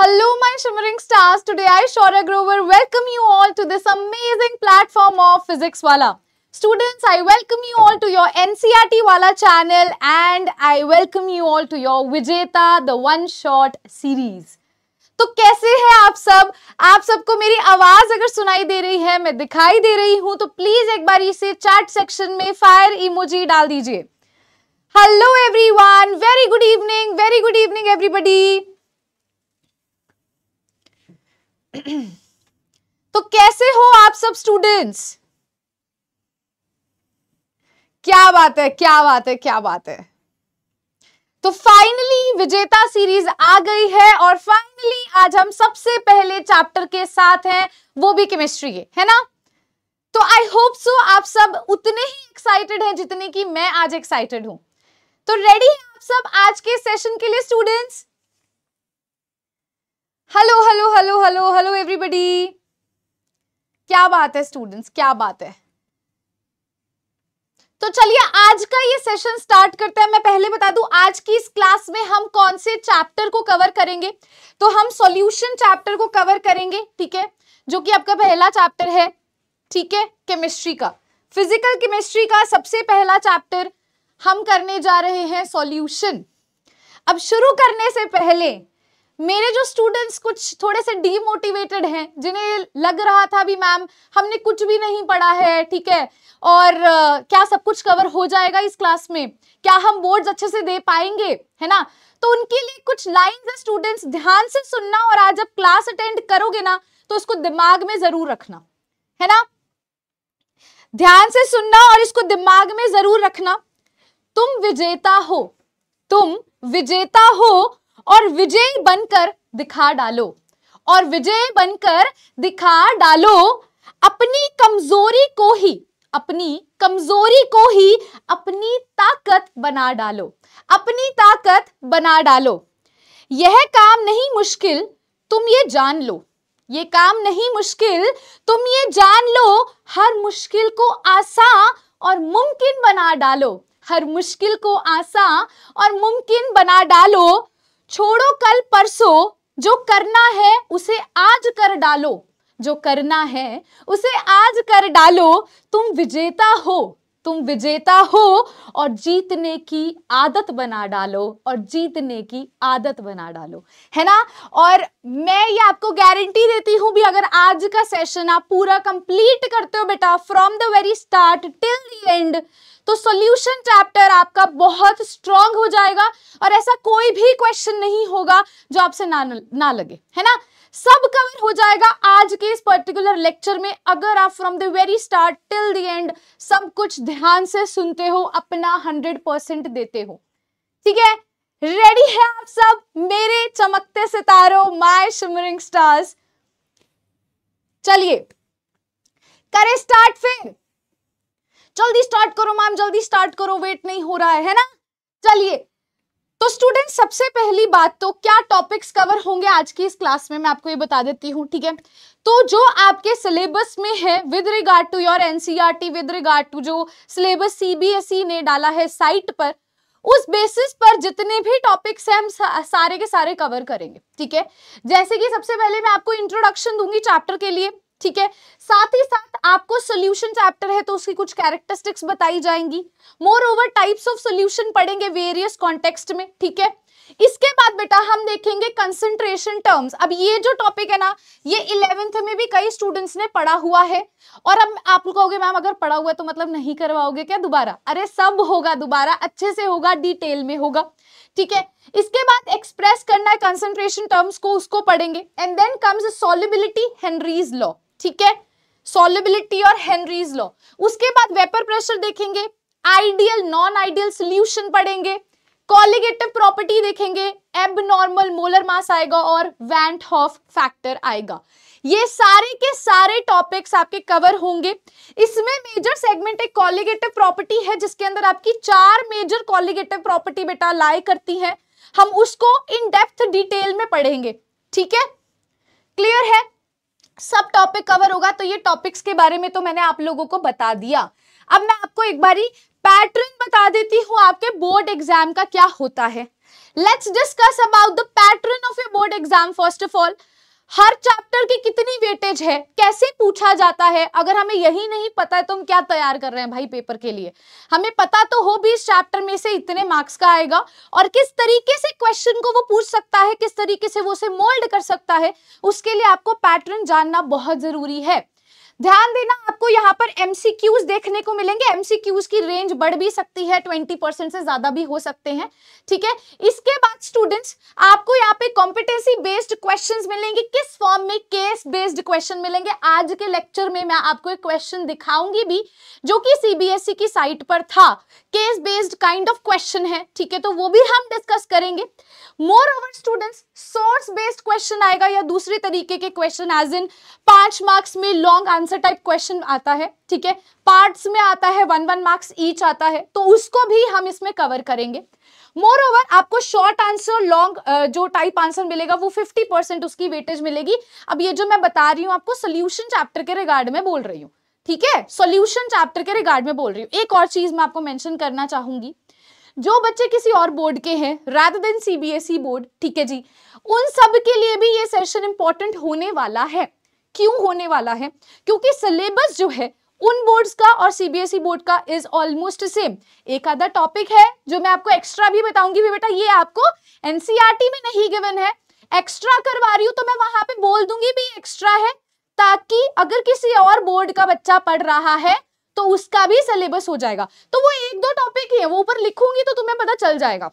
Hello my shimmering stars, today I Shora Grover welcome you all to this amazing platform of Physics Wala. Students, I welcome you all to your NCERT Wala channel and I welcome you all to your Vijeta the One Shot series. तो कैसे हैं आप सब आप सबको मेरी आवाज अगर सुनाई दे रही है मैं दिखाई दे रही हूं तो प्लीज एक बार इसे चैट सेक्शन में फायर इमोजी डाल दीजिए hello everyone very good evening very good evening everybody तो कैसे हो आप सब स्टूडेंट्स क्या बात है क्या बात है क्या बात है तो फाइनली विजेता सीरीज आ गई है और फाइनली आज हम सबसे पहले चैप्टर के साथ हैं वो भी केमिस्ट्री है है ना तो आई होप सो आप सब उतने ही एक्साइटेड हैं जितने कि मैं आज एक्साइटेड हूं तो रेडी आप सब आज के सेशन के लिए students hello hello hello hello hello everybody क्या बात है स्टूडेंट्स क्या बात है तो चलिए आज का ये सेशन स्टार्ट करते हैं मैं पहले बता दूं आज की इस क्लास में हम कौन से चैप्टर को कवर करेंगे तो हम सॉल्यूशन चैप्टर को कवर करेंगे ठीक है जो कि आपका पहला चैप्टर है ठीक है केमिस्ट्री का फिजिकल केमिस्ट्री का सबसे पहला चैप्टर हम करने जा रहे हैं सॉल्यूशन अब शुरू करने से पहले मेरे जो स्टूडेंट्स कुछ थोड़े से डीमोटिवेटेड हैं जिन्हें लग रहा था भी मैम हमने कुछ भी नहीं पढ़ा है ठीक है और uh, क्या सब कुछ कवर हो जाएगा इस क्लास में क्या हम बोर्ड्स अच्छे से दे पाएंगे है ना तो उनके लिए कुछ लाइंस है स्टूडेंट्स ध्यान से सुनना और आज जब क्लास अटेंड करोगे ना तो उसको दिमाग में जरूर रखना है ना ध्यान से सुनना और इसको दिमाग में जरूर रखना तुम विजेता हो तुम विजेता हो और विजयी बनकर दिखा डालो और विजय बनकर दिखा डालो अपनी कमजोरी को ही अपनी कमजोरी को ही अपनी ताकत बना डालो अपनी ताकत बना डालो यह काम नहीं मुश्किल तुम ये जान लो ये काम नहीं मुश्किल तुम ये जान लो हर मुश्किल को आसान और मुमकिन बना डालो हर मुश्किल को आसान और मुमकिन बना डालो छोड़ो कल परसों जो करना है उसे आज कर डालो जो करना है उसे आज कर डालो तुम विजेता हो तुम विजेता हो और जीतने की आदत बना डालो और जीतने की आदत बना डालो है ना और मैं ये आपको गारंटी देती हूं भी अगर आज का सेशन आप पूरा कंप्लीट करते हो बेटा from the very start till the end तो सॉल्यूशन चैप्टर आपका बहुत स्ट्रांग हो जाएगा और ऐसा कोई भी क्वेश्चन नहीं होगा जो आपसे ना ना लगे है ना सब कवर हो जाएगा आज के इस पर्टिकुलर लेक्चर में अगर आप from the very start till the end सब कुछ ध्यान से सुनते हो अपना हंड्रेड परसेंट देते हो ठीक है रेडी है आप सब मेरे चमकते सितारों माय शिमरिंग स्टार्स चलिए करें स्टार्ट फिर जल्दी स्टार्ट करो मैम जल्दी स्टार्ट करो वेट नहीं हो रहा है है ना चलिए तो स्टूडेंट सबसे पहली बात तो क्या टॉपिक्स कवर होंगे आज की इस क्लास में मैं आपको ये बता देती हूँ ठीक है तो जो आपके सिलेबस में है with regard to your NCERT with regard to जो सिलेबस सीबीएसई e ने डाला है साइट पर उस बेसिस पर जितने भी टॉपिक्स हैं हम सारे के सारे कवर करेंगे ठीक है जैसे कि सबसे पहले मैं आपको इंट्रोडक्शन दूंगी चैप्टर के लिए ठीक है साथ ही साथ आपको सोल्यूशन चैप्टर है तो उसकी कुछ कैरेक्टरिस्टिक्स बताई जाएंगी moreover types of solution पढ़ेंगे वेरियस कॉन्टेक्स्ट में ठीक है इसके बाद बेटा हम देखेंगे कंसंट्रेशन टर्म्स अब ये जो टॉपिक है ना ये इलेवेंथ में भी कई स्टूडेंट्स ने पढ़ा हुआ है और अब आप कहोगे मैम अगर पढ़ा हुआ है तो मतलब नहीं करवाओगे क्या दोबारा अरे सब होगा दोबारा अच्छे से होगा डिटेल में होगा ठीक है इसके बाद एक्सप्रेस करना है कंसंट्रेशन टर्म्स को उसको पढ़ेंगे and then comes solubility Henry's law ठीक है सॉलेबिलिटी और हेनरीज लॉ उसके बाद वेपर प्रेशर देखेंगे आइडियल नॉन आइडियल सोल्यूशन पढ़ेंगे कॉलिगेटिव प्रॉपर्टी देखेंगे एब नॉर्मल मोलर मास आएगा और वैंट हॉफ फैक्टर आएगा ये सारे के सारे टॉपिक्स आपके कवर होंगे इसमें मेजर सेगमेंट एक कॉलिगेटिव प्रॉपर्टी है जिसके अंदर आपकी चार मेजर कॉलिगेटिव प्रॉपर्टी बेटा लाए करती है हम उसको इन डेप्थ डिटेल में पढ़ेंगे ठीक है क्लियर है सब टॉपिक कवर होगा तो ये टॉपिक्स के बारे में तो मैंने आप लोगों को बता दिया अब मैं आपको एक बारी पैटर्न बता देती हूँ आपके बोर्ड एग्जाम का क्या होता है let's discuss about the pattern of a board exam first of all हर चैप्टर की कितनी वेटेज है कैसे पूछा जाता है अगर हमें यही नहीं पता है तो हम क्या तैयार कर रहे हैं भाई पेपर के लिए हमें पता तो हो भी इस चैप्टर में से इतने मार्क्स का आएगा और किस तरीके से क्वेश्चन को वो पूछ सकता है किस तरीके से वो उसे मोल्ड कर सकता है उसके लिए आपको पैटर्न जानना बहुत जरूरी है ध्यान देना आपको यहाँ पर एमसीक्यूज देखने को मिलेंगे एमसीक्यूज की रेंज बढ़ भी सकती है 20 परसेंट से ज्यादा भी हो सकते हैं ठीक है इसके बाद स्टूडेंट्स आपको यहाँ पे कॉम्पिटेंसी बेस्ड क्वेश्चंस मिलेंगे किस फॉर्म में केस बेस्ड क्वेश्चन मिलेंगे आज के लेक्चर में मैं आपको एक क्वेश्चन दिखाऊंगी भी जो कि सीबीएसई e की साइट पर था case based kind of question है ठीक है तो वो भी हम डिस्कस करेंगे moreover students source based question आएगा या दूसरे तरीके के क्वेश्चन एज इन पांच मार्क्स में लॉन्ग आंसर टाइप क्वेश्चन आता है ठीक है पार्ट्स में आता है वन वन मार्क्स ईच आता है तो उसको भी हम इसमें कवर करेंगे मोर ओवर आपको शॉर्ट आंसर लॉन्ग जो टाइप आंसर मिलेगा वो 50 परसेंट उसकी वेटेज मिलेगी अब ये जो मैं बता रही हूँ आपको सोल्यूशन चैप्टर के रिगार्ड में बोल रही हूँ ठीक है सोल्यूशन चैप्टर के रिगार्ड में बोल रही हूँ एक और चीज मैं आपको मेंशन करना चाहूंगी जो बच्चे किसी और बोर्ड के हैं बी देन सीबीएसई बोर्ड ठीक है जी उन सब के लिए भी ये सेशन इंपॉर्टेंट होने वाला है क्यों होने वाला है क्योंकि सिलेबस जो है उन बोर्ड्स का और सीबीएसई बोर्ड e का इज ऑलमोस्ट सेम एक आधा टॉपिक है जो मैं आपको एक्स्ट्रा भी बताऊंगी भी बेटा ये आपको एनसीईआरटी e में नहीं गिवन है एक्स्ट्रा करवा रही हूँ तो मैं वहां पे बोल दूंगी भी एक्स्ट्रा है ताकि अगर किसी और बोर्ड का बच्चा पढ़ रहा है तो उसका भी सिलेबस हो जाएगा तो वो एक दो टॉपिक ही है वो ऊपर लिखूंगी तो तुम्हें पता चल जाएगा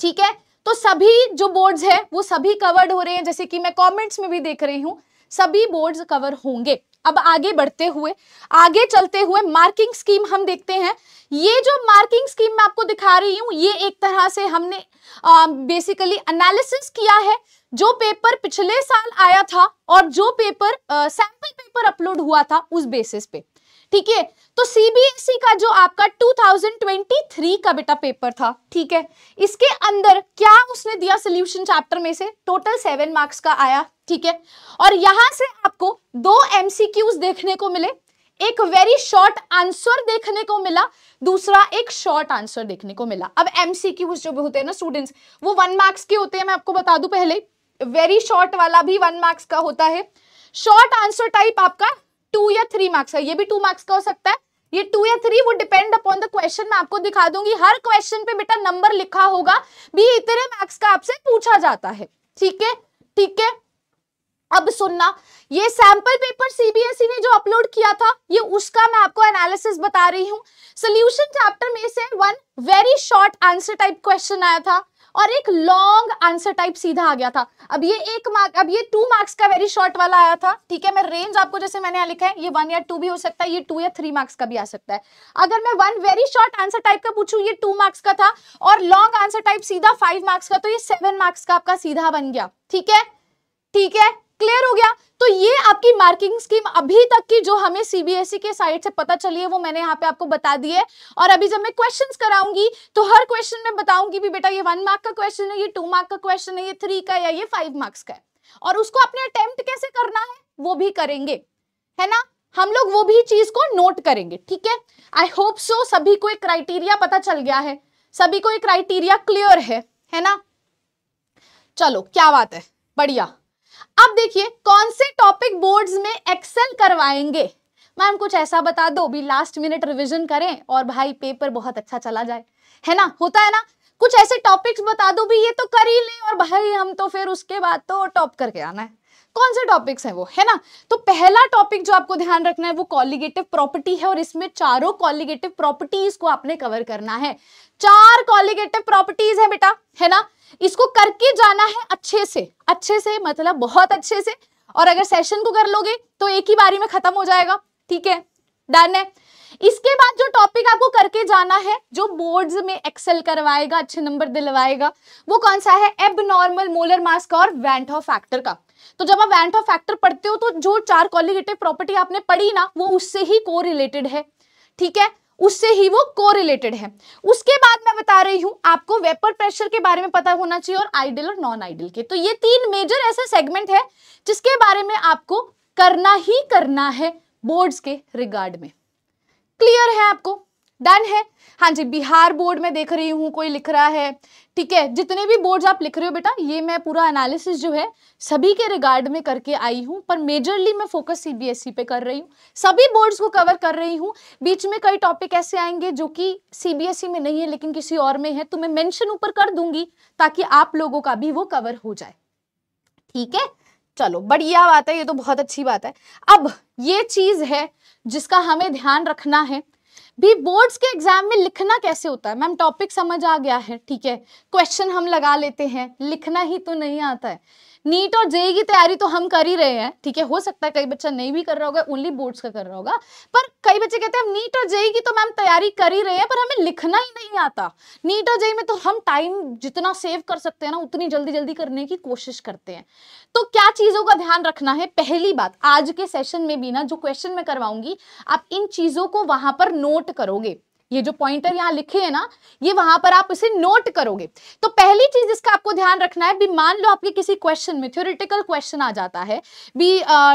ठीक है तो सभी जो बोर्ड्स है वो सभी कवर्ड हो रहे हैं जैसे कि मैं कॉमेंट्स में भी देख रही हूँ सभी बोर्ड्स कवर होंगे अब आगे बढ़ते हुए आगे चलते हुए मार्किंग स्कीम हम देखते हैं ये जो मार्किंग स्कीम मैं आपको दिखा रही हूँ ये एक तरह से हमने आ, बेसिकली एनालिसिस किया है जो पेपर पिछले साल आया था और जो पेपर सैंपल पेपर अपलोड हुआ था उस बेसिस पे ठीक है तो सीबीएसई e का जो आपका 2023 का बेटा पेपर था ठीक है इसके अंदर क्या उसने दिया सोल्यूशन चैप्टर में से टोटल सेवन मार्क्स का आया ठीक है और यहां से आपको दो एमसीक्यूज देखने को मिले एक वेरी शॉर्ट आंसर देखने को मिला दूसरा एक शॉर्ट आंसर देखने को मिला अब एमसीक्यूज जो होते हैं ना स्टूडेंट्स वो वन मार्क्स के होते हैं मैं आपको बता दू पहले वेरी शॉर्ट वाला भी वन मार्क्स का होता है शॉर्ट आंसर टाइप आपका टू या थ्री मार्क्स का ये भी टू मार्क्स का हो सकता है ये टू या थ्री वो डिपेंड अपॉन द क्वेश्चन मैं आपको दिखा दूंगी हर क्वेश्चन पे बेटा नंबर लिखा होगा भी इतने मार्क्स का आपसे पूछा जाता है ठीक है ठीक है अब सुनना ये सैंपल पेपर सीबीएसई ने जो अपलोड किया था ये उसका मैं आपको एनालिसिस बता रही हूँ सोल्यूशन चैप्टर में से one very short answer type question आया था और एक लॉन्ग आंसर टाइप सीधा आ गया था अब ये एक मार्क अब ये टू मार्क्स का वेरी शॉर्ट वाला आया था ठीक है मैं रेंज आपको जैसे मैंने यहाँ लिखा है ये वन या टू भी हो सकता है ये टू या थ्री मार्क्स का भी आ सकता है अगर मैं one very short answer type का पूछू ये टू मार्क्स का था और लॉन्ग आंसर टाइप सीधा फाइव मार्क्स का तो ये सेवन मार्क्स का आपका सीधा बन गया ठीक है ठीक है क्लियर हो गया तो ये आपकी मार्किंग स्कीम अभी तक की जो हमें सीबीएसई e के साइड से पता चली है वो मैंने यहाँ पे आपको बता दी है और अभी जब मैं क्वेश्चंस कराऊंगी तो हर क्वेश्चन में बताऊंगी भी बेटा ये वन मार्क का क्वेश्चन है ये टू मार्क का क्वेश्चन है ये थ्री का या ये फाइव मार्क्स का है और उसको अपने अटेम्प्ट कैसे करना है वो भी करेंगे है ना हम लोग वो भी चीज को नोट करेंगे ठीक है आई होप सो सभी को एक क्राइटेरिया पता चल गया है सभी को एक क्राइटेरिया क्लियर है है ना चलो क्या बात है बढ़िया अब देखिए कौन से टॉपिक बोर्ड्स में एक्सेल करवाएंगे मैम कुछ ऐसा बता दो भी लास्ट मिनट रिविजन करें और भाई पेपर बहुत अच्छा चला जाए है ना होता है ना कुछ ऐसे टॉपिक्स बता दो भी ये तो कर ही ले और भाई हम तो फिर उसके बाद तो टॉप करके आना है कौन से टॉपिक्स हैं वो है ना तो पहला टॉपिक जो आपको ध्यान रखना है वो कॉलिगेटिव प्रॉपर्टी है और इसमें चारों कॉलिगेटिव प्रॉपर्टीज को आपने कवर करना है चार कॉलिगेटिव प्रॉपर्टीज है बेटा है ना इसको करके जाना है अच्छे से अच्छे से मतलब बहुत अच्छे से और अगर सेशन को कर लोगे तो एक ही बारी में खत्म हो जाएगा ठीक है डन है इसके बाद जो टॉपिक आपको करके जाना है जो बोर्ड्स में एक्सेल करवाएगा अच्छे नंबर दिलवाएगा वो कौन सा है एब मोलर मास का और वेंट फैक्टर का तो जब आप एंटो फैक्टर पढ़ते हो तो जो चार कॉलिगेटिव प्रॉपर्टी आपने पढ़ी ना वो उससे ही को है ठीक है उससे ही वो को है उसके बाद मैं बता रही हूं आपको वेपर प्रेशर के बारे में पता होना चाहिए और आइडियल और नॉन आइडियल के तो ये तीन मेजर ऐसे सेगमेंट है जिसके बारे में आपको करना ही करना है बोर्ड्स के रिगार्ड में क्लियर है आपको डन है हाँ जी बिहार बोर्ड में देख रही हूँ कोई लिख रहा है ठीक है जितने भी बोर्ड्स आप लिख रहे हो बेटा ये मैं पूरा एनालिसिस जो है सभी के रिगार्ड में करके आई हूँ पर मेजरली मैं फोकस सीबीएसई e पे कर रही हूँ सभी बोर्ड्स को कवर कर रही हूँ बीच में कई टॉपिक ऐसे आएंगे जो कि सीबीएसई e में नहीं है लेकिन किसी और में है तो मैं मैंशन ऊपर कर दूंगी ताकि आप लोगों का भी वो कवर हो जाए ठीक है चलो बढ़िया बात है ये तो बहुत अच्छी बात है अब ये चीज़ है जिसका हमें ध्यान रखना है भी बोर्ड्स के एग्जाम में लिखना कैसे होता है मैम टॉपिक समझ आ गया है ठीक है क्वेश्चन हम लगा लेते हैं लिखना ही तो नहीं आता है नीट और जेई की तैयारी तो हम कर ही रहे हैं ठीक है हो सकता है कई बच्चा नहीं भी कर रहा होगा ओनली बोर्ड्स का कर रहा होगा पर कई बच्चे कहते हैं नीट और जेई की तो मैम तैयारी कर ही रहे हैं पर हमें लिखना ही नहीं आता नीट और जेई में तो हम टाइम जितना सेव कर सकते हैं ना उतनी जल्दी जल्दी करने की कोशिश करते हैं तो क्या चीज़ों का ध्यान रखना है पहली बात आज के सेशन में भी ना जो क्वेश्चन में करवाऊंगी आप इन चीज़ों को वहां पर नोट करोगे ये जो पॉइंटर यहाँ लिखे है ना ये वहां पर आप इसे नोट करोगे तो पहली चीज इसका आपको ध्यान रखना है भी मान लो आपके किसी क्वेश्चन में थ्योरिटिकल क्वेश्चन आ जाता है भी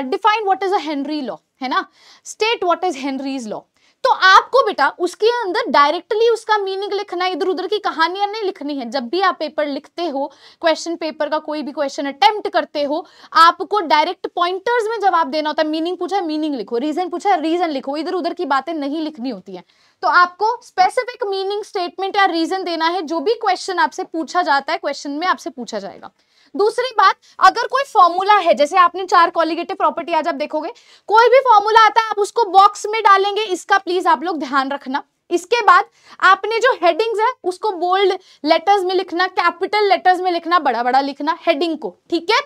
define what is a Henry law है ना state what is Henry's law तो आपको बेटा उसके अंदर डायरेक्टली उसका मीनिंग लिखना इधर उधर की कहानियां नहीं लिखनी है जब भी आप पेपर लिखते हो क्वेश्चन पेपर का कोई भी क्वेश्चन अटेम्प्ट करते हो आपको डायरेक्ट पॉइंटर्स में जवाब देना होता है मीनिंग पूछा मीनिंग लिखो रीजन पूछा रीजन लिखो इधर उधर की बातें नहीं लिखनी होती है तो आपको स्पेसिफिक मीनिंग स्टेटमेंट या रीजन देना है जो भी क्वेश्चन आपसे पूछा जाता है क्वेश्चन में आपसे पूछा जाएगा दूसरी बात अगर कोई फॉर्मूला है जैसे आपने चार कॉलिगेटिव प्रॉपर्टी आज आप देखोगे कोई भी फॉर्मूला आता है आप उसको बॉक्स में डालेंगे इसका प्लीज आप लोग ध्यान रखना इसके बाद आपने जो हेडिंग्स है उसको बोल्ड लेटर्स में लिखना कैपिटल लेटर्स में लिखना बड़ा बड़ा लिखना हेडिंग को ठीक है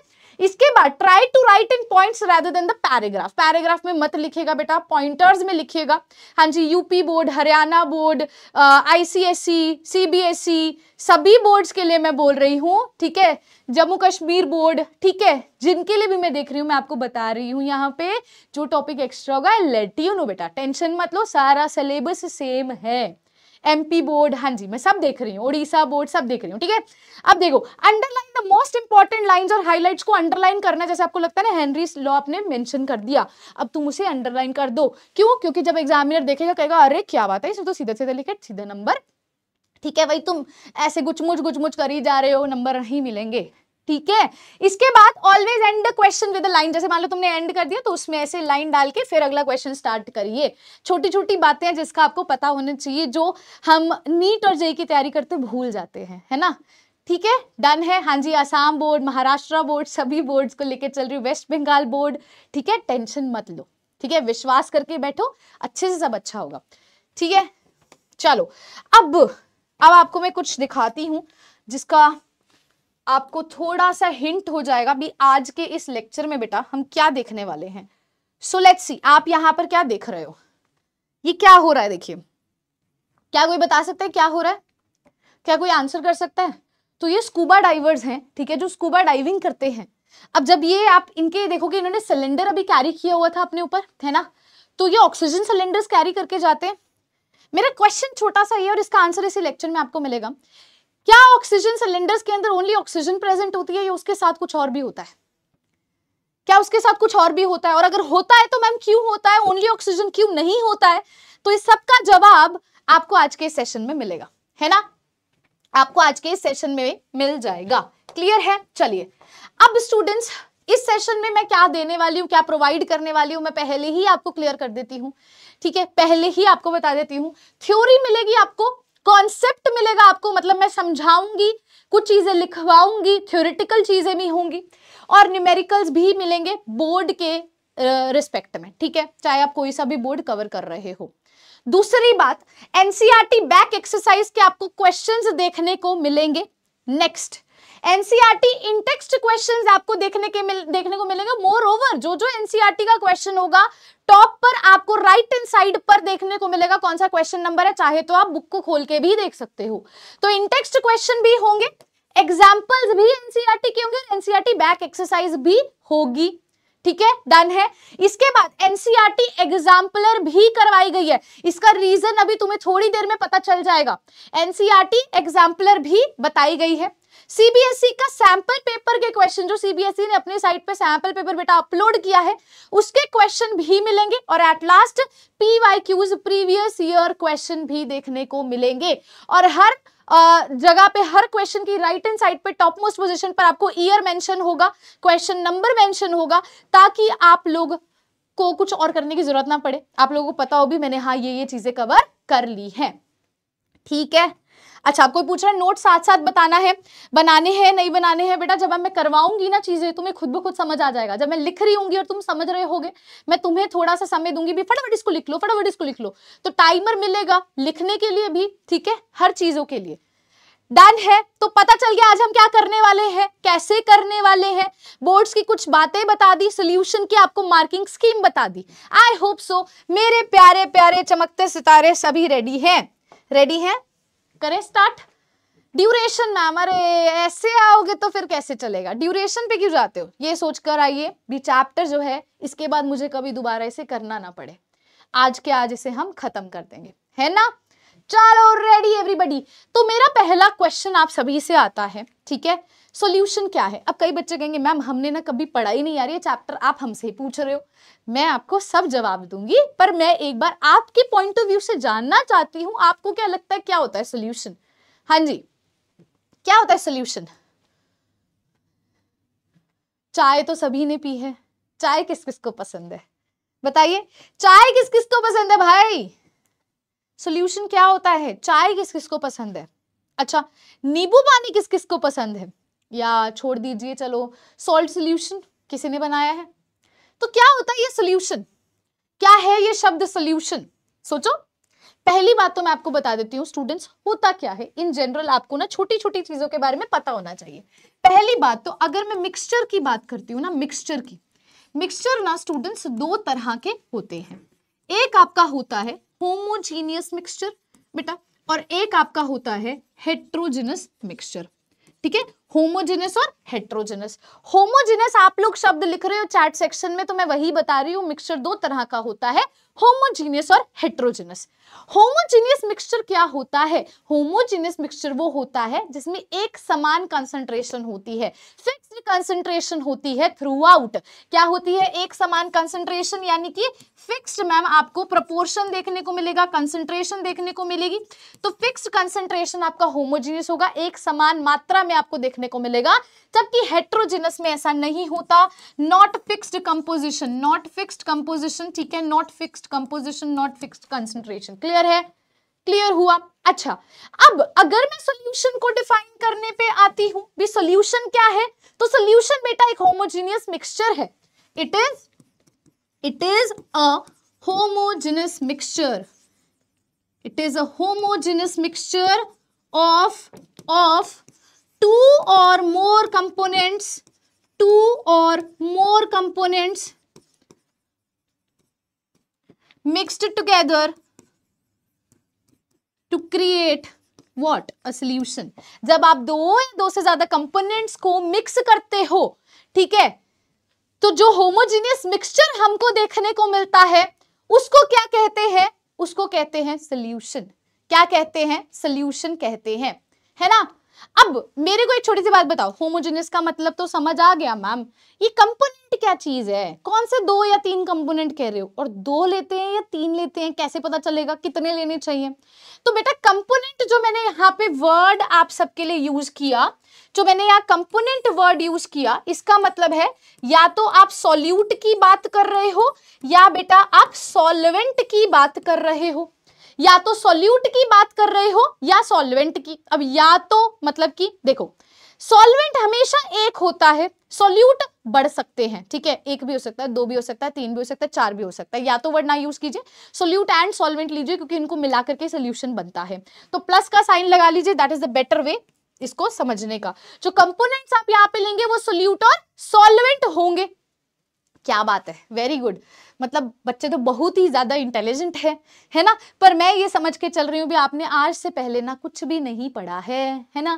इसके बाद try to write in points rather than the paragraph paragraph में मत लिखेगा बेटा पॉइंटर्स में लिखेगा हाँ जी UP board Haryana board ICSE CBSE सभी बोर्ड्स के लिए मैं बोल रही हूँ ठीक है जम्मू कश्मीर बोर्ड ठीक है जिनके लिए भी मैं देख रही हूँ मैं आपको बता रही हूँ यहाँ पे जो टॉपिक एक्स्ट्रा होगा लेट यू नो बेटा टेंशन मत लो सारा सिलेबस सेम है एमपी बोर्ड हाँ जी मैं सब देख रही हूँ उड़ीसा बोर्ड सब देख रही हूँ ठीक है अब देखो underline the most important lines और हाईलाइट्स को अंडरलाइन करना जैसे आपको लगता है ना हेनरी लॉ आपने मेंशन कर दिया अब तुम उसे अंडरलाइन कर दो क्यों क्योंकि जब एग्जामिनर देखेगा कहेगा अरे क्या बात है इसमें तो सीधे सीधे लिखे सीधे नंबर ठीक है भाई तुम ऐसे गुचमुच गुचमुच कर ही जा रहे हो नंबर नहीं मिलेंगे ठीक है इसके बाद always end the question with line जैसे मान लो तुमने एंड कर दिया तो उसमें ऐसे लाइन डाल के फिर अगला क्वेश्चन स्टार्ट करिए छोटी छोटी बातें हैं जिसका आपको पता होना चाहिए जो हम नीट और जेई की तैयारी करते भूल जाते हैं है ना ठीक है डन है हाँ जी आसाम बोर्ड महाराष्ट्र बोर्ड सभी बोर्ड्स को लेकर चल रही वेस्ट बंगाल बोर्ड ठीक है टेंशन मत लो ठीक है विश्वास करके बैठो अच्छे से सब अच्छा होगा ठीक है चलो अब अब आपको मैं कुछ दिखाती हूँ जिसका आपको थोड़ा सा हिंट हो जाएगा भी आज के इस लेक्चर में बेटा हम क्या देखने वाले हैं सो लेट्स सी आप यहां पर क्या देख रहे हो ये क्या हो रहा है देखिए क्या कोई बता सकते हैं क्या हो रहा है क्या कोई आंसर कर सकता है तो ये स्कूबा डाइवर्स हैं ठीक है जो स्कूबा डाइविंग करते हैं अब जब ये आप इनके देखोगे इन्होंने सिलेंडर अभी कैरी किया हुआ था अपने ऊपर है ना तो ये ऑक्सीजन सिलेंडर्स कैरी करके जाते हैं मेरा क्वेश्चन छोटा सा ही है और इसका आंसर इसी लेक्चर में आपको मिलेगा क्या ऑक्सीजन सिलेंडर्स के अंदर ओनली ऑक्सीजन प्रेजेंट होती है या उसके साथ कुछ और भी होता है क्या उसके साथ कुछ और भी होता है और अगर होता है तो मैम क्यों होता है ओनली ऑक्सीजन क्यों नहीं होता है तो इस सब का जवाब आपको आज के सेशन में मिलेगा है ना आपको आज के सेशन में मिल जाएगा क्लियर है चलिए अब स्टूडेंट्स इस सेशन में मैं क्या देने वाली हूँ क्या प्रोवाइड करने वाली हूँ मैं पहले ही आपको क्लियर कर देती हूँ ठीक है पहले ही आपको बता देती हूँ थ्योरी मिलेगी आपको कॉन्सेप्ट मिलेगा आपको मतलब मैं समझाऊंगी कुछ चीज़ें लिखवाऊंगी थ्योरिटिकल चीज़ें भी होंगी और न्यूमेरिकल्स भी मिलेंगे बोर्ड के रिस्पेक्ट में ठीक है चाहे आप कोई सा भी बोर्ड कवर कर रहे हो दूसरी बात एनसीआरटी बैक एक्सरसाइज के आपको क्वेश्चंस देखने को मिलेंगे next NCERT intext text questions आपको देखने के मिल, देखने को मिलेंगे मोर ओवर जो जो एनसीईआरटी का क्वेश्चन होगा टॉप पर आपको राइट एंड साइड पर देखने को मिलेगा कौन सा क्वेश्चन नंबर है चाहे तो आप बुक को खोल के भी देख सकते हो तो इंटेक्स्ट क्वेश्चन भी होंगे एग्जाम्पल्स भी एनसीआरटी के होंगे एनसीआरटी बैक एक्सरसाइज भी होगी ठीक है डन है इसके बाद एनसीआरटी एग्जाम्पलर भी करवाई गई है इसका रीजन अभी तुम्हें थोड़ी देर में पता चल जाएगा एनसीआरटी एग्जाम्पलर भी बताई गई है सीबीएसई e का सैंपल पेपर के क्वेश्चन जो सीबीएसई e ने अपने साइट पे सैंपल पेपर बेटा अपलोड किया है उसके क्वेश्चन भी मिलेंगे और at last PYQs previous year question भी देखने को मिलेंगे और हर जगह पे हर क्वेश्चन की राइट हैंड साइड पे टॉप मोस्ट पोजिशन पर आपको ईयर मेंशन होगा क्वेश्चन नंबर मेंशन होगा ताकि आप लोग को कुछ और करने की जरूरत ना पड़े आप लोगों को पता हो भी मैंने हाँ ये ये चीजें कवर कर ली हैं ठीक है अच्छा आपको पूछ रहा है नोट साथ साथ बताना है बनाने हैं नहीं बनाने हैं बेटा जब मैं करवाऊंगी ना चीज़ें तुम्हें खुद ब खुद समझ आ जाएगा जब मैं लिख रही हूँ और तुम समझ रहे होगे मैं तुम्हें थोड़ा सा समय दूंगी भी फटाफट इसको लिख लो फटाफट इसको लिख लो तो टाइमर मिलेगा लिखने के लिए भी ठीक है हर चीज़ों के लिए डन है तो पता चल गया आज हम क्या करने वाले हैं कैसे करने वाले हैं बोर्ड्स की कुछ बातें बता दी सोल्यूशन की आपको मार्किंग स्कीम बता दी आई होप सो मेरे प्यारे प्यारे चमकते सितारे सभी रेडी हैं रेडी हैं करें स्टार्ट ड्यूरेशन मैम अरे ऐसे आओगे तो फिर कैसे चलेगा ड्यूरेशन पे क्यों जाते हो ये सोचकर आइए भी चैप्टर जो है इसके बाद मुझे कभी दोबारा इसे करना ना पड़े आज के आज इसे हम खत्म कर देंगे है ना चलो रेडी एवरीबडी तो मेरा पहला क्वेश्चन आप सभी से आता है ठीक है सॉल्यूशन क्या है अब कई बच्चे कहेंगे मैम हमने ना कभी पढ़ाई नहीं आ रही है चैप्टर आप हमसे ही पूछ रहे हो मैं आपको सब जवाब दूंगी पर मैं एक बार आपके पॉइंट ऑफ व्यू से जानना चाहती हूं आपको क्या लगता है क्या होता है सोल्यूशन हाँ जी क्या होता है सोल्यूशन चाय तो सभी ने पी है चाय किस किस को पसंद है बताइए चाय किस किस को पसंद है भाई सोल्यूशन क्या होता है चाय किस किस को पसंद है अच्छा नींबू पानी किस किस को पसंद है या छोड़ दीजिए चलो सॉल्ट सोल्यूशन किसी ने बनाया है तो क्या होता है ये सोल्यूशन क्या है ये शब्द सोल्यूशन सोचो पहली बात तो मैं आपको बता देती हूँ स्टूडेंट्स होता क्या है इन जनरल आपको ना छोटी छोटी चीजों के बारे में पता होना चाहिए पहली बात तो अगर मैं मिक्सचर की बात करती हूँ ना मिक्सचर की मिक्सचर ना स्टूडेंट्स दो तरह के होते हैं एक आपका होता है होमोजीनियस मिक्सचर बेटा और एक आपका होता है हेट्रोजिनस मिक्सचर ठीक है होमोजेनस और हेट्रोजेनस होमोजेनस आप लोग शब्द लिख रहे हो चैट सेक्शन में तो मैं वही बता रही हूँ मिक्सचर दो तरह का होता है होमोजेनियस और हेट्रोजेनस होमोजेनियस मिक्सचर क्या होता है होमोजेनियस मिक्सचर वो होता है जिसमें एक समान कंसंट्रेशन होती है फिक्स्ड कंसंट्रेशन होती है थ्रू आउट क्या होती है एक समान कंसंट्रेशन यानी कि फिक्स्ड मैम आपको प्रोपोर्शन देखने को मिलेगा कंसंट्रेशन देखने को मिलेगी तो फिक्स्ड कंसंट्रेशन आपका होमोजीनियस होगा एक समान मात्रा में आपको देखने देखने को मिलेगा जबकि हेट्रोजिनस में ऐसा नहीं होता not fixed composition not fixed composition ठीक है not fixed composition not fixed concentration clear है क्लियर हुआ अच्छा अब अगर मैं सोल्यूशन को डिफाइन करने पे आती हूं भी सोल्यूशन क्या है तो सोल्यूशन बेटा एक होमोजीनियस मिक्सचर है it is it is a homogeneous mixture it is a homogeneous mixture of of two और मोर कंपोनेंट्स टू और more components mixed together to create what a solution जब आप दो या दो से ज्यादा कंपोनेंट्स को मिक्स करते हो ठीक है तो जो होमोजीनियस मिक्सचर हमको देखने को मिलता है उसको क्या कहते हैं उसको कहते हैं सोल्यूशन क्या कहते हैं सोल्यूशन कहते हैं है ना अब मेरे को एक छोटी सी बात बताओ होमोजेनियस का मतलब तो समझ आ गया मैम ये कंपोनेंट क्या चीज है कौन से दो या तीन कंपोनेंट कह रहे हो और दो लेते हैं या तीन लेते हैं कैसे पता चलेगा कितने लेने चाहिए तो बेटा कंपोनेंट जो मैंने यहाँ पे वर्ड आप सबके लिए यूज किया जो मैंने यहाँ कंपोनेंट वर्ड यूज किया इसका मतलब है या तो आप सोल्यूट की बात कर रहे हो या बेटा आप सोलवेंट की बात कर रहे हो या तो सोल्यूट की बात कर रहे हो या सॉल्वेंट की अब या तो मतलब कि देखो सॉल्वेंट हमेशा एक होता है सोल्यूट बढ़ सकते हैं ठीक है एक भी हो सकता है दो भी हो सकता है तीन भी हो सकता है चार भी हो सकता है या तो वर्ड ना यूज कीजिए सोल्यूट एंड सॉल्वेंट लीजिए क्योंकि इनको मिला करके सोल्यूशन बनता है तो प्लस का साइन लगा लीजिए that is the better way इसको समझने का जो कंपोनेंट्स आप यहाँ पे लेंगे वो सोल्यूट और सॉल्वेंट होंगे क्या बात है वेरी गुड मतलब बच्चे तो बहुत ही ज़्यादा इंटेलिजेंट है है ना पर मैं ये समझ के चल रही हूँ भी आपने आज से पहले ना कुछ भी नहीं पढ़ा है है ना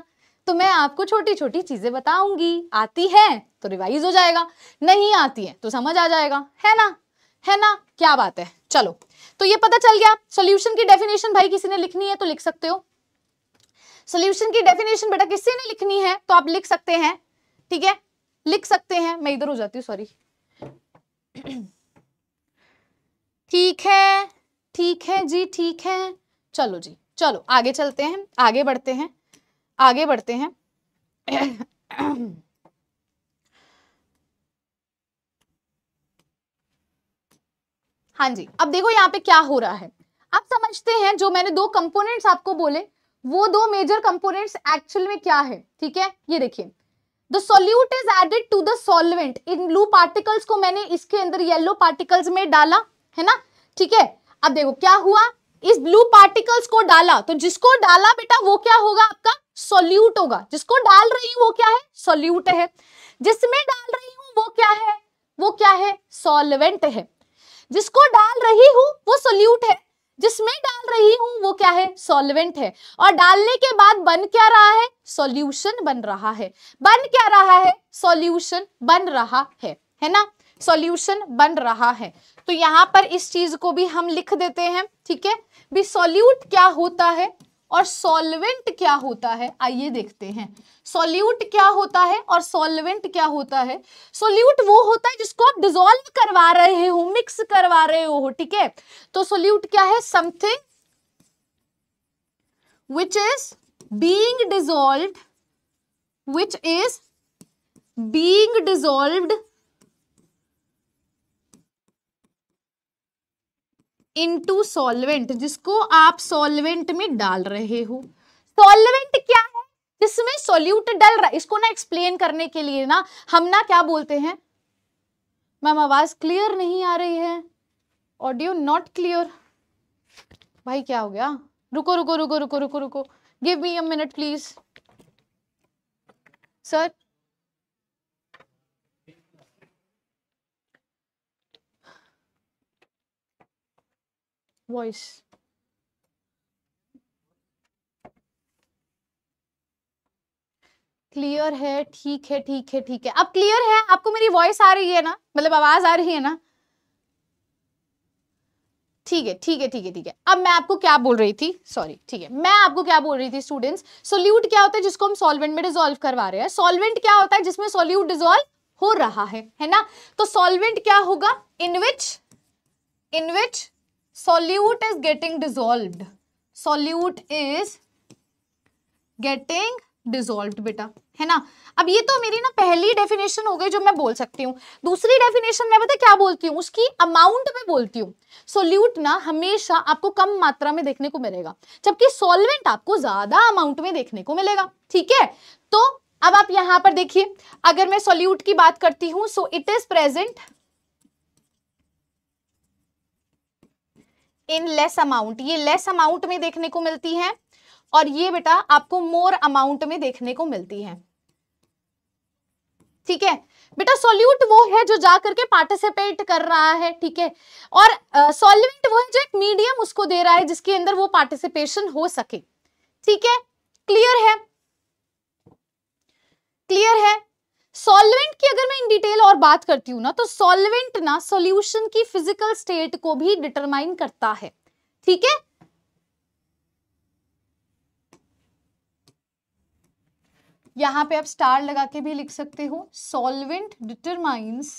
तो मैं आपको छोटी छोटी चीज़ें बताऊंगी आती है तो रिवाइज हो जाएगा नहीं आती है तो समझ आ जाएगा है ना है ना क्या बात है चलो तो ये पता चल गया सोल्यूशन की डेफिनेशन भाई किसी ने लिखनी है तो लिख सकते हो सोल्यूशन की डेफिनेशन बेटा किसी ने लिखनी है तो आप लिख सकते हैं ठीक है लिख सकते हैं मैं इधर हो जाती हूँ सॉरी ठीक है ठीक है जी ठीक है चलो जी चलो आगे चलते हैं आगे बढ़ते हैं आगे बढ़ते हैं हाँ जी अब देखो यहाँ पे क्या हो रहा है आप समझते हैं जो मैंने दो कंपोनेंट्स आपको बोले वो दो मेजर कंपोनेंट्स एक्चुअल में क्या है ठीक है ये देखिए the solute is added to the solvent in blue particles को मैंने इसके अंदर येलो पार्टिकल्स में डाला है ना ठीक है अब देखो क्या हुआ इस ब्लू पार्टिकल्स को डाला तो जिसको डाला बेटा वो क्या होगा आपका सोल्यूट होगा जिसको डाल रही हूँ वो क्या है सोल्यूट है जिसमें डाल रही हूँ वो क्या है वो क्या है सोलवेंट है जिसको डाल रही हूँ वो सोल्यूट है जिसमें डाल रही हूं वो क्या है सॉल्वेंट है और डालने के बाद बन क्या रहा है सॉल्यूशन बन रहा है बन क्या रहा है सॉल्यूशन बन रहा है है ना सॉल्यूशन बन रहा है तो यहां पर इस चीज को भी हम लिख देते हैं ठीक है भी सॉल्यूट क्या होता है और सॉल्वेंट क्या होता है आइए देखते हैं सॉल्यूट क्या होता है और सॉल्वेंट क्या होता है सोल्यूट वो होता है जिसको आप डिजोल्व करवा रहे हो मिक्स करवा रहे हो ठीक है तो सोल्यूट क्या है something which is being dissolve which is being dissolve into solvent जिसको आप सॉल्वेंट में डाल रहे हो सॉल्वेंट क्या है जिसमें सॉल्यूट डल रहा इसको ना एक्सप्लेन करने के लिए ना हम ना क्या बोलते हैं मैम आवाज क्लियर नहीं आ रही है ऑडियो नॉट क्लियर भाई क्या हो गया रुको रुको रुको रुको रुको रुको give me a minute please sir voice clear है ठीक है ठीक है ठीक है अब क्लियर है आपको मेरी वॉइस आ रही है ना मतलब आवाज आ रही है ना ठीक है ठीक है ठीक है ठीक है अब मैं आपको क्या बोल रही थी सॉरी ठीक है मैं आपको क्या बोल रही थी स्टूडेंट्स सोल्यूट क्या होता है जिसको हम सॉल्वेंट में डिजोल्व करवा रहे हैं सॉल्वेंट क्या होता है जिसमें सोल्यूट डिजोल्व हो रहा है है ना तो सॉल्वेंट क्या होगा in which in which solute is getting dissolve solute is getting dissolve बेटा है ना अब ये तो मेरी ना पहली डेफिनेशन हो गई जो मैं बोल सकती हूँ दूसरी डेफिनेशन मैं पता क्या बोलती हूँ उसकी अमाउंट में बोलती हूँ सोल्यूट ना हमेशा आपको कम मात्रा में देखने को मिलेगा जबकि सॉल्वेंट आपको ज्यादा अमाउंट में देखने को मिलेगा ठीक है तो अब आप यहाँ पर देखिए अगर मैं सोल्यूट की बात करती हूँ so it is present in less amount ये लेस अमाउंट में देखने को मिलती है और ये बेटा आपको मोर अमाउंट में देखने को मिलती है ठीक है बेटा सोल्यूट वो है जो जा करके पार्टिसिपेट कर रहा है ठीक है और सोल्यूट uh, वो है जो एक मीडियम उसको दे रहा है जिसके अंदर वो पार्टिसिपेशन हो सके ठीक है क्लियर है क्लियर है सॉल्वेंट की अगर मैं इन डिटेल और बात करती हूँ ना तो सॉल्वेंट ना सॉल्यूशन की फिजिकल स्टेट को भी डिटरमाइन करता है ठीक है यहां पे आप स्टार लगा के भी लिख सकते हो solvent determines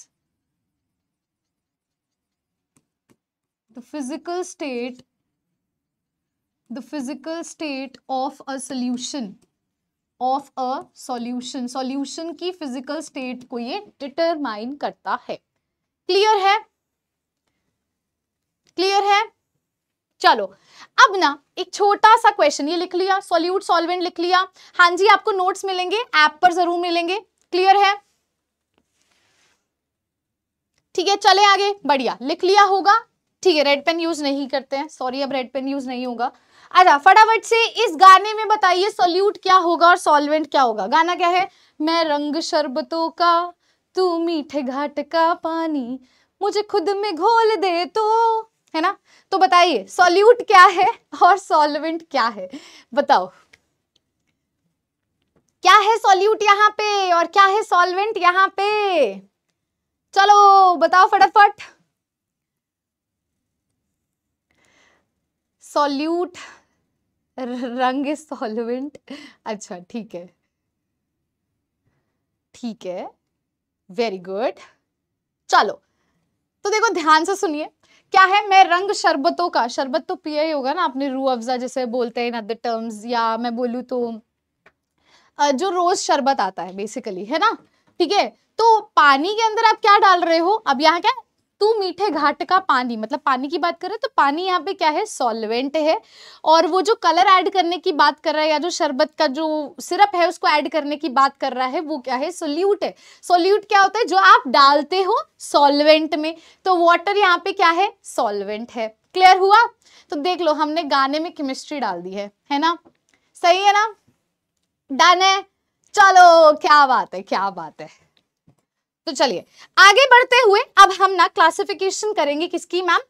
the physical state the physical state of a solution of a solution solution की फिजिकल स्टेट को ये डिटरमाइन करता है क्लियर है क्लियर है चलो अब ना एक छोटा सा क्वेश्चन ये लिख लिया सॉल्यूट सॉल्वेंट लिख लिया हाँ जी आपको नोट्स मिलेंगे ऐप पर जरूर मिलेंगे क्लियर है ठीक है चले आगे बढ़िया लिख लिया होगा ठीक है रेड पेन यूज नहीं करते हैं सॉरी अब रेड पेन यूज नहीं होगा अच्छा फटाफट से इस गाने में बताइए सोल्यूट क्या होगा और सॉल्वेंट क्या होगा गाना क्या है मैं रंग शरबतों का तू मीठे घाट का पानी मुझे खुद में घोल दे तो है ना तो बताइए सोल्यूट क्या है और सॉल्वेंट क्या है बताओ क्या है सोल्यूट यहाँ पे और क्या है सॉल्वेंट यहाँ पे चलो बताओ फटाफट सोल्यूट रंग इज सॉल्वेंट अच्छा ठीक है ठीक है वेरी गुड चलो तो देखो ध्यान से सुनिए क्या है मैं रंग शरबतों का शरबत तो पिया ही होगा ना आपने रू अफजा जैसे बोलते हैं इन अदर टर्म्स या मैं बोलूँ तो जो रोज शरबत आता है बेसिकली है ना ठीक है तो पानी के अंदर आप क्या डाल रहे हो अब यहाँ क्या तू मीठे घाट का पानी मतलब पानी की बात कर रहे हैं तो पानी यहाँ पे क्या है सॉल्वेंट है और वो जो कलर ऐड करने की बात कर रहा है या जो शरबत का जो सिरप है उसको ऐड करने की बात कर रहा है वो क्या है सोल्यूट है सोल्यूट क्या होता है जो आप डालते हो सॉल्वेंट में तो वॉटर यहाँ पे क्या है सॉल्वेंट है क्लियर हुआ तो देख लो हमने गाने में केमिस्ट्री डाल दी है है ना सही है ना डन है चलो क्या बात है क्या बात है तो चलिए आगे बढ़ते हुए अब हम ना क्लासिफिकेशन करेंगे किसकी मैम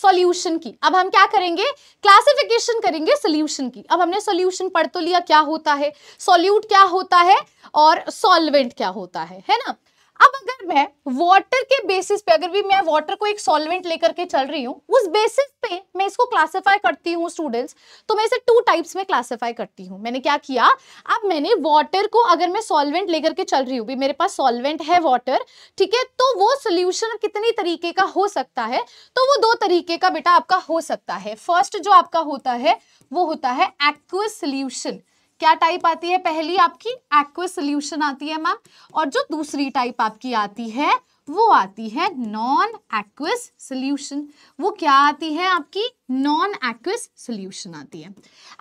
सॉल्यूशन की अब हम क्या करेंगे क्लासिफिकेशन करेंगे सोल्यूशन की अब हमने सोल्यूशन पढ़ तो लिया क्या होता है सॉल्यूट क्या होता है और सॉल्वेंट क्या होता है है ना अब अगर मैं वाटर के बेसिस पे अगर भी मैं वाटर को एक सॉल्वेंट लेकर के चल रही हूँ उस बेसिस पे मैं इसको क्लासिफाई करती हूँ स्टूडेंट्स तो मैं इसे टू टाइप्स में क्लासिफाई करती हूँ मैंने क्या किया अब मैंने वाटर को अगर मैं सॉल्वेंट लेकर के चल रही हूँ भी मेरे पास सॉल्वेंट है वाटर ठीक है तो वो सोल्यूशन कितने तरीके का हो सकता है तो वो दो तरीके का बेटा आपका हो सकता है फर्स्ट जो आपका होता है वो होता है एक्व सोल्यूशन क्या टाइप आती है पहली आपकी एक्वे सोल्यूशन आती है मैम और जो दूसरी टाइप आपकी आती है वो आती है नॉन एक्विस सोल्यूशन वो क्या आती है आपकी नॉन एक्विस सोल्यूशन आती है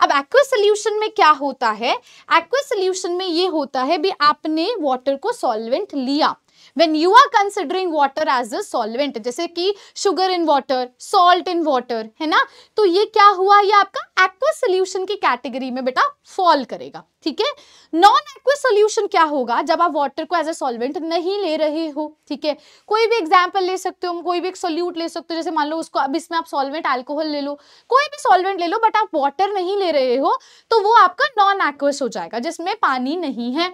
अब एक्वस सोल्यूशन में क्या होता है एक्विस सोल्यूशन में ये होता है भी आपने वाटर को सॉल्वेंट लिया when you are considering water as a solvent जैसे कि sugar in water salt in water है ना तो ये क्या हुआ ये आपका aqueous solution की कैटेगरी में बेटा फॉल करेगा ठीक है नॉन एक्विस सोल्यूशन क्या होगा जब आप वॉटर को एज अ सोलवेंट नहीं ले रहे हो ठीक है कोई भी एग्जाम्पल ले सकते हो कोई भी एक सोल्यूट ले सकते हो जैसे मान लो उसको अब इसमें आप सोलवेंट एल्कोहल ले लो कोई भी सोलवेंट ले लो बट आप वॉटर नहीं ले रहे हो तो वो आपका नॉन एक्विस हो जाएगा जिसमें पानी नहीं है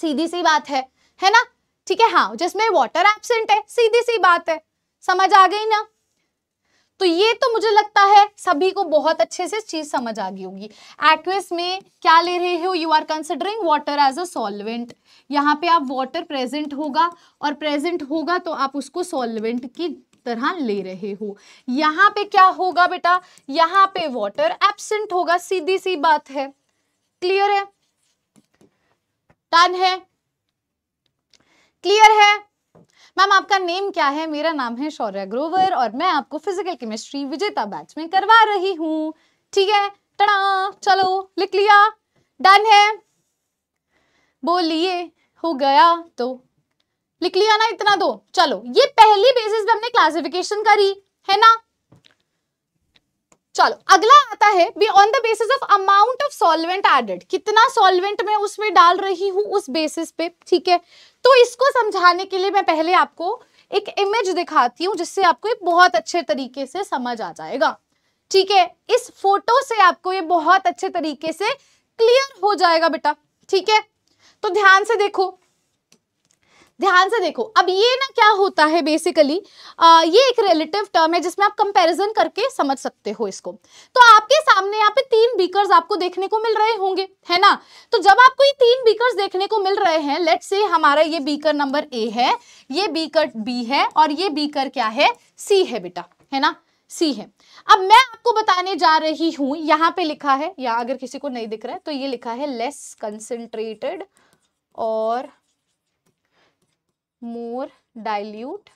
सीधी सी बात है है ना ठीक है हाँ जिसमें वाटर एबसेंट है सीधी सी बात है समझ आ गई ना तो ये तो मुझे लगता है सभी को बहुत अच्छे से चीज समझ आ गई होगी एक्वेस में क्या ले रहे हो you are considering water as a solvent यहाँ पे आप वाटर प्रेजेंट होगा और प्रेजेंट होगा तो आप उसको सॉल्वेंट की तरह ले रहे हो यहाँ पे क्या होगा बेटा यहाँ पे वाटर एबसेंट होगा सीधी सी बात है क्लियर है टन है क्लियर है मैम आपका नेम क्या है मेरा नाम है शौर्य ग्रोवर और मैं आपको फिजिकल केमिस्ट्री विजेता बैच में करवा रही हूँ ठीक है टड़ा चलो लिख लिया डन है बोलिए हो गया तो लिख लिया ना इतना दो तो। चलो ये पहली बेसिस पे हमने क्लासिफिकेशन करी है ना चलो अगला आता है B on the basis of amount of solvent added कितना सॉल्वेंट मैं उसमें डाल रही हूं उस बेसिस पे ठीक है तो इसको समझाने के लिए मैं पहले आपको एक इमेज दिखाती हूँ जिससे आपको ये बहुत अच्छे तरीके से समझ आ जाएगा ठीक है इस फोटो से आपको ये बहुत अच्छे तरीके से क्लियर हो जाएगा बेटा ठीक है तो ध्यान से देखो ध्यान से देखो अब ये ना क्या होता है बेसिकली आ, ये एक रिलेटिव टर्म है जिसमें आप कंपैरिजन करके समझ सकते हो इसको तो आपके सामने यहाँ पे तीन बीकर्स आपको देखने को मिल रहे होंगे है ना तो जब आपको ये तीन बीकर्स देखने को मिल रहे हैं लेट से हमारा ये बीकर नंबर ए है ये बीकर बी है और ये बीकर क्या है सी है बेटा है ना सी है अब मैं आपको बताने जा रही हूं यहाँ पे लिखा है या अगर किसी को नहीं दिख रहा है तो ये लिखा है लेस कंसेंट्रेटेड और मोर डाइल्यूट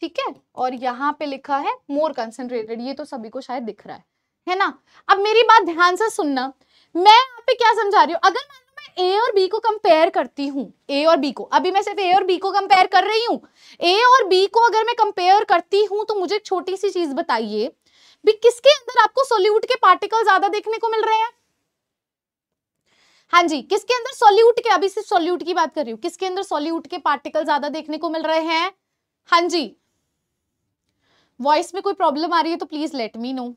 ठीक है और यहाँ पे लिखा है मोर कंसेंट्रेटेड ये तो सभी को शायद दिख रहा है है ना अब मेरी बात ध्यान से सुनना मैं यहाँ पे क्या समझा रही हूँ अगर मान लो मैं ए और बी को कंपेयर करती हूँ ए और बी को अभी मैं सिर्फ ए और बी को कंपेयर कर रही हूँ ए और बी को अगर मैं कंपेयर करती हूँ तो मुझे एक छोटी सी चीज बताइए भी किसके अंदर आपको सोल्यूट के पार्टिकल ज्यादा देखने को मिल रहे हैं हाँ जी किसके अंदर सोल्यूट के अभी सिर्फ सोल्यूट की बात कर रही हूँ किसके अंदर सोल्यूट के पार्टिकल ज्यादा देखने को मिल रहे हैं हाँ जी वॉइस में कोई प्रॉब्लम आ रही है तो प्लीज लेट मी नो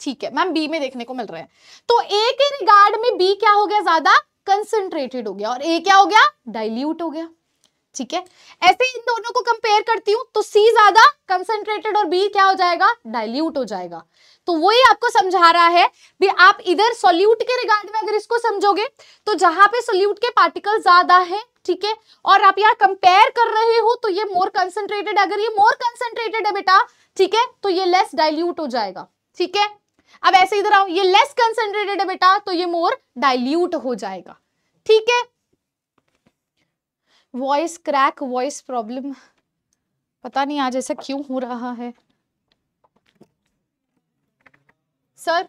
ठीक है मैम बी में देखने को मिल रहे हैं तो ए के रिगार्ड में बी क्या हो गया ज्यादा कंसेंट्रेटेड हो गया और ए क्या हो गया डाइल्यूट हो गया ठीक है ऐसे इन दोनों को कंपेयर करती हूं तो सी ज्यादा कंसेंट्रेटेड और बी क्या हो जाएगा डाइल्यूट हो जाएगा तो वो ही आपको समझा रहा है भी आप इधर सोल्यूट के रिगार्ड में अगर इसको समझोगे तो जहां पे सोल्यूट के पार्टिकल ज्यादा है ठीक है और आप यहाँ कंपेयर कर रहे हो तो ये मोर कंसेंट्रेटेड अगर ये मोर कंसेंट्रेटेड है बेटा ठीक है तो ये लेस डाइल्यूट हो जाएगा ठीक है अब ऐसे इधर आओ ये लेस कंसेंट्रेटेड है बेटा तो ये मोर डाइल्यूट हो जाएगा ठीक है वॉइस क्रैक वॉइस प्रॉब्लम पता नहीं आज ऐसा क्यों हो रहा है Sir?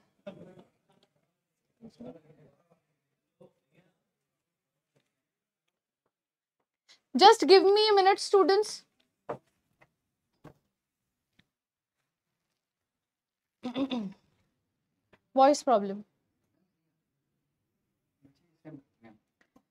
Just give me a minute, students. Voice problem.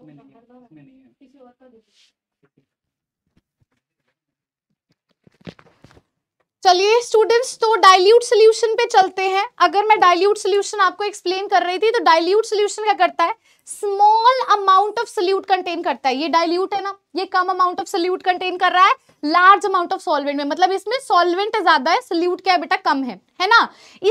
इसमें नहीं है इसमें नहीं है किसी और का चलिए स्टूडेंट्स तो डाइल्यूट सोल्यूशन पे चलते हैं अगर मैं डाइल्यूट सोल्यूशन आपको एक्सप्लेन कर रही थी तो डाइल्यूट सोल्यूशन क्या करता है small amount of solute contain करता है ये डाइल्यूट है ना ये कम अमाउंट ऑफ सोल्यूट कंटेन कर रहा है लार्ज अमाउंट ऑफ सॉल्वेंट में मतलब इसमें सॉल्वेंट ज्यादा है सोल्यूट क्या बेटा कम है है ना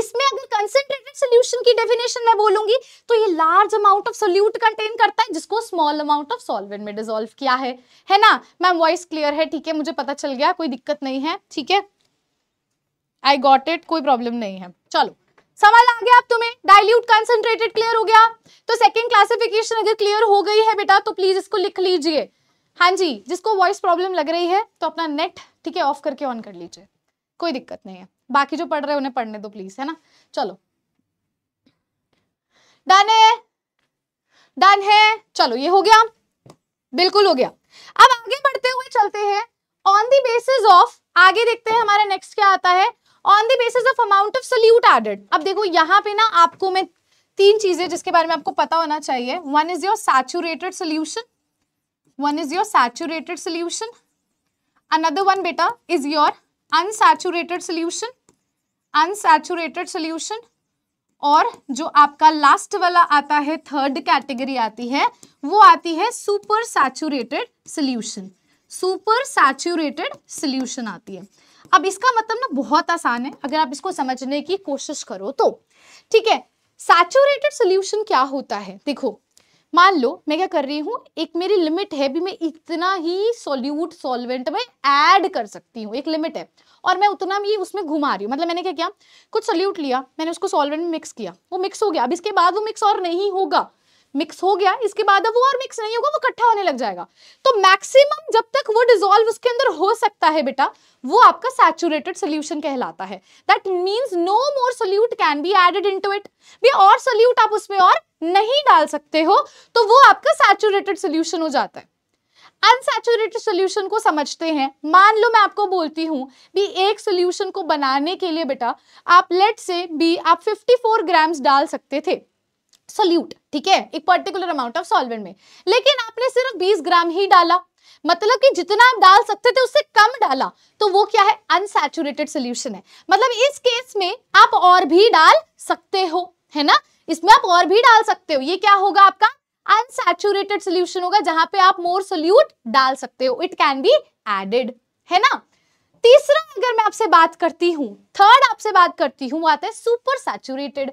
इसमें अगर कंसेंट्रेटेड सोल्यूशन की डेफिनेशन मैं बोलूंगी तो ये large amount of solute contain करता है जिसको स्मॉल अमाउंट ऑफ सॉल्वेंट में डिजोल्व किया है है ना मैम वॉइस क्लियर है ठीक है मुझे पता चल गया कोई दिक्कत नहीं है ठीक है आई गॉट इट कोई प्रॉब्लम नहीं है चलो सवाल आ गया आप तुम्हें डाइल्यूट कंसेंट्रेटेड क्लियर हो गया तो सेकंड क्लासिफिकेशन अगर क्लियर हो गई है बेटा तो प्लीज इसको लिख लीजिए हाँ जी जिसको वॉइस प्रॉब्लम लग रही है तो अपना नेट ठीक है ऑफ करके ऑन कर लीजिए कोई दिक्कत नहीं है बाकी जो पढ़ रहे हैं उन्हें पढ़ने दो प्लीज है ना चलो डन है डन है चलो ये हो गया बिल्कुल हो गया अब आगे बढ़ते हुए चलते हैं ऑन द बेसिस ऑफ आगे देखते हैं हमारा नेक्स्ट क्या आता है on the basis of amount of solute added अब देखो यहाँ पे ना आपको मैं तीन चीजें जिसके बारे में आपको पता होना चाहिए one is your saturated solution one is your saturated solution another one बेटा is your unsaturated solution unsaturated solution और जो आपका लास्ट वाला आता है थर्ड कैटेगरी आती है वो आती है super saturated solution super saturated solution आती है अब इसका मतलब ना बहुत आसान है अगर आप इसको समझने की कोशिश करो तो ठीक है सैचुरेटेड सोल्यूशन क्या होता है देखो मान लो मैं क्या कर रही हूँ एक मेरी लिमिट है भी मैं इतना ही सोल्यूट सॉल्वेंट में ऐड कर सकती हूँ एक लिमिट है और मैं उतना ही उसमें घुमा रही हूँ मतलब मैंने क्या किया कुछ सोल्यूट लिया मैंने उसको सॉल्वेंट में मिक्स किया वो मिक्स हो गया अब इसके बाद वो मिक्स और नहीं होगा मिक्स हो गया इसके बाद अब वो और मिक्स नहीं होगा वो इकट्ठा होने लग जाएगा तो मैक्सिमम जब तक वो डिजोल्व उसके अंदर हो सकता है बेटा वो आपका सैचुरेटेड सोल्यूशन कहलाता है that means no more solute can be added into it भी और सोल्यूट आप उसमें और नहीं डाल सकते हो तो वो आपका सैचुरेटेड सोल्यूशन हो जाता है अनसेचुरेटेड सोल्यूशन को समझते हैं मान लो मैं आपको बोलती हूँ भी एक सोल्यूशन को बनाने के लिए बेटा आप लेट से भी आप 54 ग्राम्स डाल सकते थे सोल्यूट ठीक है एक पर्टिकुलर अमाउंट ऑफ सॉल्वेंट में लेकिन आपने सिर्फ 20 ग्राम ही डाला मतलब कि जितना आप डाल सकते थे उससे कम डाला तो वो क्या है अनसेचुरेटेड सोल्यूशन है मतलब इस केस में आप और भी डाल सकते हो है ना इसमें आप और भी डाल सकते हो ये क्या होगा आपका अनसेचुरेटेड सोल्यूशन होगा जहां पे आप मोर सोल्यूट डाल सकते हो इट कैन बी एडेड है ना तीसरा अगर मैं आपसे बात करती हूँ थर्ड आपसे बात करती हूँ वो आता है सुपर सैचुरेटेड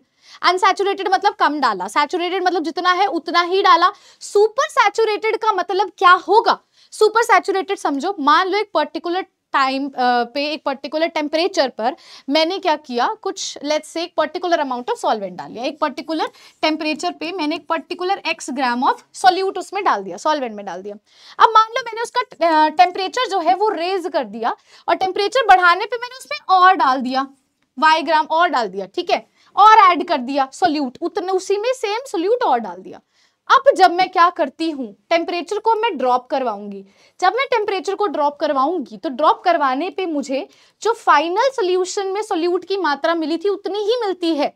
अनसेचुरेटेड मतलब कम डाला सैचुरेटेड मतलब जितना है उतना ही डाला सुपर सैचुरेटेड का मतलब क्या होगा सुपर सैचुरेटेड समझो मान लो एक पर्टिकुलर टाइम पे एक पर्टिकुलर टेम्परेचर पर मैंने क्या किया कुछ लेट्स से एक पर्टिकुलर अमाउंट ऑफ सॉल्वेंट डाल दिया एक पर्टिकुलर टेम्परेचर पे मैंने एक particular X gram of solute उसमें डाल दिया सॉल्वेंट में डाल दिया अब मान लो मैंने उसका टेम्परेचर जो है वो रेज कर दिया और टेम्परेचर बढ़ाने पर मैंने उसमें और डाल दिया वाई ग्राम और डाल दिया ठीक है और ऐड कर दिया सोल्यूट उतने उसी में सेम सोल्यूट और डाल दिया अब जब मैं क्या करती हूँ टेम्परेचर को मैं ड्रॉप करवाऊंगी जब मैं टेम्परेचर को ड्रॉप करवाऊंगी तो ड्रॉप करवाने पे मुझे जो फाइनल सोल्यूशन में सोल्यूट की मात्रा मिली थी उतनी ही मिलती है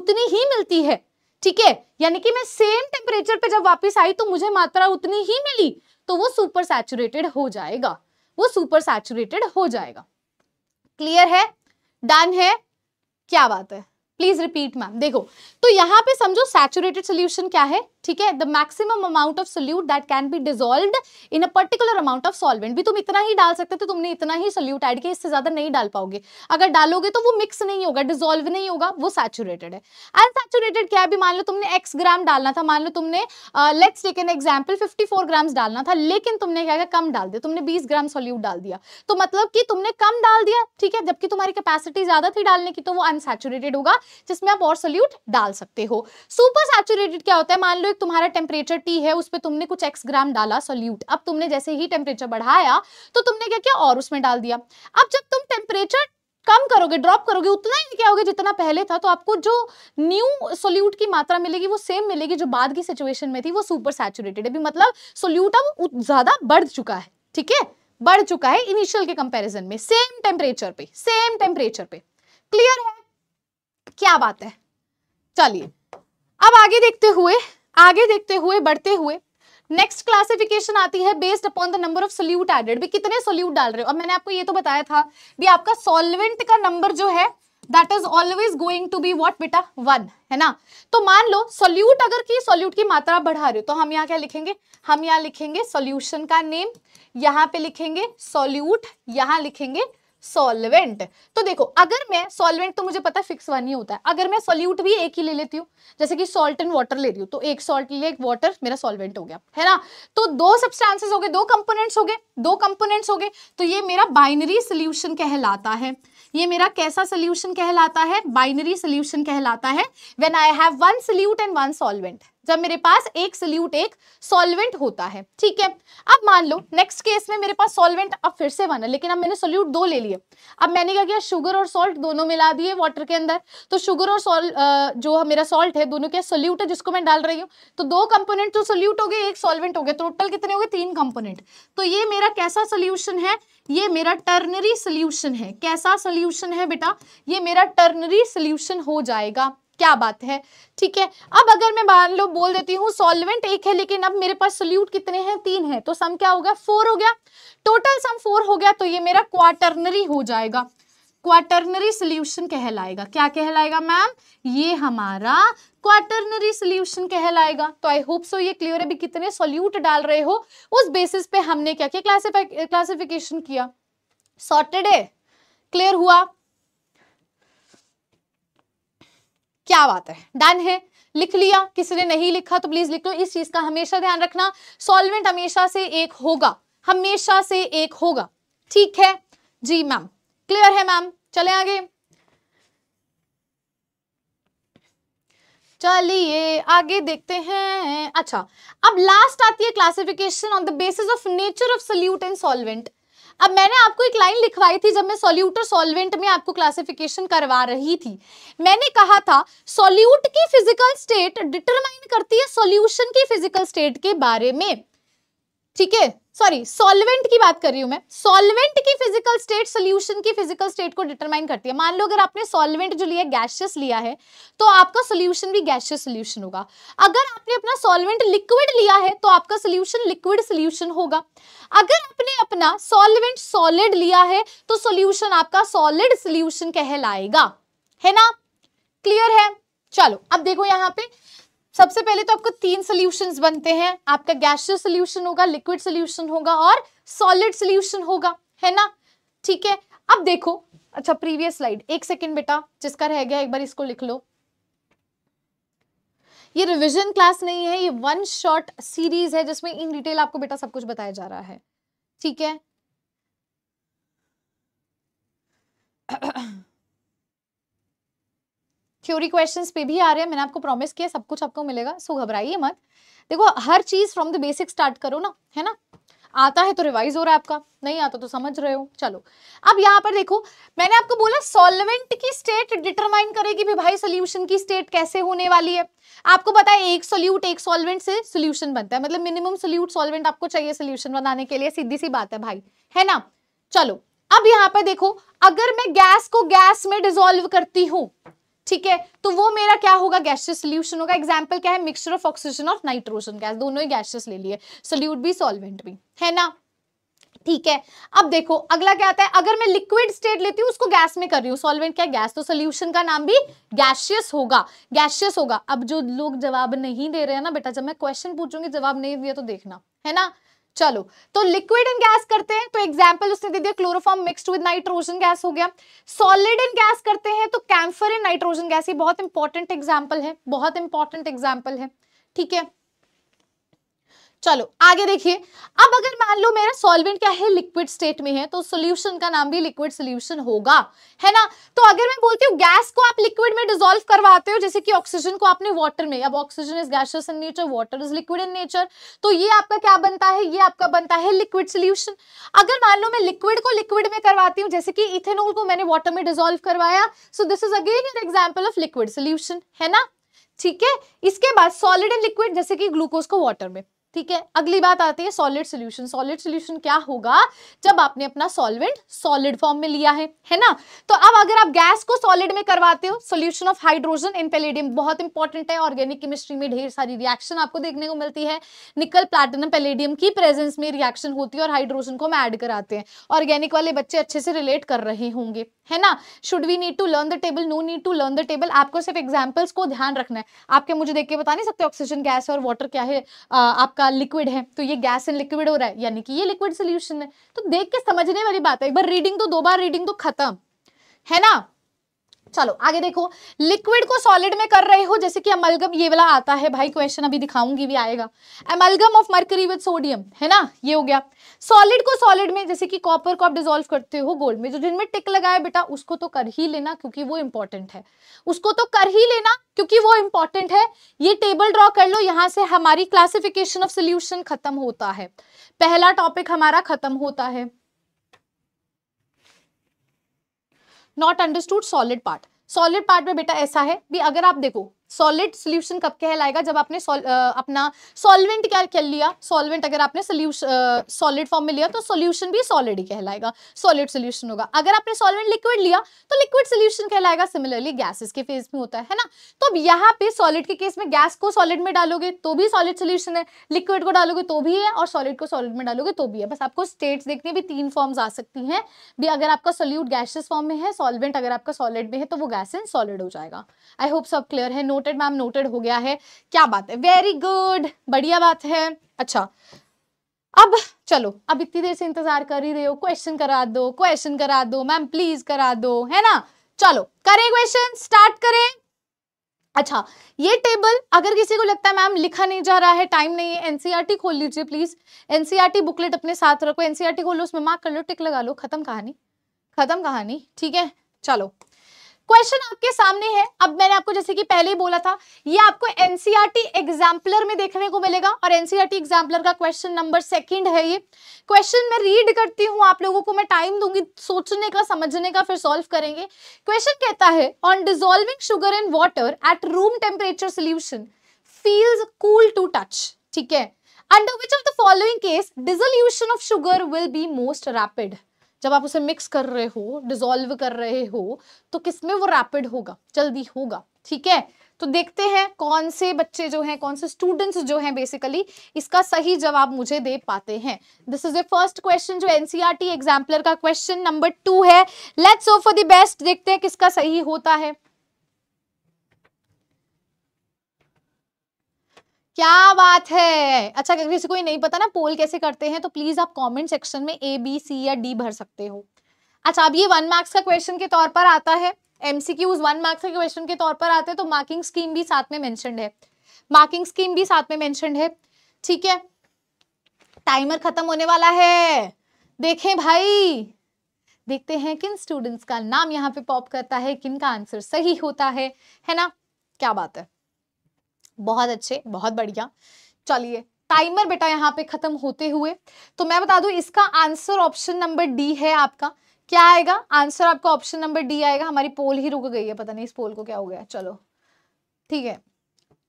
उतनी ही मिलती है ठीक है यानी कि मैं सेम टेम्परेचर पे जब वापस आई तो मुझे मात्रा उतनी ही मिली तो वो सुपर सैचुरेटेड हो जाएगा वो सुपर सैचुरेटेड हो जाएगा क्लियर है डन है क्या बात है प्लीज रिपीट मैम देखो तो यहाँ पे समझो सैचुरेटेड सोल्यूशन क्या है ठीक है the maximum amount of solute that can be dissolve in a particular amount of solvent भी तुम इतना ही डाल सकते थे तुमने इतना ही सोल्यूट ऐड किया इससे ज्यादा नहीं डाल पाओगे अगर डालोगे तो वो मिक्स नहीं होगा डिजोल्व नहीं होगा वो सैचुरेटेड है एंड सैचुरेटेड क्या है भी मान लो तुमने एक्स ग्राम डालना था मान लो तुमने let's take an example fifty four डालना था लेकिन तुमने क्या कम डाल दिया तुमने बीस ग्राम सोल्यूट डाल दिया तो मतलब कि तुमने कम डाल दिया ठीक है जबकि तुम्हारी कैपेसिटी ज्यादा थी डालने की तो वो अनसेचुरेटेड होगा जिसमें आप और सोल्यूट डाल सकते हो सुपर सैचुरेटेड क्या होता है मान लो एक तुम्हारा टेम्परेचर टी है उस पर तुमने कुछ एक्स ग्राम डाला सोल्यूट अब तुमने जैसे ही टेम्परेचर बढ़ाया तो तुमने क्या किया और उसमें डाल दिया अब जब तुम टेम्परेचर कम करोगे ड्रॉप करोगे उतना ही क्या होगा जितना पहले था तो आपको जो न्यू सोल्यूट की मात्रा मिलेगी वो सेम मिलेगी जो बाद की सिचुएशन में थी वो सुपर सैचुरेटेड अभी मतलब सोल्यूट अब ज़्यादा बढ़ चुका है ठीक है बढ़ चुका है इनिशियल के कंपैरिजन में सेम टेम्परेचर पे सेम टेम्परेचर पे क्लियर है क्या बात है चलिए अब आगे देखते हुए आगे देखते हुए बढ़ते हुए नेक्स्ट क्लासिफिकेशन आती है based upon the number of solute added भी कितने सोल्यूट डाल रहे हो और मैंने आपको ये तो बताया था भी आपका सॉल्वेंट का नंबर जो है that is always going to be what बेटा वन है ना तो मान लो सोल्यूट अगर की सोल्यूट की मात्रा बढ़ा रहे हो तो हम यहाँ क्या लिखेंगे हम यहाँ लिखेंगे सोल्यूशन का नेम यहाँ पे लिखेंगे सोल्यूट यहाँ लिखेंगे सॉल्वेंट तो देखो अगर मैं सॉल्वेंट तो मुझे पता है फिक्स वन ही होता है अगर मैं सोल्यूट भी एक ही ले लेती हूँ जैसे कि सॉल्ट एंड वाटर ले रही हूँ तो एक सॉल्ट ले एक वाटर मेरा सॉल्वेंट हो गया है ना तो दो सब्सटेंसेस हो गए दो कंपोनेंट्स हो गए दो कंपोनेंट्स हो गए तो ये मेरा बाइनरी सोल्यूशन कहलाता है ये मेरा कैसा सोल्यूशन कहलाता है बाइनरी सोल्यूशन कहलाता है when I have one solute and one solvent जब मेरे पास एक सोल्यूट एक सॉल्वेंट होता है ठीक है अब मान लो नेक्स्ट केस में मेरे पास सॉल्वेंट अब फिर से वन है लेकिन अब मैंने सोल्यूट दो ले लिए अब मैंने क्या किया शुगर और सॉल्ट दोनों मिला दिए वाटर के अंदर तो शुगर और सॉल्ट जो मेरा सॉल्ट है दोनों के सोल्यूट है जिसको मैं डाल रही हूँ तो दो कंपोनेंट तो सोल्यूट हो गए एक सॉल्वेंट हो गया टोटल कितने हो गए तीन कंपोनेंट तो ये मेरा कैसा सोल्यूशन है ये मेरा टर्नरी सोल्यूशन है कैसा सोल्यूशन है बेटा ये मेरा टर्नरी सोल्यूशन हो जाएगा क्या बात है ठीक है अब अगर मैं मान लो बोल देती हूँ सॉल्वेंट एक है लेकिन अब मेरे पास सोल्यूट कितने हैं तीन है तो सम क्या हो गया फोर हो गया टोटल सम फोर हो गया तो ये मेरा क्वाटर्नरी हो जाएगा क्वाटर्नरी सोल्यूशन कहलाएगा क्या कहलाएगा मैम ये हमारा क्वार्टरनरी सोल्यूशन कहलाएगा तो आई होप सो ये क्लियर है भी कितने सोल्यूट डाल रहे हो उस बेसिस पे हमने क्या किया क्लासिफिकेशन किया सॉर्टेड है क्लियर हुआ क्या बात है डन है लिख लिया किसी ने नहीं लिखा तो प्लीज लिख लो इस चीज का हमेशा ध्यान रखना सॉल्वेंट हमेशा से एक होगा हमेशा से एक होगा ठीक है जी मैम क्लियर है मैम चले आगे चलिए आगे देखते हैं अच्छा अब लास्ट आती है classification on the basis of nature of solute and solvent अब मैंने आपको एक लाइन लिखवाई थी जब मैं सोल्यूट और सॉल्वेंट में आपको क्लासिफिकेशन करवा रही थी मैंने कहा था सोल्यूट की फिजिकल स्टेट डिटरमाइन करती है सोल्यूशन की फिजिकल स्टेट के बारे में ठीक है सॉरी सॉल्वेंट की बात कर रही हूं मैं सॉल्वेंट की फिजिकल स्टेट सॉल्यूशन की फिजिकल स्टेट को डिटरमाइन करती है मान लो अगर आपने सॉल्वेंट जो लिया गैशियस लिया है तो आपका सॉल्यूशन भी गैशियस सॉल्यूशन होगा अगर आपने अपना सॉल्वेंट लिक्विड लिया है तो आपका सॉल्यूशन लिक्विड सॉल्यूशन होगा अगर आपने अपना सॉल्वेंट सॉलिड लिया है तो सोल्यूशन आपका सॉलिड सोल्यूशन कहलाएगा है ना क्लियर है चलो अब देखो यहाँ पे सबसे पहले तो आपको तीन सोल्यूशन बनते हैं आपका गैशियस सोल्यूशन होगा लिक्विड सोल्यूशन होगा और सॉलिड सोल्यूशन होगा है ना ठीक है अब देखो अच्छा प्रीवियस स्लाइड एक सेकेंड बेटा जिसका रह गया एक बार इसको लिख लो ये रिविजन क्लास नहीं है ये वन शॉर्ट सीरीज है जिसमें इन डिटेल आपको बेटा सब कुछ बताया जा रहा है ठीक है थ्योरी क्वेश्चंस पे भी आ रहे हैं मैंने आपको प्रॉमिस किया सब कुछ आपको मिलेगा सो घबराइए मत देखो हर चीज फ्रॉम द बेसिक स्टार्ट करो ना है ना आता है तो रिवाइज हो रहा है आपका नहीं आता तो समझ रहे हो चलो अब यहाँ पर देखो मैंने आपको बोला सॉल्वेंट की स्टेट डिटरमाइन करेगी भी भाई सॉल्यूशन की स्टेट कैसे होने वाली है आपको पता है एक सॉल्यूट एक सॉल्वेंट से सॉल्यूशन बनता है मतलब मिनिमम सॉल्यूट सॉल्वेंट आपको चाहिए सोल्यूशन बनाने के लिए सीधी सी बात है भाई है ना चलो अब यहाँ पर देखो अगर मैं गैस को गैस में डिजोल्व करती हूँ ठीक है तो वो मेरा क्या होगा गैसियस सोल्यूशन होगा एग्जाम्पल क्या है मिक्सचर ऑफ ऑक्सीजन और नाइट्रोजन गैस दोनों ही गैसियस ले लिए सोल्यूट भी सॉल्वेंट भी है ना ठीक है अब देखो अगला क्या आता है अगर मैं लिक्विड स्टेट लेती हूँ उसको गैस में कर रही हूँ सॉल्वेंट क्या गैस तो सोल्यूशन का नाम भी गैशियस होगा गैशियस होगा अब जो लोग जवाब नहीं दे रहे हैं ना बेटा जब मैं क्वेश्चन पूछूंगी जवाब नहीं दिया तो देखना है ना चलो तो लिक्विड एंड गैस करते हैं तो एग्जाम्पल उसने दे दिया chloroform mixed with nitrogen gas हो गया सॉलिड एंड गैस करते हैं तो कैम्फर एंड नाइट्रोजन गैस ये बहुत इंपॉर्टेंट एग्जाम्पल है बहुत इंपॉर्टेंट एग्जाम्पल है ठीक है चलो आगे देखिए अब अगर मान लो मेरा सॉल्वेंट क्या है लिक्विड स्टेट में है तो सोल्यूशन का नाम भी लिक्विड सोल्यूशन होगा है ना तो अगर मैं बोलती हूँ गैस को आप लिक्विड में डिजोल्व करवाते हो जैसे कि ऑक्सीजन को आपने वाटर में अब oxygen is gas in nature water is liquid in nature तो ये आपका क्या बनता है ये आपका बनता है लिक्विड सोल्यूशन अगर मान लो मैं लिक्विड को लिक्विड में करवाती हूँ जैसे कि इथेनोल को मैंने वाटर में डिजोल्व करवाया so this is again an example of liquid solution है ना ठीक है इसके बाद सॉलिड एंड लिक्विड जैसे कि ग्लूकोज को वाटर में ठीक है अगली बात आती है सॉलिड सोल्यूशन सॉलिड सोल्यूशन क्या होगा जब आपने अपना सॉल्वेंट सॉलिड फॉर्म में लिया है है ना तो अब अगर आप गैस को सॉलिड में करवाते हो solution of hydrogen in palladium बहुत इंपॉर्टेंट है ऑर्गेनिक केमिस्ट्री में ढेर सारी रिएक्शन आपको देखने को मिलती है निकल प्लाटिनम पेलेडियम की प्रेजेंस में रिएक्शन होती है और हाइड्रोजन को हम ऐड कराते हैं ऑर्गेनिक वाले बच्चे अच्छे से रिलेट कर रहे होंगे है ना should we need to learn the table no need to learn the table आपको सिर्फ एग्जाम्पल्स को ध्यान रखना है आपके मुझे देख के बता नहीं सकते ऑक्सीजन गैस और वाटर क्या है आपका आपका लिक्विड है तो ये गैस एंड लिक्विड हो रहा है यानी कि ये लिक्विड सोल्यूशन है तो देख के समझने वाली बात है एक बार रीडिंग तो दो बार रीडिंग तो खत्म है ना चलो आगे देखो लिक्विड को सॉलिड में कर रहे हो जैसे कि अमलगम ये वाला आता है भाई क्वेश्चन अभी दिखाऊंगी भी आएगा amalgam of mercury with sodium है ना ये हो गया सॉलिड को सॉलिड में जैसे कि कॉपर को आप डिजोल्व करते हो गोल्ड में जो जिनमें टिक लगाया बेटा उसको तो कर ही लेना क्योंकि वो इंपॉर्टेंट है उसको तो कर ही लेना क्योंकि वो इंपॉर्टेंट है ये टेबल ड्रॉ कर लो यहाँ से हमारी क्लासिफिकेशन ऑफ सोल्यूशन खत्म होता है पहला टॉपिक हमारा खत्म होता है not understood solid part solid part में बेटा ऐसा है भी अगर आप देखो सॉलिड सोल्यूशन कब कहलाएगा जब आपने सॉल, अपना सॉल्वेंट क्या कह लिया सॉल्वेंट अगर आपने सॉलिड फॉर्म में लिया तो सोल्यूशन भी सॉलिड ही कहलाएगा सॉलिड सोल्यूशन होगा अगर आपने सॉल्वेंट लिक्विड लिया तो लिक्विड सोल्यूशन कहलाएगा सिमिलरली गैसेस के फेज में होता है ना तो अब यहाँ पे सॉलिड के केस में गैस को सॉलिड में डालोगे तो भी सॉलिड सोल्यूशन है लिक्विड को डालोगे तो भी है और सॉलिड को सॉलिड में डालोगे तो भी है बस आपको स्टेट्स देखने भी तीन फॉर्म्स आ सकती हैं भी अगर आपका सोल्यूट गैसेस फॉर्म में है सॉल्वेंट अगर आपका सॉलिड में है तो वो गैस एंड सॉलिड हो जाएगा आई होप सब क्लियर है नोट नोटेड मैम नोटेड हो गया है क्या बात है वेरी गुड बढ़िया बात है अच्छा अब चलो अब इतनी देर से इंतजार कर ही रहे हो क्वेश्चन करा दो क्वेश्चन करा दो मैम प्लीज करा दो है ना चलो करें क्वेश्चन स्टार्ट करें अच्छा ये टेबल अगर किसी को लगता है मैम लिखा नहीं जा रहा है टाइम नहीं है एनसीईआरटी e खोल लीजिए प्लीज एनसीईआरटी बुकलेट अपने साथ रखो एनसीईआरटी e खोलो उसमें मार्क कर लो टिक लगा लो खत्म कहानी खत्म कहानी ठीक है चलो क्वेश्चन आपके सामने है अब मैंने आपको जैसे कि पहले ही बोला था ये आपको एनसीआरटी एग्जाम्पलर e में देखने को मिलेगा और एनसीआरटी एग्जाम्पलर e का क्वेश्चन नंबर सेकंड है ये क्वेश्चन मैं रीड करती हूँ आप लोगों को मैं टाइम दूंगी सोचने का समझने का फिर सॉल्व करेंगे क्वेश्चन कहता है on dissolving sugar in water at room temperature solution feels cool to touch ठीक है under which of the following case dissolution of sugar will be most rapid जब आप उसे मिक्स कर रहे हो डिजोल्व कर रहे हो तो किस में वो रैपिड होगा जल्दी होगा ठीक है तो देखते हैं कौन से बच्चे जो हैं कौन से स्टूडेंट्स जो हैं बेसिकली इसका सही जवाब मुझे दे पाते हैं this is the first question जो एनसीआरटी एग्जाम्पलर e का क्वेश्चन नंबर टू है लेट्स फॉर द बेस्ट देखते हैं किसका सही होता है क्या बात है अच्छा अगर किसी को ये नहीं पता ना पोल कैसे करते हैं तो प्लीज आप कमेंट सेक्शन में ए बी सी या डी भर सकते हो अच्छा अब ये वन मार्क्स का क्वेश्चन के तौर पर आता है एमसीक्यूज वन मार्क्स का क्वेश्चन के तौर पर आते हैं तो मार्किंग स्कीम भी साथ में मेंशनड है मार्किंग स्कीम भी साथ में मेंशनड है ठीक है टाइमर खत्म होने वाला है देखें भाई देखते हैं किन स्टूडेंट्स का नाम यहाँ पे पॉप करता है किन का आंसर सही होता है है ना क्या बात है बहुत अच्छे बहुत बढ़िया चलिए टाइमर बेटा यहाँ पे खत्म होते हुए तो मैं बता दू इसका आंसर ऑप्शन नंबर डी है आपका क्या आएगा आंसर आपका ऑप्शन नंबर डी आएगा हमारी पोल ही रुक गई है पता नहीं इस पोल को क्या हो गया चलो ठीक है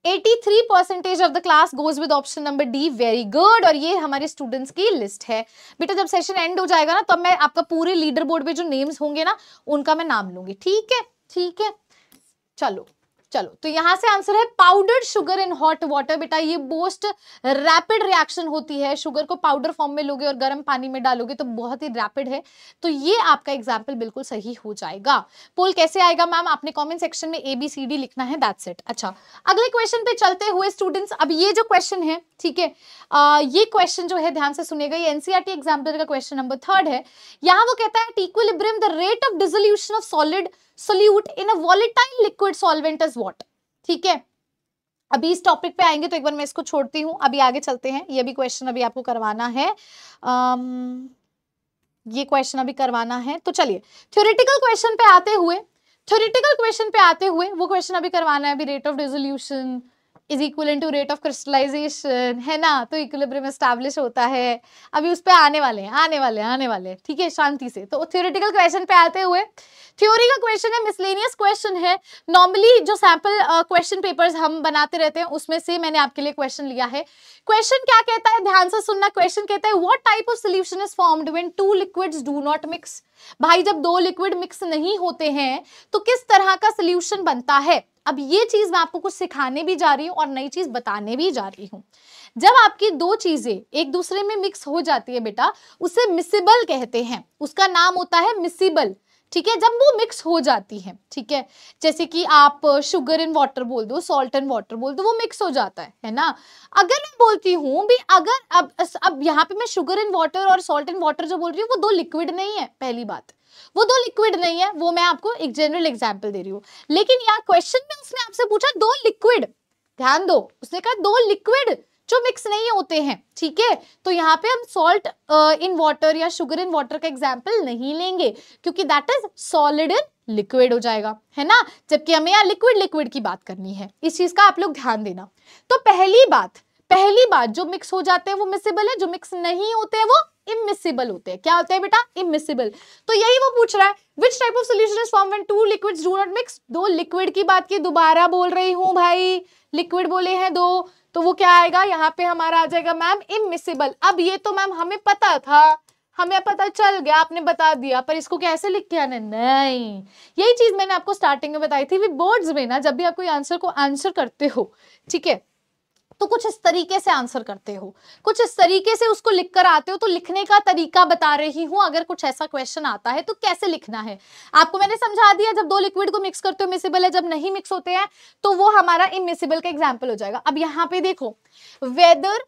83 percentage of the class goes with option number D very good और ये हमारे स्टूडेंट्स की लिस्ट है बेटा जब सेशन एंड हो जाएगा ना तब तो मैं आपका पूरे लीडर बोर्ड पे जो नेम्स होंगे ना उनका मैं नाम लूंगी ठीक है ठीक है चलो चलो तो यहां से आंसर है powdered sugar in hot water बेटा ये मोस्ट रैपिड रिएक्शन होती है शुगर को पाउडर फॉर्म में लोगे और गर्म पानी में डालोगे तो बहुत ही रैपिड है तो ये आपका एग्जाम्पल बिल्कुल सही हो जाएगा पोल कैसे आएगा मैम आपने कॉमेंट सेक्शन में ए बी सी डी लिखना है दैट सेट अच्छा अगले क्वेश्चन पे चलते हुए स्टूडेंट्स अब ये जो क्वेश्चन है ठीक है ये क्वेश्चन जो है ध्यान से सुनेगा ये एनसीआरटी एग्जाम्पल e का क्वेश्चन नंबर थर्ड है यहाँ वो कहता है equilibrium the rate of dissolution of solid solute in a volatile liquid solvent is what ठीक है अभी इस टॉपिक पे आएंगे तो एक बार मैं इसको छोड़ती हूँ अभी आगे चलते हैं ये भी क्वेश्चन अभी आपको करवाना है um, ये क्वेश्चन अभी करवाना है तो चलिए थ्योरेटिकल क्वेश्चन पे आते हुए थ्योरेटिकल क्वेश्चन पे आते हुए वो क्वेश्चन अभी करवाना है अभी rate of resolution is equal to rate of crystallisation है ना तो इक्वलिब्रियम एस्टैब्लिश होता है अभी उस पर आने वाले हैं आने वाले हैं आने वाले हैं ठीक है शांति से तो थियोरिटिकल क्वेश्चन पे आते हुए थ्योरी का क्वेश्चन है मिसलेनियस क्वेश्चन है नॉर्मली जो सैम्पल क्वेश्चन पेपर्स हम बनाते रहते हैं उसमें से मैंने आपके लिए क्वेश्चन लिया है क्वेश्चन क्या कहता है ध्यान से सुनना क्वेश्चन कहता है what type of solution is formed when two liquids do not mix भाई जब दो लिक्विड मिक्स नहीं होते हैं तो किस तरह का सोल्यूशन बनता है अब ये चीज़ मैं आपको कुछ सिखाने भी जा रही हूँ और नई चीज़ बताने भी जा रही हूँ जब आपकी दो चीज़ें एक दूसरे में मिक्स हो जाती है बेटा उसे मिसिबल कहते हैं उसका नाम होता है मिसिबल ठीक है जब वो मिक्स हो जाती है ठीक है जैसे कि आप शुगर एंड वाटर बोल दो सॉल्ट एंड वाटर बोल दो वो मिक्स हो जाता है है ना अगर मैं बोलती हूँ भी अगर अब अब यहाँ पे मैं शुगर एंड वाटर और सॉल्ट एंड वाटर जो बोल रही हूँ वो दो लिक्विड नहीं है पहली बात वो दो लिक्विड नहीं है वो मैं आपको एक जनरल एग्जाम्पल दे रही हूँ लेकिन यहाँ क्वेश्चन में उसने आपसे पूछा दो लिक्विड ध्यान दो उसने कहा दो लिक्विड जो मिक्स नहीं होते हैं ठीक है तो यहाँ पे हम सॉल्ट इन वाटर या शुगर इन वाटर का एग्जाम्पल नहीं लेंगे क्योंकि that is solid in liquid हो जाएगा है ना जबकि हमें यहाँ लिक्विड लिक्विड की बात करनी है इस चीज का आप लोग ध्यान देना तो पहली बात पहली बात जो मिक्स हो जाते हैं वो मिसेबल है जो मिक्स नहीं होते हैं वो इमिसिबल होते हैं क्या होते हैं बेटा इमिसिबल तो यही वो पूछ रहा है which type of solution is form when two liquid do not mix दो लिक्विड की बात की दोबारा बोल रही हूँ भाई लिक्विड बोले हैं दो तो वो क्या आएगा यहाँ पे हमारा आ जाएगा मैम इमिसिबल अब ये तो मैम हमें पता था हमें पता चल गया आपने बता दिया पर इसको कैसे लिख के आने नहीं यही चीज मैंने आपको स्टार्टिंग में बताई थी वी बोर्ड्स में ना जब भी आप कोई आंसर को आंसर करते हो ठीक है तो कुछ इस तरीके से आंसर करते हो कुछ इस तरीके से उसको लिख कर आते हो तो लिखने का तरीका बता रही हूं अगर कुछ ऐसा क्वेश्चन आता है तो कैसे लिखना है आपको मैंने समझा दिया जब दो लिक्विड को मिक्स करते हो मिसिबल है जब नहीं मिक्स होते हैं तो वो हमारा इमिसिबल का एग्जाम्पल हो जाएगा अब यहाँ पे देखो whether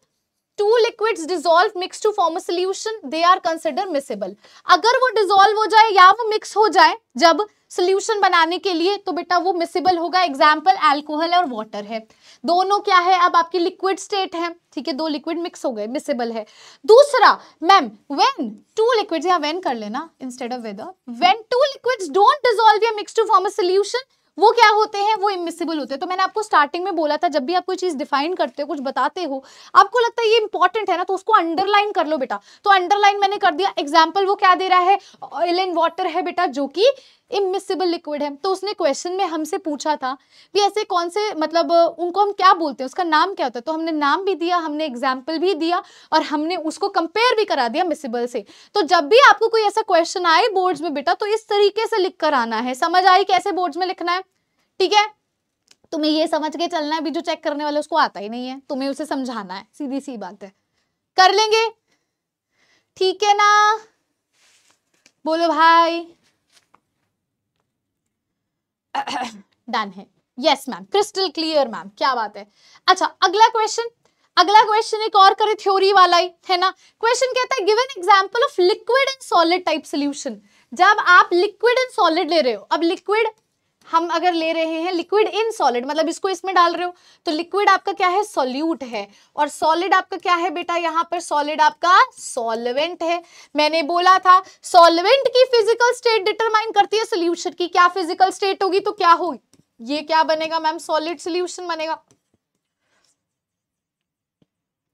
two liquid dissolve mix to form solution they are consider miscible अगर वो डिजोल्व हो जाए या वो मिक्स हो जाए जब सोल्यूशन बनाने के लिए तो बेटा वो मिसेबल होगा एग्जाम्पल एल्कोहल और वाटर है दोनों क्या है अब आपकी लिक्विड स्टेट है ठीक है दो लिक्विड मिक्स हो गए मिसेबल है दूसरा मैम वेन टू लिक्विड या वेन कर लेना instead of whether when two liquid don't dissolve या mix to form a solution वो क्या होते हैं वो इमिसिबल होते हैं तो मैंने आपको स्टार्टिंग में बोला था जब भी आप कोई चीज़ डिफाइन करते हो कुछ बताते हो आपको लगता है ये इंपॉर्टेंट है ना तो उसको अंडरलाइन कर लो बेटा तो अंडरलाइन मैंने कर दिया एग्जाम्पल वो क्या दे रहा है ऑयल एंड वाटर है बेटा जो कि इमिसिबल लिक्विड है तो उसने क्वेश्चन में हमसे पूछा था भी ऐसे कौन से मतलब उनको हम क्या बोलते हैं उसका नाम क्या होता है तो हमने नाम भी दिया हमने एग्जाम्पल भी दिया और हमने उसको कंपेयर भी करा दिया मिसिबल से तो जब भी आपको कोई ऐसा क्वेश्चन आए बोर्ड्स में बेटा तो इस तरीके से लिख कर आना है समझ आई कैसे बोर्ड्स में लिखना है ठीक है तुम्हें ये समझ के चलना है अभी जो चेक करने वाला उसको आता ही नहीं है तुम्हें उसे समझाना है सीधी सी बात है कर लेंगे ठीक है ना बोलो भाई डन है yes ma'am crystal clear ma'am क्या बात है अच्छा अगला क्वेश्चन अगला क्वेश्चन एक और करे थ्योरी वाला ही है ना क्वेश्चन कहता है given example of liquid and solid type solution जब आप लिक्विड एंड सॉलिड ले रहे हो अब लिक्विड हम अगर ले रहे हैं लिक्विड इन सॉलिड मतलब इसको इसमें डाल रहे हो तो लिक्विड आपका क्या है सॉल्यूट है और सॉलिड आपका क्या है बेटा यहाँ पर सॉलिड आपका सॉल्वेंट है मैंने बोला था सॉल्वेंट की फिजिकल स्टेट डिटरमाइन करती है सोल्यूशन की क्या फिजिकल स्टेट होगी तो क्या होगी ये क्या बनेगा मैम सॉलिड सोल्यूशन बनेगा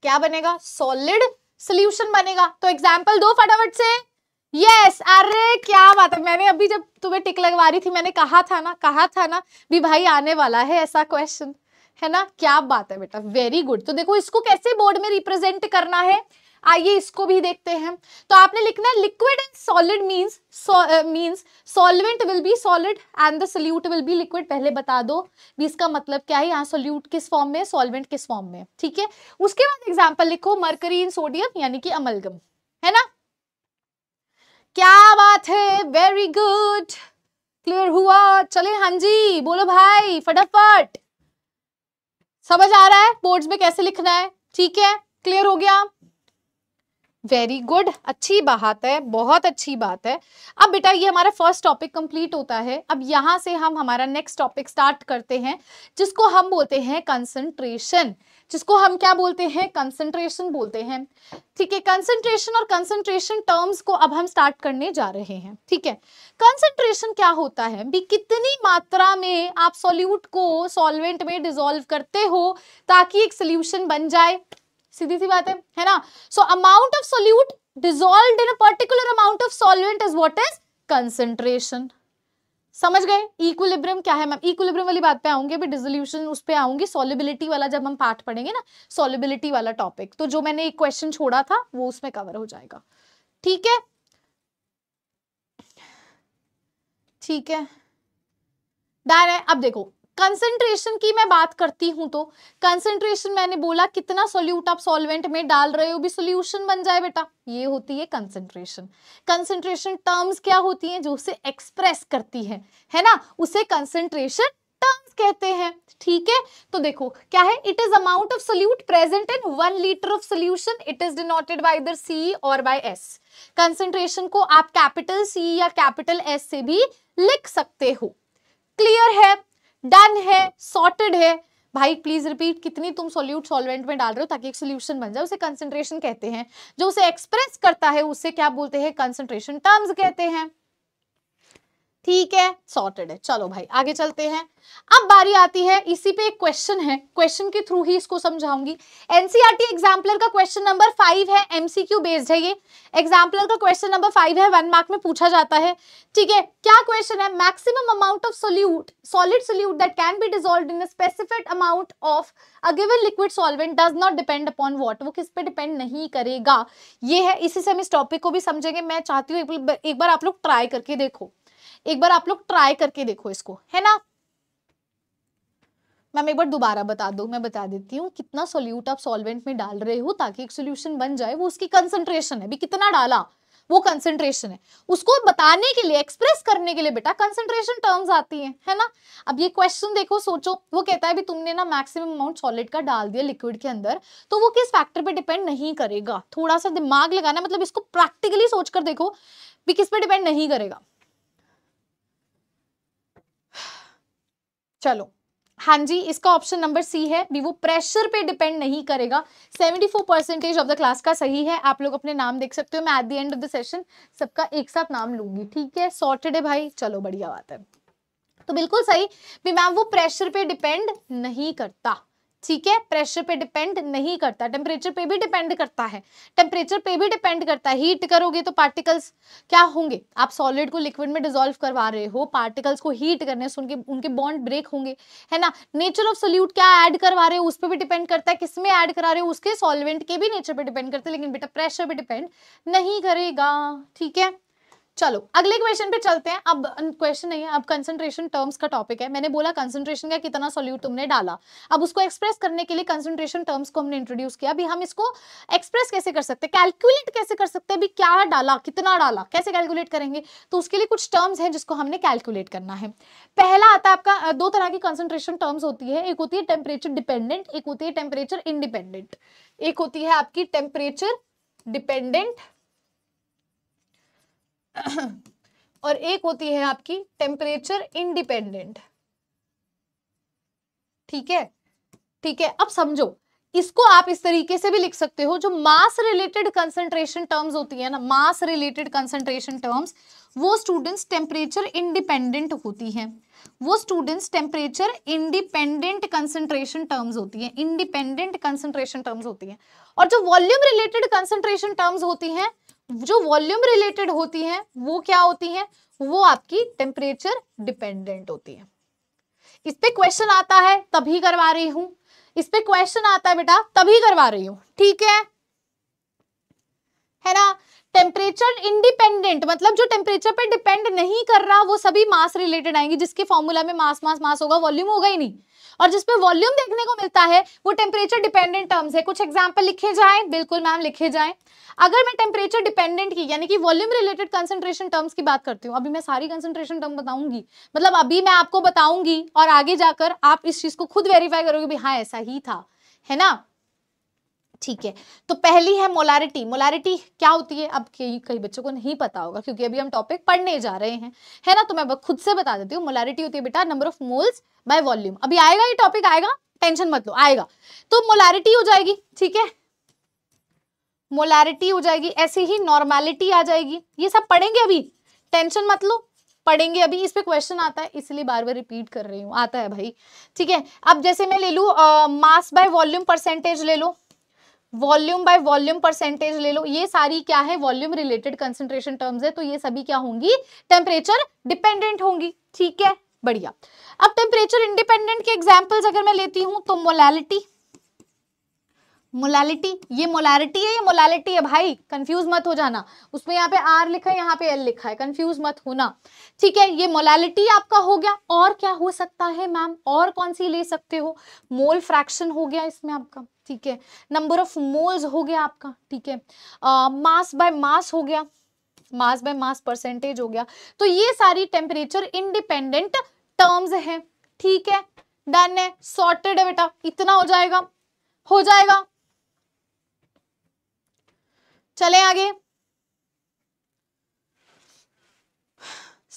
क्या बनेगा सॉलिड सोल्यूशन बनेगा तो एग्जाम्पल दो फटाफट से यस अरे क्या बात है मैंने अभी जब तुम्हें टिक लगवा रही थी मैंने कहा था ना कहा था ना भी भाई आने वाला है ऐसा क्वेश्चन है ना क्या बात है बेटा वेरी गुड तो देखो इसको कैसे बोर्ड में रिप्रेजेंट करना है आइए इसको भी देखते हैं तो आपने लिखना है liquid and solid means means solvent will be solid and the solute will be liquid पहले बता दो भी इसका मतलब क्या है यहाँ सोल्यूट किस फॉर्म में सॉल्वेंट किस फॉर्म में ठीक है उसके बाद एग्जाम्पल लिखो मर्करी इन सोडियम यानी कि अमलगम है ना क्या बात है वेरी गुड क्लियर हुआ चले हां जी बोलो भाई फटाफट समझ आ रहा है बोर्ड्स में कैसे लिखना है ठीक है क्लियर हो गया वेरी गुड अच्छी बात है बहुत अच्छी बात है अब बेटा ये हमारा फर्स्ट टॉपिक कंप्लीट होता है अब यहाँ से हम हमारा नेक्स्ट टॉपिक स्टार्ट करते हैं जिसको हम बोलते हैं कंसंट्रेशन जिसको हम क्या बोलते हैं कंसंट्रेशन बोलते हैं ठीक है कंसंट्रेशन और कंसंट्रेशन टर्म्स को अब हम स्टार्ट करने जा रहे हैं ठीक है कंसंट्रेशन क्या होता है भी कितनी मात्रा में आप सॉल्यूट को सॉल्वेंट में डिजोल्व करते हो ताकि एक सोल्यूशन बन जाए सीधी सी बात है है ना so amount of solute dissolve in a particular amount of solvent is what is concentration समझ गए इक्विलिब्रियम क्या है मैम इक्विलिब्रियम वाली बात पे आऊंगी अभी डिजोल्यूशन उस पर आऊंगी सॉलिबिलिटी वाला जब हम पार्ट पढ़ेंगे ना सॉलिबिलिटी वाला टॉपिक तो जो मैंने एक क्वेश्चन छोड़ा था वो उसमें कवर हो जाएगा ठीक है ठीक है डायर है अब देखो कंसेंट्रेशन की मैं बात करती हूँ तो कंसेंट्रेशन मैंने बोला कितना सोल्यूट आप सॉल्वेंट में डाल रहे हो भी सोल्यूशन बन जाए बेटा ये होती है कंसेंट्रेशन कंसेंट्रेशन टर्म्स क्या होती हैं जो उसे एक्सप्रेस करती है है ना उसे कंसेंट्रेशन टर्म्स कहते हैं ठीक है तो देखो क्या है it is amount of solute present in one litre of solution it is denoted by इधर सी और बाय एस कंसेंट्रेशन को आप कैपिटल सी या कैपिटल एस से भी लिख सकते हो क्लियर है डन है सॉर्टेड है भाई प्लीज रिपीट कितनी तुम सोल्यूट सॉल्वेंट में डाल रहे हो ताकि एक सोल्यूशन बन जाए उसे कंसेंट्रेशन कहते हैं जो उसे एक्सप्रेस करता है उसे क्या बोलते हैं कंसेंट्रेशन टर्म्स कहते हैं ठीक है सॉर्टेड है चलो भाई आगे चलते हैं अब बारी आती है इसी पे एक क्वेश्चन है क्वेश्चन के थ्रू ही इसको समझाऊंगी एनसीआरटी एग्जाम्पलर e का क्वेश्चन नंबर फाइव है एमसीक्यू बेस्ड है ये एग्जाम्पलर का क्वेश्चन नंबर फाइव है वन मार्क में पूछा जाता है ठीक है क्या क्वेश्चन है maximum amount of solute solid solute that can be dissolve in specific amount of a given liquid solvent does not depend upon what वो किस पे डिपेंड नहीं करेगा ये है इसी से हम इस टॉपिक को भी समझेंगे मैं चाहती हूँ एक बार आप लोग ट्राई करके देखो एक बार आप लोग ट्राई करके देखो इसको है ना मैम एक बार दोबारा बता दो मैं बता देती हूँ कितना सोल्यूट आप सॉल्वेंट में डाल रहे हो ताकि एक सोल्यूशन बन जाए वो उसकी कंसंट्रेशन है भी कितना डाला वो कंसंट्रेशन है उसको बताने के लिए एक्सप्रेस करने के लिए बेटा कंसंट्रेशन टर्म्स आती हैं है ना अब ये क्वेश्चन देखो सोचो वो कहता है भी तुमने ना मैक्सिमम अमाउंट सॉलिड का डाल दिया लिक्विड के अंदर तो वो किस फैक्टर पे डिपेंड नहीं करेगा थोड़ा सा दिमाग लगाना मतलब इसको प्रैक्टिकली सोचकर देखो भी किस पे डिपेंड नहीं करेगा चलो हाँ जी इसका ऑप्शन नंबर सी है भी वो प्रेशर पे डिपेंड नहीं करेगा 74 परसेंटेज ऑफ द क्लास का सही है आप लोग अपने नाम देख सकते हो मैं at the end of the session सबका एक साथ नाम लूंगी ठीक है सॉर्टेड है भाई चलो बढ़िया बात है तो बिल्कुल सही भी मैम वो प्रेशर पे डिपेंड नहीं करता ठीक है प्रेशर पे डिपेंड नहीं करता टेम्परेचर पे भी डिपेंड करता है टेम्परेचर पे भी डिपेंड करता है हीट करोगे तो पार्टिकल्स क्या होंगे आप सॉलिड को लिक्विड में डिजोल्व करवा रहे हो पार्टिकल्स को हीट करने से उनके उनके बॉन्ड ब्रेक होंगे है ना नेचर ऑफ सोल्यूट क्या ऐड करवा रहे हो उस पर भी डिपेंड करता है किस में ऐड करा रहे हो उसके सोलवेंट के भी नेचर पर डिपेंड करते हैं लेकिन बेटा प्रेशर पर डिपेंड नहीं करेगा ठीक है चलो अगले क्वेश्चन पे चलते हैं अब क्वेश्चन नहीं है अब कंसंट्रेशन टर्म्स का टॉपिक है मैंने बोला कंसंट्रेशन का कितना सोल्यूट तुमने डाला अब उसको एक्सप्रेस करने के लिए कंसंट्रेशन टर्म्स को हमने इंट्रोड्यूस किया अभी हम इसको एक्सप्रेस कैसे कर सकते हैं कैलकुलेट कैसे कर सकते हैं अभी क्या डाला कितना डाला कैसे कैलकुलेट करेंगे तो उसके लिए कुछ टर्म्स हैं जिसको हमने कैलकुलेट करना है पहला आता है आपका दो तरह की कंसेंट्रेशन टर्म्स होती है एक होती है टेम्परेचर डिपेंडेंट एक होती है टेम्परेचर इंडिपेंडेंट एक होती है आपकी टेम्परेचर डिपेंडेंट और एक होती है आपकी टेम्परेचर इंडिपेंडेंट ठीक है ठीक है अब समझो इसको आप इस तरीके से भी लिख सकते हो जो मास रिलेटेड कंसंट्रेशन टर्म्स होती है ना मास रिलेटेड कंसंट्रेशन टर्म्स वो स्टूडेंट्स टेम्परेचर इंडिपेंडेंट होती हैं वो students temperature independent concentration terms होती हैं इंडिपेंडेंट कंसंट्रेशन टर्म्स होती हैं और जो वॉल्यूम रिलेटेड कंसंट्रेशन टर्म्स होती हैं जो वॉल्यूम रिलेटेड होती हैं वो क्या होती हैं वो आपकी टेम्परेचर डिपेंडेंट होती है इस पे क्वेश्चन आता है तभी करवा रही हूं इस पे क्वेश्चन आता है बेटा तभी करवा रही हूं ठीक है है ना टेम्परेचर इंडिपेंडेंट मतलब जो टेम्परेचर पे डिपेंड नहीं कर रहा वो सभी मास रिलेटेड आएंगे जिसके फॉर्मूला में मास मास मास होगा वॉल्यूम होगा ही नहीं और जिसमें वॉल्यूम देखने को मिलता है वो टेम्परेचर डिपेंडेंट टर्म्स है कुछ एग्जाम्पल लिखे जाए बिल्कुल मैम लिखे जाए अगर मैं टेम्परेचर डिपेंडेंट की यानी कि वॉल्यूम रिलेटेड कंसंट्रेशन टर्म्स की बात करती हूँ अभी मैं सारी कंसंट्रेशन टर्म बताऊंगी मतलब अभी मैं आपको बताऊंगी और आगे जाकर आप इस चीज़ को खुद वेरीफाई करोगे भी हाँ ऐसा ही था है ना ठीक है तो पहली है मोलारिटी मोलारिटी क्या होती है अब कई बच्चों को नहीं पता होगा क्योंकि अभी हम टॉपिक पढ़ने जा रहे हैं है ना तो मैं खुद से बता देती हूँ मोलारिटी होती है बेटा number of moles by volume अभी आएगा ये टॉपिक आएगा टेंशन मत लो आएगा तो मोलारिटी हो जाएगी ठीक है मोलारिटी हो जाएगी ऐसे ही नॉर्मैलिटी आ जाएगी ये सब पढ़ेंगे अभी टेंशन मत लो पढ़ेंगे अभी इस पे क्वेश्चन आता है इसलिए बार बार रिपीट कर रही हूँ आता है भाई ठीक है अब जैसे मैं ले लू मास बाय वॉल्यूम परसेंटेज ले लो वॉल्यूम बाय वॉल्यूम परसेंटेज ले लो ये सारी क्या है वॉल्यूम रिलेटेड कंसेंट्रेशन टर्म्स है तो ये सभी क्या होंगी टेम्परेचर डिपेंडेंट होंगी ठीक है बढ़िया अब टेम्परेचर इंडिपेंडेंट के एग्जाम्पल्स अगर मैं लेती हूं तो मोलैलिटी मोलैलिटी ये मोलैलिटी है ये मोलैलिटी है भाई कंफ्यूज मत हो जाना उसमें यहाँ पे आर लिखा है यहाँ पे एल लिखा है कंफ्यूज मत होना ठीक है ये मोलैलिटी आपका हो गया और क्या हो सकता है मैम और कौन सी ले सकते हो मोल फ्रैक्शन हो गया इसमें आपका ठीक है नंबर ऑफ मोल्स हो गया आपका ठीक है मास बाय मास हो गया मास बाय मास परसेंटेज हो गया तो ये सारी टेम्परेचर इंडिपेंडेंट टर्म्स हैं ठीक है डन है सॉर्टेड है बेटा इतना हो जाएगा हो जाएगा चले आगे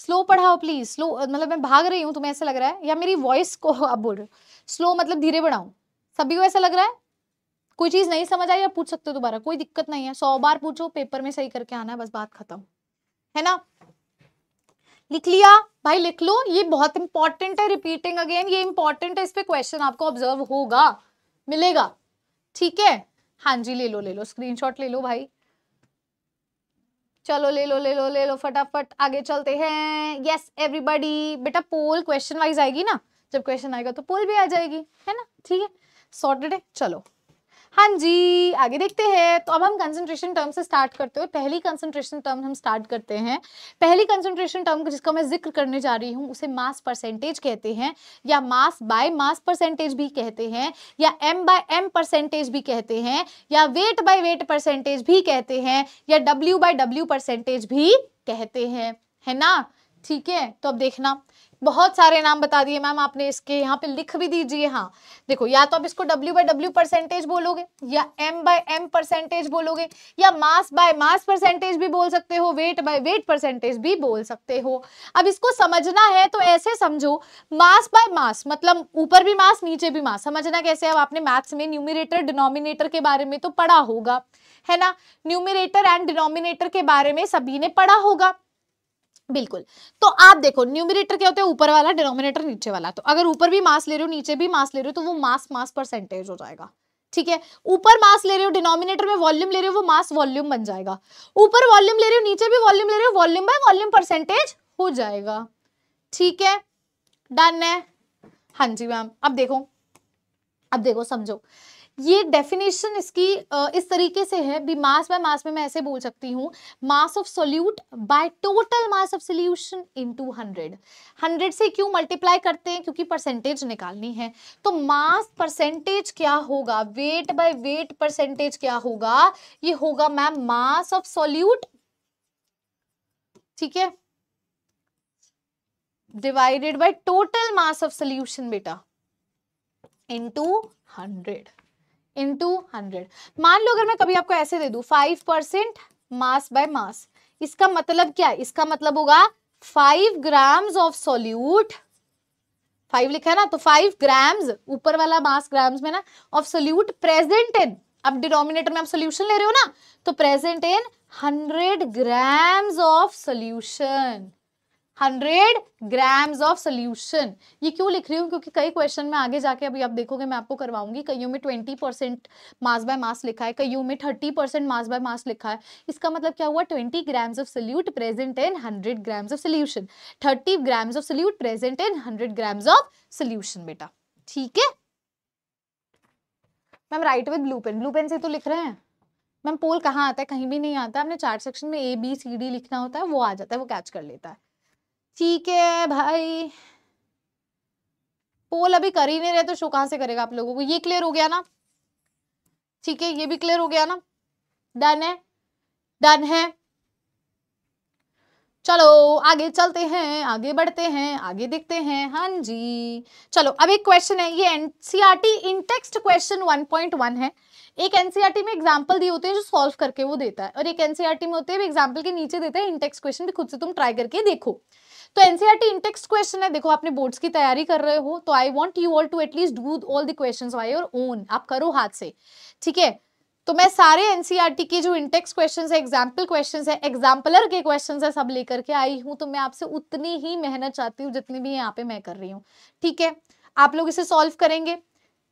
स्लो पढ़ाओ प्लीज स्लो मतलब मैं भाग रही हूं तुम्हें ऐसा लग रहा है या मेरी वॉइस को आप बोल रहे हो स्लो मतलब धीरे बढ़ाओ सभी को ऐसा लग रहा है कोई चीज नहीं समझ आई आप पूछ सकते हो दोबारा कोई दिक्कत नहीं है सौ बार पूछो पेपर में सही करके आना है बस बात खत्म है ना लिख लिया भाई लिख लो ये बहुत इंपॉर्टेंट है रिपीटिंग अगेन ये इंपॉर्टेंट है इस पर क्वेश्चन आपको ऑब्जर्व होगा मिलेगा ठीक है हाँ जी ले लो ले लो शॉट ले लो भाई चलो ले लो ले लो ले लो फटाफट आगे चलते हैं यस एवरीबडी बेटा पोल क्वेश्चन वाइज आएगी ना जब क्वेश्चन आएगा तो पोल भी आ जाएगी है ना ठीक है सॉर्टेड है चलो हाँ जी आगे देखते हैं तो अब हम कंसंट्रेशन टर्म से स्टार्ट करते हो पहली कंसंट्रेशन टर्म हम स्टार्ट करते हैं पहली कंसंट्रेशन टर्म जिसका मैं जिक्र करने जा रही हूँ उसे मास परसेंटेज कहते हैं या मास बाय मास परसेंटेज भी कहते हैं या एम बाय एम परसेंटेज भी कहते हैं या वेट बाय वेट परसेंटेज भी कहते हैं या डब्ल्यू बाय डब्ल्यू परसेंटेज भी कहते हैं है ना ठीक है तो अब देखना बहुत सारे नाम बता दिए मैम आपने इसके यहाँ पे लिख भी दीजिए हाँ देखो या तो आप इसको डब्ल्यू बाई डब्ल्यू परसेंटेज बोलोगे या एम बाय एम परसेंटेज बोलोगे या मास बाय मास परसेंटेज भी बोल सकते हो वेट बाय वेट परसेंटेज भी बोल सकते हो अब इसको समझना है तो ऐसे समझो मास बाय मास मतलब ऊपर भी मास नीचे भी मास समझना कैसे अब आपने मैथ्स में न्यूमिनेटर डिनोमिनेटर के बारे में तो पढ़ा होगा है ना न्यूमिनेटर एंड डिनोमिनेटर के बारे में सभी ने पढ़ा होगा बिल्कुल तो आप देखो न्यूमिनेटर क्या होता है ऊपर वाला डिनोमिनेटर नीचे वाला तो अगर ऊपर भी मास ले रहे हो नीचे भी मास ले रहे हो तो वो मास मास परसेंटेज हो जाएगा ठीक है ऊपर मास ले रहे हो डिनोमिनेटर में वॉल्यूम ले रहे हो वो मास वॉल्यूम बन जाएगा ऊपर वॉल्यूम ले रहे हो नीचे भी वॉल्यूम ले रहे हो वॉल्यूम बाय वॉल्यूम परसेंटेज हो जाएगा ठीक है डन है हां जी मैम अब देखो अब देखो समझो ये डेफिनेशन इसकी इस तरीके से है भी मास बाय मास में मैं ऐसे बोल सकती हूँ mass of solute by total mass of solution into hundred hundred से क्यों मल्टीप्लाई करते हैं क्योंकि परसेंटेज निकालनी है तो मास परसेंटेज क्या होगा वेट बाय वेट परसेंटेज क्या होगा ये होगा मैम मास ऑफ सोल्यूट ठीक है divided by total mass of solution बेटा इंटू हंड्रेड इंटू हंड्रेड मान लो अगर मैं कभी आपको ऐसे दे दू five percent mass by mass इसका मतलब क्या है इसका मतलब होगा five grams of solute five लिखा है ना तो फाइव ग्राम्स ऊपर वाला मास ग्राम्स में ना ऑफ सोल्यूट प्रेजेंट इन अब डिनोमिनेटर में आप सोल्यूशन ले रहे हो ना तो present in hundred grams of solution hundred grams of solution ये क्यों लिख रही हूँ क्योंकि कई क्वेश्चन में आगे जाके अभी आप देखोगे मैं आपको करवाऊंगी कईयों में twenty percent mass by mass लिखा है कईयों में thirty percent mass by mass लिखा है इसका मतलब क्या हुआ twenty grams of solute present in hundred grams of solution thirty grams of solute present in hundred grams of solution बेटा ठीक है ma'am right with blue pen blue pen से तो लिख रहे हैं मैम पोल कहाँ आता है कहीं भी नहीं आता है हमने चार्ट सेक्शन में ए बी सी डी लिखना होता है वो आ जाता है वो कैच कर लेता है ठीक है भाई पोल अभी कर ही नहीं रहे तो शो कहां से करेगा आप लोगों को ये क्लियर हो गया ना ठीक है ये भी क्लियर हो गया ना डन है डन है चलो आगे चलते हैं आगे बढ़ते हैं आगे देखते हैं हाँ जी चलो अब एक क्वेश्चन है ये एनसीआरटी इन टेक्स्ट क्वेश्चन 1.1 है एक एनसीआरटी e में एग्जांपल दिए होते हैं जो सॉल्व करके वो देता है और एक एनसीआरटी e में होते हैं एग्जांपल के नीचे देता है इन क्वेश्चन भी खुद से तुम ट्राई करके देखो तो एनसीईआरटी इंटेक्स क्वेश्चन है देखो आपने बोर्ड्स की तैयारी कर रहे हो तो I want you all to at least do all the questions by your own आप करो हाथ से ठीक है तो मैं सारे एनसीईआरटी e के जो इंटेक्स क्वेश्चंस है एग्जाम्पल क्वेश्चंस है एग्जाम्पलर के क्वेश्चंस है सब लेकर के आई हूँ तो मैं आपसे उतनी ही मेहनत चाहती हूँ जितनी भी यहाँ पे मैं कर रही हूँ ठीक है आप लोग इसे सॉल्व करेंगे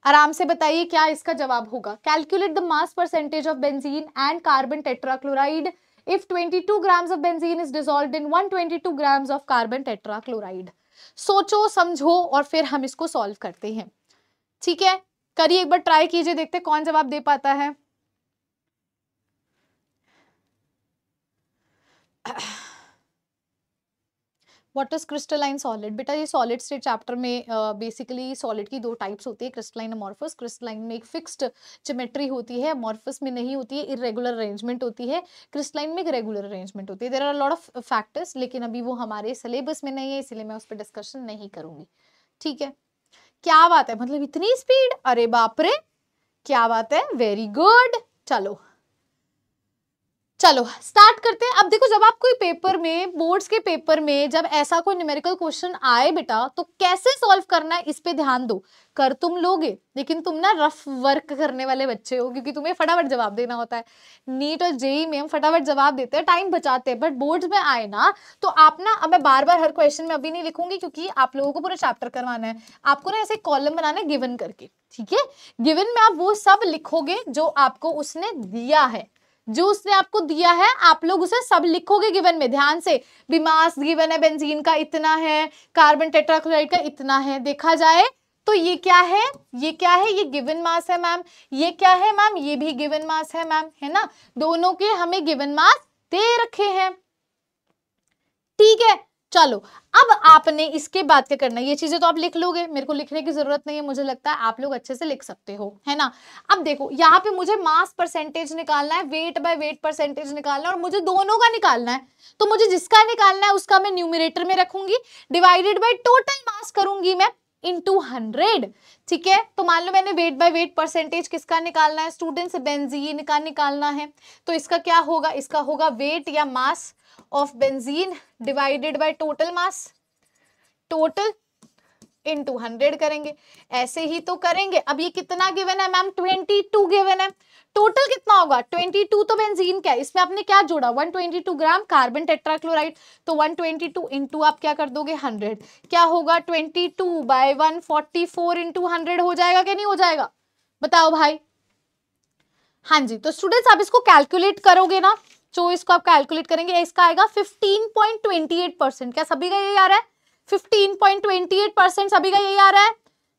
आराम से बताइए क्या इसका जवाब होगा calculate the mass percentage of benzene and carbon tetrachloride if 22 grams of benzene is dissolved in 122 grams of carbon tetrachloride सोचो समझो और फिर हम इसको सॉल्व करते हैं ठीक है करिए एक बार ट्राई कीजिए देखते कौन जवाब दे पाता है वॉट इज क्रिस्टलाइन सॉलिड बेटा ये सॉलिड स्टेट चैप्टर में बेसिकली सॉलिड की दो टाइप्स होती है क्रिस्टलाइन अमॉर्फस क्रिस्टलाइन में एक फिक्स्ड जोमेट्री होती है अमॉर्फस में नहीं होती है इरेगुलर अरेंजमेंट होती है क्रिस्टलाइन में एक रेगुलर अरेंजमेंट होती है there are lot of factors लेकिन अभी वो हमारे सिलेबस में नहीं है इसलिए मैं उस पर डिस्कशन नहीं करूँगी ठीक है क्या बात है मतलब इतनी स्पीड अरे बापरे क्या बात है वेरी गुड चलो चलो स्टार्ट करते हैं अब देखो जब आप कोई पेपर में बोर्ड्स के पेपर में जब ऐसा कोई न्यूमेरिकल क्वेश्चन आए बेटा तो कैसे सॉल्व करना है इस पे ध्यान दो कर तुम लोगे लेकिन तुम ना रफ वर्क करने वाले बच्चे हो क्योंकि तुम्हें फटाफट जवाब देना होता है नीट और जेई e e में हम फटाफट जवाब देते हैं टाइम बचाते हैं बट बोर्ड्स में आए ना तो आप ना अब मैं बार बार हर क्वेश्चन में अभी नहीं लिखूंगी क्योंकि आप लोगों को पूरा चैप्टर करवाना है आपको ना ऐसे कॉलम बनाना है गिवन करके ठीक है गिवन में आप वो सब लिखोगे जो आपको उसने दिया है जो उसने आपको दिया है आप लोग उसे सब लिखोगे गिवन में ध्यान से भी गिवन है बेंजीन का इतना है कार्बन टेट्राक्लोराइड का इतना है देखा जाए तो ये क्या है ये क्या है ये गिवन मास है मैम ये क्या है मैम ये भी गिवन मास है मैम है ना दोनों के हमें गिवन मास दे रखे हैं ठीक है चलो अब आपने इसके बाद क्या करना ये चीज़ें तो आप लिख लोगे मेरे को लिखने की ज़रूरत नहीं है मुझे लगता है आप लोग अच्छे से लिख सकते हो है ना अब देखो यहाँ पे मुझे मास परसेंटेज निकालना है वेट बाय वेट परसेंटेज निकालना है और मुझे दोनों का निकालना है तो मुझे जिसका निकालना है उसका मैं न्यूमिनेटर में रखूंगी डिवाइडेड बाई टोटल मास करूंगी मैं टू हंड्रेड ठीक है तो मान लो मैंने वेट बाय वेट परसेंटेज किसका निकालना है स्टूडेंट्स बेंजीन का निकालना है तो इसका क्या होगा इसका होगा वेट या mass of benzene divided by total mass total into hundred करेंगे ऐसे ही तो करेंगे अब ये कितना गिवन है मैम ट्वेंटी टू गिवन है टोटल कितना होगा ट्वेंटी टू तो बेंजीन क्या है इसमें आपने क्या जोड़ा one twenty two gram carbon tetrachloride तो one twenty two into आप क्या कर दोगे हंड्रेड क्या होगा twenty two by one forty four into hundred हो जाएगा क्या नहीं हो जाएगा बताओ भाई हाँ जी तो स्टूडेंट्स आप इसको कैलकुलेट करोगे ना तो इसको आप कैलकुलेट करेंगे इसका आएगा 15.28 परसेंट क्या सभी का यही आ रहा है 15.28 परसेंट सभी का यही आ रहा है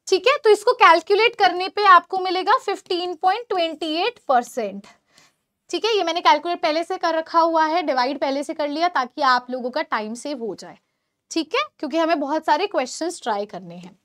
ठीक है तो इसको कैलकुलेट करने पे आपको मिलेगा 15.28 परसेंट ठीक है ये मैंने कैलकुलेट पहले से कर रखा हुआ है डिवाइड पहले से कर लिया ताकि आप लोगों का टाइम सेव हो जाए ठीक है क्योंकि हमें बहुत सारे क्वेश्चन ट्राई करने हैं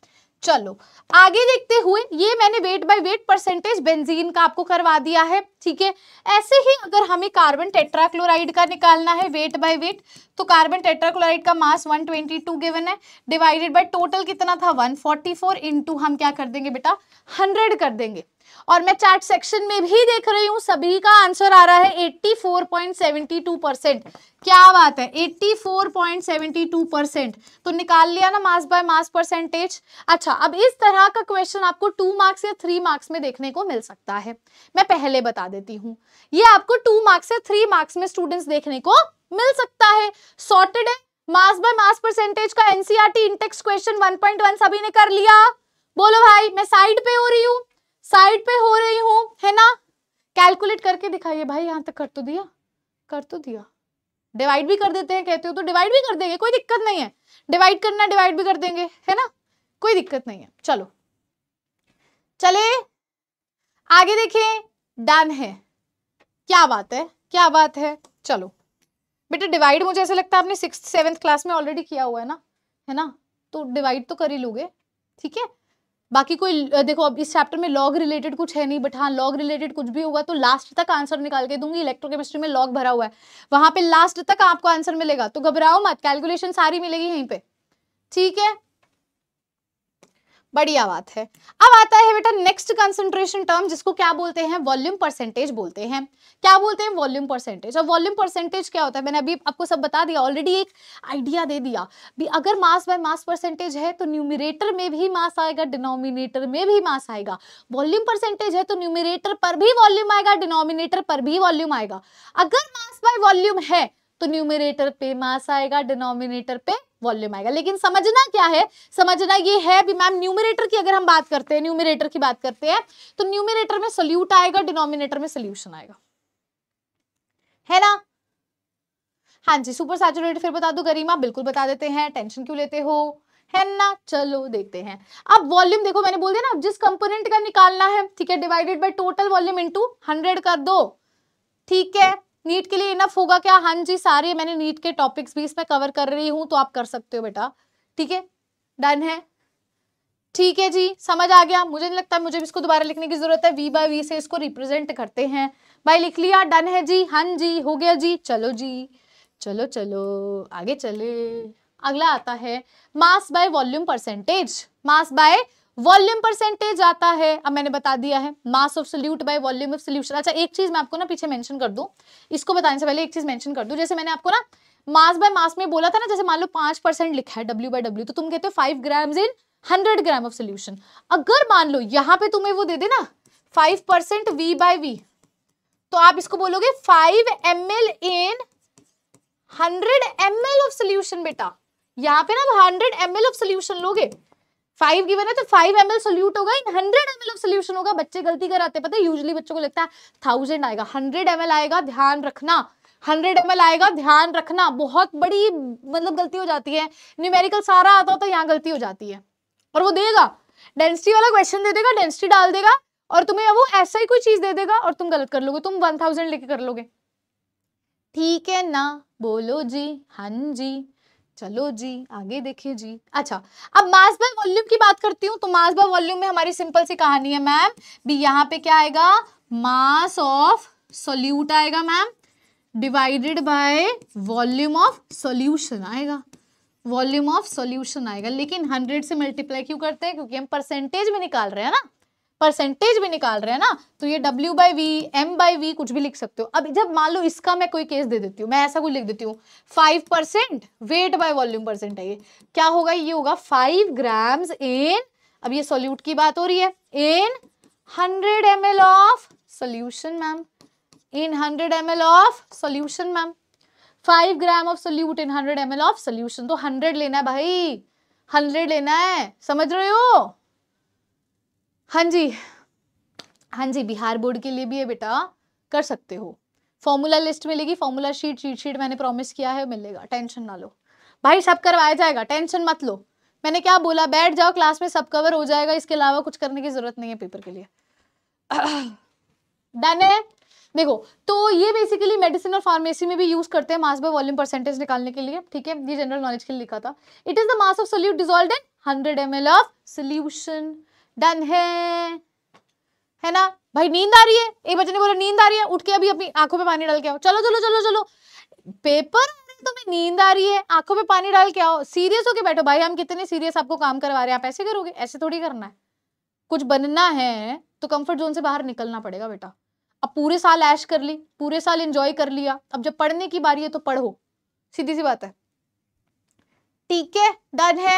चलो आगे देखते हुए ये मैंने weight by weight percentage benzene का आपको करवा दिया है ठीक है ऐसे ही अगर हमें कार्बन टेट्राक्लोराइड का निकालना है वेट बाय वेट तो कार्बन टेट्राक्लोराइड का मास 122 गिवन है डिवाइडेड बाय टोटल कितना था 144 फोर्टी हम क्या कर देंगे बेटा 100 कर देंगे और मैं चैट सेक्शन में भी देख रही हूँ सभी का आंसर आ रहा है 84.72 परसेंट क्या बात है 84.72 परसेंट तो निकाल लिया ना मास बाय मास परसेंटेज अच्छा अब इस तरह का क्वेश्चन आपको टू मार्क्स या थ्री मार्क्स में देखने को मिल सकता है मैं पहले बता देती हूँ ये आपको टू मार्क्स या थ्री मार्क्स में स्टूडेंट्स देखने को मिल सकता है सॉर्टेड है मास बाय मास परसेंटेज का एनसीआरटी इंटेक्स क्वेश्चन 1.1 सभी ने कर लिया बोलो भाई मैं साइड पे हो रही हूँ साइड पे हो रही हूँ है ना कैलकुलेट करके दिखाइए भाई यहाँ तक कर तो दिया कर तो दिया डिवाइड भी कर देते हैं कहते हो तो डिवाइड भी कर देंगे कोई दिक्कत नहीं है डिवाइड करना डिवाइड भी कर देंगे है ना कोई दिक्कत नहीं है चलो चले आगे देखें डन है क्या बात है क्या बात है चलो बेटा डिवाइड मुझे ऐसा लगता है आपने सिक्स सेवेंथ क्लास में ऑलरेडी किया हुआ है ना है ना तो डिवाइड तो कर ही लोगे ठीक है बाकी कोई देखो अब इस चैप्टर में लॉग रिलेटेड कुछ है नहीं बट हाँ लॉग रिलेटेड कुछ भी होगा तो लास्ट तक आंसर निकाल के दूंगी इलेक्ट्रोकेमिस्ट्री में लॉग भरा हुआ है वहां पे लास्ट तक आपको आंसर मिलेगा तो घबराओ मत कैलकुलेशन सारी मिलेगी यहीं पे ठीक है बढ़िया बात है अब आता है बेटा नेक्स्ट कंसंट्रेशन टर्म जिसको क्या बोलते हैं वॉल्यूम परसेंटेज बोलते हैं क्या बोलते हैं वॉल्यूम परसेंटेज और वॉल्यूम परसेंटेज क्या होता है मैंने अभी आपको सब बता दिया ऑलरेडी एक आइडिया दे दिया भी अगर मास बाय मास परसेंटेज है तो न्यूमिरेटर में भी मास आएगा डिनोमिनेटर में भी मास आएगा वॉल्यूम परसेंटेज है तो न्यूमिरेटर पर भी वॉल्यूम आएगा डिनोमिनेटर पर भी वॉल्यूम आएगा अगर मास बाय वॉल्यूम है तो न्यूमिरेटर पे मास आएगा डिनोमिनेटर पे वॉल्यूम आएगा लेकिन समझना क्या है समझना ये है भी मैम न्यूमिनेटर की अगर हम बात करते हैं न्यूमिनेटर की बात करते हैं तो न्यूमिनेटर में सोल्यूट आएगा डिनोमिनेटर में सोल्यूशन आएगा है ना हाँ जी सुपर सैचुरेटेड फिर बता दो गरिमा बिल्कुल बता देते हैं टेंशन क्यों लेते हो है ना चलो देखते हैं अब वॉल्यूम देखो मैंने बोल दिया ना जिस कंपोनेंट का निकालना है ठीक है divided by total volume into hundred कर दो ठीक है नीट के लिए इनफ होगा क्या हाँ जी सारे मैंने नीट के टॉपिक्स भी इसमें कवर कर रही हूँ तो आप कर सकते हो बेटा ठीक है डन है ठीक है जी समझ आ गया मुझे नहीं लगता मुझे इसको दोबारा लिखने की जरूरत है वी बाय वी से इसको रिप्रेजेंट करते हैं भाई लिख लिया डन है जी हाँ जी हो गया जी चलो जी चलो चलो आगे चले अगला आता है mass by volume percentage mass by volume percentage आता है अब मैंने बता दिया है mass of solute by volume of solution अच्छा एक चीज मैं आपको ना पीछे मेंशन कर दूं इसको बताने से पहले एक चीज मेंशन कर दूं जैसे मैंने आपको ना मास बाय मास में बोला था ना जैसे मान लो पांच परसेंट लिखा है डब्ल्यू बाय डब्ल्यू तो तुम कहते हो five gram in hundred gram of solution अगर मान लो यहाँ पे तुम्हें वो दे देना five percent V by V तो आप इसको बोलोगे five M L in hundred M L of solution बेटा यहाँ पे ना hundred M L of solution लोगे फाइव गिवन है तो फाइव एम एल सोल्यूट होगा in hundred M L of solution होगा बच्चे गलती कराते पता है यूजली बच्चों को लगता है थाउजेंड आएगा हंड्रेड एम एल आएगा ध्यान रखना हंड्रेड एम आएगा ध्यान रखना बहुत बड़ी मतलब गलती हो जाती है न्यूमेरिकल सारा आता हो तो यहाँ गलती हो जाती है और वो देगा डेंसिटी वाला क्वेश्चन दे देगा डेंसिटी डाल देगा और तुम्हें वो ऐसा ही कोई चीज दे देगा और तुम गलत कर लोगे तुम वन थाउजेंड लेके कर लोगे ठीक है ना बोलो जी हाँ जी चलो जी आगे देखिए जी अच्छा अब मास बाय वॉल्यूम की बात करती हूँ तो मास बाय वॉल्यूम में हमारी सिंपल सी कहानी है मैम भी यहाँ पे क्या आएगा मास ऑफ सोल्यूट आएगा ma'am divided by volume of solution आएगा वॉल्यूम ऑफ सोल्यूशन आएगा लेकिन हंड्रेड से मल्टीप्लाई क्यों करते हैं क्योंकि हम परसेंटेज में निकाल रहे हैं ना परसेंटेज भी निकाल रहे हैं ना तो ये W by V M by V कुछ भी लिख सकते हो अब जब मान लो इसका मैं कोई केस दे देती हूँ मैं ऐसा कुछ लिख देती हूँ five percent weight by volume percent है ये क्या होगा ये होगा फाइव ग्राम्स इन अब ये सोल्यूट की बात हो रही है in hundred M L of solution ma'am in hundred M L of solution ma'am five gram of solute in hundred M L of solution तो हंड्रेड लेना है भाई हंड्रेड लेना है समझ रहे हो हाँ जी हाँ जी बिहार बोर्ड के लिए भी ये बेटा कर सकते हो फॉर्मूला लिस्ट मिलेगी फॉर्मूला शीट चीट शीट मैंने प्रॉमिस किया है मिलेगा टेंशन ना लो भाई सब करवाया जाएगा टेंशन मत लो मैंने क्या बोला बैठ जाओ क्लास में सब कवर हो जाएगा इसके अलावा कुछ करने की जरूरत नहीं है पेपर के लिए डन है देखो तो ये बेसिकली मेडिसिन और फार्मेसी में भी यूज करते हैं मास बाय वॉल्यूम परसेंटेज निकालने के लिए ठीक है ये जनरल नॉलेज के लिए लिखा था it is the mass of solute dissolve in hundred M of solution done है है ना भाई नींद आ रही है एक बच्चे ने बोला नींद आ रही है उठ के अभी अपनी आंखों पे पानी डाल के आओ चलो चलो चलो चलो पेपर तुम्हें नींद आ रही है आंखों पे पानी डाल के आओ सीरियस होके बैठो भाई हम कितने सीरियस आपको काम करवा रहे हैं आप ऐसे करोगे ऐसे थोड़ी करना है कुछ बनना है तो कंफर्ट जोन से बाहर निकलना पड़ेगा बेटा अब पूरे साल ऐश कर ली पूरे साल एंजॉय कर लिया अब जब पढ़ने की बारी है तो पढ़ो सीधी सी बात है ठीक है डन है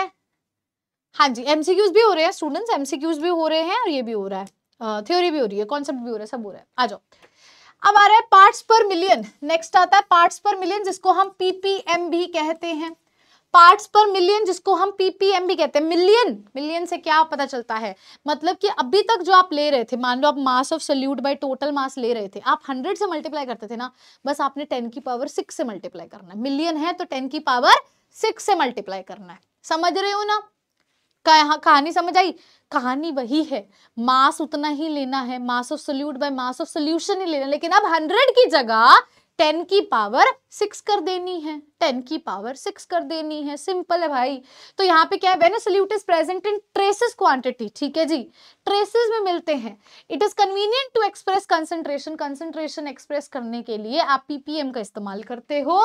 हाँ जी एमसीक्यूज भी हो रहे हैं स्टूडेंट्स एमसीक्यूज भी हो रहे हैं और ये भी हो रहा है थ्योरी भी हो रही है कॉन्सेप्ट भी हो रहा है सब हो रहा है आ जाओ अब आ रहा है पार्ट्स पर मिलियन नेक्स्ट आता है पार्ट्स पर मिलियन जिसको हम पीपीएम भी कहते हैं पार्ट्स पर मिलियन जिसको हम पीपीएम भी कहते हैं मिलियन मिलियन से क्या पता चलता है मतलब कि अभी तक जो आप ले रहे थे मान लो आप mass of solute by total mass ले रहे थे आप हंड्रेड से मल्टीप्लाई करते थे ना बस आपने टेन की पावर सिक्स से मल्टीप्लाई करना है मिलियन है तो टेन की पावर सिक्स से मल्टीप्लाई करना है समझ रहे हो ना कहानी समझ आई कहानी वही है मास उतना ही लेना है mass of solute by mass of solution ही लेना लेकिन अब हंड्रेड की जगह टेन की पावर सिक्स कर देनी है टेन की पावर सिक्स कर देनी है सिंपल है भाई तो यहाँ पे क्या है when solute is present in traces quantity ठीक है जी ट्रेसिस में मिलते हैं it is convenient to express concentration concentration express करने के लिए आप पीपीएम का इस्तेमाल करते हो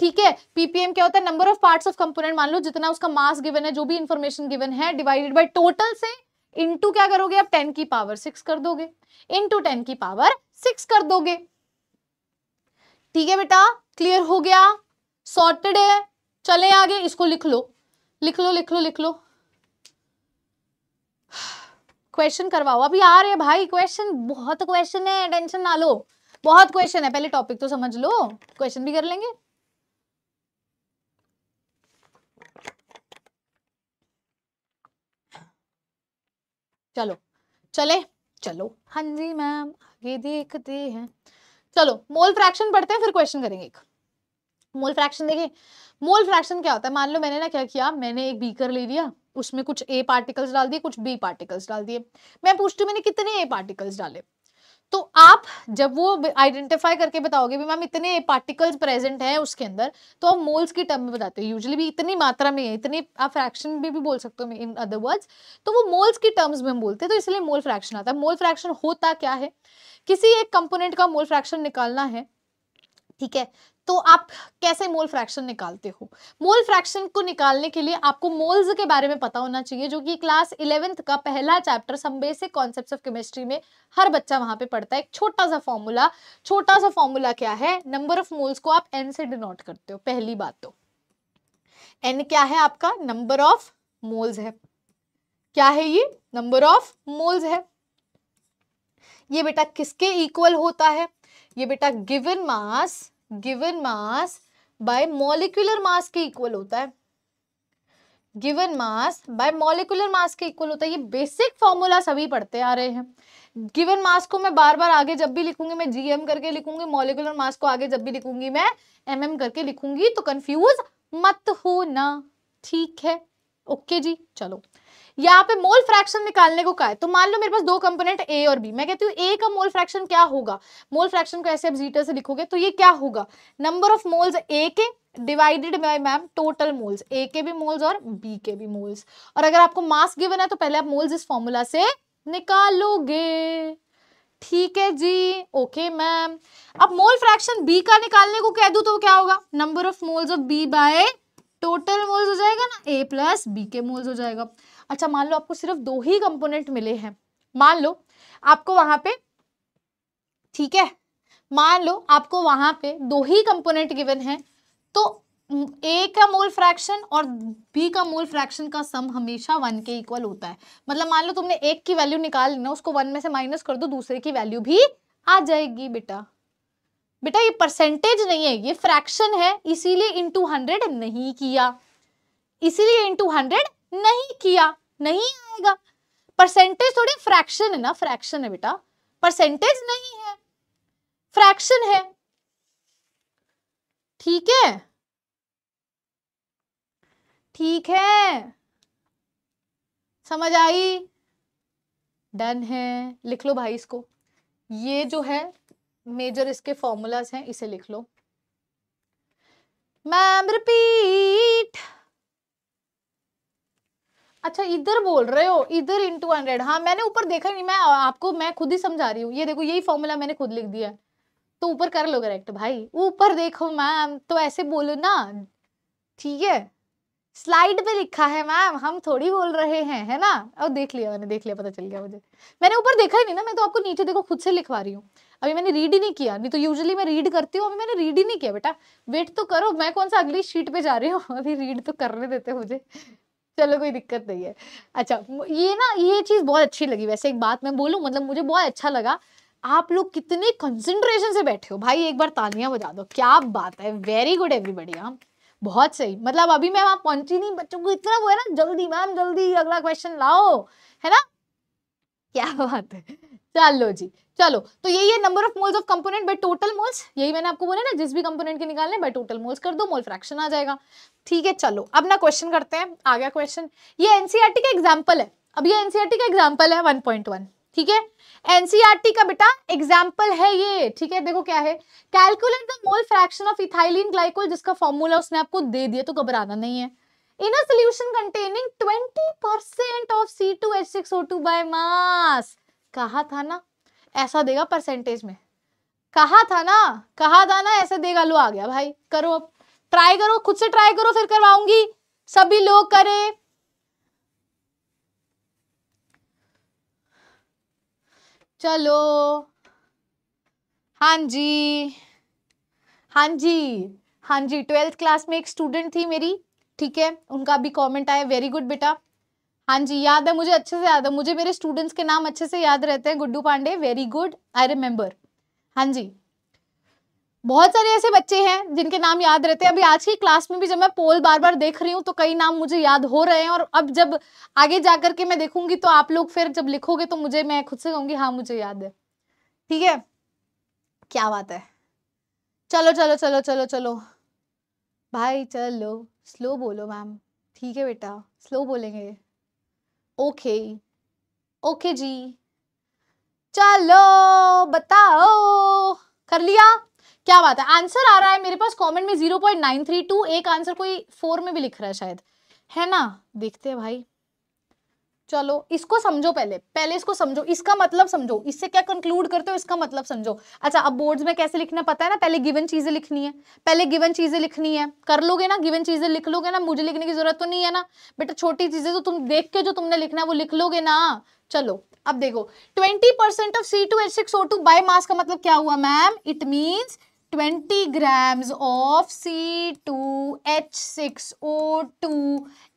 ठीक है पीपीएम क्या होता है number of part of component मान लो जितना उसका मास गिवन है जो भी इन्फॉर्मेशन गिवन है डिवाइडेड बाई टोटल से इंटू क्या करोगे आप टेन की पावर सिक्स कर दोगे इंटू टेन की पावर सिक्स कर दोगे ठीक है बेटा क्लियर हो गया सॉर्टेड है चले आगे इसको लिख लो लिख लो लिख लो लिख लो क्वेश्चन करवाओ अभी आ रहे भाई क्वेश्चन बहुत क्वेश्चन है टेंशन ना लो बहुत क्वेश्चन है पहले टॉपिक तो समझ लो क्वेश्चन भी कर लेंगे चलो चले चलो हाँ जी मैम आगे देखते हैं चलो मोल फ्रैक्शन पढ़ते हैं फिर क्वेश्चन करेंगे एक मोल फ्रैक्शन देखिए मोल फ्रैक्शन क्या होता है मान लो मैंने ना क्या किया मैंने एक बीकर ले लिया उसमें कुछ ए पार्टिकल्स डाल दिए कुछ बी पार्टिकल्स डाल दिए मैं पूछती हूँ मैंने कितने ए पार्टिकल्स डाले तो आप जब वो आइडेंटिफाई करके बताओगे भी मैम इतने पार्टिकल्स प्रेजेंट हैं उसके अंदर तो आप मोल्स की टर्म में बताते हो यूजली भी इतनी मात्रा में है इतनी आप फ्रैक्शन में भी, भी बोल सकते हो इन अदर वर्ड्स तो वो मोल्स की टर्म्स में हम बोलते हैं तो इसलिए मोल फ्रैक्शन आता है मोल फ्रैक्शन होता क्या है किसी एक कंपोनेंट का मोल फ्रैक्शन निकालना है ठीक है तो आप कैसे मोल फ्रैक्शन निकालते हो मोल फ्रैक्शन को निकालने के लिए आपको मोल्स के बारे में पता होना चाहिए जो कि क्लास इलेवेंथ का पहला chapter some basic concept of chemistry में हर बच्चा वहां पे पढ़ता है एक छोटा सा फॉर्मूला छोटा सा फॉर्मूला क्या है नंबर ऑफ मोल्स को आप एन से डिनोट करते हो पहली बात तो एन क्या है आपका नंबर ऑफ मोल्स है क्या है ये नंबर ऑफ मोल्स है ये बेटा किसके इक्वल होता है ये बेटा given mass given mass by molecular mass के इक्वल होता है given mass by molecular mass के इक्वल होता है ये बेसिक फॉर्मूला सभी पढ़ते आ रहे हैं गिवन मास को मैं बार बार आगे जब भी लिखूंगी मैं जीएम करके लिखूंगी मॉलिकुलर मास को आगे जब भी लिखूंगी मैं एमएम mm करके लिखूंगी तो कंफ्यूज मत हो ना ठीक है ओके जी चलो यहाँ पे मोल फ्रैक्शन निकालने को कहा है तो मान लो मेरे पास दो कंपोनेंट ए और बी मैं कहती हूँ ए का मोल फ्रैक्शन क्या होगा मोल फ्रैक्शन को ऐसे आप जीटर से लिखोगे तो ये क्या होगा नंबर ऑफ मोल्स ए के divided by ma'am total moles A के भी मोल्स और बी के भी मोल्स और अगर आपको मास गिवन है तो पहले आप मोल्स इस फॉर्मूला से निकालोगे ठीक है जी ओके मैम अब मोल फ्रैक्शन बी का निकालने को कह दू तो क्या होगा number of moles of B by total moles हो जाएगा ना ए प्लस बी के मोल्स हो जाएगा अच्छा मान लो आपको सिर्फ दो ही कंपोनेंट मिले हैं मान लो आपको वहां पे ठीक है मान लो आपको वहां पे दो ही कंपोनेंट गिवन है तो ए का मोल फ्रैक्शन और बी का मोल फ्रैक्शन का सम हमेशा वन के इक्वल होता है मतलब मान लो तुमने एक की वैल्यू निकाल लेना उसको वन में से माइनस कर दो दूसरे की वैल्यू भी आ जाएगी बेटा बेटा ये परसेंटेज नहीं है ये फ्रैक्शन है इसीलिए इंटू हंड्रेड नहीं किया इसीलिए इंटू हंड्रेड नहीं किया नहीं आएगा परसेंटेज थोड़ी फ्रैक्शन है ना फ्रैक्शन है बेटा परसेंटेज नहीं है फ्रैक्शन है ठीक है ठीक है समझ आई डन है लिख लो भाई इसको ये जो है मेजर इसके फॉर्मूलाज हैं इसे लिख लो मैम रिपीट अच्छा इधर बोल रहे हो इधर इंटू हंड्रेड हाँ मैंने ऊपर देखा नहीं मैं आपको मैं खुद ही समझा रही हूँ ये देखो यही फॉर्मूला मैंने खुद लिख दिया है तो ऊपर कर लो करेक्ट भाई ऊपर देखो मैम तो ऐसे बोलो ना ठीक है स्लाइड पे लिखा है मैम हम थोड़ी बोल रहे हैं है ना और देख लिया मैंने देख लिया पता चल गया मुझे मैंने ऊपर देखा ही नहीं ना मैं तो आपको नीचे देखो खुद से लिखवा रही हूँ अभी मैंने रीड ही नहीं किया नहीं तो यूजुअली मैं रीड करती हूँ अभी मैंने रीड ही नहीं किया बेटा वेट तो करो मैं कौन सा अगली शीट पे जा रही हूँ अभी रीड तो करने देते मुझे चलो कोई दिक्कत नहीं है अच्छा ये ना ये चीज़ बहुत अच्छी लगी वैसे एक बात मैं बोलूँ मतलब मुझे बहुत अच्छा लगा आप लोग कितने कंसंट्रेशन से बैठे हो भाई एक बार तालियां बजा दो क्या बात है वेरी गुड एवरीबडी हम बहुत सही मतलब अभी मैं वहाँ पहुंची नहीं बच्चों को इतना वो है ना जल्दी मैम जल्दी अगला क्वेश्चन लाओ है ना क्या बात है चलो जी चलो तो यही है number of moles of component by total moles यही मैंने आपको बोला ना जिस भी कंपोनेंट के निकालने बाय टोटल मोल्स कर दो मोल फ्रैक्शन आ जाएगा ठीक है चलो अब ना क्वेश्चन करते हैं आ गया क्वेश्चन ये एनसीईआरटी e का एग्जाम्पल है अब ये एनसीईआरटी e का एग्जाम्पल है 1.1 ठीक है एनसीईआरटी e का बेटा एग्जाम्पल है ये ठीक है देखो क्या है calculate the mole fraction of ethylene glycol जिसका फॉर्मूला उसने आपको दे दिया तो घबराना नहीं है in a solution containing 20% of C2H6O2 by mass कहा था ना ऐसा देगा परसेंटेज में कहा था ना कहा था ना ऐसे देगा लो आ गया भाई करो अब ट्राई करो खुद से ट्राई करो फिर करवाऊंगी सभी लोग करें चलो हाँ जी हाँ जी हाँ जी ट्वेल्थ क्लास में एक स्टूडेंट थी मेरी ठीक है उनका भी कमेंट आया वेरी गुड बेटा हाँ जी याद है मुझे अच्छे से याद है मुझे मेरे स्टूडेंट्स के नाम अच्छे से याद रहते हैं Guddu Pandey very good I remember हाँ जी बहुत सारे ऐसे बच्चे हैं जिनके नाम याद रहते हैं अभी आज की क्लास में भी जब मैं पोल बार बार देख रही हूँ तो कई नाम मुझे याद हो रहे हैं और अब जब आगे जा करके मैं देखूंगी तो आप लोग फिर जब लिखोगे तो मुझे मैं खुद से कहूंगी हाँ मुझे याद है ठीक है क्या बात है चलो चलो चलो चलो चलो भाई चलो स्लो बोलो मैम ठीक है बेटा स्लो बोलेंगे ओके ओके जी चलो बताओ कर लिया क्या बात है आंसर आ रहा है मेरे पास कमेंट में 0.932 एक आंसर कोई फोर में भी लिख रहा है शायद है ना देखते हैं भाई चलो इसको समझो पहले पहले इसको समझो इसका मतलब समझो इससे क्या कंक्लूड करते हो इसका मतलब समझो अच्छा अब बोर्ड्स में कैसे लिखना पता है ना पहले गिवन चीज़ें लिखनी है पहले गिवन चीज़ें लिखनी है कर लोगे ना गिवन चीज़ें लिख लोगे ना मुझे लिखने की जरूरत तो नहीं है ना बेटा छोटी चीज़ें तो तुम देख के जो तुमने लिखना है वो लिख लोगे ना चलो अब देखो twenty percent of C two H six two by mass का मतलब क्या हुआ ma'am it mean 20 grams of C2H6O2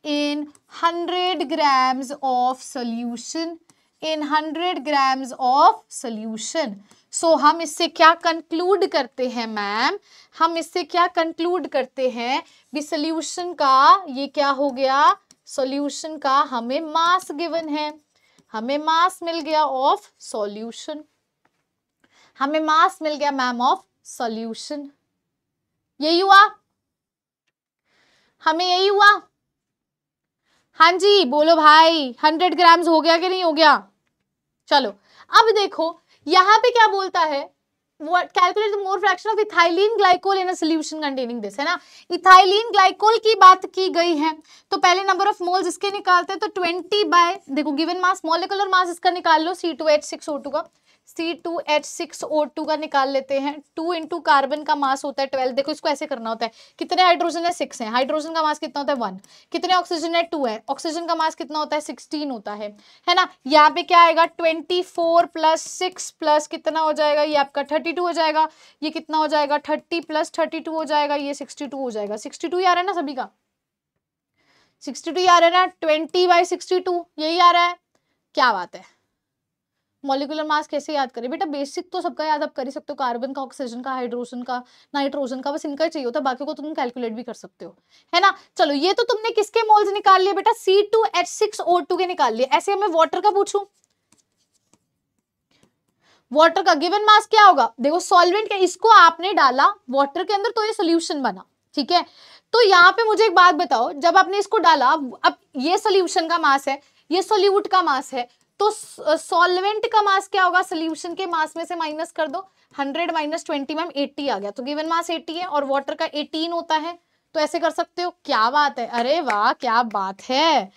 in 100 grams of solution in 100 grams of solution. So so, हम इससे क्या कंक्लूड करते हैं मैम हम इससे क्या कंक्लूड करते हैं भी सोल्यूशन का ये क्या हो गया सोल्यूशन का हमें मास गिवन है हमें मास मिल गया ऑफ सोल्यूशन हमें मास मिल गया मैम ऑफ सॉल्यूशन यही हुआ हमें यही हुआ हाँ जी बोलो भाई हंड्रेड ग्राम्स हो गया कि नहीं हो गया चलो अब देखो यहां पे क्या बोलता है calculate mole fraction of ethylene glycol in solution containing this है ना इथाइलिन ग्लाइकोल की बात की गई है तो पहले नंबर ऑफ मोल्स इसके निकालते हैं तो 20 बाय देखो गिवन मास मॉलिकुलर मास इसका निकाल लो C two H six O two का C two H six O two का निकाल लेते हैं टू इंटू कार्बन का मास होता है ट्वेल्व देखो इसको ऐसे करना होता है कितने हाइड्रोजन है सिक्स है हाइड्रोजन का मास कितना होता है वन कितने ऑक्सीजन है टू है ऑक्सीजन का मास कितना होता है सिक्सटीन होता है है ना यहाँ पे क्या आएगा twenty four plus six plus कितना हो जाएगा ये आपका थर्टी टू हो जाएगा ये कितना हो जाएगा थर्टी प्लस थर्टी टू हो जाएगा ये सिक्सटी टू हो जाएगा सिक्सटी टू रहा है ना सभी का सिक्सटी टू रहा है ना ट्वेंटी बाई सिक्सटी टू यही आ रहा है क्या बात है मॉलिकुलर मास कैसे याद करें बेटा बेसिक तो सबका याद आप कर ही सकते हो कार्बन का ऑक्सीजन का हाइड्रोजन का नाइट्रोजन का बस इनका ही चाहिए होता है बाकी को तुम कैलकुलेट भी कर सकते हो है ना चलो ये तो तुमने किसके मोल्स निकाल लिए बेटा C two H six O two के निकाल लिए ऐसे हमें वाटर का पूछू वाटर का गिवन मास क्या होगा देखो सॉल्वेंट क्या इसको आपने डाला वाटर के अंदर तो ये सोल्यूशन बना ठीक है तो यहाँ पे मुझे एक बात बताओ जब आपने इसको डाला अब ये सोल्यूशन का मास है ये सोल्यूट का मास है तो सॉल्वेंट का मास क्या होगा सोल्यूशन के मास में से माइनस कर दो 100 माइनस ट्वेंटी मैम 80 आ गया तो गिवन मास 80 है और वाटर का 18 होता है तो ऐसे कर सकते हो क्या बात है अरे वाह क्या बात है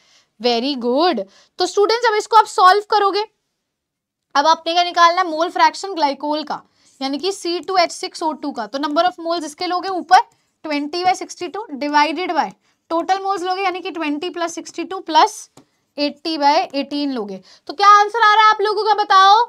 वेरी गुड तो स्टूडेंट्स अब इसको आप सॉल्व करोगे अब आपने क्या निकालना है मोल फ्रैक्शन ग्लाइकोल का यानी कि C two H six O two का तो नंबर ऑफ मोल्स इसके लोगे ऊपर 20 by 62 divided by total moles लोगे यानी कि 20 plus sixty two plus eighty by eighteen लोगे तो क्या आंसर आ रहा है आप लोगों का बताओ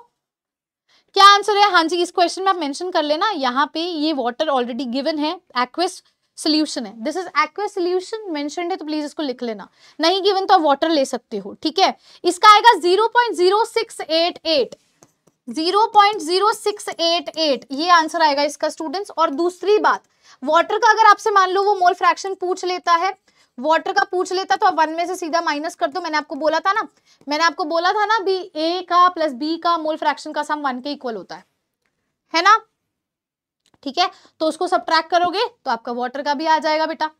क्या आंसर है हाँ जी इस क्वेश्चन में आप मेंशन कर लेना यहाँ पे ये वाटर ऑलरेडी गिवन है एक्वेस सोल्यूशन है this is aqueous solution mention है तो प्लीज इसको लिख लेना नहीं गिवन तो आप वाटर ले सकते हो ठीक है इसका आएगा zero point zero six eight eight zero point zero six eight eight ये आंसर आएगा इसका स्टूडेंट्स और दूसरी बात वाटर का अगर आपसे मान लो वो मोल फ्रैक्शन पूछ लेता है वाटर का पूछ लेता तो आप वन में से सीधा माइनस कर दो मैंने आपको बोला था ना मैंने आपको बोला था ना बी ए का प्लस बी का मोल फ्रैक्शन का सम वन के इक्वल होता है है ना ठीक है तो उसको सब करोगे तो आपका वाटर का भी आ जाएगा बेटा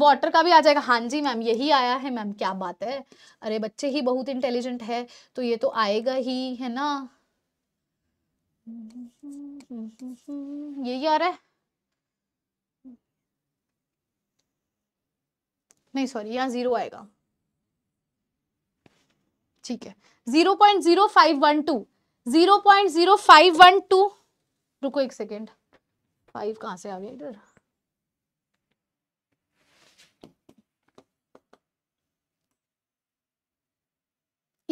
वाटर का भी आ जाएगा हाँ जी मैम यही आया है मैम क्या बात है अरे बच्चे ही बहुत इंटेलिजेंट है तो ये तो आएगा ही है ना यही आ रहा है नहीं सॉरी यहाँ जीरो आएगा ठीक है zero point zero five one two zero point zero five one two रुको एक सेकेंड फाइव कहाँ से आ गया इधर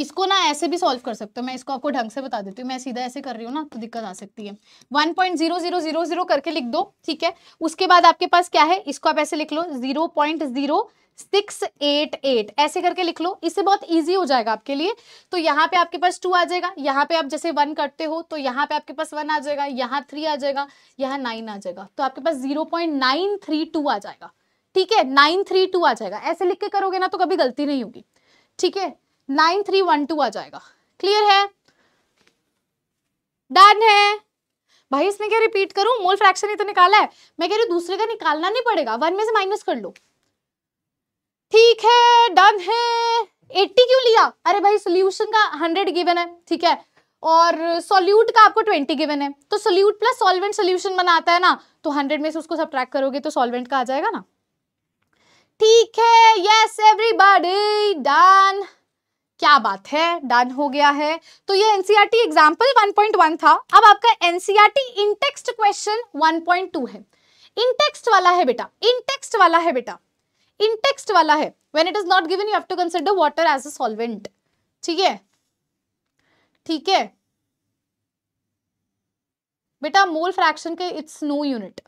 इसको ना ऐसे भी सॉल्व कर सकते हो मैं इसको आपको ढंग से बता देती हूँ मैं सीधा ऐसे कर रही हूँ ना तो दिक्कत आ सकती है one point zero zero zero zero करके लिख दो ठीक है उसके बाद आपके पास क्या है इसको आप ऐसे लिख लो zero point zero six eight eight ऐसे करके लिख लो इससे बहुत इजी हो जाएगा आपके लिए तो यहाँ पे आपके पास टू आ जाएगा यहाँ पे आप जैसे वन करते हो तो यहाँ पे आपके पास वन आ जाएगा यहाँ थ्री आ जाएगा यहाँ नाइन आ जाएगा तो आपके पास zero point nine three two आ जाएगा ठीक है नाइन थ्री टू आ जाएगा ऐसे लिख के करोगे ना तो कभी गलती नहीं होगी ठीक है नाइन थ्री वन टू आ जाएगा क्लियर है डन है भाई इसमें क्या रिपीट करूं मोल फ्रैक्शन ही तो निकाला है मैं कह रही हूं दूसरे का निकालना नहीं पड़ेगा वन में से माइनस कर लो ठीक है डन है एट्टी क्यों लिया अरे भाई सोल्यूशन का हंड्रेड गिवन है ठीक है और सोल्यूट का आपको ट्वेंटी गिवन है तो सोल्यूट प्लस सोलवेंट सोल्यूशन बनाता है ना तो हंड्रेड में से उसको सब करोगे तो सोलवेंट का आ जाएगा ना ठीक है यस एवरीबॉडी डन क्या बात है डन हो गया है तो ये एनसीईआरटी एग्जाम्पल 1.1 था अब आपका एनसीईआरटी इनटेक्स्ट क्वेश्चन 1.2 है इनटेक्स्ट वाला है बेटा इनटेक्स्ट वाला है बेटा इनटेक्स्ट वाला है when it is not given you have to consider water as a solvent ठीक है ठीक है बेटा मोल फ्रैक्शन के it's no unit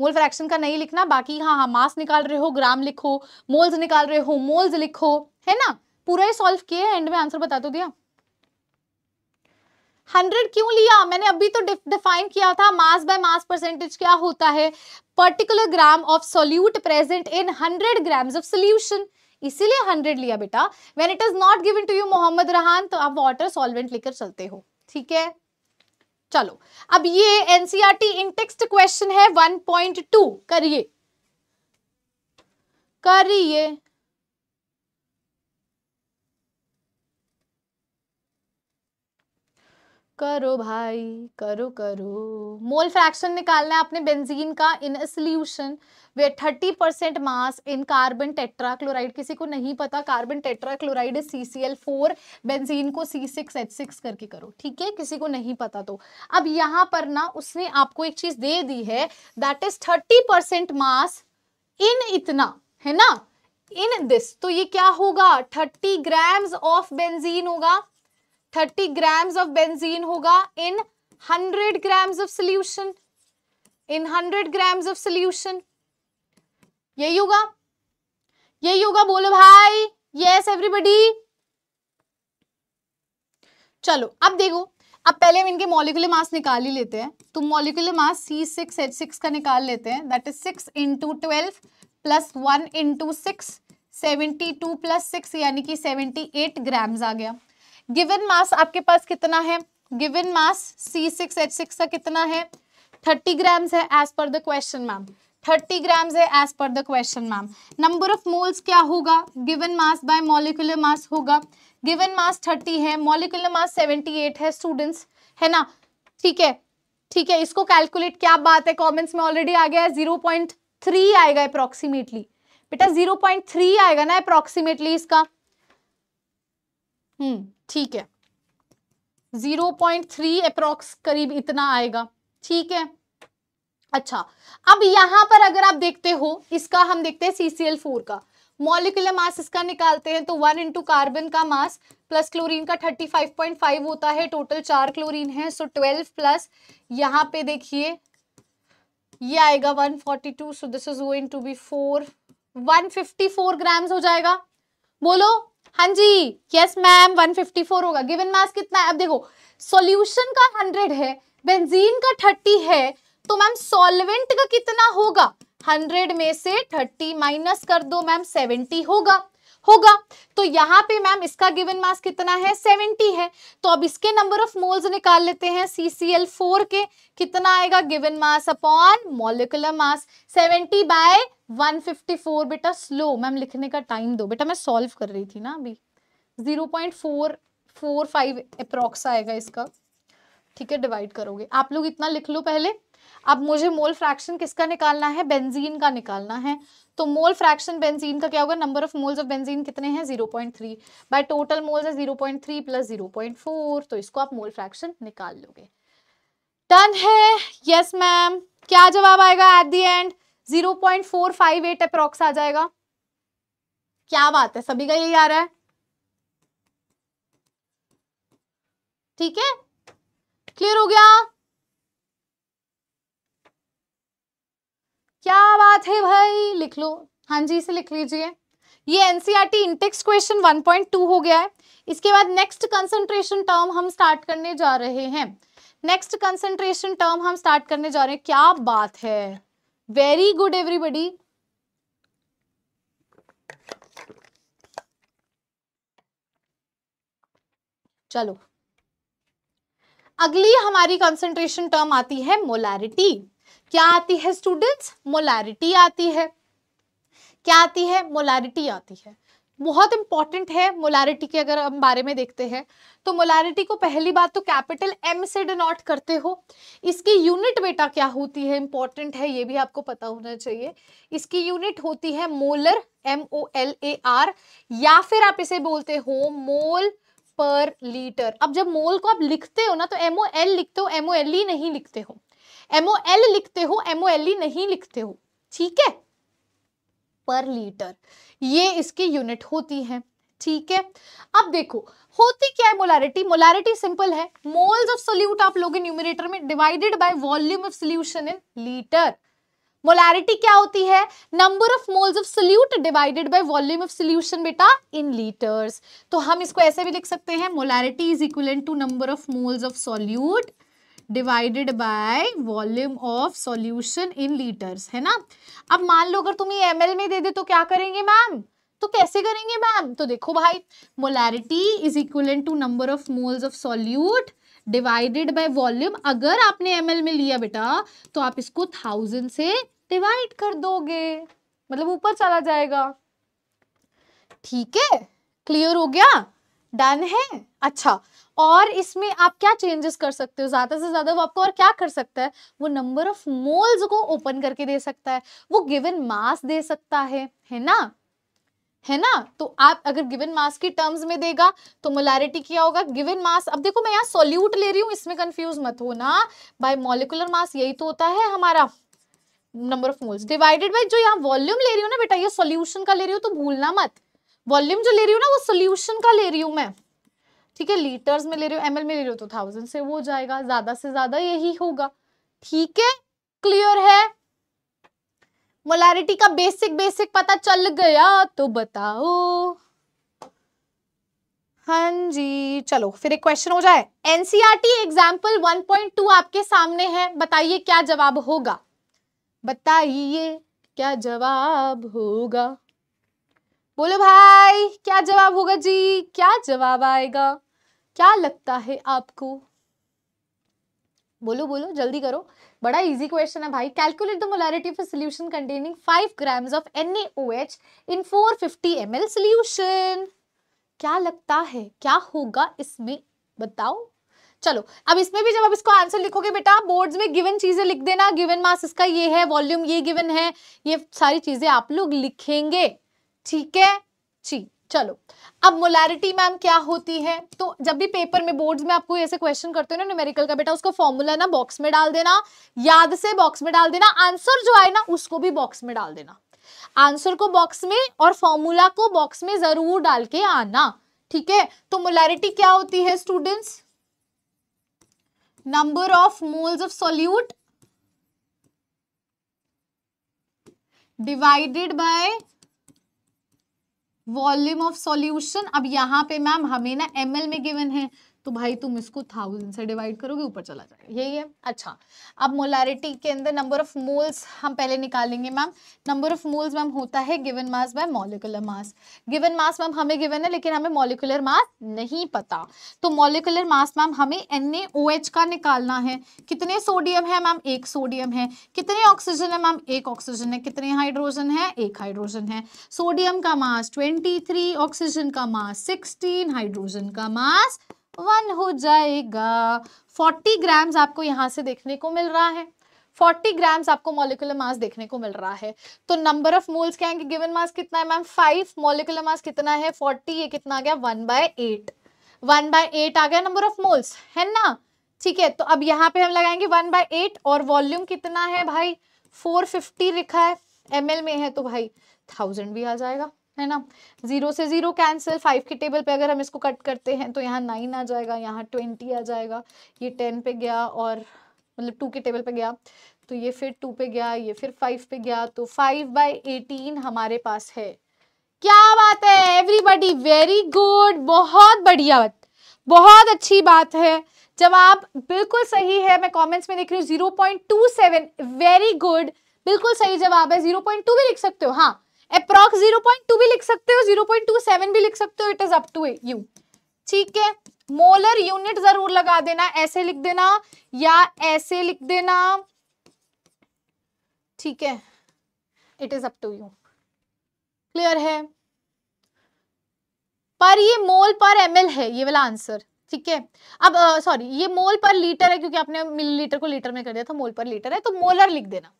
mole fraction का नहीं लिखना बाकी हाँ हाँ मास निकाल रहे हो ग्राम लिखो मोल्स निकाल रहे हो मोल्स लिखो है ना पूरा ही सॉल्व किए एंड में आंसर बता तो दिया हंड्रेड क्यों लिया मैंने अभी तो डिफाइन किया था मास बाय मास परसेंटेज क्या होता है particular gram of solute present in hundred gram of solution इसीलिए हंड्रेड लिया बेटा when it is not given to you Mohammad Rehan तो आप वॉटर सॉल्वेंट लेकर चलते हो ठीक है चलो अब ये एनसीआरटी इनटेक्स्ट क्वेश्चन है 1.2 करिए करिए करो भाई करो करो मोल फ्रैक्शन निकालना है आपने बेंजीन का इन सोल्यूशन वे 30 percent mass in carbon tetrachloride किसी को नहीं पता carbon tetrachloride C C L four benzene को सी सिक्स एच सिक्स करके करो ठीक है किसी को नहीं पता तो अब यहाँ पर ना उसने आपको एक चीज दे दी है that is thirty percent mass in इतना है ना इन दिस तो ये क्या होगा थर्टी ग्राम्स ऑफ बेंजीन होगा थर्टी ग्राम्स ऑफ बेंजीन होगा in hundred grams of solution in hundred grams of solution यही होगा यही होगा बोलो भाई यस एवरीबडी चलो अब देखो अब पहले हम इनके मॉलिकुलर मास निकाल ही लेते हैं तो molecular mass C six H six का निकाल लेते हैं that is six into twelve plus one into six seventy two plus six यानी कि सेवेंटी एट ग्राम्स आ गया गिवन मास आपके पास कितना है given mass C six H six का कितना है थर्टी ग्राम्स है as per the question ma'am thirty grams है as per the question ma'am number of moles क्या होगा given mass by molecular mass होगा गिवन मास थर्टी है molecular mass seventy eight है स्टूडेंट्स है ना ठीक है ठीक है इसको कैलकुलेट क्या बात है कॉमेंट्स में ऑलरेडी आ गया है जीरो पॉइंट थ्री आएगा अप्रोक्सीमेटली बेटा जीरो पॉइंट थ्री आएगा ना अप्रोक्सीमेटली इसका हम्म ठीक है जीरो पॉइंट थ्री अप्रोक्स करीब इतना आएगा ठीक है अच्छा अब यहां पर अगर आप देखते हो इसका हम देखते हैं सीसीएल फोर का मॉलिकुलर मास इसका निकालते हैं तो वन इंटू कार्बन का मास प्लस क्लोरीन का थर्टी फाइव पॉइंट फाइव होता है टोटल चार क्लोरीन है सो ट्वेल्व प्लस यहाँ पे देखिए ये आएगा one forty two so this is going to be four one fifty four grams हो जाएगा बोलो हाँ जी यस मैम 154 होगा गिवन मास कितना है अब देखो सॉल्यूशन का 100 है बेंजीन का 30 है तो मैम सॉल्वेंट का कितना होगा 100 में से 30 माइनस कर दो मैम 70 होगा होगा तो यहाँ पे मैम इसका गिवन मास कितना है 70 है तो अब इसके नंबर ऑफ मोल्स निकाल लेते हैं सी सी एल फोर के कितना आएगा given mass upon molecular mass 70 by 154 बेटा स्लो मैम लिखने का टाइम दो बेटा मैं सॉल्व कर रही थी ना अभी 0.445 अप्रॉक्स आएगा इसका ठीक है डिवाइड करोगे आप लोग इतना लिख लो पहले अब मुझे मोल फ्रैक्शन किसका निकालना है बेंजीन का निकालना है तो मोल फ्रैक्शन बेंजीन का क्या होगा number of moles of benzene कितने हैं 0.3 point three by total moles है 0.3 पॉइंट थ्री प्लस जीरो तो इसको आप मोल फ्रैक्शन निकाल लोगे डन है यस मैम क्या जवाब आएगा at the end zero point four five eight approx आ जाएगा क्या बात है सभी का यही आ रहा है ठीक है क्लियर हो गया क्या बात है भाई लिख लो हाँ जी इसे लिख लीजिए ये एनसीईआरटी इंटेक्स क्वेश्चन 1.2 हो गया है इसके बाद नेक्स्ट कंसंट्रेशन टर्म हम स्टार्ट करने जा रहे हैं नेक्स्ट कंसंट्रेशन टर्म हम स्टार्ट करने जा रहे हैं क्या बात है वेरी गुड एवरीबडी चलो अगली हमारी कंसंट्रेशन टर्म आती है मोलैरिटी क्या आती है स्टूडेंट्स मोलैरिटी आती है क्या आती है मोलैरिटी आती है बहुत इंपॉर्टेंट है मोलैरिटी के अगर हम बारे में देखते हैं तो मोलैरिटी को पहली बात तो कैपिटल एम से डिनोट करते हो इसकी यूनिट बेटा क्या होती है इंपॉर्टेंट है ये भी आपको पता होना चाहिए इसकी यूनिट होती है molar M O L A R या फिर आप इसे बोलते हो मोल पर लीटर अब जब मोल को आप लिखते हो ना तो एमओ एल लिखते हो एमओ एल ही नहीं लिखते हो एमओ एल लिखते हो एमओ एल ई नहीं लिखते हो ठीक है पर लीटर ये इसकी यूनिट होती है ठीक है अब देखो होती क्या है मोलारिटी मोलारिटी सिंपल है मोल्स ऑफ सोल्यूट आप लोग न्यूमिनेटर में divided by volume of solution in litre molarity क्या होती है number of moles of solute divided by volume of solution बेटा इन लीटर्स तो हम इसको ऐसे भी लिख सकते हैं molarity is equal to number of moles of solute divided by volume of solution in litres है ना अब मान लो अगर तुम्हें एम में दे दे तो क्या करेंगे मैम तो कैसे करेंगे मैम तो देखो भाई molarity is equal to number of moles of solute divided by volume अगर आपने एम में लिया बेटा तो आप इसको थाउजेंड से डिवाइड कर दोगे मतलब ऊपर चला जाएगा ठीक है क्लियर हो गया डन है अच्छा और इसमें आप क्या चेंजेस कर सकते हो ज़्यादा से ज़्यादा वो आपको और क्या कर सकता है वो नंबर ऑफ मोल्स को ओपन करके दे सकता है वो गिवन मास दे सकता है है ना है ना तो आप अगर गिवन मास की टर्म्स में देगा तो मोलारिटी क्या होगा गिवन मास अब देखो मैं यहाँ सोल्यूट ले रही हूँ इसमें कंफ्यूज मत हो ना बाय मोलिकुलर मास यही तो होता है हमारा number of moles divided by जो यहाँ वॉल्यूम ले रही हूँ ना बेटा ये सोल्यूशन का ले रही हूँ तो भूलना मत वॉल्यूम जो ले रही हूँ ना वो सोल्यूशन का ले रही हूँ मैं ठीक है लीटर्स में ले रहे हो एम में ले रहे हो तो थाउजेंड से वो जाएगा ज्यादा से ज्यादा यही होगा ठीक है क्लियर है मोलारिटी का बेसिक बेसिक पता चल गया तो बताओ हाँ जी चलो फिर एक क्वेश्चन हो जाए एनसीईआरटी एग्जाम्पल 1.2 आपके सामने है बताइए क्या जवाब होगा बताइए क्या जवाब होगा बोलो भाई क्या जवाब होगा जी क्या जवाब आएगा क्या लगता है आपको बोलो बोलो जल्दी करो बड़ा इजी क्वेश्चन है भाई calculate the molarity of solution containing five grams of H in M L solution क्या लगता है क्या होगा इसमें बताओ चलो अब इसमें भी जब आप इसको आंसर लिखोगे बेटा बोर्ड्स में गिवन चीजें लिख देना गिवन मास इसका ये है वॉल्यूम ये गिवन है ये सारी चीजें आप लोग लिखेंगे ठीक है जी चलो अब मोलैरिटी मैम क्या होती है तो जब भी पेपर में बोर्ड्स में आपको ऐसे क्वेश्चन करते हो ना न्यूमेरिकल का बेटा उसको फॉर्मूला ना बॉक्स में डाल देना याद से बॉक्स में डाल देना आंसर जो आए ना उसको भी बॉक्स में डाल देना आंसर को बॉक्स में और फॉर्मूला को बॉक्स में जरूर डाल के आना ठीक है तो मोलैरिटी क्या होती है students number of moles of solute divided by volume of solution अब यहाँ पे मैम हमें ना एम में गिवन है तो भाई तुम इसको थाउजेंड से डिवाइड करोगे ऊपर चला जाएगा यही है अच्छा अब मोलारिटी के अंदर नंबर ऑफ मोल्स हम पहले निकालेंगे ma'am number of moles ma'am होता है given mass by molecular mass given mass ma'am हमें गिवन है लेकिन हमें मोलिकुलर मास नहीं पता तो मोलिकुलर मास मैम हमें एन का निकालना है कितने सोडियम है मैम एक सोडियम है कितने ऑक्सीजन है मैम एक ऑक्सीजन है कितने हाइड्रोजन है एक हाइड्रोजन है सोडियम का मास ट्वेंटी ऑक्सीजन का मास सिक्सटीन हाइड्रोजन का मास वन हो जाएगा फोर्टी ग्राम्स आपको यहाँ से देखने को मिल रहा है 40 ग्राम्स आपको मोलिकुलर मास देखने को मिल रहा है तो नंबर ऑफ मोल्स क्या है गिवन मास कितना है मैम फाइव मोलिकुलर मास कितना है 40 ये कितना आ गया one by eight one by eight आ गया नंबर ऑफ मोल्स है ना ठीक है तो अब यहाँ पे हम लगाएंगे वन बाय एट और वॉल्यूम कितना है भाई फोर फिफ्टी लिखा है एम में है तो भाई थाउजेंड भी आ जाएगा है ना जीरो से जीरो कैंसिल फाइव के टेबल पे अगर हम इसको कट करते हैं तो यहाँ नाइन आ जाएगा यहाँ ट्वेंटी आ जाएगा ये टेन पे गया और मतलब टू के टेबल पे गया तो ये फिर टू पे गया ये फिर फाइव पे गया तो फाइव बाई एटीन हमारे पास है क्या बात है एवरीबडी वेरी गुड बहुत बढ़िया बहुत अच्छी बात है जवाब बिल्कुल सही है मैं कमेंट्स में देख रही हूँ zero point two seven very good बिल्कुल सही जवाब है जीरो पॉइंट टू भी लिख सकते हो हाँ अप्रॉक्स टू भी लिख सकते हो सेवन भी लिख सकते हो it is up to you ठीक है मोलर यूनिट जरूर लगा देना ऐसे लिख देना या ऐसे लिख देना ठीक है it is up to you clear है पर ये मोल पर एमएल है ये वाला आंसर ठीक है अब सॉरी ये मोल पर लीटर है क्योंकि आपने मिलीलीटर को लीटर में कर दिया था मोल पर लीटर है तो मोलर लिख देना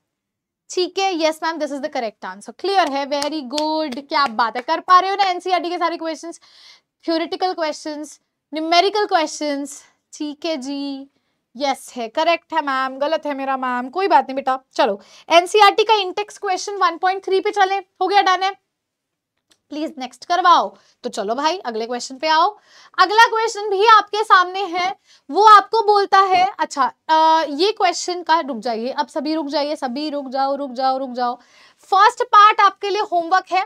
ठीक है yes ma'am this is the correct answer clear है वेरी गुड क्या आप है कर पा रहे हो ना एनसीईआरटी e के सारे questions theoretical questions numerical questions ठीक है जी यस yes, है करेक्ट है मैम गलत है मेरा मैम कोई बात नहीं बेटा चलो एनसीईआरटी e का इंटेक्स क्वेश्चन 1.3 पे चले हो गया डन है प्लीज नेक्स्ट करवाओ तो चलो भाई अगले क्वेश्चन पे आओ अगला क्वेश्चन भी आपके सामने है वो आपको बोलता है अच्छा आ, ये क्वेश्चन का रुक जाइए अब सभी रुक जाइए सभी रुक जाओ रुक जाओ रुक जाओ फर्स्ट पार्ट आपके लिए होमवर्क है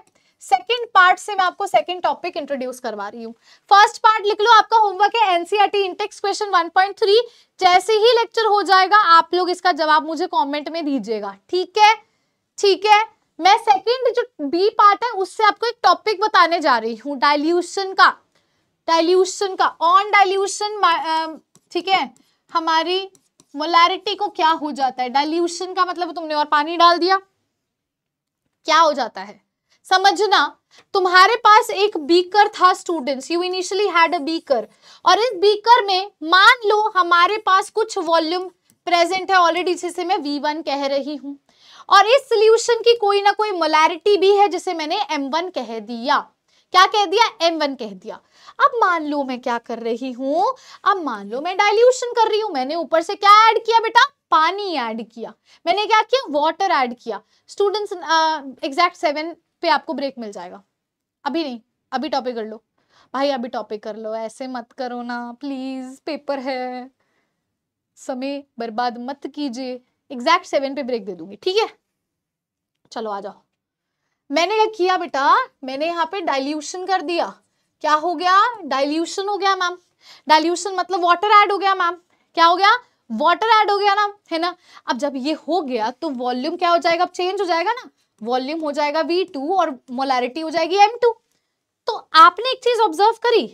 सेकेंड पार्ट से मैं आपको सेकेंड टॉपिक इंट्रोड्यूस करवा रही हूँ फर्स्ट पार्ट लिख लो आपका होमवर्क है एनसीआरटी इंटेक्स क्वेश्चन 1.3 जैसे ही लेक्चर हो जाएगा आप लोग इसका जवाब मुझे कमेंट में दीजिएगा ठीक है ठीक है मैं सेकंड जो बी पार्ट है उससे आपको एक टॉपिक बताने जा रही हूँ डाइल्यूशन का डाइल्यूशन का ऑन डाइल्यूशन ठीक है हमारी मोलैरिटी को क्या हो जाता है डाइल्यूशन का मतलब तुमने और पानी डाल दिया क्या हो जाता है समझना तुम्हारे पास एक बीकर था students you initially had a beaker और इस बीकर में मान लो हमारे पास कुछ वॉल्यूम प्रेजेंट है ऑलरेडी जिसे मैं वन कह रही हूँ और इस सोल्यूशन की कोई ना कोई मोलैरिटी भी है जिसे मैंने एम वन कह दिया क्या कह दिया एम वन कह दिया अब मान लो मैं क्या कर रही हूं अब मान लो मैं डाइल्यूशन कर रही हूं मैंने ऊपर से क्या ऐड किया बेटा पानी ऐड किया मैंने क्या किया वाटर ऐड किया स्टूडेंट्स एग्जैक्ट सेवन पे आपको ब्रेक मिल जाएगा अभी नहीं अभी टॉपिक कर लो भाई अभी टॉपिक कर लो ऐसे मत करो ना प्लीज पेपर है समय बर्बाद मत कीजिए एग्जैक्ट सेवन पे ब्रेक दे दूंगी ठीक है चलो आ जाओ मैंने क्या किया बेटा मैंने यहाँ पे डाइल्यूशन कर दिया क्या हो गया डाइल्यूशन हो गया मैम डाइल्यूशन मतलब वाटर ऐड हो गया मैम क्या हो गया वाटर ऐड हो गया ना है ना अब जब ये हो गया तो वॉल्यूम क्या हो जाएगा अब चेंज हो जाएगा ना वॉल्यूम हो जाएगा टू और मोलैरिटी हो जाएगी टू तो आपने एक चीज ऑब्जर्व करी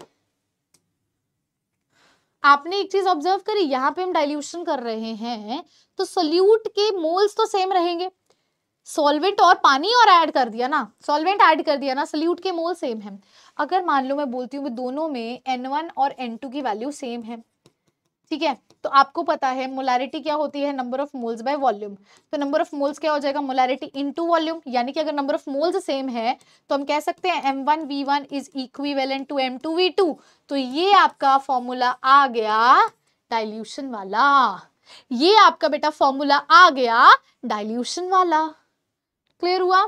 आपने एक चीज ऑब्जर्व करी यहाँ पे हम डाइल्यूशन कर रहे हैं तो सोल्यूट के मोल्स तो सेम रहेंगे सॉल्वेंट और पानी और ऐड कर दिया ना सॉल्वेंट ऐड कर दिया ना सोल्यूट के मोल सेम है अगर मान लो मैं बोलती हूँ दोनों में एन वन और एन टू की वैल्यू सेम है ठीक है तो आपको पता है मोलारिटी क्या होती है number of moles by volume तो नंबर ऑफ मोल्स क्या हो जाएगा मोलारिटी इनटू वॉल्यूम यानी कि अगर नंबर ऑफ मोल्स सेम है तो हम कह सकते हैं M one V one is equivalent to M two V two तो ये आपका फॉर्मूला आ गया डायल्यूशन वाला ये आपका बेटा फॉर्मूला आ गया डायल्यूशन वाला क्लियर हुआ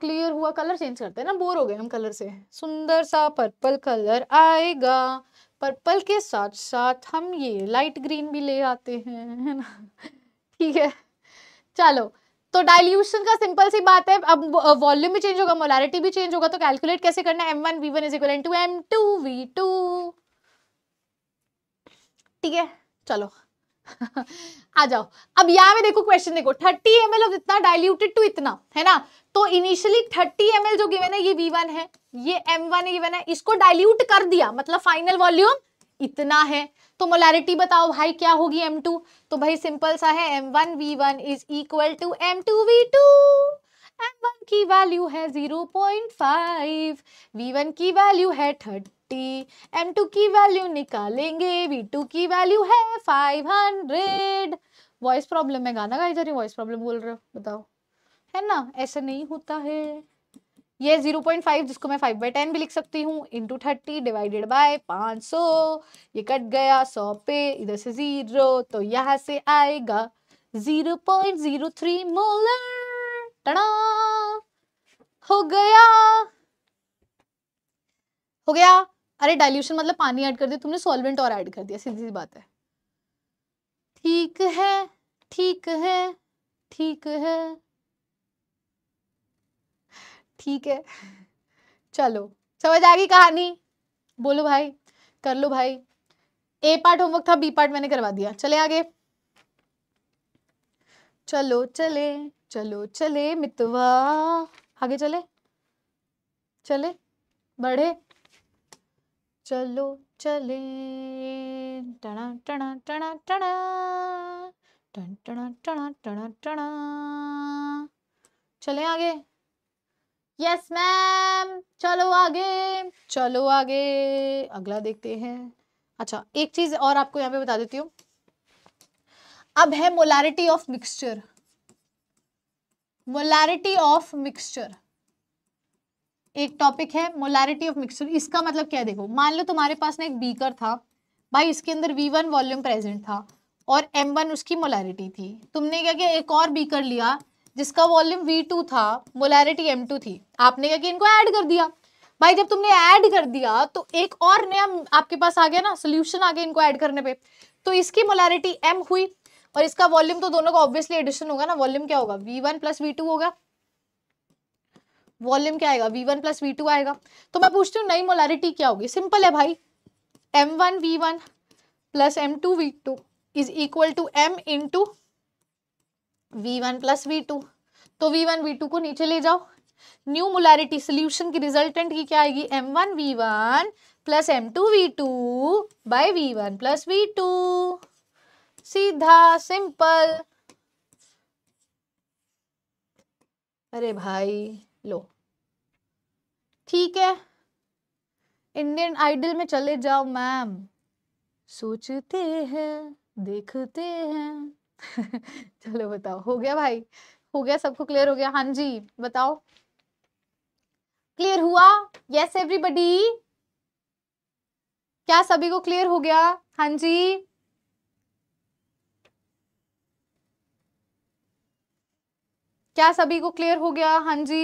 क्लियर हुआ कलर चेंज करते हैं ना बोर हो गए हम कलर से सुंदर सा पर्पल कलर आएगा पर्पल के साथ साथ हम ये लाइट ग्रीन भी ले आते हैं है ना ठीक है चलो तो डाइल्यूशन का सिंपल सी बात है अब वॉल्यूम भी चेंज होगा मोलारिटी भी चेंज होगा तो कैलकुलेट कैसे करना है M one V one is equal to M two V two ठीक है चलो आ जाओ अब यहाँ पे देखो क्वेश्चन देखो 30 एम एल ऑफ इतना डाइल्यूटेड टू इतना है ना तो इनिशियली 30 एम जो गिवन है ये V1 है ये एम M1 गिवन है इसको डाइल्यूट कर दिया मतलब फाइनल वॉल्यूम इतना है तो मोलैरिटी बताओ भाई क्या होगी एम टू तो भाई सिंपल सा है M one V one is equal to M two V two M one की वैल्यू है zero point five V one की वैल्यू है थर्टी थर्टी एम टू की वैल्यू निकालेंगे वी टू की वैल्यू है फाइव हंड्रेड वॉइस प्रॉब्लम है गाना गाई जा रही वॉइस प्रॉब्लम बोल रहे हो बताओ है ना ऐसे नहीं होता है ये जीरो पॉइंट फाइव जिसको मैं फाइव बाई टेन भी लिख सकती हूँ इंटू थर्टी डिवाइडेड बाय पाँच सौ ये कट गया सौ पे इधर से जीरो तो यहाँ से आएगा zero point zero three molar टड़ा हो गया हो गया अरे डाइल्यूशन मतलब पानी ऐड कर दिया तुमने सॉल्वेंट और ऐड कर दिया सीधी सी बात है ठीक है ठीक है ठीक है ठीक है चलो समझ आ गई कहानी बोलो भाई कर लो भाई ए पार्ट होमवर्क था बी पार्ट मैंने करवा दिया चले आगे चलो चले चलो चले मितवा आगे चले चले बढ़े चलो चले टणा टणा टणा टणा टन टणा टणा टणा टणा चले आगे यस मैम चलो आगे चलो आगे अगला देखते हैं अच्छा एक चीज और आपको यहाँ पे बता देती हूँ अब है molarity of mixture molarity of mixture एक टॉपिक है मोलारिटी ऑफ मिक्सचर इसका मतलब क्या देखो मान लो तुम्हारे पास ना एक बीकर था भाई इसके अंदर वी वन वॉल्यूम प्रेजेंट था और एम वन उसकी मोलारिटी थी तुमने क्या किया एक और बीकर लिया जिसका वॉल्यूम वी टू था मोलारिटी एम टू थी आपने क्या कि इनको ऐड कर दिया भाई जब तुमने ऐड कर दिया तो एक और नया आपके पास आ गया ना सोल्यूशन आ गया इनको ऐड करने पर तो इसकी मोलारिटी एम हुई और इसका वॉल्यूम तो दोनों का ऑब्वियसली एडिशन होगा ना वॉल्यूम क्या होगा V one plus V two होगा वॉल्यूम क्या आएगा V one plus V two आएगा तो मैं पूछती हूँ नई मोलारिटी क्या होगी सिंपल है भाई M one V one plus M two V two is equal to M into V one plus V two तो वी वन वी टू को नीचे ले जाओ न्यू मोलारिटी सोल्यूशन की रिजल्टेंट की क्या आएगी M one V one plus M two V two by V one plus V two सीधा सिंपल अरे भाई लो ठीक है इंडियन आइडल में चले जाओ मैम सोचते हैं देखते हैं चलो बताओ हो गया भाई हो गया सबको क्लियर हो गया हाँ जी बताओ क्लियर हुआ यस एवरीबडी क्या सभी को क्लियर हो गया हाँ जी क्या सभी को क्लियर हो गया हाँ जी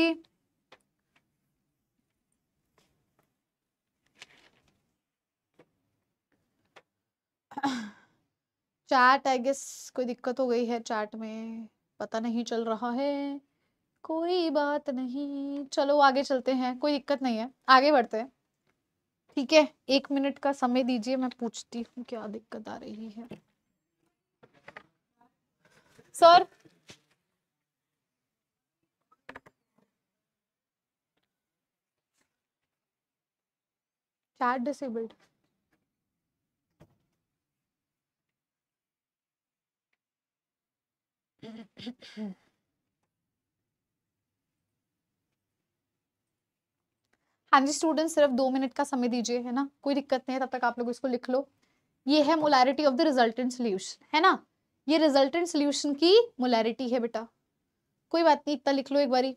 चैट आई गेस कोई दिक्कत हो गई है चैट में पता नहीं चल रहा है कोई बात नहीं चलो आगे चलते हैं कोई दिक्कत नहीं है आगे बढ़ते हैं ठीक है एक मिनट का समय दीजिए मैं पूछती हूँ क्या दिक्कत आ रही है सर चैट डिसेबल्ड हाँ जी स्टूडेंट सिर्फ दो मिनट का समय दीजिए है ना कोई दिक्कत नहीं है तब तक आप लोग इसको लिख लो ये है molarity of the resultant solution है ना ये रिजल्टेंट सोल्यूशन की मोलैरिटी है बेटा कोई बात नहीं इतना लिख लो एक बारी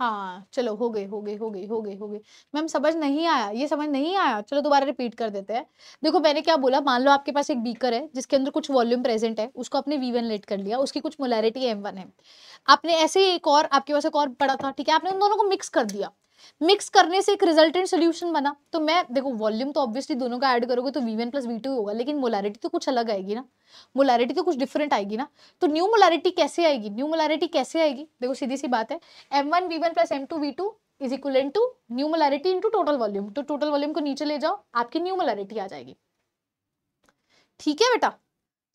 हाँ चलो हो गए हो गए हो गए हो गए हो गए मैम समझ नहीं आया ये समझ नहीं आया चलो दोबारा रिपीट कर देते हैं देखो मैंने क्या बोला मान लो आपके पास एक बीकर है जिसके अंदर कुछ वॉल्यूम प्रेजेंट है उसको आपने वी वन लेट कर लिया उसकी कुछ मोलैरिटी एम वन है आपने ऐसे ही एक और आपके पास एक और पड़ा था ठीक है आपने उन दोनों को मिक्स कर दिया मिक्स करने से एक रिजल्टेंट सोल्यूशन बना तो मैं देखो वॉल्यूम तो ऑब्वियसली दोनों का ऐड करोगे तो V one plus V two होगा लेकिन मोलारिटी तो कुछ अलग आएगी ना मोलारिटी तो कुछ डिफरेंट आएगी ना तो न्यू मोलारिटी कैसे आएगी न्यू मोलारिटी कैसे आएगी देखो सीधी सी बात है M one V one plus M two V two is equal to new molarity into total volume तो टोटल वॉल्यूम को नीचे ले जाओ आपकी न्यू मोलारिटी आ जाएगी ठीक है बेटा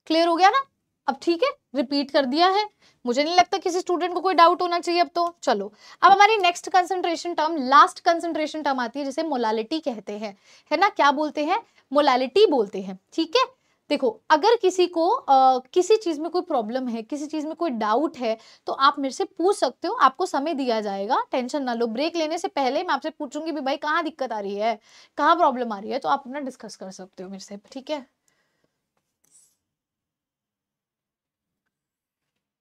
क्लियर हो गया ना अब ठीक है रिपीट कर दिया है मुझे नहीं लगता किसी स्टूडेंट को कोई डाउट होना चाहिए अब तो चलो अब हमारी next concentration term last concentration term आती है जिसे मोलालिटी कहते हैं है ना क्या बोलते हैं मोलालिटी बोलते हैं ठीक है देखो अगर किसी को आ, किसी चीज़ में कोई प्रॉब्लम है किसी चीज़ में कोई डाउट है तो आप मेरे से पूछ सकते हो आपको समय दिया जाएगा टेंशन ना लो ब्रेक लेने से पहले मैं आपसे पूछूंगी भी भाई कहाँ दिक्कत आ रही है कहाँ प्रॉब्लम आ रही है तो आप अपना डिस्कस कर सकते हो मेरे से ठीक है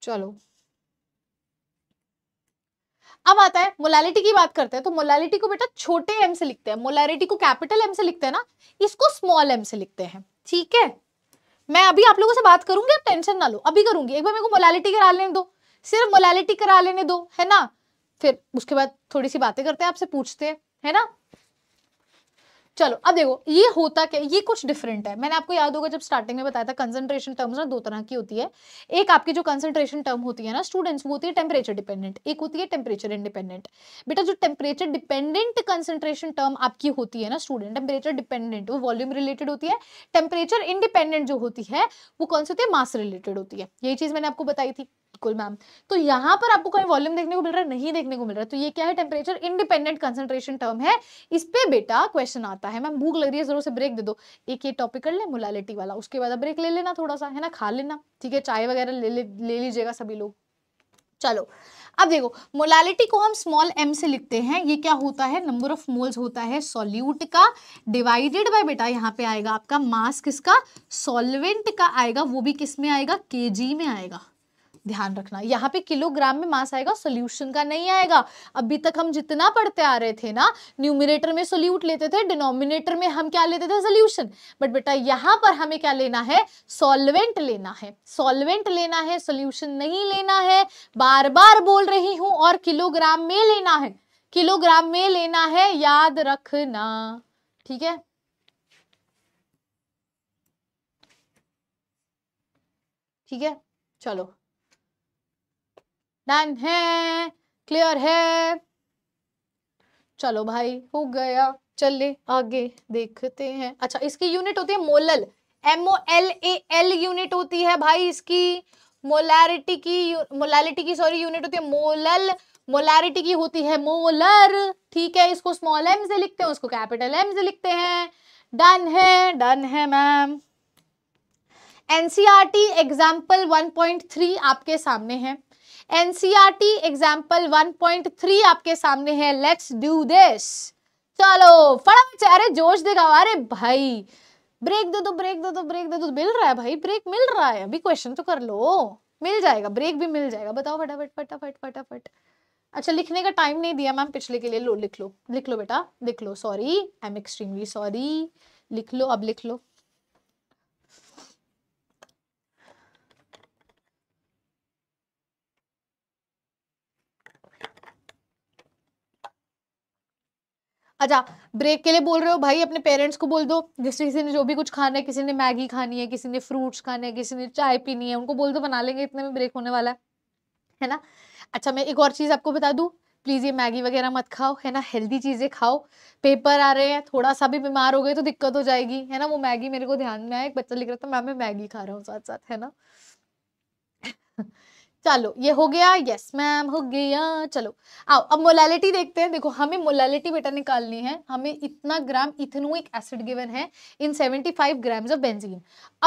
चलो अब आता है मोलैलिटी की बात करते हैं तो मोलैलिटी को बेटा छोटे एम से लिखते हैं मोलैलिटी को कैपिटल एम से लिखते हैं ना इसको स्मॉल एम से लिखते हैं ठीक है मैं अभी आप लोगों से बात करूंगी आप टेंशन ना लो अभी करूंगी एक बार मेरे को मोलैलिटी करा लेने दो सिर्फ मोलैलिटी करा लेने दो है ना फिर उसके बाद थोड़ी सी बातें करते हैं आपसे पूछते हैं है ना चलो अब देखो ये होता क्या ये कुछ डिफरेंट है मैंने आपको याद होगा जब स्टार्टिंग में बताया था कंसंट्रेशन टर्म्स ना दो तरह की होती है एक आपकी जो कंसंट्रेशन टर्म होती है ना स्टूडेंट्स वो होती है टेम्परेचर डिपेंडेंट एक होती है टेम्परेचर इंडिपेंडेंट बेटा जो टेम्परेचर डिपेंडेंट कंसेंट्रेशन टर्म आपकी होती है ना स्टूडेंट टेम्परेचर डिपेंडेंट वो वॉल्यूम रिलेटेड होती है टेम्परेचर इंडिपेंडेंट जो होती है वो कौन सी होती है मास रिलेटेड होती है यही चीज मैंने आपको बताई थी बिल्कुल मैम तो यहाँ पर आपको कहीं वॉल्यूम देखने को मिल रहा है नहीं देखने को मिल रहा है तो ये क्या है टेम्परेचर इंडिपेंडेंट कंसेंट्रेशन टर्म है इस पे बेटा क्वेश्चन आता है मैम भूख लग रही है जरूर से ब्रेक दे दो एक ये टॉपिक कर ले मुलालिटी वाला उसके बाद ब्रेक ले लेना थोड़ा सा है ना खा लेना ठीक है चाय वगैरह ले ले लीजिएगा सभी लोग चलो अब देखो मोलालिटी को हम स्मॉल एम से लिखते हैं ये क्या होता है नंबर ऑफ मोल्स होता है सॉल्यूट का डिवाइडेड बाय बेटा यहाँ पे आएगा आपका मास किसका सॉल्वेंट का आएगा वो भी किस में आएगा केजी में आएगा ध्यान रखना यहाँ पे किलोग्राम में मास आएगा सोल्यूशन का नहीं आएगा अभी तक हम जितना पढ़ते आ रहे थे ना न्यूमिनेटर में सोल्यूट लेते थे डिनोमिनेटर में हम क्या लेते थे सोल्यूशन बट बेटा यहाँ पर हमें क्या लेना है सॉल्वेंट लेना है सॉल्वेंट लेना है सोल्यूशन नहीं लेना है बार बार बोल रही हूं और किलोग्राम में लेना है किलोग्राम में लेना है याद रखना ठीक है ठीक है चलो डन है क्लियर है चलो भाई हो गया चले आगे देखते हैं अच्छा इसकी यूनिट होती है molal M O L A L unit होती है भाई इसकी मोलैरिटी की मोलैरिटी की सॉरी यूनिट होती है मोलल मोलैरिटी की होती है मोलर ठीक है इसको स्मॉल एम से लिखते हैं उसको कैपिटल एम से लिखते हैं डन है डन है मैम एनसीआरटी एग्जाम्पल 1.3 आपके सामने है एनसीआरटी एग्जाम्पल 1.3 आपके सामने है लेट्स डू दिस चलो फटाफट से अरे जोश दिखाओ अरे भाई ब्रेक दे दो ब्रेक दे दो ब्रेक दे दो मिल रहा है भाई ब्रेक मिल रहा है अभी क्वेश्चन तो कर लो मिल जाएगा ब्रेक भी मिल जाएगा बताओ फटाफट फटाफट फटाफट अच्छा लिखने का टाइम नहीं दिया मैम पिछले के लिए लो लिख लो लिख लो बेटा लिख लो sorry I am extremely sorry लिख लो अब लिख लो अच्छा ब्रेक के लिए बोल रहे हो भाई अपने पेरेंट्स को बोल दो जैसे किसी ने जो भी कुछ खाना है किसी ने मैगी खानी है किसी ने फ्रूट्स खाने हैं किसी ने चाय पीनी है उनको बोल दो बना लेंगे इतने में ब्रेक होने वाला है है ना अच्छा मैं एक और चीज़ आपको बता दूँ प्लीज़ ये मैगी वगैरह मत खाओ है ना हेल्दी चीज़ें खाओ पेपर आ रहे हैं थोड़ा सा भी बीमार हो गए तो दिक्कत हो जाएगी है ना वो मैगी मेरे को ध्यान में आया एक बच्चा लिख रहा था मैम मैं मैगी खा रहा हूँ साथ साथ है ना चलो ये हो गया यस मैम हो गया चलो आओ अब मोलैलिटी देखते हैं देखो हमें मोलैलिटी बेटा निकालनी है हमें इतना ग्राम इथेनोइक एसिड गिवन है इन 75 ग्राम्स ऑफ बेंजीन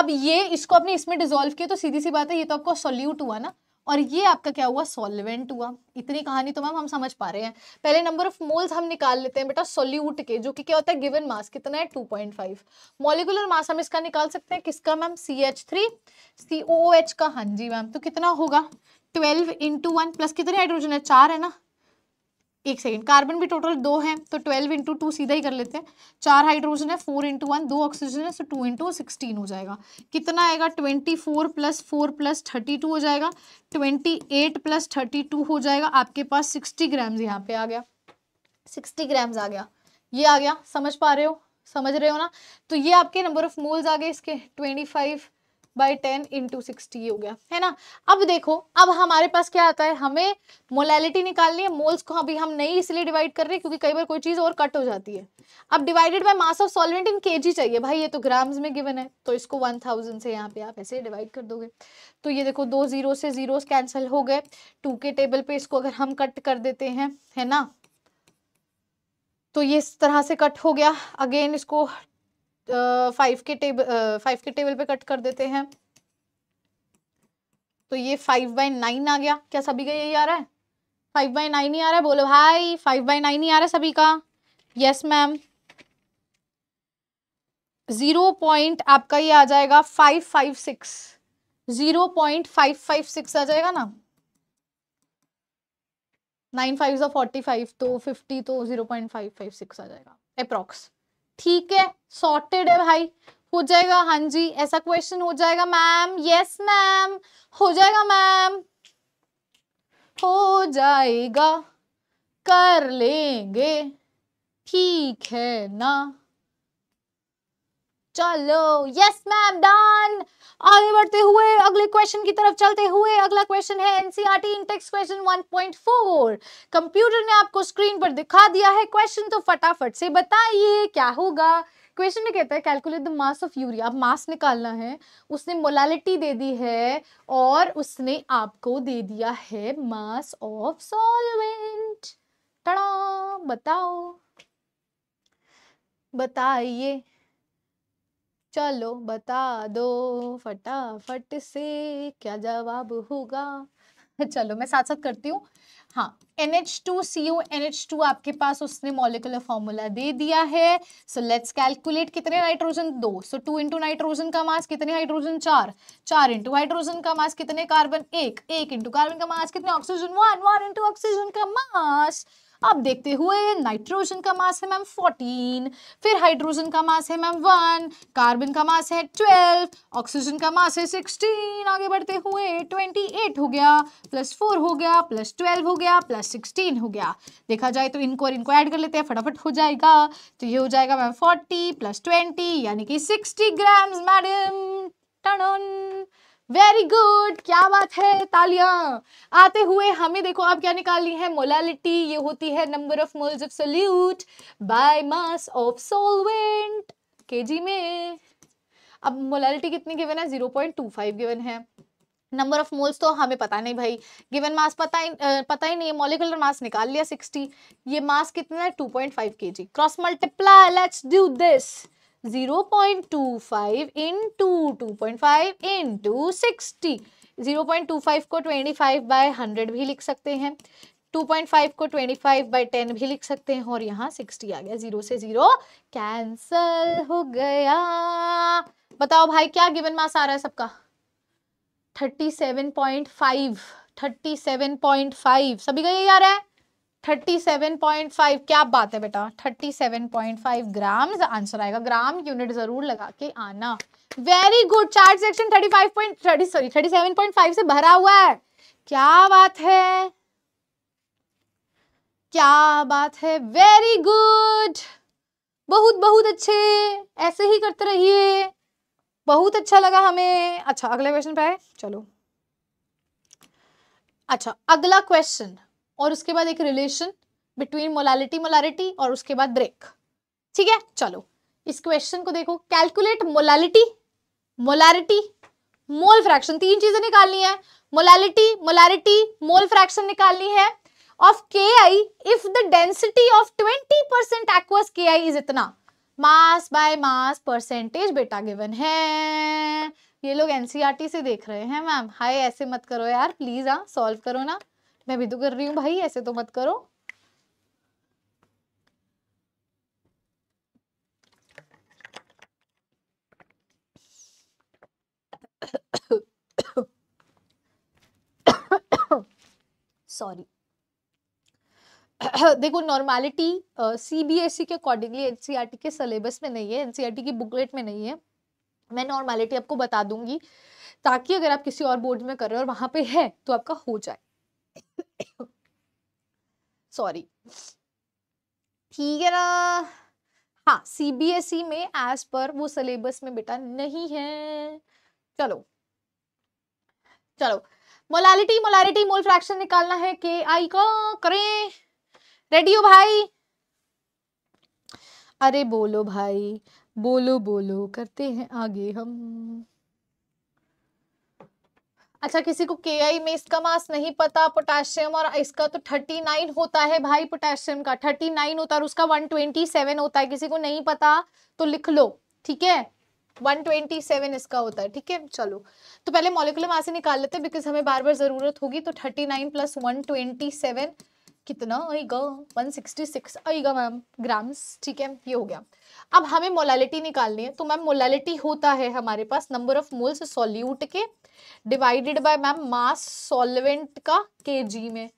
अब ये इसको अपने इसमें डिजोल्व किया तो सीधी सी बात है ये तो आपको सोल्यूट हुआ ना और ये आपका क्या हुआ सॉल्वेंट हुआ इतनी कहानी तो मैम हम समझ पा रहे हैं पहले नंबर ऑफ मोल्स हम निकाल लेते हैं बेटा सोल्यूट के जो कि क्या होता है गिवन मास कितना है two point five molecular mass हम इसका निकाल सकते हैं किसका ma'am C H three C O H का हाँ जी मैम तो कितना होगा ट्वेल्व इंटू वन प्लस कितने हाइड्रोजन है चार है ना एक सेकेंड कार्बन भी टोटल दो हैं तो ट्वेल्व इंटू टू सीधा ही कर लेते हैं चार हाइड्रोजन है फोर इंटू वन दो ऑक्सीजन है तो टू इंटू सिक्सटीन हो जाएगा कितना आएगा twenty four plus four plus thirty two हो जाएगा twenty eight plus thirty two हो जाएगा आपके पास सिक्सटी ग्राम्स यहाँ पे आ गया सिक्सटी ग्राम्स आ गया ये आ गया समझ पा रहे हो समझ रहे हो ना तो ये आपके नंबर ऑफ मोल्स आ गए इसके twenty five by ten into sixty हो गया है ना अब देखो अब हमारे पास क्या आता है हमें मोलैलिटी निकालनी है मोल्स को अभी हम नहीं इसलिए डिवाइड कर रहे क्योंकि कई बार कोई चीज़ और कट हो जाती है अब divided by mass of solvent in के चाहिए भाई ये तो ग्राम्स में गिवन है तो इसको वन थाउजेंड से यहाँ पे आप ऐसे डिवाइड कर दोगे तो ये देखो दो जीरो से जीरो कैंसिल हो गए टू के टेबल पे इसको अगर हम कट कर देते हैं है ना तो ये इस तरह से कट हो गया अगेन इसको फाइव के टेबल फाइव के टेबल पे कट कर देते हैं तो ये फाइव बाई नाइन आ गया क्या सभी का यही आ रहा है फाइव बाई नाइन ही आ रहा है बोलो भाई फाइव बाई नाइन ही आ रहा है सभी का यस मैम ज़ीरो पॉइंट आपका ये आ जाएगा five five six zero point five five six आ जाएगा ना नाइन फाइव फोर्टी फाइव तो फिफ्टी तो zero point five five six आ जाएगा अप्रॉक्स ठीक है सॉर्टेड है भाई हो जाएगा हाँ जी ऐसा क्वेश्चन हो जाएगा मैम यस मैम हो जाएगा मैम हो जाएगा कर लेंगे ठीक है ना चलो यस मैम डन आगे बढ़ते हुए अगले क्वेश्चन की तरफ चलते हुए अगला क्वेश्चन है एनसीईआरटी इंटेक्स क्वेश्चन 1.4 कंप्यूटर ने आपको स्क्रीन पर दिखा दिया है क्वेश्चन तो फटाफट से बताइए क्या होगा क्वेश्चन में कहता है calculate the mass of urea अब मास निकालना है उसने मोलालिटी दे दी है और उसने आपको दे दिया है मास ऑफ सॉल्वेंट टड़ा बताओ बताइए चलो बता दो फटाफट से क्या जवाब होगा चलो मैं साथ साथ करती हूँ हाँ N H two C U N H two आपके पास उसने मोलिकुलर फॉर्मूला दे दिया है सो लेट्स कैलकुलेट कितने नाइट्रोजन दो सो टू इंटू नाइट्रोजन का मास कितने हाइड्रोजन चार चार इंटू हाइड्रोजन का मास कितने कार्बन एक एक इंटू कार्बन का मास कितने oxygen one one into oxygen का मास अब देखते हुए नाइट्रोजन का मास है मैम फोर्टीन फिर हाइड्रोजन का मास है मैम वन कार्बन का मास है ट्वेल्व ऑक्सीजन का मास है सिक्सटीन आगे बढ़ते हुए ट्वेंटी एट हो गया प्लस फोर हो गया प्लस ट्वेल्व हो गया प्लस सिक्सटीन हो गया देखा जाए तो इनको और इनको ऐड कर लेते हैं फटाफट हो जाएगा तो ये हो जाएगा मैम फोर्टी प्लस ट्वेंटी यानी कि sixty grams madam done very good क्या बात है तालियां आते हुए हमें देखो आप क्या निकालनी है मोलालिटी ये होती है number of moles of solute by mass of solvent kg में अब मोलालिटी कितनी गिवन है 0.25 गिवन है नंबर ऑफ मोल्स तो हमें पता नहीं भाई गिवन मास पता ही पता ही नहीं है मोलिकुलर मास निकाल लिया 60 ये मास कितना है 2.5 kg cross multiply let's do this zero point two five into two point five into sixty zero point two five को ट्वेंटी फाइव बाय हंड्रेड भी लिख सकते हैं 2.5 को 25 बाई टेन भी लिख सकते हैं और यहाँ सिक्सटी आ गया जीरो से जीरो कैंसल हो गया बताओ भाई क्या गिवन मास आ रहा है सबका thirty seven point five thirty seven point five सभी का यही आ रहा है 37.5 क्या बात है बेटा 37.5 ग्राम्स आंसर आएगा ग्राम यूनिट जरूर लगा के आना very good chart section 35.30 sorry 37.5 से भरा हुआ है क्या बात है क्या बात है वेरी गुड बहुत बहुत अच्छे ऐसे ही करते रहिए बहुत अच्छा लगा हमें अच्छा अगला क्वेश्चन पे चलो अच्छा अगला क्वेश्चन और उसके बाद एक रिलेशन बिटवीन मोलालिटी मोलारिटी और उसके बाद ब्रेक ठीक है चलो इस क्वेश्चन को देखो calculate molality molarity mole fraction तीन चीजें निकालनी है मोलालिटी मोलारिटी मोल फ्रैक्शन निकालनी है of K I if the density of twenty percent aqueous K I is इतना मास बाय मास परसेंटेज बेटा गिवन है ये लोग एनसीईआरटी e से देख रहे हैं मैम हाय ऐसे मत करो यार प्लीज हाँ सॉल्व करो ना मैं भी तो कर रही हूँ भाई ऐसे तो मत करो सॉरी देखो normality C B S E के accordingly N C R T के सिलेबस में नहीं है एन सी आर टी की बुकलेट में नहीं है मैं नॉर्मालिटी आपको बता दूंगी ताकि अगर आप किसी और बोर्ड में कर रहे हो और वहां पे है तो आपका हो जाए सॉरी ठीक है ना हाँ सीबीएसई e में एज पर वो सिलेबस में बेटा नहीं है चलो चलो मोलालिटी मोलारिटी मोल फ्रैक्शन निकालना है के आई का करें रेडी हो भाई अरे बोलो भाई बोलो बोलो करते हैं आगे हम अच्छा किसी को के आई में इसका मास नहीं पता पोटेशियम और इसका तो थर्टी नाइन होता है भाई पोटेशियम का थर्टी नाइन होता है और उसका वन ट्वेंटी सेवन होता है किसी को नहीं पता तो लिख लो ठीक है वन ट्वेंटी सेवन इसका होता है ठीक है चलो तो पहले मॉलिकुलर मास निकाल लेते हैं बिकॉज हमें बार बार ज़रूरत होगी तो thirty nine plus one twenty seven कितना आएगा 166 आएगा मैम ग्राम्स ठीक है ये हो गया अब हमें मोलालिटी निकालनी है तो मैम मोलालिटी होता है हमारे पास नंबर ऑफ मोल्स सॉल्यूट के divided by ma'am mass solvent का केजी में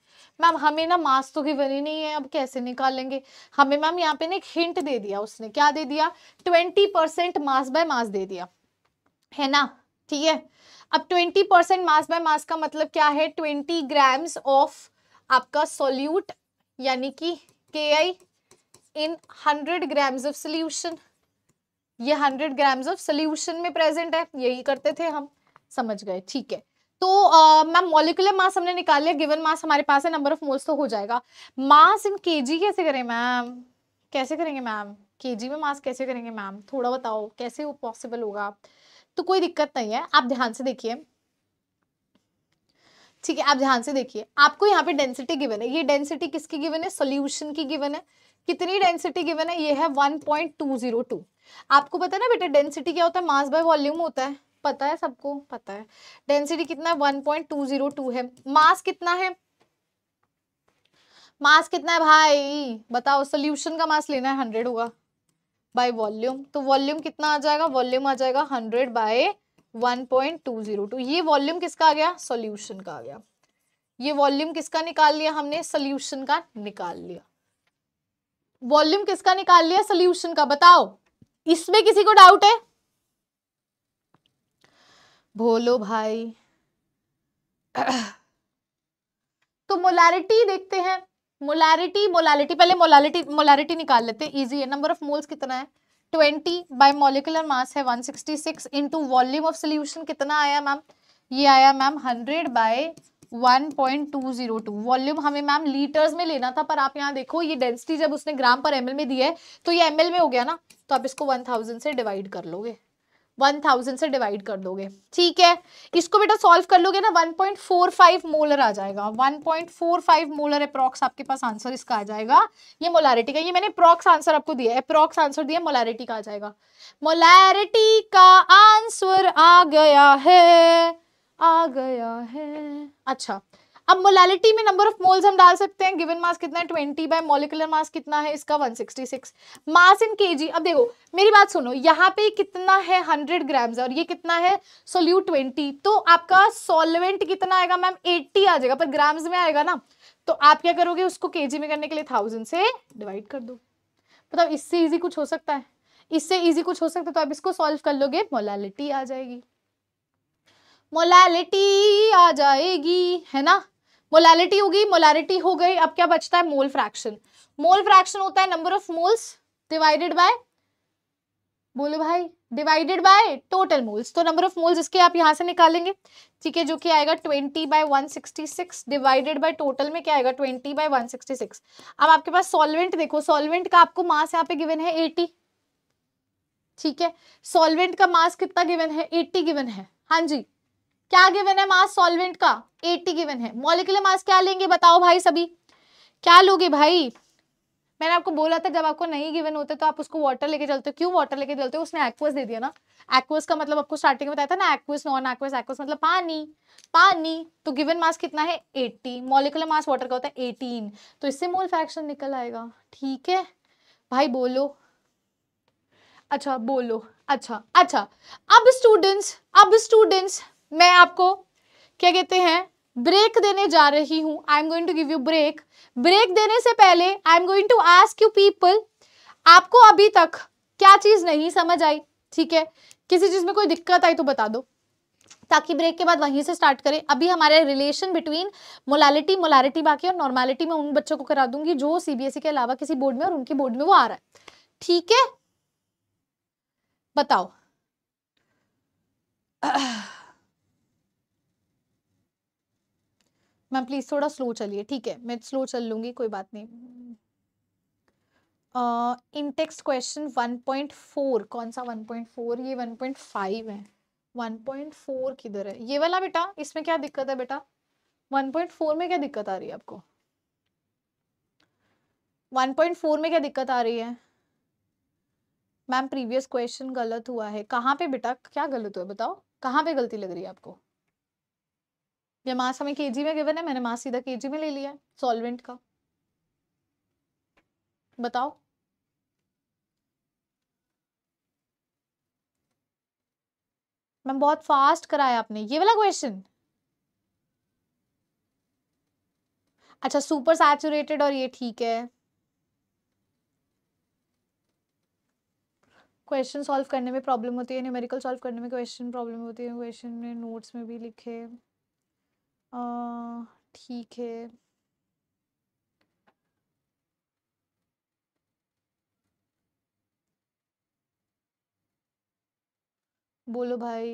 मैम हमें ना मास तो गिवन ही नहीं है अब कैसे निकालेंगे हमें मैम यहाँ पे ना एक हिंट दे दिया उसने क्या दे दिया twenty percent mass by mass दे दिया है ना ठीक है अब twenty percent mass by mass का मतलब क्या है ट्वेंटी ग्राम्स ऑफ आपका सोल्यूट यानी कि K I in hundred grams of solution ये हंड्रेड ग्राम्स ऑफ सोल्यूशन में प्रेजेंट है यही करते थे हम समझ गए ठीक है तो मैम मॉलिकुलर मास हमने निकाल लिया गिवन मास हमारे पास है नंबर ऑफ मोल्स तो हो जाएगा मास इन केजी कैसे करें मैम कैसे करेंगे मैम केजी में मास कैसे करेंगे मैम थोड़ा बताओ कैसे वो पॉसिबल होगा तो कोई दिक्कत नहीं है आप ध्यान से देखिए ठीक है आप ध्यान से देखिए आपको यहाँ पे डेंसिटी गिवन है ये डेंसिटी किसकी गिवन है सोल्यूशन की गिवन है कितनी डेंसिटी गिवन है ये है one point two zero two आपको पता है ना बेटा डेंसिटी क्या होता है मास बाय वॉल्यूम होता है पता है सबको पता है डेंसिटी कितना है one point two zero two है मास कितना है मास कितना है भाई बताओ सोल्यूशन का मास लेना है हंड्रेड होगा बाय वॉल्यूम तो वॉल्यूम कितना आ जाएगा वॉल्यूम आ जाएगा हंड्रेड बाय 1.202 ये वॉल्यूम किसका आ गया सॉल्यूशन का आ गया ये वॉल्यूम किसका निकाल लिया हमने सॉल्यूशन का निकाल लिया वॉल्यूम किसका निकाल लिया सॉल्यूशन का बताओ इसमें किसी को डाउट है बोलो भाई तो मोलारिटी देखते हैं मोलारिटी मोलारिटी पहले मोलारिटी मोलारिटी निकाल लेते हैं इजी है नंबर ऑफ मोल्स कितना है ट्वेंटी बाई मोलिकुलर मास है one sixty six into volume of solution कितना आया मैम ये आया ma'am hundred by one point two zero two volume हमें मैम लीटर्स में लेना था पर आप यहाँ देखो ये डेंसिटी जब उसने ग्राम पर एल में दी है तो ये एल में हो गया ना तो आप इसको वन थाउजेंड से डिवाइड कर लोगे वन थाउजेंड से डिवाइड कर दोगे ठीक है इसको बेटा सॉल्व कर लोगे ना one point four five molar आ जाएगा one point four five molar approx आपके पास आंसर इसका आ जाएगा ये मोलारिटी का ये मैंने अप्रॉक्स आंसर आपको दिया अप्रॉक्स आंसर दिया मोलारिटी का आ जाएगा मोलारिटी का आंसर आ गया है आ गया है अच्छा अब मोलालिटी में नंबर ऑफ मोल्स हम डाल सकते हैं गिवन मास कितना है ट्वेंटी बाय मोलिकुलर मास कितना है इसका one sixty six mass in kg अब देखो मेरी बात सुनो यहाँ पे कितना है हंड्रेड ग्राम्स और ये कितना है सोल्यूट ट्वेंटी तो आपका सॉल्वेंट कितना आएगा मैम एट्टी आ जाएगा पर ग्राम्स में आएगा ना तो आप क्या करोगे उसको के में करने के लिए थाउजेंड से डिवाइड कर दो बताओ मतलब इससे ईजी कुछ हो सकता है इससे ईजी कुछ हो सकता है तो आप इसको सॉल्व कर लोगे मोलालिटी आ जाएगी मोलालिटी आ जाएगी है ना मोलैलिटी होगी मोलैलिटी हो गई अब क्या बचता है मोल फ्रैक्शन मोल फ्रैक्शन होता है number of moles divided by बोलो भाई डिवाइडेड बाय टोटल मोल्स तो नंबर ऑफ मोल्स इसके आप यहां से निकालेंगे ठीक है जो कि आएगा twenty by one sixty six divided by total में क्या आएगा twenty by one sixty six अब आपके पास सॉल्वेंट देखो सॉल्वेंट का आपको मास यहाँ पे गिवन है एटी ठीक है सॉल्वेंट का मास कितना गिवन है एट्टी गिवन है हाँ जी क्या गिवन है मास सॉल्वेंट का 80 गिवन है मॉलिकुलर मास क्या लेंगे बताओ भाई सभी क्या लोगे भाई मैंने आपको बोला था जब आपको नहीं गिवन होते तो आप उसको वाटर लेके चलते हो क्यों वाटर लेके चलते हो उसने एक्वस दे दिया ना एक्वस का मतलब आपको स्टार्टिंग में बताया था ना एक्वस नॉन एक्वस एक्वस मतलब पानी पानी तो गिवन मास कितना है 80 मॉलिकुलर मास वाटर का होता है 18 तो इससे मोल फ्रैक्शन निकल आएगा ठीक है भाई बोलो अच्छा बोलो अच्छा अच्छा अब स्टूडेंट्स अब स्टूडेंट्स मैं आपको क्या कहते हैं ब्रेक देने जा रही हूं I am going to give you break break देने से पहले I am going to ask you people आपको अभी तक क्या चीज़ नहीं समझ आई ठीक है किसी चीज़ में कोई दिक्कत आई तो बता दो ताकि ब्रेक के बाद वहीं से स्टार्ट करें अभी हमारे रिलेशन बिटवीन मोलालिटी मोलारिटी बाकी और नॉर्मैलिटी मैं उन बच्चों को करा दूंगी जो सीबीएसई e के अलावा किसी बोर्ड में और उनके बोर्ड में वो आ रहा है ठीक है बताओ मैम प्लीज़ थोड़ा स्लो चलिए ठीक है मैं स्लो चल लूंगी कोई बात नहीं इनटेक्स्ट क्वेश्चन 1.4 कौन सा 1.4 ये 1.5 है 1.4 किधर है ये वाला बेटा इसमें क्या दिक्कत है बेटा 1.4 में क्या दिक्कत आ रही है आपको 1.4 में क्या दिक्कत आ रही है मैम प्रीवियस क्वेश्चन गलत हुआ है कहाँ पे बेटा क्या गलत हुआ बताओ कहाँ पे गलती लग रही है आपको ये मास हमें के में गिवन है मैंने मास सीधा के में ले लिया है सॉल्वेंट का बताओ मैम बहुत फास्ट कराया आपने ये वाला क्वेश्चन अच्छा सुपर सैचुरेटेड और ये ठीक है क्वेश्चन सॉल्व करने में प्रॉब्लम होती है न्यूमेरिकल सॉल्व करने में क्वेश्चन प्रॉब्लम होती है क्वेश्चन में नोट्स में भी लिखे ठीक है बोलो भाई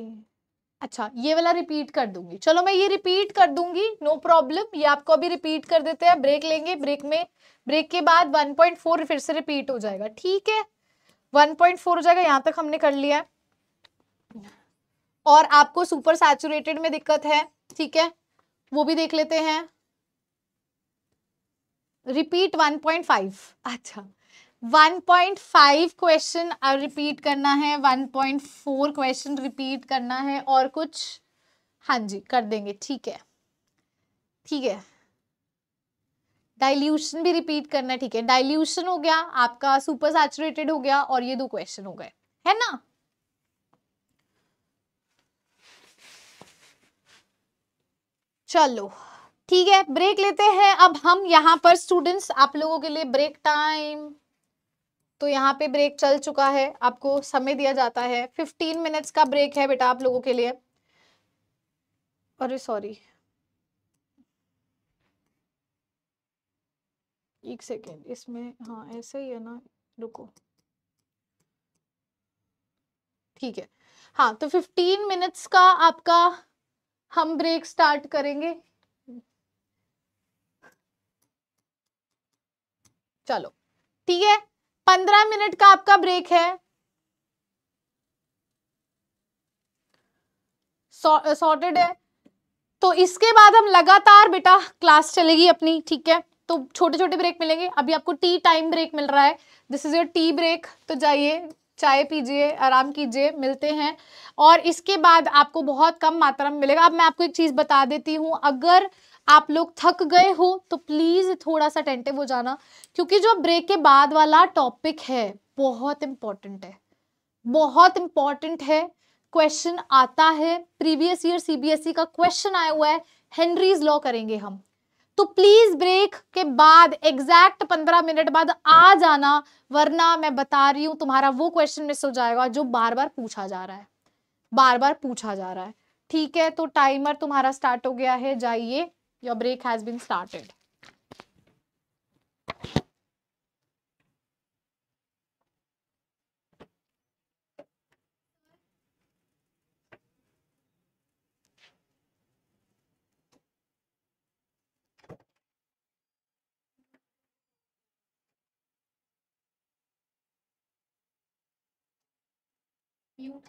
अच्छा ये वाला रिपीट कर दूंगी चलो मैं ये रिपीट कर दूंगी नो प्रॉब्लम ये आपको अभी रिपीट कर देते हैं ब्रेक लेंगे ब्रेक में ब्रेक के बाद 1.4 फिर से रिपीट हो जाएगा ठीक है 1.4 हो जाएगा यहाँ तक हमने कर लिया है और आपको सुपर सैचुरेटेड में दिक्कत है ठीक है वो भी देख लेते हैं रिपीट 1.5 अच्छा 1.5 क्वेश्चन रिपीट करना है 1.4 क्वेश्चन रिपीट करना है और कुछ हाँ जी कर देंगे ठीक है ठीक है डाइल्यूशन भी रिपीट करना ठीक है डाइल्यूशन हो गया आपका सुपर सैचुरेटेड हो गया और ये दो क्वेश्चन हो गए है ना चलो ठीक है ब्रेक लेते हैं अब हम यहाँ पर स्टूडेंट्स आप लोगों के लिए ब्रेक टाइम तो यहाँ पे ब्रेक चल चुका है आपको समय दिया जाता है फिफ्टीन मिनट्स का ब्रेक है बेटा आप लोगों के लिए अरे सॉरी एक सेकेंड इसमें हाँ ऐसे ही है ना रुको ठीक है हाँ तो फिफ्टीन मिनट्स का आपका हम ब्रेक स्टार्ट करेंगे चलो ठीक है पंद्रह मिनट का आपका ब्रेक है सॉर्टेड है तो इसके बाद हम लगातार बेटा क्लास चलेगी अपनी ठीक है तो छोटे छोटे ब्रेक मिलेंगे अभी आपको टी टाइम ब्रेक मिल रहा है this is your tea break तो जाइए चाय पीजिए आराम कीजिए मिलते हैं और इसके बाद आपको बहुत कम मात्रा में मिलेगा अब मैं आपको एक चीज़ बता देती हूँ अगर आप लोग थक गए हो तो प्लीज़ थोड़ा सा टेंटिव हो जाना क्योंकि जो ब्रेक के बाद वाला टॉपिक है बहुत इम्पॉर्टेंट है बहुत इम्पॉर्टेंट है क्वेश्चन आता है प्रीवियस ईयर सीबीएसई का क्वेश्चन आया हुआ है हेनरीज लॉ करेंगे हम तो प्लीज ब्रेक के बाद एग्जैक्ट पंद्रह मिनट बाद आ जाना वरना मैं बता रही हूं तुम्हारा वो क्वेश्चन मिस हो जाएगा जो बार बार पूछा जा रहा है बार बार पूछा जा रहा है ठीक है तो टाइमर तुम्हारा स्टार्ट हो गया है जाइए your break has been started you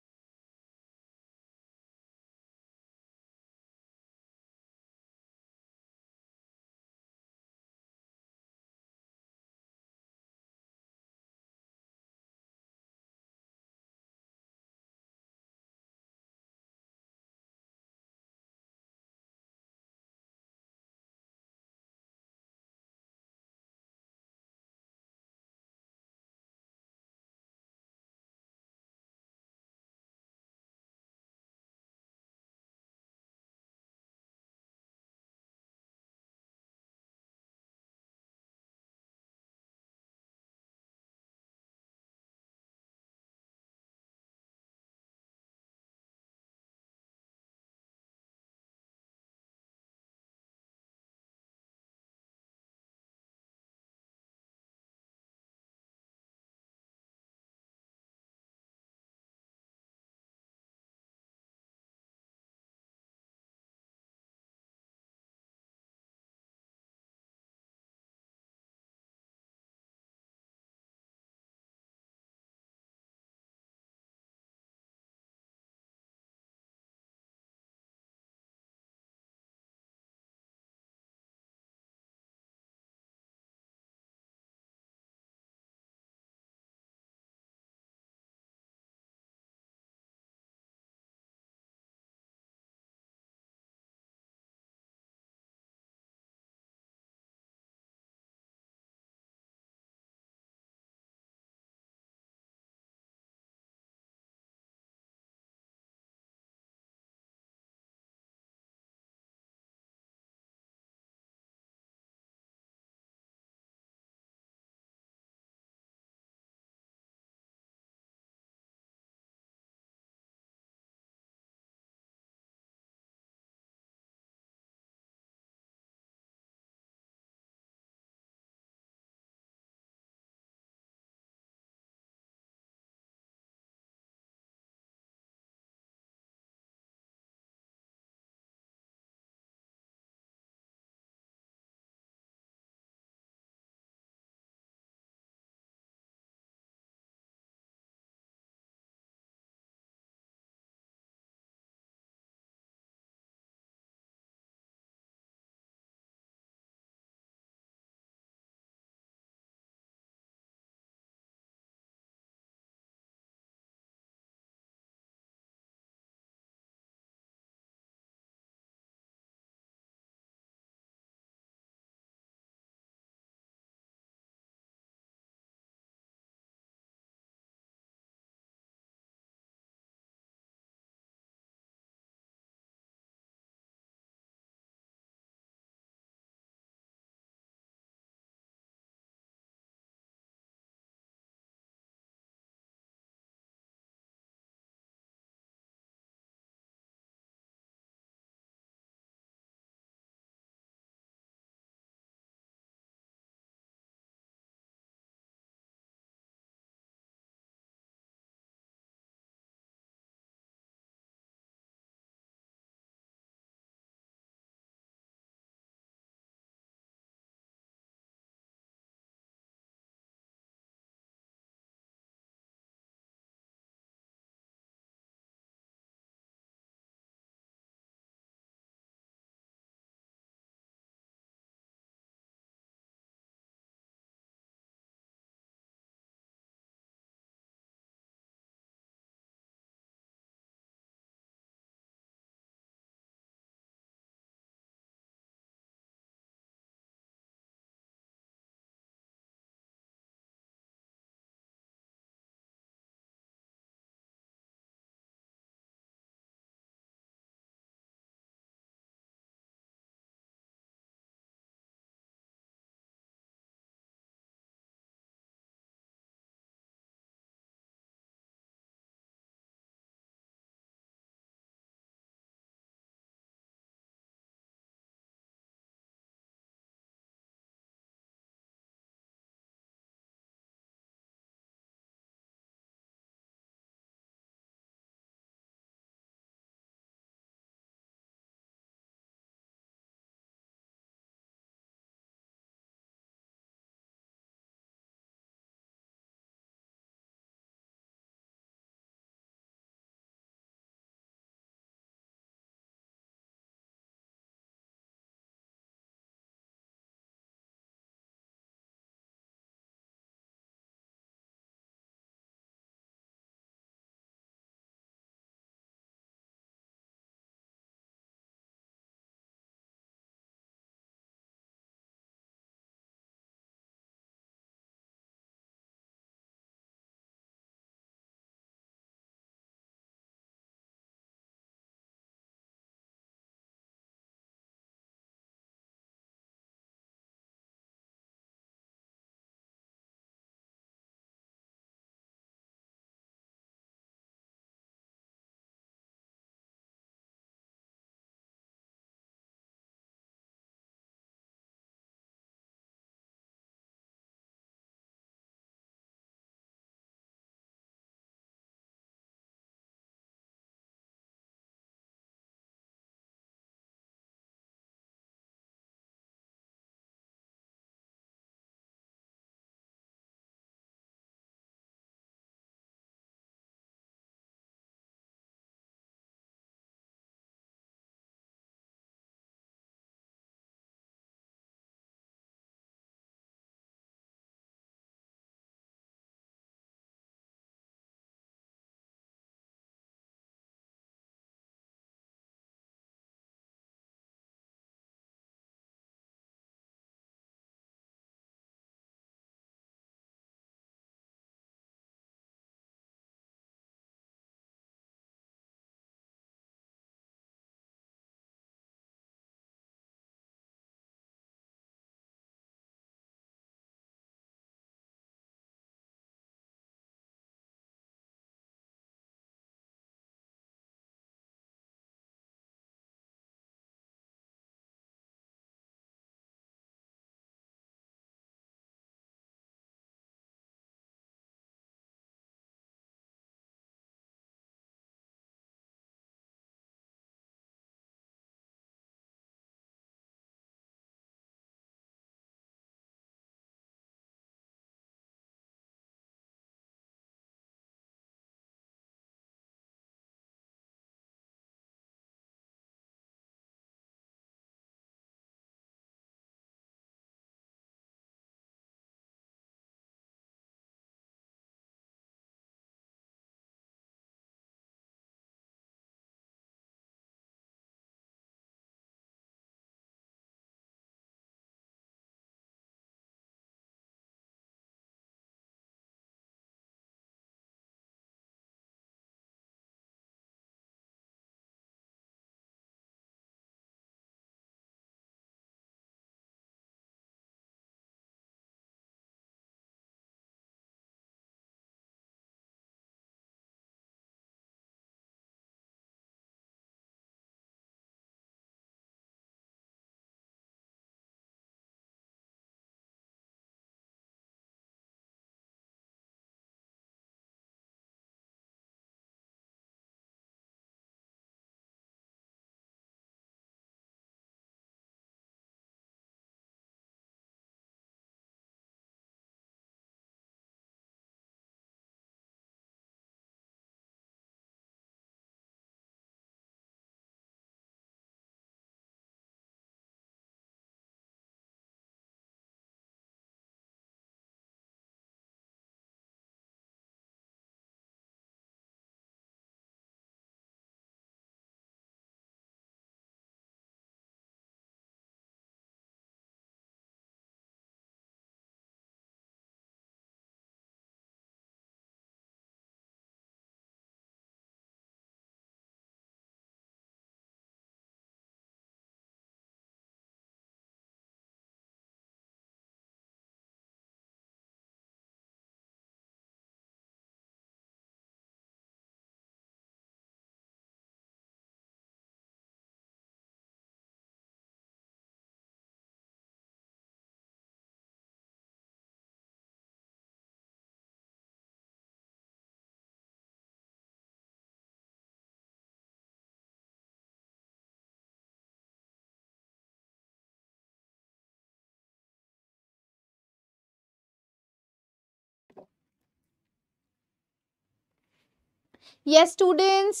yes students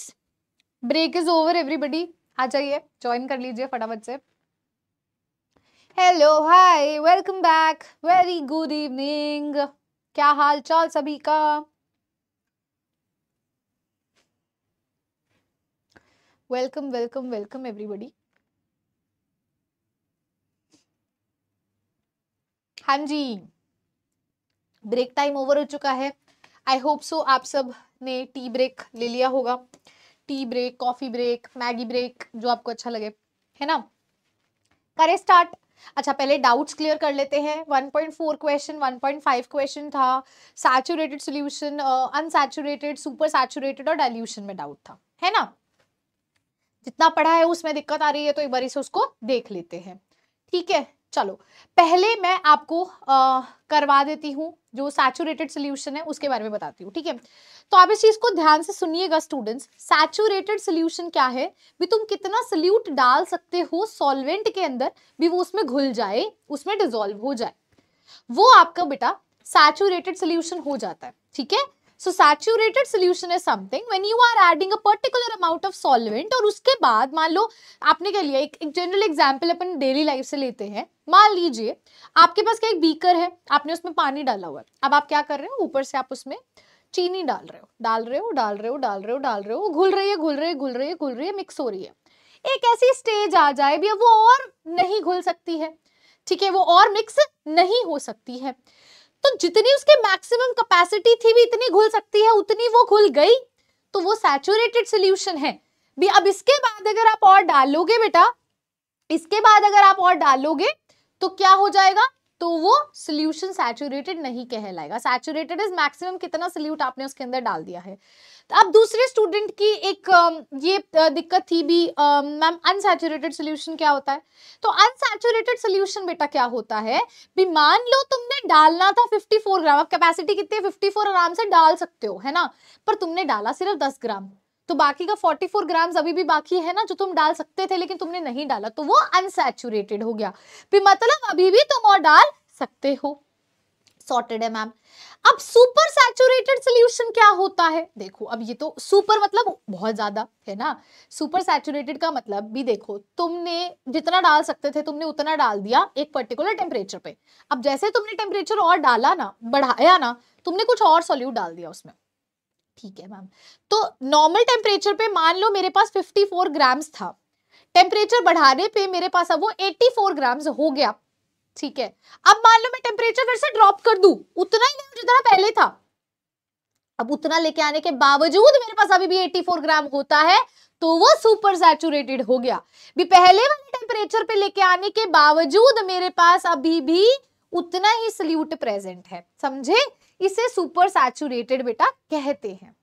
break is over everybody आ जाइए ज्वाइन कर लीजिए फटाफट से hello hi welcome back very good evening क्या हाल चाल सभी का वेलकम वेलकम वेलकम एवरीबडी हाँ जी ब्रेक टाइम ओवर हो चुका है आई होप सो आप सब आपने टी ब्रेक ले लिया होगा tea break coffee break Maggi break जो आपको अच्छा लगे है ना करें स्टार्ट अच्छा पहले डाउट्स क्लियर कर लेते हैं 1.4 क्वेश्चन 1.5 क्वेश्चन था saturated solution unsaturated super saturated और डाइल्यूशन में डाउट था है ना जितना पढ़ा है उसमें दिक्कत आ रही है तो एक बार इसे उसको देख लेते हैं ठीक है चलो पहले मैं आपको आ, करवा देती हूँ जो सैचुरेटेड सोल्यूशन है उसके बारे में बताती हूँ ठीक है तो आप इस चीज़ को ध्यान से सुनिएगा स्टूडेंट्स सैचुरेटेड सोल्यूशन क्या है भी तुम कितना सल्यूट डाल सकते हो सॉल्वेंट के अंदर भी वो उसमें घुल जाए उसमें डिजोल्व हो जाए वो आपका बेटा सैचुरेटेड सोल्यूशन हो जाता है ठीक है so saturated solution is something when you are adding a particular amount of solvent और उसके बाद मान लो आपने कह लिया एक एक जनरल एग्जाम्पल अपन डेली लाइफ से लेते हैं मान लीजिए आपके पास क्या एक बीकर है आपने उसमें पानी डाला हुआ है अब आप क्या कर रहे हो ऊपर से आप उसमें चीनी डाल रहे हो डाल रहे हो डाल रहे हो डाल रहे हो डाल रहे हो घुल रही है घुल रही है घुल रही है घुल रही है मिक्स हो रही है एक ऐसी स्टेज आ जाए भी वो और नहीं घुल सकती है ठीक है वो और मिक्स नहीं हो सकती है तो जितनी उसकी मैक्सिमम कैपेसिटी थी भी इतनी घुल सकती है उतनी वो घुल गई तो वो सैचुरेटेड सोल्यूशन है भी अब इसके बाद अगर आप और डालोगे बेटा इसके बाद अगर आप और डालोगे तो क्या हो जाएगा तो वो सोल्यूशन सैचुरेटेड नहीं कहलाएगा सैचुरेटेड इज मैक्सिमम कितना सोल्यूट आपने उसके अंदर डाल दिया है अब दूसरे स्टूडेंट की एक ये दिक्कत थी भी मैम अनसेचुरेटेड सोल्यूशन क्या होता है तो अनसेचुरेटेड सोल्यूशन बेटा क्या होता है भी मान लो तुमने डालना था 54 ग्राम अब कैपेसिटी कितनी है 54 आराम से डाल सकते हो है ना पर तुमने डाला सिर्फ 10 ग्राम तो बाकी का 44 ग्राम्स अभी भी बाकी है ना जो तुम डाल सकते थे लेकिन तुमने नहीं डाला तो वो अनसेचुरेटेड हो गया भी मतलब अभी भी तुम और डाल सकते हो सॉर्टेड है मैम अब सुपर सैचुरेटेड सोल्यूशन क्या होता है देखो अब ये तो सुपर मतलब बहुत ज्यादा है ना सुपर सैचुरेटेड का मतलब भी देखो तुमने जितना डाल सकते थे तुमने उतना डाल दिया एक पर्टिकुलर टेम्परेचर पे अब जैसे तुमने टेम्परेचर और डाला ना बढ़ाया ना तुमने कुछ और सोल्यूट डाल दिया उसमें ठीक है मैम तो नॉर्मल टेम्परेचर पे मान लो मेरे पास फिफ्टी ग्राम्स था टेम्परेचर बढ़ाने पे मेरे पास अब वो 84 ग्राम्स हो गया ठीक है अब मान लो मैं टेम्परेचर फिर से ड्रॉप कर दू उतना ही नहीं जितना पहले था अब उतना लेके आने के बावजूद मेरे पास अभी भी 84 ग्राम होता है तो वो सुपर सैचुरेटेड हो गया भी पहले वाले टेम्परेचर पे लेके आने के बावजूद मेरे पास अभी भी उतना ही सल्यूट प्रेजेंट है समझे इसे सुपर सैचुरेटेड बेटा कहते हैं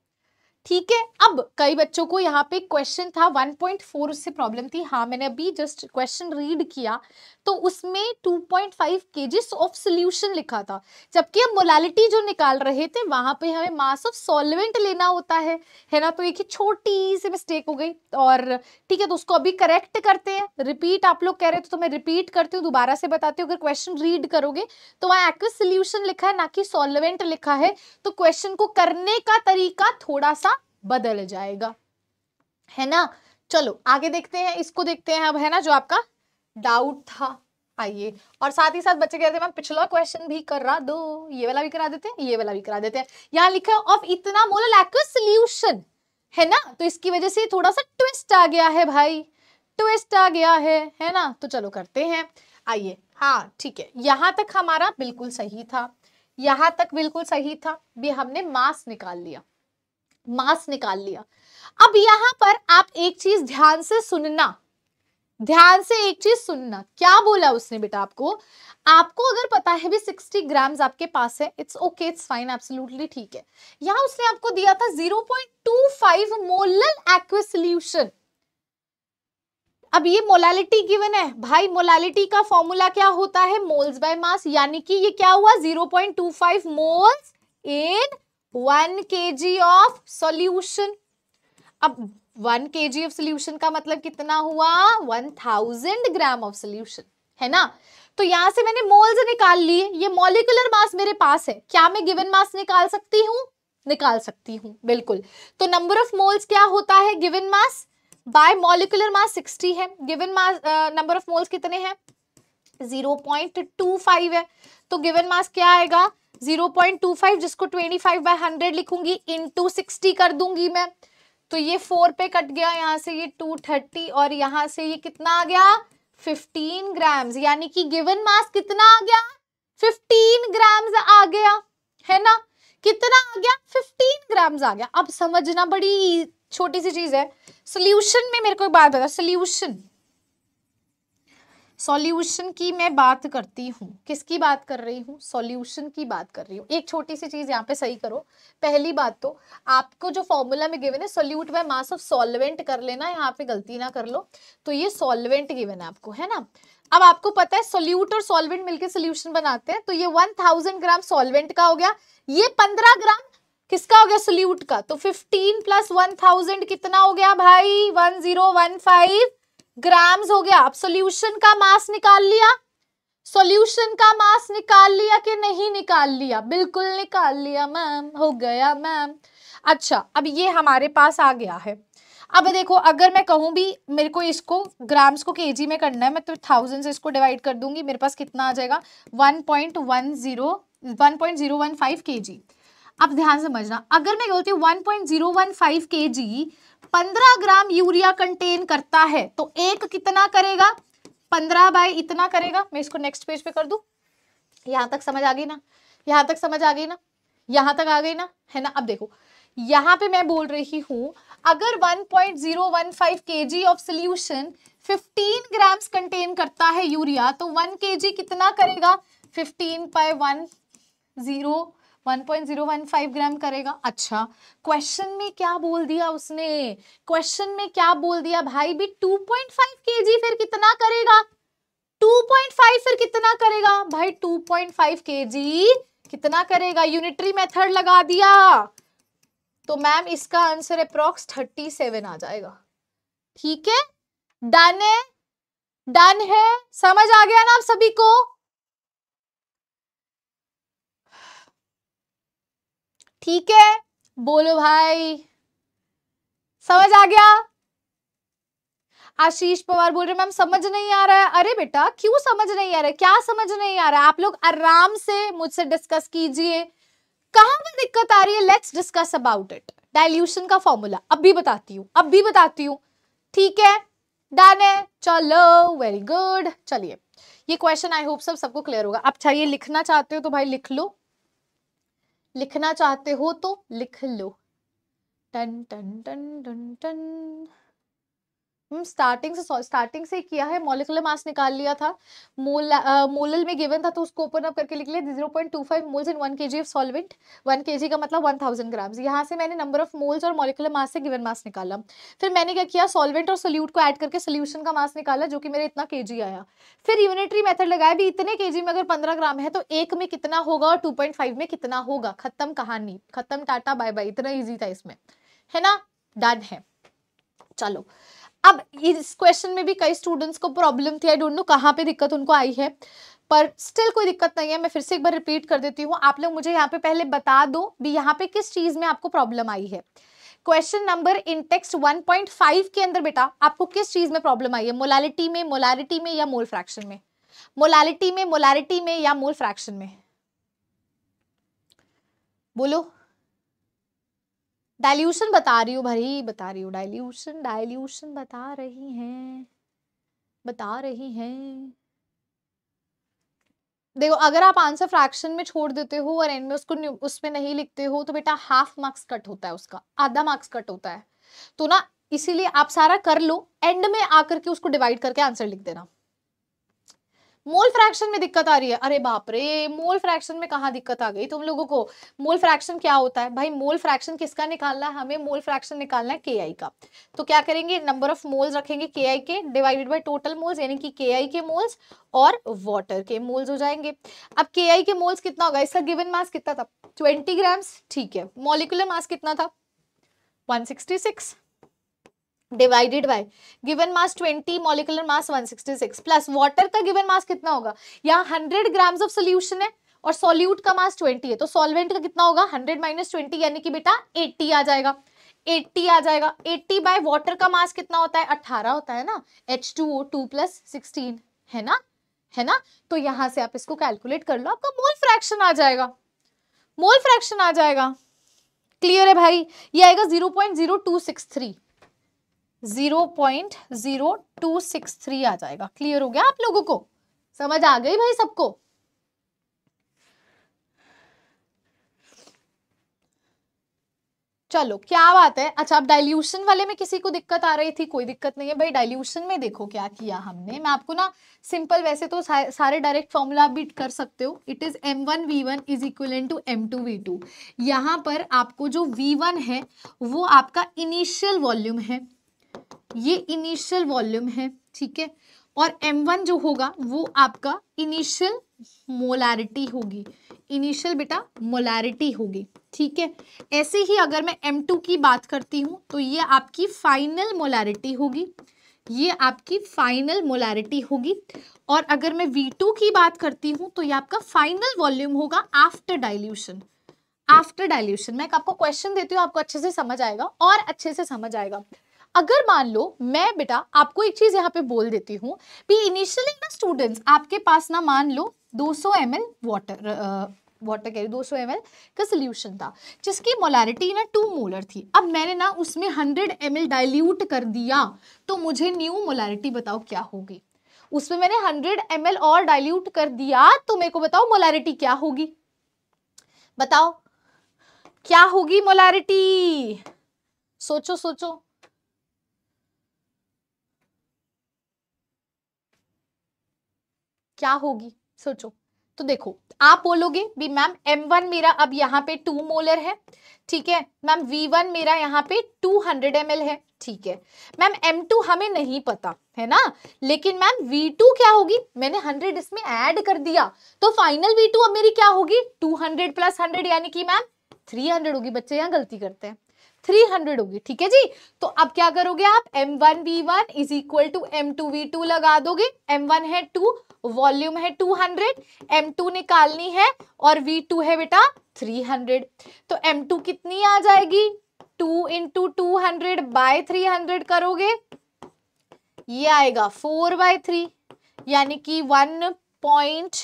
ठीक है अब कई बच्चों को यहाँ पे क्वेश्चन था 1.4 से प्रॉब्लम थी हाँ मैंने अभी जस्ट क्वेश्चन रीड किया तो उसमें 2.5 केजीस ऑफ सोल्यूशन लिखा था जबकि हम मोलालिटी जो निकाल रहे थे वहां पे हमें मास ऑफ सॉल्वेंट लेना होता है है ना तो एक ही छोटी सी मिस्टेक हो गई और ठीक है तो उसको अभी करेक्ट करते हैं रिपीट आप लोग कह रहे थे तो मैं रिपीट करती हूँ दोबारा से बताती हूँ अगर क्वेश्चन रीड करोगे तो वहाँ एक्विस सोल्यूशन लिखा है ना कि सोलवेंट लिखा है तो क्वेश्चन को करने का तरीका थोड़ा सा बदल जाएगा है ना चलो आगे देखते हैं इसको देखते हैं अब है ना जो आपका डाउट था आइए और साथ ही साथ बच्चे कह रहे थे मैम पिछला क्वेश्चन भी कर रहा दो ये वाला भी करा देते हैं ये वाला भी करा देते हैं यहाँ लिखा ऑफ इतना मोल सोल्यूशन है ना तो इसकी वजह से थोड़ा सा ट्विस्ट आ गया है भाई ट्विस्ट आ गया है है ना तो चलो करते हैं आइए हाँ ठीक है यहाँ तक हमारा बिल्कुल सही था यहाँ तक बिल्कुल सही था भी हमने मास निकाल लिया मास निकाल लिया अब यहाँ पर आप एक चीज ध्यान से सुनना ध्यान से एक चीज सुनना क्या बोला उसने बेटा आपको आपको अगर पता है भी 60 ग्राम्स आपके पास है it's okay it's fine absolutely ठीक है यहां उसने आपको दिया था 0.25 मोलल एक्व सोल्यूशन अब ये मोलालिटी गिवन है भाई मोलालिटी का फॉर्मूला क्या होता है मोल्स बाय मास यानी कि ये क्या हुआ 0.25 moles in 1 kg of solution अब one K G of solution का मतलब कितना हुआ one thousand gram of solution है ना तो यहां से मैंने मोल्स निकाल लिए ये मॉलिकुलर मास मेरे पास है क्या मैं गिवन मास निकाल सकती हूँ निकाल सकती हूँ बिल्कुल तो नंबर ऑफ मोल्स क्या होता है given mass by molecular mass sixty है given mass number of moles कितने हैं जीरो पॉइंट टू फाइव है तो गिवन मास क्या आएगा जीरो पॉइंट टू फाइव जिसको ट्वेंटी फाइव बाय हंड्रेड लिखूंगी इन टू सिक्सटी कर दूंगी मैं तो ये फोर पे कट गया यहाँ से ये टू थर्टी और यहाँ से ये कितना आ गया फिफ्टीन ग्राम्स यानी कि गिवन मास कितना आ गया फिफ्टीन ग्राम्स आ गया है ना कितना आ गया फिफ्टीन ग्राम्स आ गया अब समझना बड़ी छोटी सी चीज है सोल्यूशन में मेरे को एक बात बता सोल्यूशन सॉल्यूशन की मैं बात करती हूँ किसकी बात कर रही हूँ सॉल्यूशन की बात कर रही हूँ एक छोटी सी चीज़ यहाँ पे सही करो पहली बात तो आपको जो फॉर्मूला में गिवन है solute by mass of solvent कर लेना यहाँ पे गलती ना कर लो तो ये सॉल्वेंट गिवन है आपको है ना अब आपको पता है सोल्यूट और सॉल्वेंट मिलकर सोल्यूशन बनाते हैं तो ये वन थाउजेंड ग्राम सॉल्वेंट का हो गया ये पंद्रह ग्राम किसका हो गया सोल्यूट का तो फिफ्टीन प्लस वन थाउजेंड कितना हो गया भाई one zero one five grams हो गया अब सोल्यूशन का मास निकाल लिया सोल्यूशन का मास निकाल लिया कि नहीं निकाल लिया बिल्कुल निकाल लिया मैम हो गया मैम अच्छा अब ये हमारे पास आ गया है अब देखो अगर मैं कहूँ भी मेरे को इसको ग्राम्स को केजी में करना है मैं तो थाउजेंड से इसको डिवाइड कर दूंगी मेरे पास कितना आ जाएगा one point one zero one point zero one five K G अब ध्यान समझना अगर मैं कहती हूँ one point zero one five K G पंद्रह ग्राम यूरिया कंटेन करता है तो एक कितना करेगा पंद्रह बाय इतना करेगा मैं इसको नेक्स्ट पेज पे कर दू यहां तक समझ आ गई ना यहां तक समझ आ गई ना यहां तक आ गई ना है ना अब देखो यहां पे मैं बोल रही हूं अगर 1.015 KG of solution 15 grams contain करता है यूरिया तो 1 के कितना करेगा 15 बाय वन जीरो 1.015 ग्राम करेगा अच्छा क्वेश्चन में क्या बोल दिया उसने क्वेश्चन में क्या बोल दिया भाई भी 2.5 केजी फिर कितना करेगा 2.5 फिर कितना करेगा भाई 2.5 केजी कितना करेगा यूनिटरी मेथड लगा दिया तो मैम इसका आंसर अप्रोक्स 37 आ जाएगा ठीक है डन है डन है समझ आ गया ना आप सभी को ठीक है बोलो भाई समझ आ गया आशीष पवार बोल रहे मैम समझ नहीं आ रहा है अरे बेटा क्यों समझ नहीं आ रहा है क्या समझ नहीं आ रहा है आप लोग आराम से मुझसे डिस्कस कीजिए कहां पर दिक्कत आ रही है let's discuss about it dilution का फॉर्मूला अब भी बताती हूँ अब भी बताती हूँ ठीक है डन है चलो वेरी गुड चलिए ये क्वेश्चन आई होप सब सबको क्लियर होगा आप चाहिए लिखना चाहते हो तो भाई लिख लो लिखना चाहते हो तो लिख लो टन टन टन टन टन स्टार्टिंग हम्म, से स्टार्टिंग से किया है मोलिकुलर मास निकाल लिया था मोल मोलल में गिवन था तो उसको ओपन अप करके लिख लिया zero point two five moles in one K G of solvent one K जी का मतलब वन थाउजेंड ग्राम्स यहाँ से मैंने नंबर ऑफ मोल्स और मोलिकुलर मास से गिवन मास निकाला फिर मैंने क्या किया सॉल्वेंट और सोल्यूट को ऐड करके सोल्यूशन का मास निकाला जो कि मेरे इतना के जी आया फिर यूनिटरी मेथड लगाया भी इतने के जी में अगर पंद्रह ग्राम है तो एक में कितना होगा और टू पॉइंट फाइव में कितना होगा खत्म कहानी खत्म टाटा बाय बाय इतना ईजी था इसमें है ना डन है चलो अब इस क्वेश्चन में भी कई स्टूडेंट्स को प्रॉब्लम थी आई डोंट नो कहाँ पे दिक्कत उनको आई है पर स्टिल कोई दिक्कत नहीं है मैं फिर से एक बार रिपीट कर देती हूँ आप लोग मुझे यहाँ पे पहले बता दो भी यहाँ पे किस चीज़ में आपको प्रॉब्लम आई है क्वेश्चन नंबर इन टेक्स्ट 1.5 के अंदर बेटा आपको किस चीज़ में प्रॉब्लम आई है मोलालिटी में मोलारिटी में या मोल फ्रैक्शन में मोलालिटी में मोलारिटी में या मोल फ्रैक्शन में बोलो डाइल्यूशन बता रही हूँ भरी बता रही हूँ डाइल्यूशन डाइल्यूशन बता रही हैं बता रही हैं देखो अगर आप आंसर फ्रैक्शन में छोड़ देते हो और एंड में उसको उसमें नहीं लिखते हो तो बेटा हाफ मार्क्स कट होता है उसका आधा मार्क्स कट होता है तो ना इसीलिए आप सारा कर लो एंड में आकर के उसको डिवाइड करके आंसर लिख देना मोल फ्रैक्शन में दिक्कत आ रही है अरे बाप रे मोल फ्रैक्शन में कहा दिक्कत आ गई तुम लोगों को मोल फ्रैक्शन क्या होता है भाई मोल फ्रैक्शन किसका निकालना है हमें मोल फ्रैक्शन निकालना है के का तो क्या करेंगे नंबर ऑफ मोल्स रखेंगे के के डिवाइडेड बाई टोटल मोल्स यानी कि के के मोल्स और वॉटर के मोल्स हो जाएंगे अब के के मोल्स कितना होगा इसका गिवन मास कितना था ट्वेंटी ग्राम्स ठीक है मोलिकुलर मास कितना था 166 divided by given mass 20 molecular mass 166 plus water का गिवन मास कितना होगा यहाँ 100 ग्राम्स ऑफ सोल्यूशन है और सोल्यूट का मास 20 है तो सॉल्वेंट का कितना होगा 100 माइनस ट्वेंटी यानी कि बेटा 80 आ जाएगा 80 आ जाएगा 80 बाय वाटर का मास कितना होता है 18 होता है ना H2O2 प्लस सिक्सटीन है ना है ना तो यहां से आप इसको कैलकुलेट कर लो आपका मोल फ्रैक्शन आ जाएगा मोल फ्रैक्शन आ जाएगा क्लियर है भाई ये आएगा zero point zero two six three zero point zero two six three आ जाएगा क्लियर हो गया आप लोगों को समझ आ गई भाई सबको चलो क्या बात है अच्छा अब डाइल्यूशन वाले में किसी को दिक्कत आ रही थी कोई दिक्कत नहीं है भाई डाइल्यूशन में देखो क्या किया हमने मैं आपको ना सिंपल वैसे तो सा, सारे डायरेक्ट फॉर्मूला भी कर सकते हो it is M one V one is equal to M two V two यहाँ पर आपको जो वी वन है वो आपका इनिशियल वॉल्यूम है ये इनिशियल वॉल्यूम है ठीक है और M1 जो होगा वो आपका इनिशियल मोलैरिटी होगी इनिशियल बेटा मोलैरिटी होगी ठीक है ऐसे ही अगर मैं M2 की बात करती हूँ तो ये आपकी फाइनल मोलैरिटी होगी ये आपकी फाइनल मोलैरिटी होगी और अगर मैं V2 की बात करती हूँ तो ये आपका फाइनल वॉल्यूम होगा आफ्टर डाइल्यूशन आफ्टर डाइल्यूशन मैं आपको क्वेश्चन देती हूँ आपको अच्छे से समझ आएगा और अच्छे से समझ आएगा अगर मान लो मैं बेटा आपको एक चीज़ यहाँ पे बोल देती हूँ भी इनिशियली ना स्टूडेंट्स आपके पास ना मान लो 200 सौ एम एल वाटर वाटर कह रही दो सौ का सोल्यूशन था जिसकी मोलारिटी ना टू मोलर थी अब मैंने ना उसमें 100 एम डाइल्यूट कर दिया तो मुझे न्यू मोलैरिटी बताओ क्या होगी उसमें मैंने 100 एम और डाइल्यूट कर दिया तो मेरे को बताओ मोलारिटी क्या होगी बताओ क्या होगी मोलारिटी सोचो सोचो क्या होगी सोचो तो देखो आप बोलोगे भी मैम M1 मेरा अब यहाँ पे टू मोलर है ठीक है मैम V1 मेरा यहाँ पे 200 हंड्रेड है ठीक है मैम M2 हमें नहीं पता है ना लेकिन मैम V2 क्या होगी मैंने 100 इसमें ऐड कर दिया तो फाइनल V2 अब मेरी क्या होगी 200 प्लस हंड्रेड यानी कि मैम 300 होगी बच्चे यहाँ गलती करते हैं थ्री हंड्रेड होगी ठीक है जी तो अब क्या करोगे आप M one V one is equal to M two V two लगा दोगे एम वन है टू वॉल्यूम है टू हंड्रेड एम टू निकालनी है और वी टू है बेटा थ्री हंड्रेड तो एम टू कितनी आ जाएगी two into two hundred by three hundred करोगे ये आएगा फोर बाय थ्री यानी कि वन पॉइंट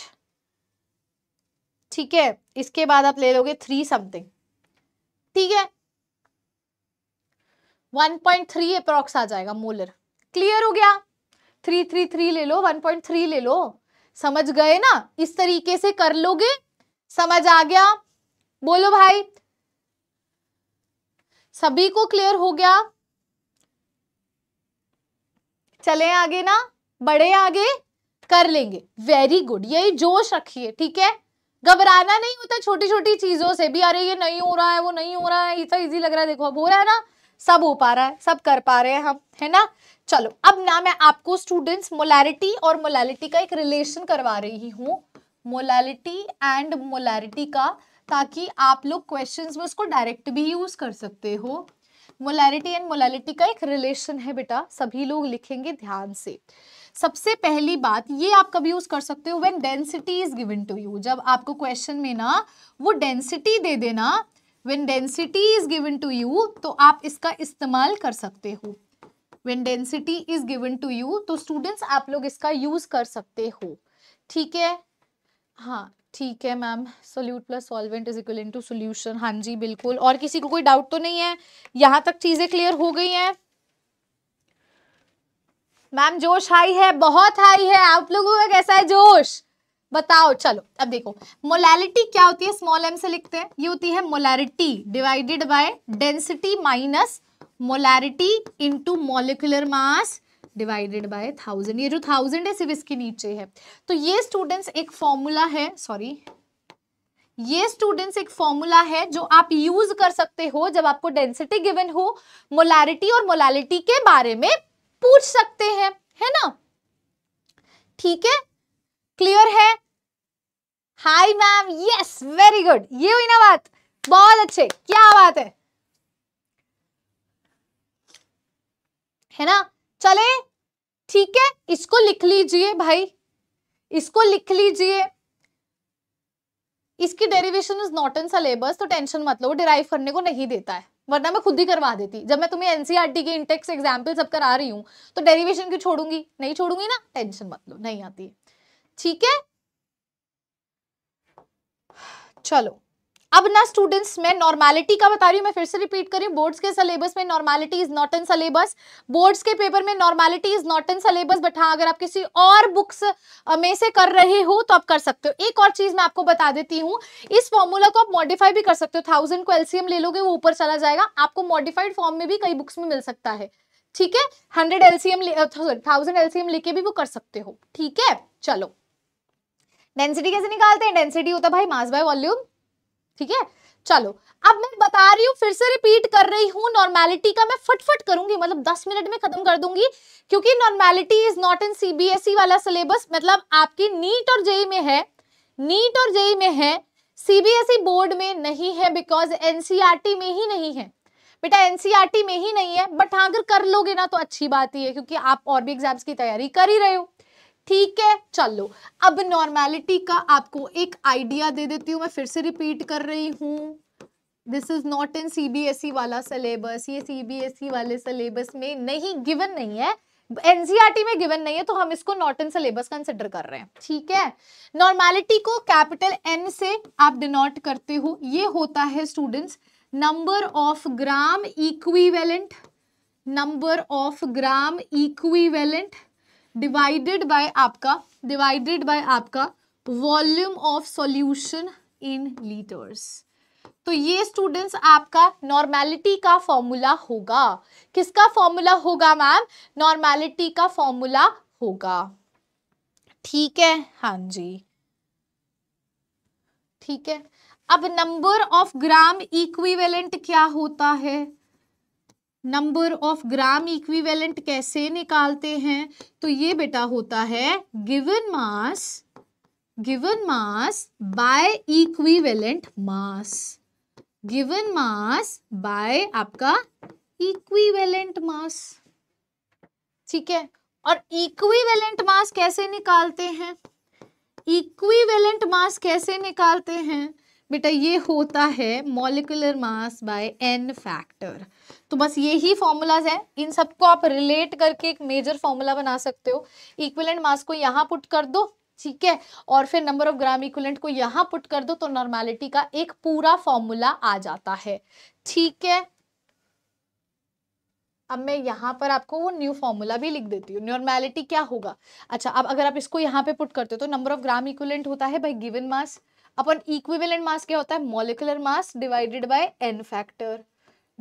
ठीक है इसके बाद आप ले लोगे थ्री समथिंग ठीक है 1.3 पॉइंट आ जाएगा मोलर क्लियर हो गया 333 ले लो 1.3 ले लो समझ गए ना इस तरीके से कर लोगे समझ आ गया बोलो भाई सभी को क्लियर हो गया चले आगे ना बड़े आगे कर लेंगे वेरी गुड यही जोश रखिए ठीक है घबराना नहीं होता छोटी छोटी चीजों से भी अरे ये नहीं हो रहा है वो नहीं हो रहा है इतना इजी लग रहा है देखो अब हो रहा है ना सब हो पा रहा है सब कर पा रहे हैं हम है ना चलो अब ना मैं आपको स्टूडेंट्स मोलैरिटी और मोलैलिटी का एक रिलेशन करवा रही हूँ मोलैलिटी एंड मोलैरिटी का ताकि आप लोग क्वेश्चंस में उसको डायरेक्ट भी यूज कर सकते हो मोलैरिटी एंड मोलैलिटी का एक रिलेशन है बेटा सभी लोग लिखेंगे ध्यान से सबसे पहली बात ये आप कभी यूज कर सकते हो when density is given to you जब आपको क्वेश्चन में ना वो डेंसिटी दे देना when density is given to you तो आप इसका इस्तेमाल कर सकते हो when density is given to you तो स्टूडेंट्स आप लोग इसका यूज कर सकते हो ठीक है हाँ ठीक है ma'am solute plus solvent is equal to solution हाँ जी बिल्कुल और किसी को कोई डाउट तो नहीं है यहाँ तक चीज़ें क्लियर हो गई हैं मैम जोश हाई है बहुत हाई है आप लोगों का कैसा है जोश बताओ चलो अब देखो मोलैलिटी क्या होती है स्मॉल एम से लिखते हैं ये होती है molarity divided by density minus molarity into molecular mass divided by thousand ये जो थाउजेंड है सिर्फ इसके नीचे है तो ये स्टूडेंट्स एक फॉर्मूला है सॉरी ये स्टूडेंट्स एक फॉर्मूला है जो आप यूज कर सकते हो जब आपको डेंसिटी गिवन हो मोलैरिटी और मोलैलिटी के बारे में पूछ सकते हैं है ना ठीक है क्लियर है hi ma'am yes very good ये हुई ना बात बहुत अच्छे क्या बात है है ना चले ठीक है इसको लिख लीजिए भाई इसको लिख लीजिए इसकी derivation is not in syllabus तो टेंशन मतलब वो डिराइव करने को नहीं देता है वरना मैं खुद ही करवा देती जब मैं तुम्हें एनसीईआरटी के इंटेक्स एग्जाम्पल सब करा रही हूँ तो डेरिवेशन क्यों छोड़ूंगी नहीं छोड़ूंगी ना टेंशन मतलब नहीं आती है ठीक है चलो अब ना स्टूडेंट्स मैं नॉर्मैलिटी का बता रही हूँ मैं फिर से रिपीट कर रही हूँ बोर्ड्स के सिलेबस में normality is not in syllabus boards के पेपर में normality is not in syllabus but हाँ अगर आप किसी और बुक्स में से कर रहे हो तो आप कर सकते हो एक और चीज मैं आपको बता देती हूँ इस फॉर्मूला को आप मॉडिफाई भी कर सकते हो थाउजेंड को एलसीएम ले लोगे वो ऊपर चला जाएगा आपको मॉडिफाइड फॉर्म में भी कई बुक्स में मिल सकता है ठीक है हंड्रेड एलसीएम थाउजेंड एलसीएम लेके भी वो कर सकते हो ठीक है चलो डेंसिटी कैसे निकालते हैं डेंसिटी होता भाई मास बाय वॉल्यूम ठीक है चलो अब मैं बता रही हूँ फिर से रिपीट कर रही हूँ नॉर्मैलिटी का मैं फटफट करूंगी मतलब दस मिनट में खत्म कर दूंगी क्योंकि normality is not in CBSE वाला सिलेबस मतलब आपकी नीट और जेई e e में है नीट और जेई e में है सीबीएसई बोर्ड में नहीं है बिकॉज एनसीईआरटी में ही नहीं है बेटा एनसीईआरटी में ही नहीं है बट हाँ अगर कर लोगे ना तो अच्छी बात ही है क्योंकि आप और भी एग्जाम्स की तैयारी कर ही रहे हो ठीक है चलो अब नॉर्मैलिटी का आपको एक आइडिया दे देती हूँ मैं फिर से रिपीट कर रही हूँ this is not in C वाला सिलेबस ये सीबीएसई e वाले सिलेबस में नहीं गिवन नहीं है एनसीईआरटी e में गिवन नहीं है तो हम इसको नॉट इन सिलेबस कंसिडर कर रहे हैं ठीक है नॉर्मैलिटी को कैपिटल एन से आप डिनोट करते हो ये होता है students number of gram equivalent number of gram equivalent divided by आपका डिवाइडेड बाय आपका volume of solution in litres तो ये स्टूडेंट्स आपका नॉर्मेलिटी का फॉर्मूला होगा किसका फॉर्मूला होगा मैम नॉर्मेलिटी का फॉर्मूला होगा ठीक है हाँ जी ठीक है अब नंबर ऑफ ग्राम इक्विवेलेंट क्या होता है नंबर ऑफ ग्राम इक्विवेलेंट कैसे निकालते हैं तो ये बेटा होता है given mass given mass by equivalent mass given mass by आपका इक्विवेलेंट मास ठीक है और इक्विवेलेंट मास कैसे निकालते हैं इक्विवेलेंट मास कैसे निकालते हैं बेटा ये होता है molecular mass by N factor तो बस ये ही फॉर्मूलाज हैं इन सबको आप रिलेट करके एक मेजर फॉर्मूला बना सकते हो इक्विलेंट मास को यहाँ पुट कर दो ठीक है और फिर नंबर ऑफ ग्राम इक्विलेंट को यहाँ पुट कर दो तो नॉर्मैलिटी का एक पूरा फॉर्मूला आ जाता है ठीक है अब मैं यहाँ पर आपको वो न्यू फॉर्मूला भी लिख देती हूँ नॉर्मैलिटी क्या होगा अच्छा अब अगर आप इसको यहाँ पे पुट करते हो तो नंबर ऑफ ग्राम इक्विलेंट होता है भाई गिवन मास अपन इक्विवेलेंट मास क्या होता है molecular mass divided by N factor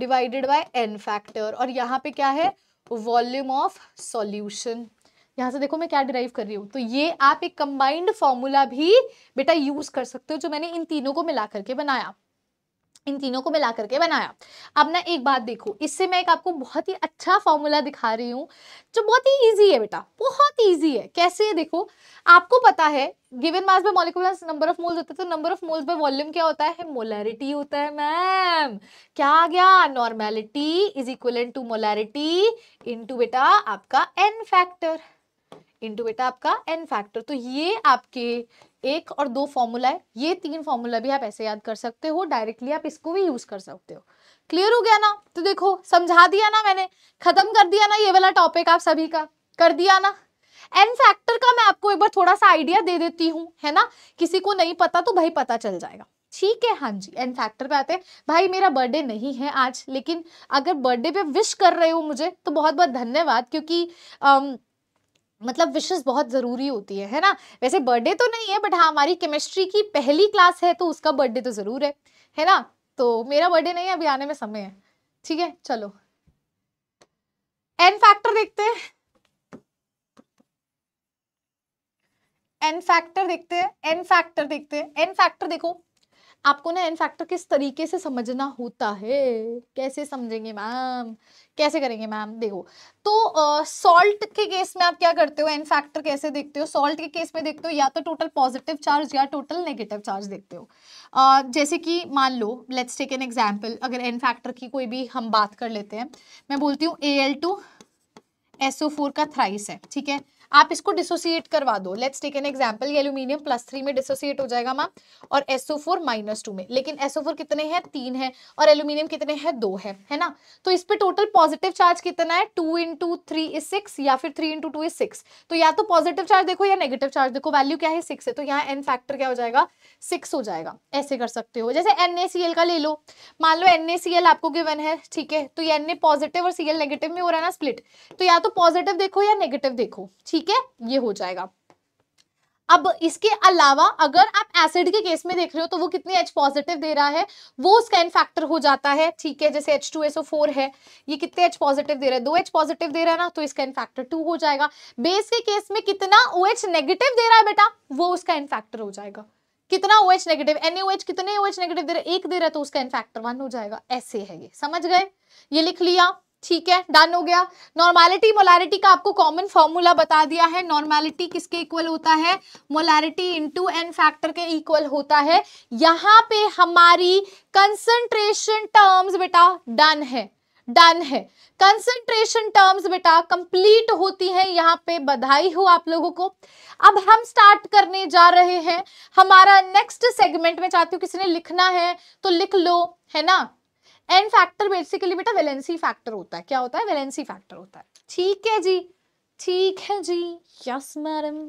divided by N factor और यहाँ पे क्या है वॉल्यूम ऑफ सॉल्यूशन यहाँ से देखो मैं क्या डिराइव कर रही हूँ तो ये आप एक कंबाइंड फॉर्मूला भी बेटा यूज कर सकते हो जो मैंने इन तीनों को मिला करके बनाया इन तीनों को मिला करके बनाया अब ना एक बात देखो इससे मैं एक आपको बहुत ही अच्छा फॉर्मूला दिखा रही हूँ जो बहुत ही ईजी है बेटा बहुत ईजी है कैसे है देखो आपको पता है given mass by molecular number of moles होते हैं तो number of moles by volume क्या होता है मोलैरिटी होता है मैम क्या आ गया normality is equal to molarity into बेटा आपका एन फैक्टर इनटू बेटा आपका एन फैक्टर तो ये आपके एक और दो फॉर्मूला है ये तीन फॉर्मूला भी आप ऐसे याद कर सकते हो डायरेक्टली आप इसको भी यूज कर सकते हो क्लियर हो गया ना तो देखो समझा दिया ना मैंने खत्म कर दिया ना ये वाला टॉपिक आप सभी का कर दिया ना एन फैक्टर का मैं आपको एक बार थोड़ा सा आइडिया दे देती हूँ है ना किसी को नहीं पता तो भाई पता चल जाएगा ठीक है हाँ जी एन फैक्टर पे आते हैं भाई मेरा बर्थडे नहीं है आज लेकिन अगर बर्थडे पे विश कर रहे हो मुझे तो बहुत बहुत धन्यवाद क्योंकि अम, मतलब विशेष बहुत ज़रूरी होती है है ना वैसे बर्थडे तो नहीं है बट हाँ हमारी केमिस्ट्री की पहली क्लास है तो उसका बर्थडे तो ज़रूर है है ना तो मेरा बर्थडे नहीं है अभी आने में समय है ठीक है चलो एन फैक्टर देखते हैं एन फैक्टर देखते हैं एन फैक्टर देखते हैं एन फैक्टर देखो आपको ना एन फैक्टर किस तरीके से समझना होता है कैसे समझेंगे मैम कैसे करेंगे मैम देखो तो सॉल्ट uh, के केस में आप क्या करते हो एन फैक्टर कैसे देखते हो सॉल्ट के केस में देखते हो या तो टोटल पॉजिटिव चार्ज या टोटल नेगेटिव चार्ज देखते हो uh, जैसे कि मान लो लेट्स टेक एन एग्जाम्पल अगर एन फैक्टर की कोई भी हम बात कर लेते हैं मैं बोलती हूँ A L two SO four का थ्राइस है ठीक है आप इसको डिसोसिएट करवा दो let's take an example aluminium plus three में डिसोसिएट हो जाएगा मैम और एसओ फोर माइनस टू में लेकिन एसओ फोर कितने हैं तीन है और एल्यूमिनियम कितने हैं दो है है ना तो इस पर टोटल पॉजिटिव चार्ज कितना है two into three is six या फिर three into two is six तो या तो पॉजिटिव चार्ज देखो या नेगेटिव चार्ज देखो वैल्यू क्या है सिक्स है तो यहाँ एन फैक्टर क्या हो जाएगा सिक्स हो जाएगा ऐसे कर सकते हो जैसे एन का ले लो मान लो एन आपको गिवन है ठीक है तो ये एन पॉजिटिव और सी नेगेटिव में हो रहा है ना स्प्लिट तो या तो पॉजिटिव देखो या नेगेटिव देखो ठीक ठीक है ये हो जाएगा अब इसके अलावा अगर आप एसिड के केस में देख रहे हो तो वो कितने एच पॉजिटिव दे रहा है वो उसका इन फैक्टर हो जाता है ठीक है जैसे H two S O four है ये कितने एच पॉजिटिव दे रहा है दो एच पॉजिटिव दे रहा है ना तो इसका इन फैक्टर टू हो जाएगा बेस के केस में कितना ओ OH एच नेगेटिव दे रहा है बेटा वो उसका इनफैक्टर हो जाएगा कितना ओ एच नेगेटिव एनएच कितने ओ एच नेगेटिव दे रहा है एक दे रहा है तो उसका इनफैक्टर वन हो जाएगा ऐसे है ये समझ गए ये लिख लिया ठीक है डन हो गया नॉर्मैलिटी मोलैरिटी का आपको कॉमन फॉर्मूला बता दिया है नॉर्मैलिटी किसके इक्वल होता है मोलैरिटी इनटू एन फैक्टर के इक्वल होता है यहाँ पे हमारी कंसंट्रेशन टर्म्स बेटा डन है डन है कंसंट्रेशन टर्म्स बेटा कंप्लीट होती है यहाँ पे बधाई हो आप लोगों को अब हम स्टार्ट करने जा रहे हैं हमारा नेक्स्ट सेगमेंट में चाहती हूँ किसी ने लिखना है तो लिख लो है ना एन फैक्टर बेसिकली बेटा वेलेंसी फैक्टर होता है क्या होता है वेलेंसी फैक्टर होता है ठीक है जी ठीक है जी यस मैडम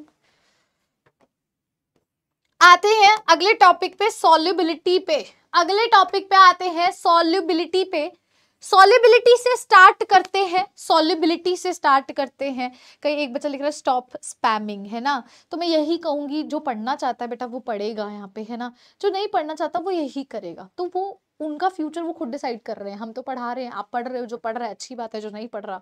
आते हैं अगले टॉपिक पे सॉल्युबिलिटी पे अगले टॉपिक पे आते हैं सॉल्युबिलिटी पे सॉल्युबिलिटी से स्टार्ट करते हैं सॉल्युबिलिटी से स्टार्ट करते हैं कहीं एक बच्चा लिख रहा है स्टॉप स्पैमिंग है ना तो मैं यही कहूंगी जो पढ़ना चाहता है बेटा वो पढ़ेगा यहाँ पे है ना जो नहीं पढ़ना चाहता वो यही करेगा तो वो उनका फ्यूचर वो खुद डिसाइड कर रहे हैं हम तो पढ़ा रहे हैं आप पढ़ रहे हो जो पढ़ रहा है अच्छी बात है जो नहीं पढ़ रहा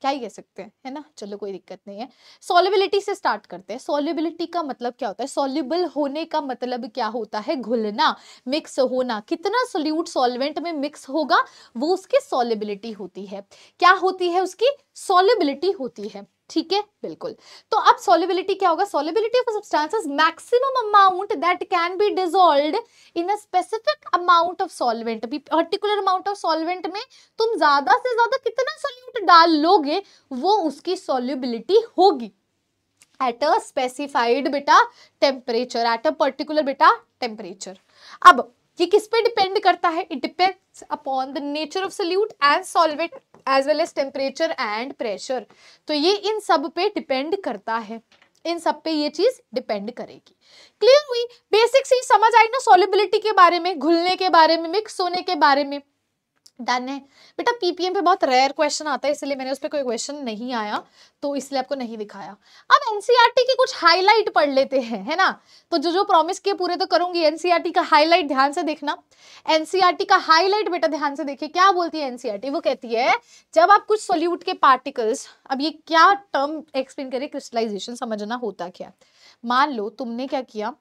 क्या ही कह सकते हैं है ना चलो कोई दिक्कत नहीं है सोलिबिलिटी से स्टार्ट करते हैं सोलिबिलिटी का मतलब क्या होता है सोल्यूबल होने का मतलब क्या होता है घुलना मिक्स होना कितना सोल्यूट सॉल्वेंट में मिक्स होगा वो उसकी सोलिबिलिटी होती है क्या होती है उसकी सोलिबिलिटी होती है ठीक है बिल्कुल तो अब सोलिबिलिटी क्या होगा solubility of substances maximum amount that can be dissolve in a specific amount of solvent भी पर्टिकुलर अमाउंट ऑफ सॉल्वेंट में तुम ज्यादा से ज्यादा कितना सोल्यूट डाल लोगे वो उसकी सोल्यूबिलिटी होगी एट अ स्पेसिफाइड बेटा टेम्परेचर एट अ पर्टिकुलर बेटा टेम्परेचर अब ये किस पे डिपेंड करता है it depends upon the nature of solute and solvent as well as temperature and pressure तो ये इन सब पे डिपेंड करता है इन सब पे ये चीज डिपेंड करेगी क्लियर हुई बेसिक ये समझ आई ना सॉलिबिलिटी के बारे में घुलने के बारे में मिक्स होने के बारे में डन है बेटा पीपीएम पे बहुत रेयर क्वेश्चन आता है इसलिए मैंने उस पर कोई क्वेश्चन नहीं आया तो इसलिए आपको नहीं दिखाया अब एनसीईआरटी e की कुछ हाईलाइट पढ़ लेते हैं है ना तो जो जो प्रॉमिस किए पूरे तो करूंगी एनसीईआरटी e का हाईलाइट ध्यान से देखना एनसीईआरटी e का हाईलाइट बेटा ध्यान से देखिए क्या बोलती है एनसीआरटी वो कहती है जब आप कुछ सोल्यूट के पार्टिकल्स अब ये क्या टर्म एक्सप्लेन करिए क्रिस्टलाइजेशन समझना होता क्या मान लो तुमने क्या किया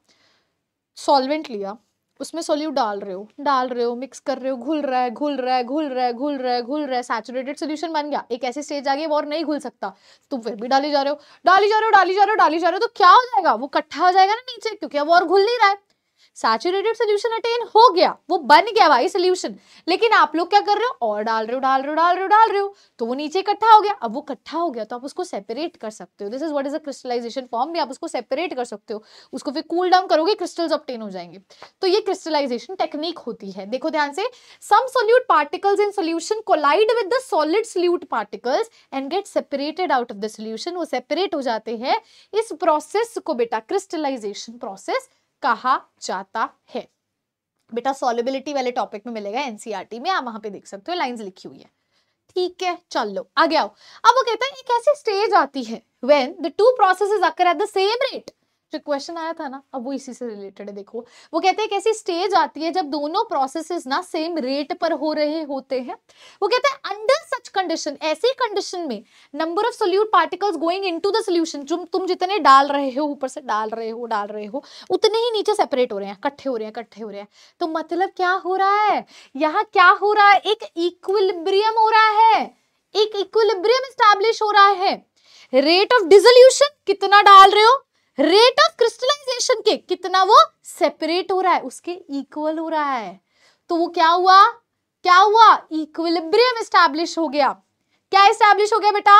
सॉल्वेंट लिया उसमें सोल्यूट डाल रहे हो डाल रहे हो मिक्स कर रहे हो घुल रहा है घुल रहा है घुल रहा है घुल रहा है घुल रहा है सैचुरेटेड सोल्यूशन बन गया एक ऐसी स्टेज आ गई और नहीं घुल सकता तुम फिर भी डाली जा रहे हो डाली जा रहे हो डाली जा रहे हो डाली जा रहे हो तो क्या हो जाएगा वो कट्ठा हो जाएगा ना नीचे क्योंकि अब और घुल नहीं रहा है सैचुरेटेड सोल्यूशन अटेन हो गया वो बन गया भाई सोल्यूशन लेकिन आप लोग क्या कर रहे हो और डाल रहे हो डाल रहे हो डाल रहे हो डाल रहे हो तो वो नीचे इकट्ठा हो गया अब वो इकट्ठा हो गया तो आप उसको सेपरेट कर सकते हो this is what is a crystallisation form भी आप उसको सेपरेट कर सकते हो उसको फिर कूल डाउन करोगे क्रिस्टल्स ऑप्टेन हो जाएंगे तो ये क्रिस्टलाइजेशन टेक्निक होती है देखो ध्यान से some solute particles in solution collide with the solid solute particles and get separated out of the solution वो सेपरेट हो जाते हैं इस प्रोसेस को बेटा क्रिस्टलाइजेशन प्रोसेस कहा जाता है बेटा सॉलिबिलिटी वाले टॉपिक में मिलेगा एनसीईआरटी e में आप वहां पे देख सकते हो लाइंस लिखी हुई है ठीक है चल लो आगे आओ अब वो कहता है एक ऐसी स्टेज आती है when the two processes occur at the same rate जो क्वेश्चन आया था ना अब वो इसी से रिलेटेड है देखो वो कहते हैं कैसी स्टेज आती है जब दोनों प्रोसेसेस ना सेम रेट पर हो रहे होते हैं वो कहते हैं अंडर सच कंडीशन ऐसी कंडीशन में number of solute particles going into the solution जो तुम जितने डाल रहे हो ऊपर से डाल रहे हो डाल रहे हो उतने ही नीचे सेपरेट हो रहे हैं इकट्ठे हो रहे हैं इकट्ठे हो रहे हैं तो मतलब क्या हो रहा है यहाँ क्या हो रहा है एक इक्विलिब्रियम हो रहा है एक इक्विलिब्रियम स्टैब्लिश हो रहा है रेट ऑफ डिजोल्यूशन कितना डाल रहे हो रेट ऑफ क्रिस्टलाइजेशन के कितना वो सेपरेट हो रहा है उसके इक्वल हो रहा है तो वो क्या हुआ क्या हुआ इक्विलिब्रियम स्टैब्लिश हो गया क्या स्टैब्लिश हो गया बेटा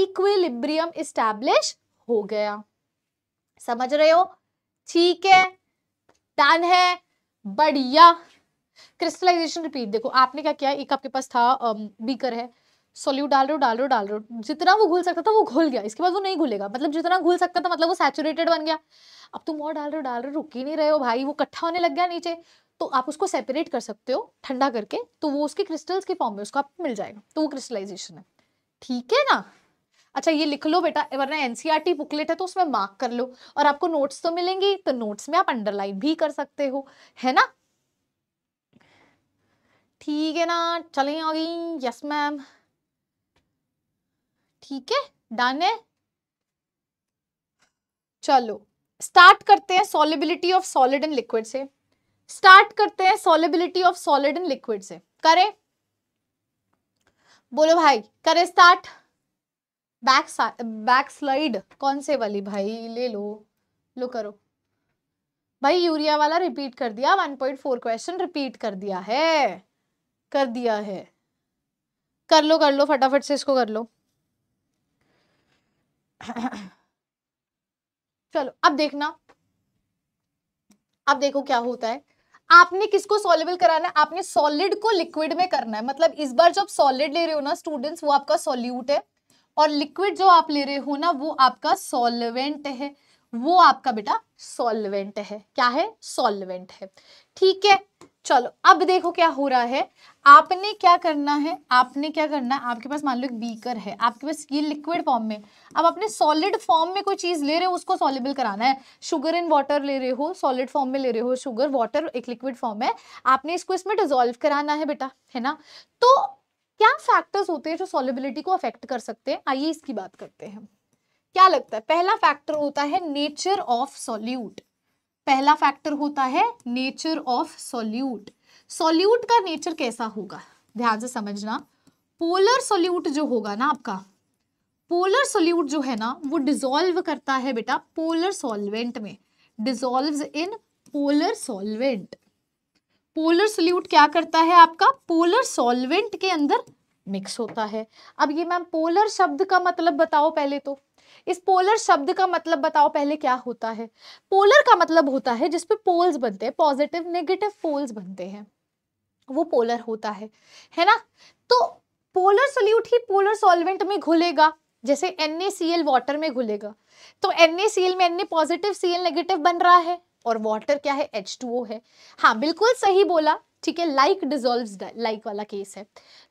इक्विलिब्रियम स्टैब्लिश हो गया समझ रहे हो ठीक है डन है बढ़िया क्रिस्टलाइजेशन रिपीट देखो आपने क्या किया एक आपके पास था बीकर है सोल्यूट डाल रहे हो डाल रहे हो डाल रहे हो जितना वो घुल सकता था वो घुल गया इसके बाद वो नहीं घुलेगा मतलब जितना घुल सकता था मतलब वो सैचुरेटेड बन गया अब तुम और डाल रहे हो डाल रहे हो रुक ही नहीं रहे हो भाई वो इकट्ठा होने लग गया नीचे तो आप उसको सेपरेट कर सकते हो ठंडा करके तो वो उसके क्रिस्टल्स के फॉर्म में उसको आपको मिल जाएगा तो वो क्रिस्टलाइजेशन है ठीक है ना अच्छा ये लिख लो बेटा वरना एनसीईआरटी बुकलेट e है तो उसमें मार्क कर लो और आपको नोट्स तो मिलेंगे तो नोट्स में आप अंडरलाइन भी कर सकते हो है ना ठीक है ना चलें आगे यस मैम ठीक है डन है चलो स्टार्ट करते हैं solubility of solid and liquid से स्टार्ट करते हैं solubility of solid and liquid से करें बोलो भाई करें स्टार्ट बैक बैक स्लाइड कौन से वाली भाई ले लो लो करो भाई यूरिया वाला रिपीट कर दिया 1.4 क्वेश्चन रिपीट कर दिया है कर दिया है कर लो कर लो फटाफट से इसको कर लो चलो अब देखना अब देखो क्या होता है आपने किसको सॉल्युबल कराना है आपने सॉलिड को लिक्विड में करना है मतलब इस बार जब सॉलिड ले रहे हो ना स्टूडेंट्स वो आपका सॉल्यूट है और लिक्विड जो आप ले रहे हो ना वो आपका सॉल्वेंट है वो आपका बेटा सॉल्वेंट है क्या है सॉल्वेंट है ठीक है चलो अब देखो क्या हो रहा है आपने क्या करना है आपने क्या करना है आपके पास मान लो एक बीकर है आपके पास ये लिक्विड फॉर्म में अब अपने सॉलिड फॉर्म में कोई चीज़ ले रहे हो उसको सॉलिबल कराना है शुगर इन वाटर ले रहे हो सॉलिड फॉर्म में ले रहे हो शुगर वाटर एक लिक्विड फॉर्म है आपने इसको इसमें डिजोल्व कराना है बेटा है ना तो क्या फैक्टर्स होते हैं जो सॉलिबिलिटी को अफेक्ट कर सकते हैं आइए इसकी बात करते हैं क्या लगता है पहला फैक्टर होता है नेचर ऑफ सॉल्यूट पहला फैक्टर होता है नेचर ऑफ सॉल्यूट सॉल्यूट का नेचर कैसा होगा ध्यान से समझना पोलर सॉल्यूट जो होगा ना आपका पोलर सॉल्यूट जो है ना वो डिजोल्व करता है बेटा पोलर सॉल्वेंट में dissolve in polar solvent polar solute क्या करता है आपका पोलर सॉल्वेंट के अंदर मिक्स होता है अब ये मैम पोलर शब्द का मतलब बताओ पहले तो इस पोलर शब्द का मतलब बताओ पहले क्या होता है पोलर का मतलब होता है जिसपे पोल्स बनते हैं पॉजिटिव नेगेटिव पोल्स बनते हैं वो पोलर होता है है ना तो पोलर सोल्यूट ही पोलर सॉल्वेंट में घुलेगा जैसे एन वाटर में घुलेगा तो एन में एन पॉजिटिव सी नेगेटिव बन रहा है और वाटर क्या है एच है हाँ बिल्कुल सही बोला ठीक है लाइक डिजोल्व लाइक वाला केस है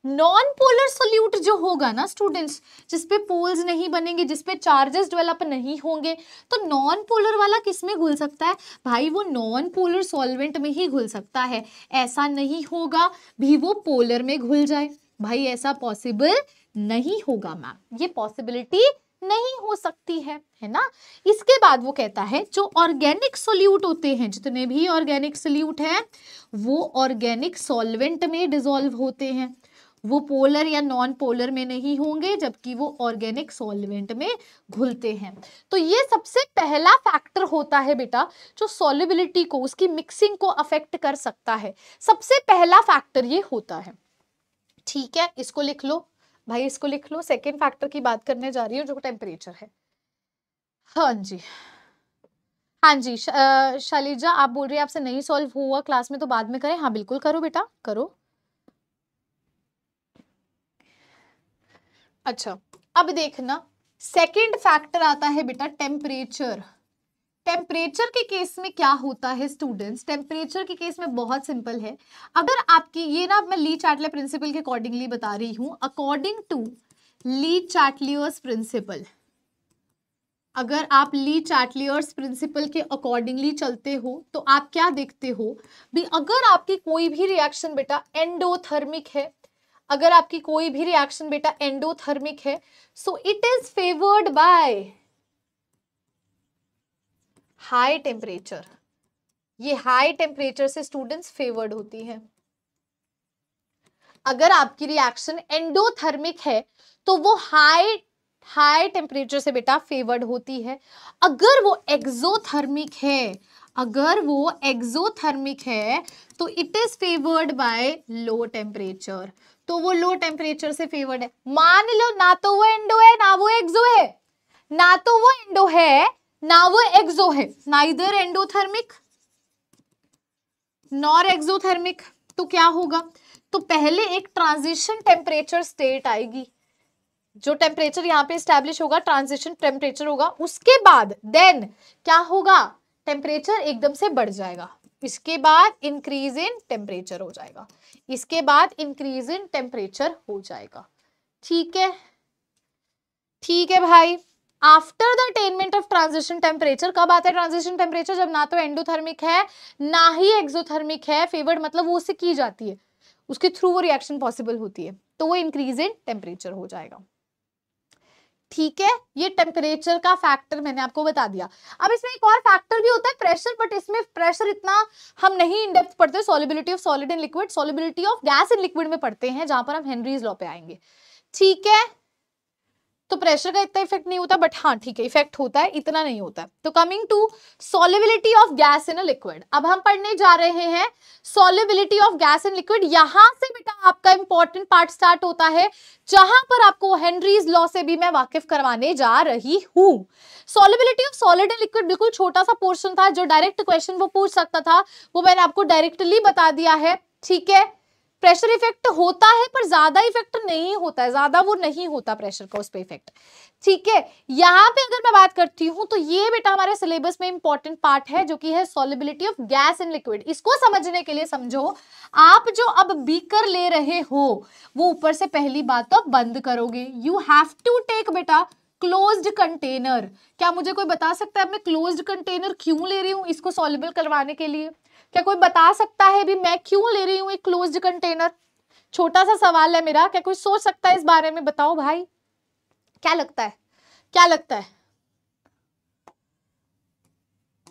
नॉन पोलर सोल्यूट जो होगा ना स्टूडेंट्स जिसपे पोल्स नहीं बनेंगे जिसपे चार्जेस डेवलप नहीं होंगे तो नॉन पोलर वाला किस में घुल सकता है भाई वो नॉन पोलर सॉल्वेंट में ही घुल सकता है ऐसा नहीं होगा भी वो पोलर में घुल जाए भाई ऐसा पॉसिबल नहीं होगा मैम ये पॉसिबिलिटी नहीं हो सकती है है ना इसके बाद वो कहता है जो ऑर्गेनिक सोल्यूट होते हैं जितने भी ऑर्गेनिक सोल्यूट हैं वो ऑर्गेनिक सॉल्वेंट में डिजोल्व होते हैं वो पोलर या नॉन पोलर में नहीं होंगे जबकि वो ऑर्गेनिक सॉल्वेंट में घुलते हैं तो ये सबसे पहला फैक्टर होता है बेटा जो सॉलिबिलिटी को उसकी मिक्सिंग को अफेक्ट कर सकता है सबसे पहला फैक्टर ये होता है ठीक है इसको लिख लो भाई इसको लिख लो सेकेंड फैक्टर की बात करने जा रही हूँ जो टेम्परेचर है हाँ जी हाँ जी शालीजा आप बोल रही है आपसे नहीं सॉल्व हुआ क्लास में तो बाद में करें हाँ बिल्कुल करो बेटा करो अच्छा अब देखना सेकंड फैक्टर आता है बेटा टेम्परेचर टेम्परेचर के केस में क्या होता है स्टूडेंट्स टेम्परेचर के केस में बहुत सिंपल है अगर आपकी ये ना मैं ली चार्टले प्रिंसिपल के अकॉर्डिंगली बता रही हूँ according to Le Chatelier's principle अगर आप ली चाटलियर्स प्रिंसिपल के अकॉर्डिंगली चलते हो तो आप क्या देखते हो भी अगर आपकी कोई भी रिएक्शन बेटा एंडोथर्मिक है अगर आपकी कोई भी रिएक्शन बेटा एंडोथर्मिक है so it is favoured by high temperature ये हाई टेम्परेचर से स्टूडेंट्स फेवर्ड होती है अगर आपकी रिएक्शन एंडोथर्मिक है तो वो हाई हाई टेम्परेचर से बेटा फेवर्ड होती है अगर वो एक्सोथर्मिक है अगर वो एक्सोथर्मिक है तो it is favoured by low temperature तो वो लो टेम्परेचर से फेवर्ड है मान लो ना तो वो एंडो है ना वो एक्जो है ना तो वो एंडो है ना वो एक्सो है नाइदर एंडोथर्मिक नॉर एक्सोथर्मिक तो क्या होगा तो पहले एक ट्रांजिशन टेम्परेचर स्टेट आएगी जो टेम्परेचर यहाँ पे स्टैब्लिश होगा ट्रांजिशन टेम्परेचर होगा उसके बाद देन क्या होगा टेम्परेचर एकदम से बढ़ जाएगा इसके बाद इंक्रीज इन टेम्परेचर हो जाएगा इसके बाद इंक्रीज इन टेम्परेचर हो जाएगा ठीक है ठीक है भाई after the attainment of transition temperature कब आता है ट्रांजिशन टेम्परेचर जब ना तो एंडोथर्मिक है ना ही एक्सोथर्मिक है फेवर्ड मतलब वो उससे की जाती है उसके थ्रू वो रिएक्शन पॉसिबल होती है तो वो इंक्रीज इन टेम्परेचर हो जाएगा ठीक है ये टेम्परेचर का फैक्टर मैंने आपको बता दिया अब इसमें एक और फैक्टर भी होता है प्रेशर बट इसमें प्रेशर इतना हम नहीं इन डेप्थ पढ़ते solubility of solid in liquid solubility of gas in liquid में पढ़ते हैं जहां पर हम हेनरीज लॉ पे आएंगे ठीक है तो प्रेशर का इतना इफेक्ट नहीं होता बट हाँ ठीक है इफेक्ट होता है इतना नहीं होता है तो coming to solubility of gas in a liquid अब हम पढ़ने जा रहे हैं solubility of gas in liquid यहां से बेटा आपका इंपॉर्टेंट पार्ट स्टार्ट होता है जहां पर आपको हेनरीज लॉ से भी मैं वाकिफ करवाने जा रही हूं solubility of solid and liquid बिल्कुल छोटा सा पोर्शन था जो डायरेक्ट क्वेश्चन वो पूछ सकता था वो मैंने आपको डायरेक्टली बता दिया है ठीक है प्रेशर इफेक्ट होता है पर ज्यादा इफेक्ट नहीं होता है ज्यादा वो नहीं होता प्रेशर का उस पर इफेक्ट ठीक है यहाँ पे अगर मैं बात करती हूँ तो ये बेटा हमारे सिलेबस में इंपॉर्टेंट पार्ट है जो कि है solubility of gas in liquid इसको समझने के लिए समझो आप जो अब बीकर ले रहे हो वो ऊपर से पहली बात तो बंद करोगे यू हैव टू टेक बेटा क्लोज्ड कंटेनर क्या मुझे कोई बता सकता है मैं क्लोज्ड कंटेनर क्यों ले रही हूँ इसको सोलिबल करवाने के लिए क्या कोई बता सकता है भी मैं क्यों ले रही हूँ एक क्लोज कंटेनर छोटा सा सवाल है मेरा क्या कोई सोच सकता है इस बारे में बताओ भाई क्या लगता है क्या लगता है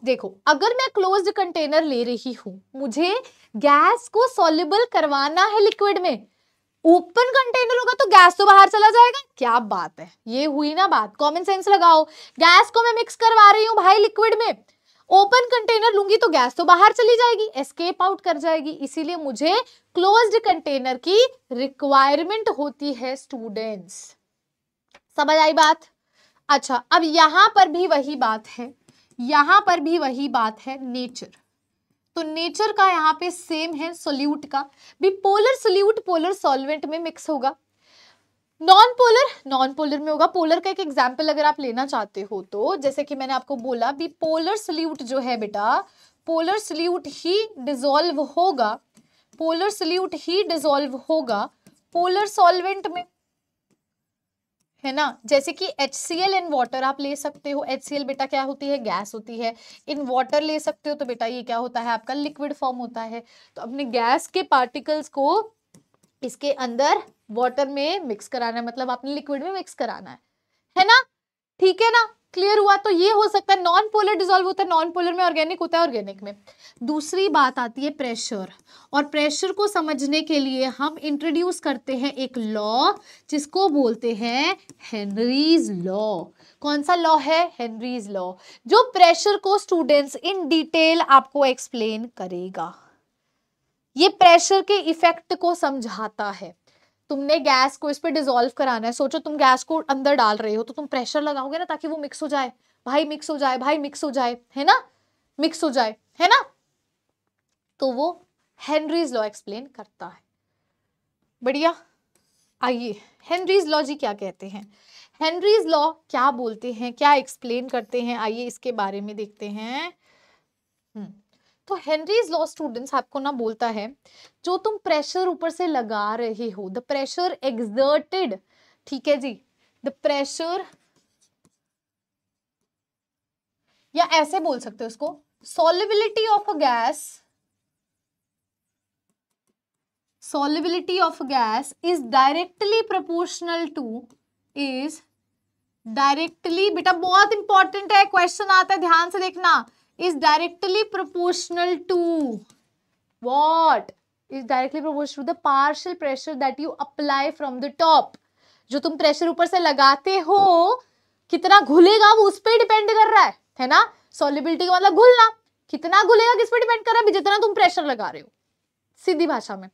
देखो अगर मैं क्लोज्ड कंटेनर ले रही हूँ मुझे गैस को सोल्यूबल करवाना है लिक्विड में ओपन कंटेनर होगा तो गैस तो बाहर चला जाएगा क्या बात है ये हुई ना बात कॉमन सेंस लगाओ गैस को मैं मिक्स करवा रही हूँ भाई लिक्विड में ओपन कंटेनर लूंगी तो गैस तो बाहर चली जाएगी एस्केप आउट कर जाएगी इसीलिए मुझे क्लोज्ड कंटेनर की रिक्वायरमेंट होती है स्टूडेंट्स समझ आई बात अच्छा अब यहां पर भी वही बात है यहां पर भी वही बात है नेचर तो नेचर का यहाँ पे सेम है सोल्यूट का भी पोलर सोल्यूट पोलर सॉल्वेंट में मिक्स होगा नॉन पोलर नॉन पोलर में होगा पोलर का एक एग्जाम्पल अगर आप लेना चाहते हो तो जैसे कि मैंने आपको बोला भी पोलर सल्यूट जो है बेटा पोलर सल्यूट ही डिजोल्व होगा पोलर सल्यूट ही डिजोल्व होगा पोलर सॉल्वेंट में है ना जैसे कि H C L in water आप ले सकते हो एच सी एल बेटा क्या होती है गैस होती है इन वाटर ले सकते हो तो बेटा ये क्या होता है आपका लिक्विड फॉर्म होता है तो अपने गैस के पार्टिकल्स को इसके अंदर वाटर में मिक्स कराना है मतलब आपने लिक्विड में मिक्स कराना है है ना ठीक है ना क्लियर हुआ तो ये हो सकता है नॉन पोलर डिजोल्व होता है नॉन पोलर में ऑर्गेनिक होता है ऑर्गेनिक में दूसरी बात आती है प्रेशर और प्रेशर को समझने के लिए हम इंट्रोड्यूस करते हैं एक लॉ जिसको बोलते हैं हेनरीज लॉ कौन सा लॉ है हेनरीज लॉ जो प्रेशर को स्टूडेंट्स इन डिटेल आपको एक्सप्लेन करेगा ये प्रेशर के इफेक्ट को समझाता है तुमने गैस को इस पर डिजोल्व कराना है सोचो तुम गैस को अंदर डाल रहे हो तो तुम प्रेशर लगाओगे ना ताकि वो मिक्स हो जाए भाई मिक्स हो जाए भाई मिक्स हो जाए है ना मिक्स हो जाए है ना तो वो हेनरीज लॉ एक्सप्लेन करता है बढ़िया आइए हेनरीज लॉ जी क्या कहते हैं हेनरीज लॉ क्या बोलते हैं क्या एक्सप्लेन करते हैं आइए इसके बारे में देखते हैं हम्म। तो हेनरीज लॉ स्टूडेंट्स आपको ना बोलता है जो तुम प्रेशर ऊपर से लगा रहे हो द प्रेशर एग्जर्टेड ठीक है जी द प्रेशर या ऐसे बोल सकते हो उसको solubility of a gas solubility of gas is directly proportional to is directly बेटा बहुत इंपॉर्टेंट है क्वेश्चन आता है ध्यान से देखना is directly proportional to what is directly proportional to the partial pressure that you apply from the top जो तुम प्रेशर ऊपर से लगाते हो कितना घुलेगा वो उस पर डिपेंड कर रहा है है ना सॉलिबिलिटी का मतलब घुलना कितना घुलेगा किस पर डिपेंड कर रहा है जितना तुम प्रेशर लगा रहे हो सीधी भाषा में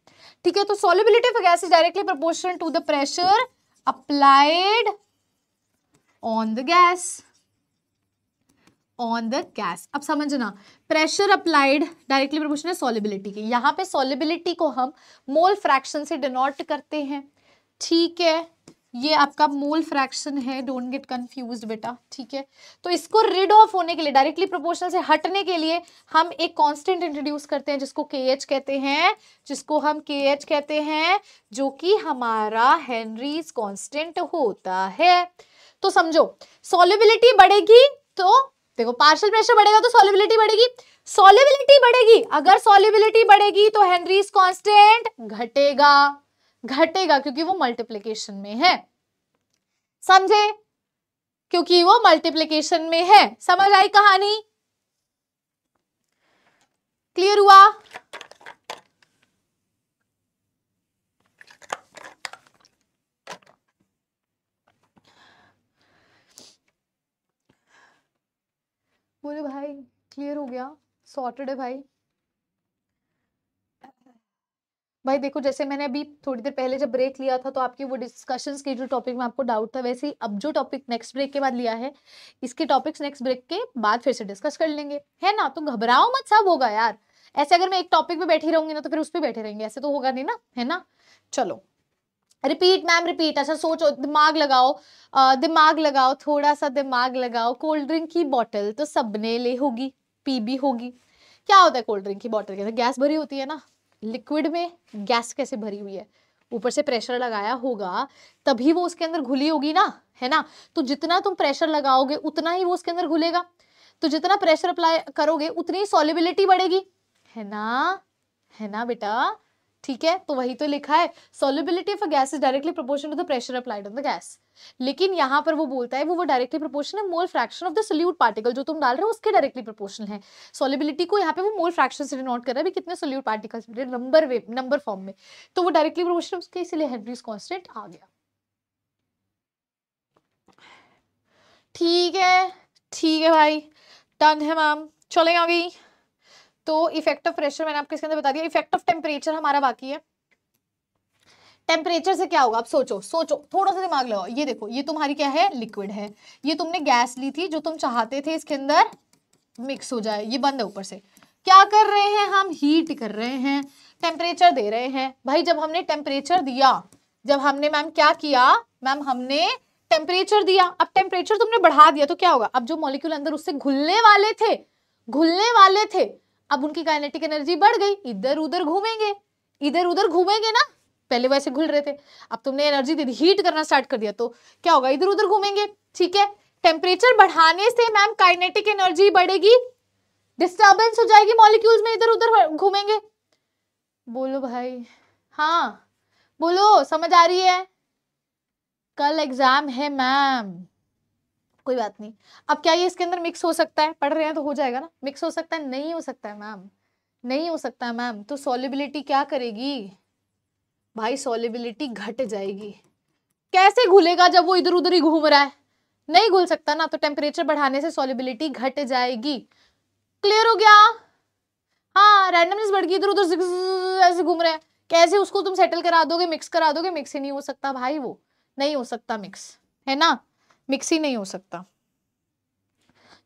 ठीक है तो solubility of gas is directly proportional to the pressure applied on the gas on the gas अब समझना प्रेशर अप्लाइड डायरेक्टली प्रपोर्शनल है सॉलिबिलिटी की यहाँ पे सॉलिबिलिटी को हम मोल फ्रैक्शन से डिनोट करते हैं ठीक है ये आपका मोल फ्रैक्शन है डोंट गेट कंफ्यूज बेटा ठीक है तो इसको रिड ऑफ होने के लिए डायरेक्टली प्रोपोर्शनल से हटने के लिए हम एक कांस्टेंट इंट्रोड्यूस करते हैं जिसको के एच कहते हैं जिसको हम के एच कहते हैं जो कि हमारा हेनरीज कांस्टेंट होता है तो समझो सॉलिबिलिटी बढ़ेगी तो देखो पार्शियल प्रेशर बढ़ेगा तो सोलिबिलिटी बढ़ेगी सोलिबिलिटी बढ़ेगी अगर सॉलिबिलिटी बढ़ेगी तो हेनरीज कॉन्स्टेंट घटेगा घटेगा क्योंकि वो मल्टीप्लीकेशन में है समझे क्योंकि वो मल्टीप्लीकेशन में है समझ आई कहानी क्लियर हुआ बोले भाई क्लियर हो गया सॉर्टेड है भाई भाई देखो जैसे मैंने अभी थोड़ी देर पहले जब ब्रेक लिया था तो आपके वो डिस्कशंस के जो टॉपिक में आपको डाउट था वैसे ही अब जो टॉपिक नेक्स्ट ब्रेक के बाद लिया है इसके टॉपिक्स नेक्स्ट ब्रेक के बाद फिर से डिस्कस कर लेंगे है ना तो घबराओ मत सब होगा यार ऐसे अगर मैं एक टॉपिक पे बैठी रहूंगी ना तो फिर उस पर बैठे रहेंगे ऐसे तो होगा नहीं ना है ना चलो रिपीट मैम रिपीट अच्छा सोचो दिमाग लगाओ आ, दिमाग लगाओ थोड़ा सा दिमाग लगाओ कोल्ड ड्रिंक की बॉटल तो सबने ले होगी पी भी होगी क्या होता है कोल्ड ड्रिंक की बॉटल के अंदर गैस भरी होती है ना लिक्विड में गैस कैसे भरी हुई है ऊपर से प्रेशर लगाया होगा तभी वो उसके अंदर घुली होगी ना है ना तो जितना तुम प्रेशर लगाओगे उतना ही वो उसके अंदर घुलेगा तो जितना प्रेशर अप्लाई करोगे उतनी सॉलिबिलिटी बढ़ेगी है ना है ना बेटा ठीक है तो वही तो लिखा है solubility of a gas is directly proportion to the pressure applied on the gas लेकिन यहाँ पर वो बोलता है वो वो डायरेक्टली प्रोपोर्शन है mole fraction of the solute particle जो तुम डाल रहे हो उसके डायरेक्टली प्रोपोर्शन है सोलिबिलिटी को यहाँ पे वो मोल फ्रैक्शन से डिनोट कर रहा है कितने सोल्यूट पार्टिकल्स मिले नंबर वे नंबर फॉर्म में तो वो डायरेक्टली प्रोपोर्शन उसके इसलिए हेनरीज कॉन्स्टेंट आ गया ठीक है ठीक है भाई डन है मैम चलें आ गई तो इफेक्ट ऑफ प्रेशर मैंने आपको इसके अंदर बता दिया इफेक्ट ऑफ टेम्परेचर हमारा बाकी है टेम्परेचर से क्या होगा आप सोचो सोचो थोड़ा सा दिमाग लगाओ ये देखो ये तुम्हारी क्या है लिक्विड है ये तुमने गैस ली थी जो तुम चाहते थे इसके अंदर मिक्स हो जाए ये बंद है ऊपर से क्या कर रहे हैं हम हीट कर रहे हैं टेम्परेचर दे रहे हैं भाई जब हमने टेम्परेचर दिया जब हमने मैम क्या किया मैम हमने टेम्परेचर दिया अब टेम्परेचर तुमने बढ़ा दिया तो क्या होगा अब जो मॉलिक्यूल अंदर उससे घुलने वाले थे घुलने वाले थे अब उनकी काइनेटिक एनर्जी बढ़ गई इधर उधर घूमेंगे इधर उधर घूमेंगे ना पहले वैसे घुल रहे थे अब तुमने एनर्जी दे दी हीट करना स्टार्ट कर दिया तो क्या होगा इधर उधर घूमेंगे ठीक है टेम्परेचर बढ़ाने से मैम काइनेटिक एनर्जी बढ़ेगी डिस्टर्बेंस हो जाएगी मॉलिक्यूल्स में इधर उधर घूमेंगे बोलो भाई हाँ बोलो समझ आ रही है कल एग्जाम है मैम कोई बात नहीं अब क्या ये इसके अंदर मिक्स हो सकता है पढ़ रहे हैं तो हो जाएगा ना मिक्स हो सकता है नहीं हो सकता है मैम नहीं हो सकता है मैम तो सॉलिबिलिटी क्या करेगी भाई सॉलिबिलिटी घट जाएगी कैसे घुलेगा जब वो इधर उधर ही घूम रहा है नहीं घुल सकता ना तो टेम्परेचर बढ़ाने से सॉलिबिलिटी घट जाएगी क्लियर हो गया हाँ रैंडमनेस बढ़ गई इधर उधर ऐसे घूम रहे हैं कैसे उसको तुम सेटल करा दोगे मिक्स करा दोगे मिक्स ही नहीं हो सकता भाई वो नहीं हो सकता मिक्स है ना मिक्स ही नहीं हो सकता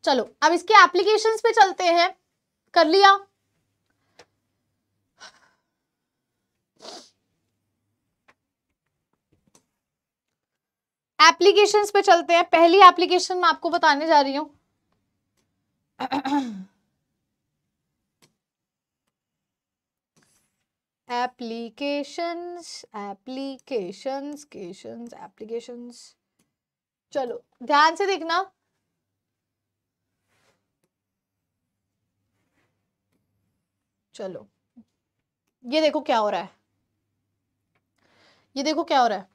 चलो अब इसके एप्लीकेशन पे चलते हैं कर लिया एप्लीकेशन पे चलते हैं पहली एप्लीकेशन मैं आपको बताने जा रही हूं एप्लीकेशन एप्लीकेशंस एप्लीकेशन एप्लीकेशंस चलो ध्यान से देखना चलो ये देखो क्या हो रहा है ये देखो क्या हो रहा है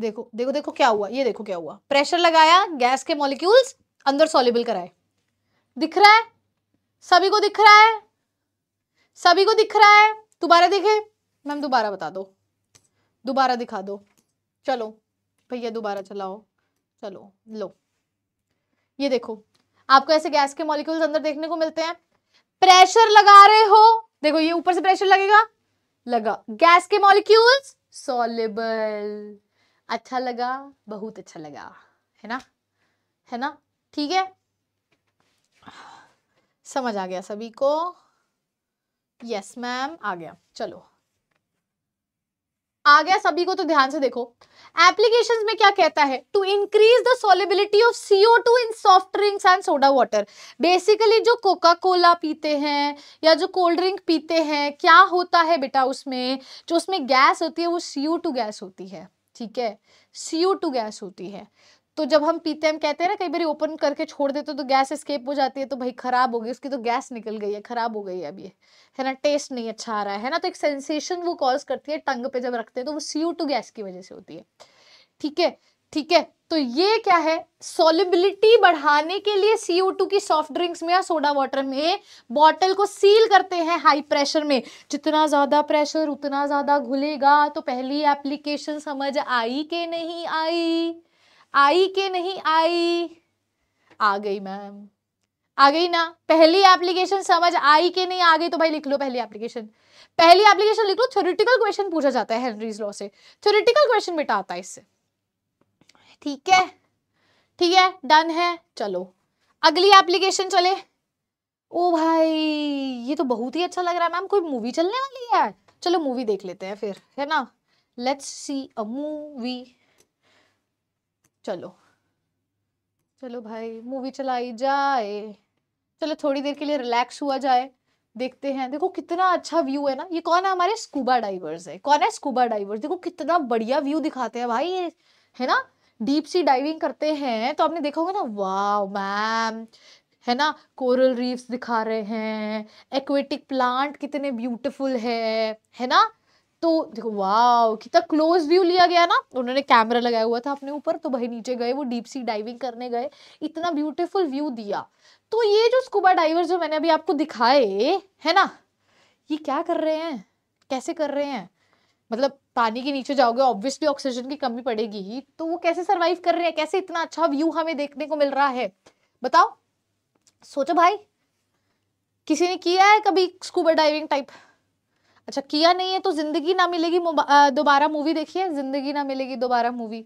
देखो देखो देखो क्या हुआ ये देखो क्या हुआ प्रेशर लगाया गैस के मॉलिक्यूल्स अंदर सॉलिबल कराए दिख रहा है सभी को दिख रहा है सभी को दिख रहा है तुम्हारा देखे मैम दोबारा बता दो दोबारा दिखा दो चलो भैया दोबारा चलाओ चलो लो ये देखो आपको ऐसे गैस के मॉलिक्यूल्स अंदर देखने को मिलते हैं प्रेशर लगा रहे हो देखो ये ऊपर से प्रेशर लगेगा लगा गैस के मॉलिक्यूल्स सॉलेबल अच्छा लगा बहुत अच्छा लगा है ना है ना ठीक है समझ आ गया सभी को यस मैम आ गया चलो आ गया सभी को तो ध्यान से देखो एप्लीकेशन में क्या कहता है to increase the solubility of CO two in soft drinks and soda water basically जो कोका कोला पीते हैं या जो कोल्ड ड्रिंक पीते हैं क्या होता है बेटा उसमें जो उसमें गैस होती है वो सीओ टू गैस होती है ठीक है सीओ टू गैस होती है तो जब हम पीते हैं हम कहते हैं ना कई बार ओपन करके छोड़ देते तो गैस स्केप हो जाती है तो भाई खराब हो गई उसकी तो गैस निकल गई है खराब हो गई है अब ये है ना टेस्ट नहीं अच्छा आ रहा है ना तो एक सेंसेशन वो कॉज करती है टंग पे जब रखते हैं तो वो सीओ टू गैस की वजह से होती है ठीक है ठीक है तो ये क्या है सोलिबिलिटी बढ़ाने के लिए टू की सॉफ्ट ड्रिंक्स में या सोडा वाटर में बॉटल को सील करते हैं हाई प्रेशर में जितना ज़्यादा प्रेशर उतना ज़्यादा घुलेगा तो पहली एप्लीकेशन समझ आई के नहीं आई आई के नहीं आई आ गई मैम आ गई ना पहली एप्लीकेशन समझ आई के नहीं आ गई तो भाई लिख लो पहली एप्लीकेशन पहली एप्लीकेशन लिख लो थ्योरिटिकल क्वेश्चन पूछा जाता है हेनरीज लॉ से थ्योरिटिकल क्वेश्चन बेटा आता है इससे ठीक है ठीक है डन है चलो अगली एप्लीकेशन चले ओ भाई ये तो बहुत ही अच्छा लग रहा है मैम कोई मूवी चलने वाली है चलो मूवी देख लेते हैं फिर है ना लेट्स सी अ मूवी चलो चलो भाई मूवी चलाई जाए चलो थोड़ी देर के लिए रिलैक्स हुआ जाए देखते हैं देखो कितना अच्छा व्यू है ना ये कौन है हमारे स्कूबा डाइवर्स है कौन है स्कूबा डाइवर्स देखो कितना बढ़िया व्यू दिखाते हैं भाई ये है ना डीप सी डाइविंग करते हैं तो आपने देखा होगा ना वाह मैम है ना कोरल रीफ्स दिखा रहे हैं एक्वेटिक प्लांट कितने ब्यूटीफुल है है ना तो देखो वाह कितना क्लोज व्यू लिया गया ना उन्होंने कैमरा लगाया हुआ था अपने ऊपर तो भाई नीचे गए वो डीप सी डाइविंग करने गए इतना ब्यूटीफुल व्यू दिया तो ये जो स्कूबा डाइवर जो मैंने अभी आपको दिखाए है ना ये क्या कर रहे हैं कैसे कर रहे हैं मतलब पानी के नीचे जाओगे ऑब्वियसली ऑक्सीजन की कमी पड़ेगी तो वो कैसे सर्वाइव कर रहे हैं कैसे इतना अच्छा व्यू हमें देखने को मिल रहा है बताओ सोचो भाई किसी ने किया है कभी स्कूबा डाइविंग टाइप अच्छा किया नहीं है तो जिंदगी ना मिलेगी दोबारा मूवी देखिए जिंदगी ना मिलेगी दोबारा मूवी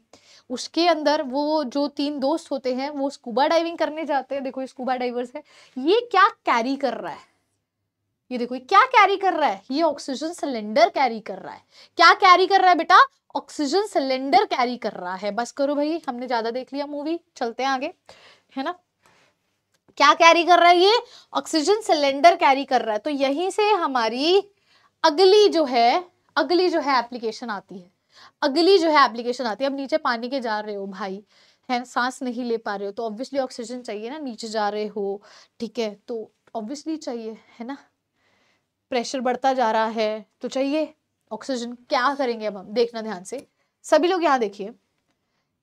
उसके अंदर वो जो तीन दोस्त होते हैं वो स्कूबा डाइविंग करने जाते हैं देखो ये स्कूबा डाइवर्स है ये क्या कैरी कर रहा है ये देखो ये क्या कैरी कर रहा है ये ऑक्सीजन सिलेंडर कैरी कर रहा है क्या कैरी कर रहा है बेटा ऑक्सीजन सिलेंडर कैरी कर रहा है बस करो भाई हमने ज्यादा देख लिया मूवी चलते हैं आगे है ना क्या कैरी कर रहा है ये ऑक्सीजन सिलेंडर कैरी कर रहा है तो यहीं से हमारी अगली जो है अगली जो है एप्लीकेशन आती है अगली जो है एप्लीकेशन आती है अब नीचे पानी के जा रहे हो भाई है सांस नहीं ले पा रहे हो तो ऑब्वियसली ऑक्सीजन चाहिए ना नीचे जा रहे हो ठीक है तो ऑब्वियसली चाहिए है ना प्रेशर बढ़ता जा रहा है तो चाहिए ऑक्सीजन क्या करेंगे अब हम देखना ध्यान से सभी लोग यहाँ देखिए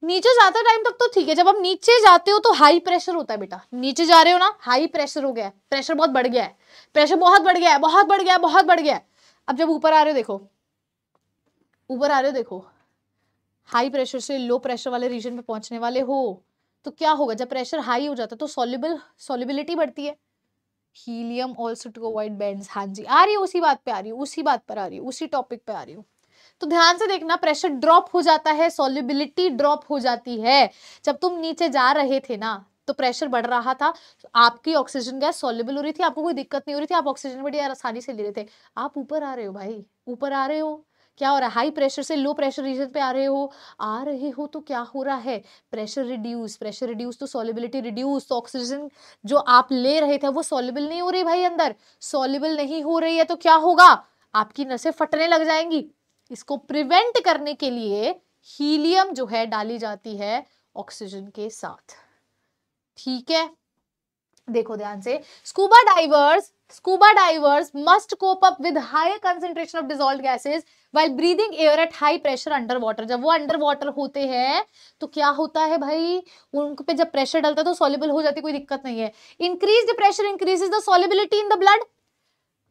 नीचे जाते टाइम तक तो ठीक है जब हम नीचे जाते हो तो हाई प्रेशर होता है बेटा नीचे जा रहे हो ना हाई प्रेशर हो गया है प्रेशर बहुत बढ़ गया है प्रेशर बहुत बढ़ गया है बहुत बढ़ गया है बहुत बढ़ गया है अब जब ऊपर आ रहे हो देखो ऊपर आ रहे हो देखो हाई प्रेशर से लो प्रेशर वाले रीजन पे पहुंचने वाले हो तो क्या होगा जब प्रेशर हाई हो जाता है तो सोल्यूबल सोल्यूबिलिटी बढ़ती है helium also to avoid bends हाँ जी आ रही है उसी बात पे आ रही हूँ उसी बात पर आ रही हूँ उसी टॉपिक पे आ रही हूँ तो ध्यान से देखना प्रेशर ड्रॉप हो जाता है सोल्यूबिलिटी ड्रॉप हो जाती है जब तुम नीचे जा रहे थे ना तो प्रेशर बढ़ रहा था आपकी ऑक्सीजन गैस सॉलेबल हो रही थी आपको कोई दिक्कत नहीं हो रही थी आप ऑक्सीजन बड़ी आसानी से ले रहे थे आप ऊपर आ रहे हो भाई ऊपर आ रहे हो क्या हो रहा है हाई प्रेशर से लो प्रेशर रीजन पे आ रहे हो आ रहे हो तो क्या हो रहा है प्रेशर रिड्यूस प्रेशर रिड्यूस तो सॉलिबिलिटी रिड्यूस तो ऑक्सीजन जो आप ले रहे थे वो सॉलिबल नहीं हो रही भाई अंदर सॉलिबल नहीं हो रही है तो क्या होगा आपकी नसें फटने लग जाएंगी इसको प्रिवेंट करने के लिए हीलियम जो है डाली जाती है ऑक्सीजन के साथ ठीक है देखो ध्यान से scuba divers scuba divers must cope up with high concentration of dissolve gases while breathing air at high pressure under water जब वो अंडर वाटर होते हैं तो क्या होता है भाई उन पे जब प्रेशर डलता है तो सोलिबल हो जाती कोई दिक्कत नहीं है increase the pressure increase the solubility in the blood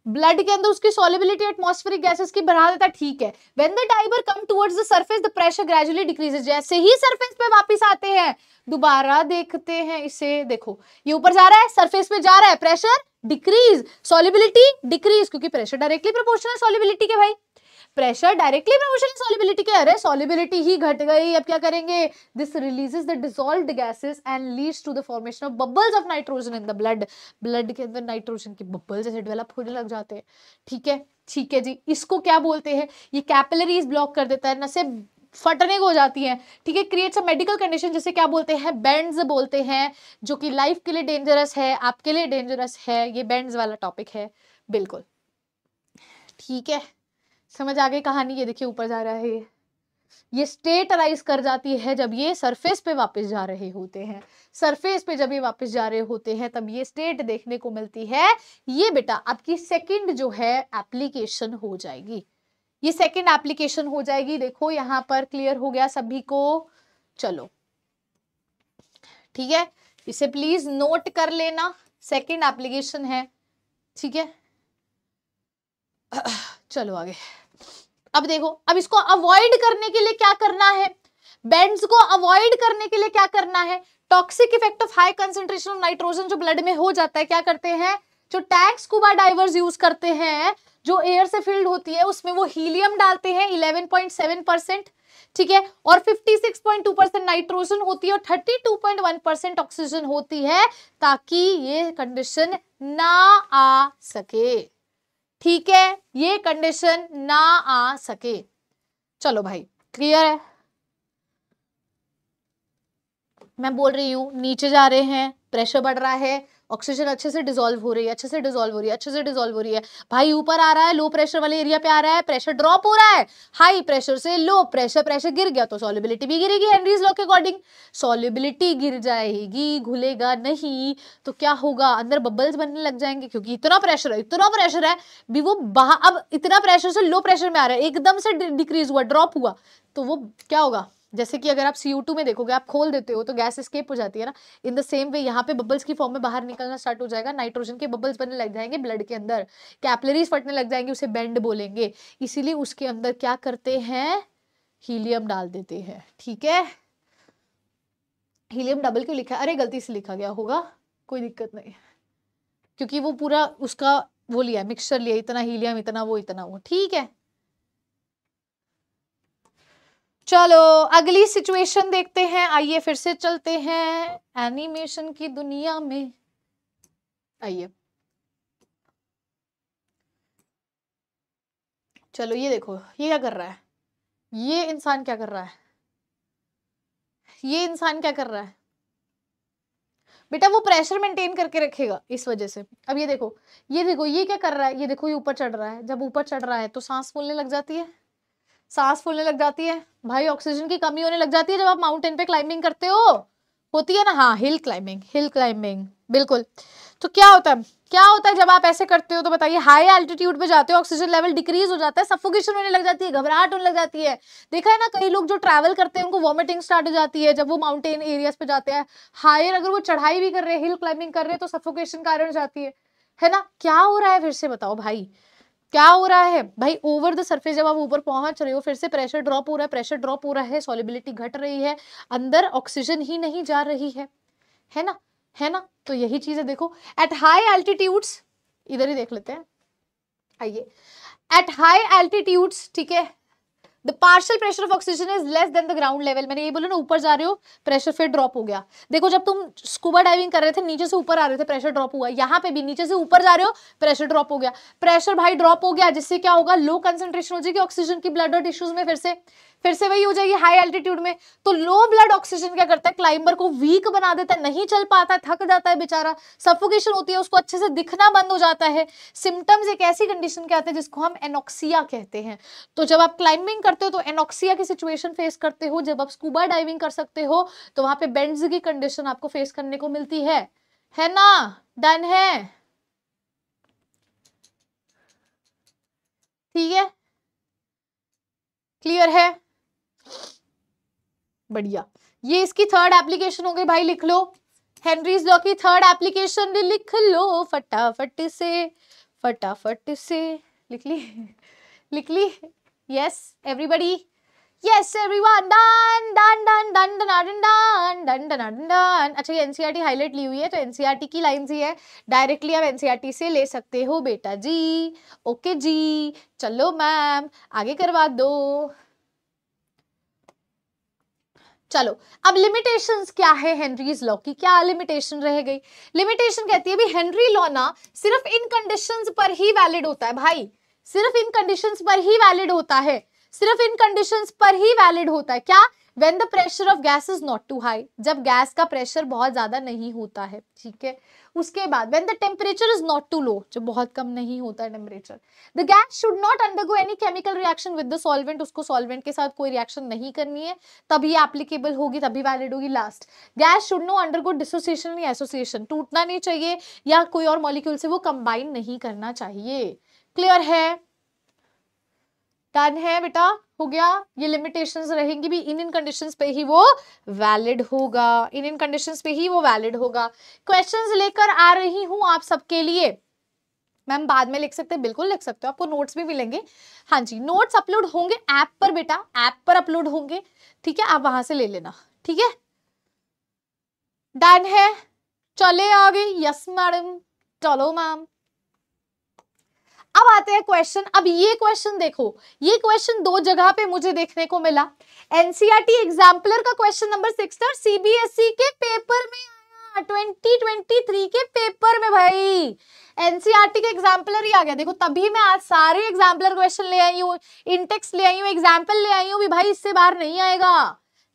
blood के अंदर उसकी सॉलिबिलिटी एटमोस्फेरिक गैसेस की बढ़ा देता ठीक है when the diver come towards the surface the pressure gradually decrease जैसे ही सर्फेस पे वापस आते हैं दोबारा देखते हैं इसे देखो ये ऊपर जा रहा है सर्फेस पे जा रहा है प्रेशर डिक्रीज सॉलिबिलिटी डिक्रीज क्योंकि प्रेशर डायरेक्टली प्रोपोर्शनल सॉलिबिलिटी के भाई प्रेशर डायरेक्टली प्रोमोशन सॉलिबिलिटी के अरे सॉलिबिलिटी ही घट गई अब क्या करेंगे this release the dissolve gases and leads to the formation of bubbles of nitrogen in the blood blood के अंदर नाइट्रोजन के बबल्स जैसे डेवलप होने लग जाते हैं ठीक है ठीक है जी इसको क्या बोलते हैं ये कैपिलरीज ब्लॉक कर देता है नसें फटने को हो जाती है ठीक है क्रिएट्स अ मेडिकल कंडीशन जैसे क्या बोलते हैं बैंड्स बोलते हैं जो कि लाइफ के लिए डेंजरस है आपके लिए डेंजरस है ये बैंड्स वाला टॉपिक है बिल्कुल ठीक है समझ आ गई कहानी ये देखिए ऊपर जा रहा है ये ये स्टेट अराइज कर जाती है जब ये सरफेस पे वापस जा रहे होते हैं सरफेस पे जब ये वापस जा रहे होते हैं तब ये स्टेट देखने को मिलती है ये बेटा आपकी सेकंड जो है एप्लीकेशन हो जाएगी ये सेकंड एप्लीकेशन हो जाएगी देखो यहां पर क्लियर हो गया सभी को चलो ठीक है इसे प्लीज नोट कर लेना सेकेंड एप्लीकेशन है ठीक है चलो आगे अब देखो अब इसको अवॉइड करने के लिए क्या करना है बेंड्स को अवॉइड करने के लिए क्या करना है toxic effect of high concentration of nitrogen जो ब्लड में हो जाता है क्या करते हैं जो टैक्स कुबा डाइवर्स यूज करते हैं जो एयर से फिल्ड होती है उसमें वो हीलियम डालते हैं 11.7 परसेंट ठीक है और 56.2 परसेंट नाइट्रोजन होती है और 32.1 परसेंट ऑक्सीजन होती है ताकि ये कंडीशन ना आ सके ठीक है ये कंडीशन ना आ सके चलो भाई क्लियर है मैं बोल रही हूं नीचे जा रहे हैं प्रेशर बढ़ रहा है ऑक्सीजन अच्छे से डिजोल्व हो रही है अच्छे से डिजोल्व हो रही है अच्छे से डिजोल्व हो रही है भाई ऊपर आ रहा है लो प्रेशर वाले एरिया पे आ रहा है प्रेशर ड्रॉप हो रहा है हाई प्रेशर से लो प्रेशर प्रेशर गिर गया तो सॉलिबिलिटी भी गिरेगी हेनरीज लॉ के अकॉर्डिंग सॉलिबिलिटी गिर जाएगी घुलेगा नहीं तो क्या होगा अंदर बबल्स बनने लग जाएंगे क्योंकि इतना प्रेशर है इतना प्रेशर है भी वो बाहर अब इतना प्रेशर से लो प्रेशर में आ रहा है एकदम से डिक्रीज हुआ ड्रॉप हुआ तो वो क्या होगा जैसे कि अगर आप सी में देखोगे आप खोल देते हो तो गैस स्केप हो जाती है ना इन द सेम वे यहाँ पे बबल्स की फॉर्म में बाहर निकलना स्टार्ट हो जाएगा नाइट्रोजन के बबल्स बनने लग जाएंगे ब्लड के अंदर कैपलरीज फटने लग जाएंगे उसे बेंड बोलेंगे इसीलिए उसके अंदर क्या करते हैं हीलियम डाल देते हैं ठीक है हीलियम डबल क्यों लिखा है अरे गलती से लिखा गया होगा कोई दिक्कत नहीं क्योंकि वो पूरा उसका वो लिया मिक्सचर लिया इतना हीलियम इतना वो इतना वो ठीक है चलो अगली सिचुएशन देखते हैं आइए फिर से चलते हैं एनिमेशन की दुनिया में आइए चलो ये देखो ये क्या कर रहा है ये इंसान क्या कर रहा है ये इंसान क्या कर रहा है बेटा वो प्रेशर मेंटेन करके रखेगा इस वजह से अब ये देखो ये देखो ये क्या कर रहा है ये देखो ये ऊपर चढ़ रहा है जब ऊपर चढ़ रहा है तो सांस फूलने लग जाती है सांस फूलने लग जाती है भाई ऑक्सीजन की कमी होने लग जाती है जब आप माउंटेन पे क्लाइंबिंग करते हो होती है ना हाँ हिल क्लाइंबिंग हिल क्लाइंबिंग बिल्कुल तो क्या होता है क्या होता है जब आप ऐसे करते हो तो बताइए हाई एल्टीट्यूड पे जाते हो ऑक्सीजन लेवल डिक्रीज हो जाता है सफोकेशन होने लग जाती है घबराहट होने लग जाती है देखा है ना कई लोग जो ट्रैवल करते हैं उनको वॉमिटिंग स्टार्ट हो जाती है जब वो माउंटेन एरियाज पे जाते हैं हायर अगर वो चढ़ाई भी कर रहे हैं हिल क्लाइंबिंग कर रहे हैं तो सफोकेशन कारण हो जाती है है ना क्या हो रहा है फिर से बताओ भाई क्या हो रहा है भाई ओवर द सरफेस जब आप ऊपर पहुंच रहे हो फिर से प्रेशर ड्रॉप हो रहा है प्रेशर ड्रॉप हो रहा है सॉलिबिलिटी घट रही है अंदर ऑक्सीजन ही नहीं जा रही है है ना है ना तो यही चीज है देखो एट हाई एल्टीट्यूड्स इधर ही देख लेते हैं आइए एट हाई एल्टीट्यूड्स ठीक है the partial pressure of oxygen is less than the ground level मैंने ये बोला ना ऊपर जा रहे हो प्रेशर फिर ड्रॉप हो गया देखो जब तुम स्कूबा डाइविंग कर रहे थे नीचे से ऊपर आ रहे थे प्रेशर ड्रॉप हुआ यहाँ पे भी नीचे से ऊपर जा रहे हो प्रेशर ड्रॉप हो गया प्रेशर भाई ड्रॉप हो गया जिससे क्या होगा लो कंसेंट्रेशन हो जाएगी ऑक्सीजन की ब्लड और टिश्यूज में फिर से फिर से वही हो जाएगी हाई एल्टीट्यूड में तो लो ब्लड ऑक्सीजन क्या करता है क्लाइंबर को वीक बना देता है नहीं चल पाता है थक जाता है बेचारा सफोकेशन होती है उसको अच्छे से दिखना बंद हो जाता है सिम्टम्स एक ऐसी कंडीशन के आते हैं जिसको हम एनोक्सिया कहते हैं तो जब आप क्लाइंबिंग करते हो तो एनोक्सिया की सिचुएशन फेस करते हो जब आप स्कूबा डाइविंग कर सकते हो तो वहां पर बेंड्स की कंडीशन आपको फेस करने को मिलती है है ना डन है ठीक है क्लियर है बढ़िया ये इसकी थर्ड एप्लीकेशन हो गई भाई लिख लो हेनरीज लॉ की थर्ड एप्लीकेशन लिख लो फटाफट से फटाफट से लिख ली लिख ली yes everybody yes everyone done done done done done done done done done done done अच्छा ये एनसीईआरटी हाईलाइट e ली हुई है तो एनसीईआरटी e की लाइंस ही है डायरेक्टली आप एनसीईआरटी e से ले सकते हो बेटा जी ओके जी चलो मैम आगे करवा दो चलो अब लिमिटेशंस क्या है हेनरीज लॉ की क्या लिमिटेशन रह गई लिमिटेशन कहती है भी हेनरी लॉ ना सिर्फ इन कंडीशंस पर ही वैलिड होता है भाई सिर्फ इन कंडीशंस पर ही वैलिड होता है सिर्फ इन कंडीशंस पर ही वैलिड होता है क्या when the pressure of gas is not too high जब गैस का प्रेशर बहुत ज्यादा नहीं होता है ठीक है उसके बाद when the temperature is not too low जो बहुत कम नहीं होता है temperature the gas should not undergo any chemical reaction with the solvent उसको सॉल्वेंट के साथ कोई रिएक्शन नहीं करनी है तभी एप्लीकेबल होगी तभी वैलिड होगी last gas should no undergo dissociation या एसोसिएशन टूटना नहीं चाहिए या कोई और मॉलिक्यूल से वो कंबाइन नहीं करना चाहिए क्लियर है डन है बेटा हो गया ये लिमिटेशंस रहेंगी भी इन इन कंडीशंस पे ही वो वैलिड होगा इन इन कंडीशंस पे ही वो वैलिड होगा क्वेश्चंस लेकर आ रही हूँ आप सबके लिए मैम बाद में लिख सकते हैं बिल्कुल लिख सकते हो आपको नोट्स भी मिलेंगे हाँ जी नोट्स अपलोड होंगे ऐप पर बेटा ऐप पर अपलोड होंगे ठीक है आप वहां से ले लेना ठीक है डन है चले आगे यस मैडम चलो मैम अब आते हैं क्वेश्चन अब ये क्वेश्चन देखो ये क्वेश्चन दो जगह पे मुझे देखने को मिला एनसीआरटी एग्जाम्पलर e का क्वेश्चन नंबर सिक्स था सीबीएसई e के पेपर में ट्वेंटी ट्वेंटी थ्री के पेपर में भाई e का एग्जाम्पलर ही आ गया देखो तभी मैं आज सारे एग्जाम्पलर क्वेश्चन ले आई हूँ इंटेक्स ले आई हूँ एग्जाम्पल ले आई हूँ भी भाई इससे बाहर नहीं आएगा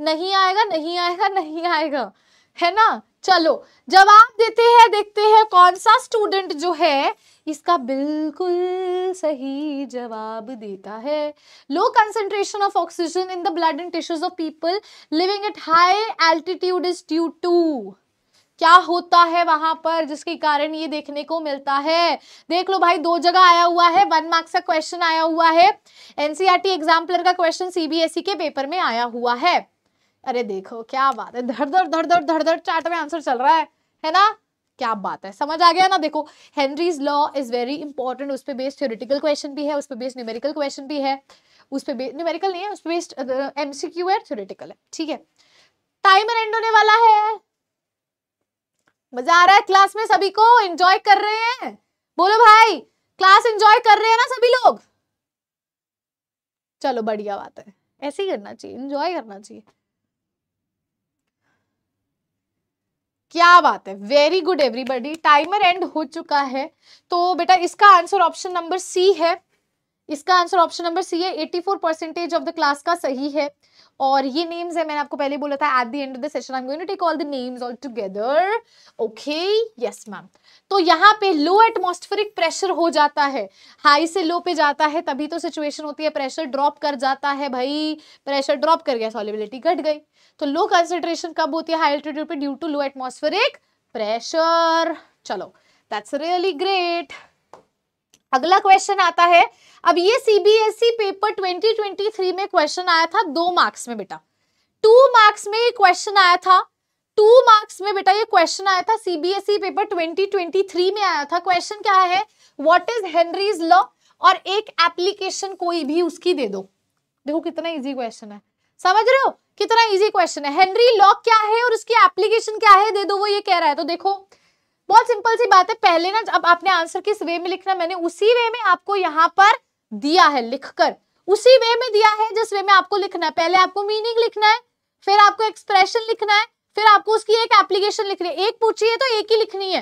नहीं आएगा नहीं आएगा नहीं आएगा है ना चलो जवाब देते हैं देखते हैं कौन सा स्टूडेंट जो है इसका बिल्कुल सही जवाब देता है low concentration of oxygen in the blood and tissues of people living at high altitude is due to क्या होता है वहां पर जिसके कारण ये देखने को मिलता है देख लो भाई दो जगह आया हुआ है वन मार्क्स का क्वेश्चन आया हुआ है एनसीआरटी एग्जाम्पलर e का क्वेश्चन सीबीएसई e के पेपर में आया हुआ है अरे देखो क्या बात है धड़ धड़ धड़ धड़ धड़ धड़ चार्ट में आंसर चल रहा है है ना क्या बात है समझ आ गया ना देखो Henry's law is very important उस पर बेस्ड थ्योरिटिकल क्वेश्चन भी है उस पर बेस्ड न्यूमेरिकल क्वेश्चन भी है उस पर बेस्ड न्यूमेरिकल नहीं है उस पर बेस्ड एमसीक्यू है थ्योरिटिकल है ठीक है टाइमर एंड होने वाला है मजा आ रहा है क्लास में सभी को एंजॉय कर रहे हैं बोलो भाई क्लास एंजॉय कर रहे हैं ना सभी लोग चलो बढ़िया बात है ऐसे ही करना चाहिए एंजॉय करना चाहिए क्या बात है very good everybody timer end हो चुका है तो बेटा इसका आंसर ऑप्शन नंबर सी है इसका आंसर ऑप्शन नंबर सी है 84 परसेंटेज ऑफ द क्लास का सही है और ये नेम्स है मैंने आपको पहले बोला था at the end of the session I am going to take all the names all together okay yes ma'am तो यहाँ पे लो एटमोस्फेरिक प्रेशर हो जाता है हाई से लो पे जाता है तभी तो सिचुएशन होती है प्रेशर ड्रॉप कर जाता है भाई प्रेशर ड्रॉप कर गया सॉलिबिलिटी घट गई तो लो कंसेंट्रेशन कब होती है हाई एल्टीट्यूड पे due to low atmospheric pressure चलो दैट्स रियली ग्रेट अगला क्वेश्चन आता है अब ये सीबीएसई पेपर 2023 में क्वेश्चन आया था दो मार्क्स में बेटा टू मार्क्स में ये क्वेश्चन आया था टू मार्क्स में बेटा ये क्वेश्चन आया था सीबीएसई पेपर 2023 में आया था क्वेश्चन क्या है व्हाट इज हेनरीज लॉ और एक एप्लीकेशन कोई भी उसकी दे दो देखो कितना इजी क्वेश्चन है समझ रहे हो कितना इजी क्वेश्चन है हेनरी लॉ क्या है और उसकी एप्लीकेशन क्या है दे दो वो ये कह रहा है तो देखो बहुत सिंपल सी बात है पहले ना अब आपने आंसर किस वे में लिखना मैंने उसी वे में आपको यहाँ पर दिया है लिखकर उसी वे में दिया है जिस वे में आपको लिखना है पहले आपको मीनिंग लिखना है फिर आपको एक्सप्रेशन लिखना है फिर आपको उसकी एक एप्लीकेशन लिखनी है एक पूछी है तो एक ही लिखनी है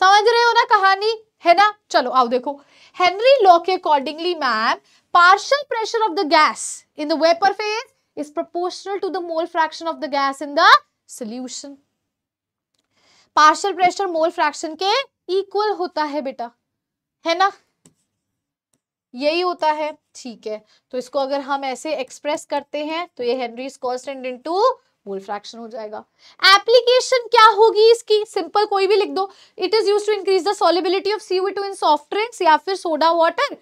समझ रहे हो ना कहानी है ना चलो आओ देखो हेनरी लॉ के accordingly ma'am partial pressure of the gas in the vapour phase is proportional to the mole fraction of the gas in the solution. Partial pressure mole fraction के इक्वल होता है बेटा है ना यही होता है ठीक है तो इसको अगर हम ऐसे एक्सप्रेस करते हैं तो ये Henry's constant into mole fraction हो जाएगा एप्लीकेशन क्या होगी इसकी सिंपल कोई भी लिख दो it is use to increase the solubility of CO two in soft drinks या फिर soda water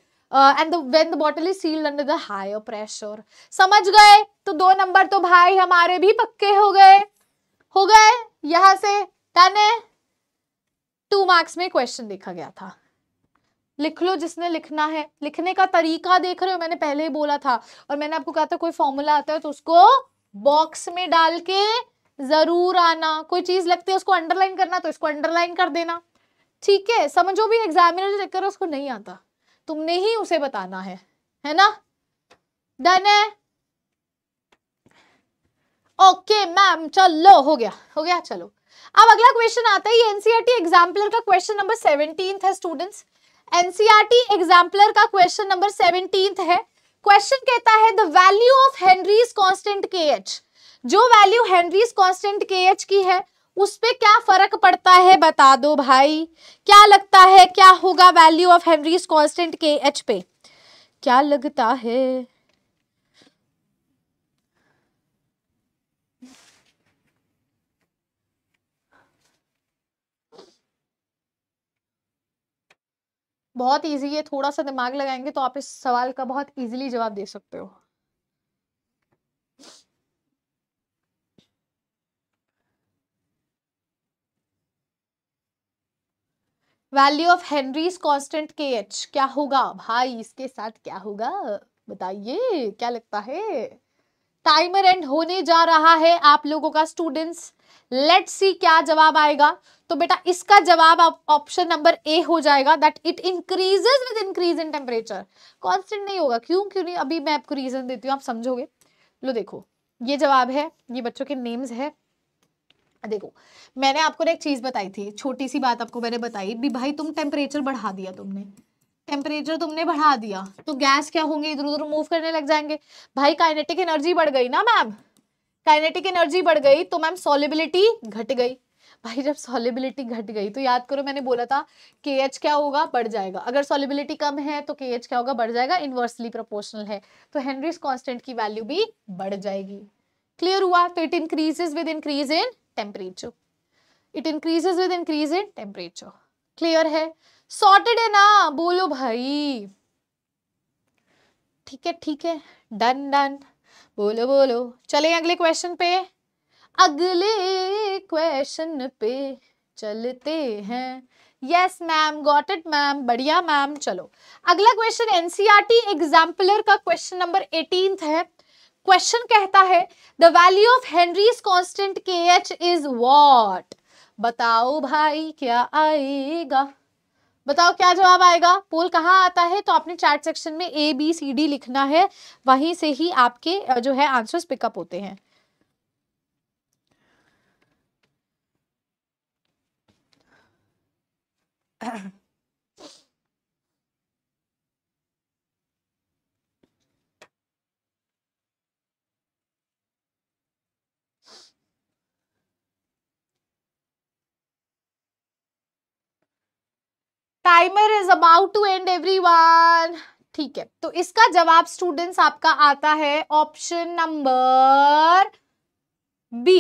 and when the bottle is sealed under the higher pressure समझ गए तो दो नंबर तो भाई हमारे भी पक्के हो गए हो गए यहां से टेन है टू मार्क्स में क्वेश्चन देखा गया था लिख लो जिसने लिखना है लिखने का तरीका देख रहे हो मैंने पहले ही बोला था और मैंने आपको कहा था कोई फॉर्मूला आता है तो उसको बॉक्स में डाल के जरूर आना कोई चीज लगती है उसको अंडरलाइन करना तो इसको अंडरलाइन कर देना ठीक है समझो भी एग्जामिनर जो चक्कर उसको नहीं आता तुमने ही उसे बताना है है ना डन है ओके मैम चलो हो गया हो गया चलो अब अगला क्वेश्चन आता है ये एनसीईआरटी एग्जाम्पलर e का क्वेश्चन नंबर सेवनटीन है स्टूडेंट्स एनसीईआरटी एग्जाम्पलर का क्वेश्चन नंबर सेवनटीन है क्वेश्चन कहता है the value of Henry's constant K H जो value Henry's constant K H की है उस पर क्या फर्क पड़ता है बता दो भाई क्या लगता है क्या होगा value of Henry's constant K H पे क्या लगता है बहुत ईजी है थोड़ा सा दिमाग लगाएंगे तो आप इस सवाल का बहुत ईजिली जवाब दे सकते हो value of Henry's constant K H क्या होगा भाई इसके साथ क्या होगा बताइए क्या लगता है टाइमर एंड होने जा रहा है आप लोगों का स्टूडेंट्स लेट सी क्या जवाब आएगा तो बेटा इसका जवाब ऑप्शन नंबर ए हो जाएगा that it increases with increase in temperature constant नहीं होगा क्यों क्यों नहीं अभी मैं आपको रीजन देती हूँ आप समझोगे लो देखो ये जवाब है ये बच्चों के नेम्स है देखो मैंने आपको ना एक चीज़ बताई थी छोटी सी बात आपको मैंने बताई भी भाई तुम टेम्परेचर बढ़ा दिया तुमने टेम्परेचर तुमने बढ़ा दिया तो गैस क्या होंगे इधर उधर मूव करने लग जाएंगे भाई काइनेटिक एनर्जी बढ़ गई ना मैम काइनेटिक एनर्जी बढ़ गई तो मैम सॉलिबिलिटी घट गई भाई जब सॉलिबिलिटी घट गई तो याद करो मैंने बोला था के एच क्या होगा बढ़ जाएगा अगर सॉलिबिलिटी कम है तो के एच क्या होगा बढ़ जाएगा इनवर्सली प्रोपोर्शनल है तो हेनरीज कॉन्स्टेंट की वैल्यू भी बढ़ जाएगी क्लियर हुआ तो it increases with increase in temperature it increases with increase in temperature clear है सॉर्टेड है ना बोलो भाई ठीक है ठीक है डन डन बोलो बोलो चले अगले क्वेश्चन पे अगले क्वेश्चन पे चलते हैं yes ma'am got it ma'am बढ़िया मैम चलो अगला क्वेश्चन टी एग्जाम्पलर का क्वेश्चन नंबर एटीन है क्वेश्चन कहता है the value of Henry's constant K H is what बताओ भाई क्या आएगा बताओ क्या जवाब आएगा पोल कहाँ आता है तो आपने चैट सेक्शन में ए बी सी डी लिखना है वहीं से ही आपके जो है आंसर्स पिकअप होते हैं timer is about to end everyone ठीक है तो इसका जवाब स्टूडेंट्स आपका आता है ऑप्शन नंबर बी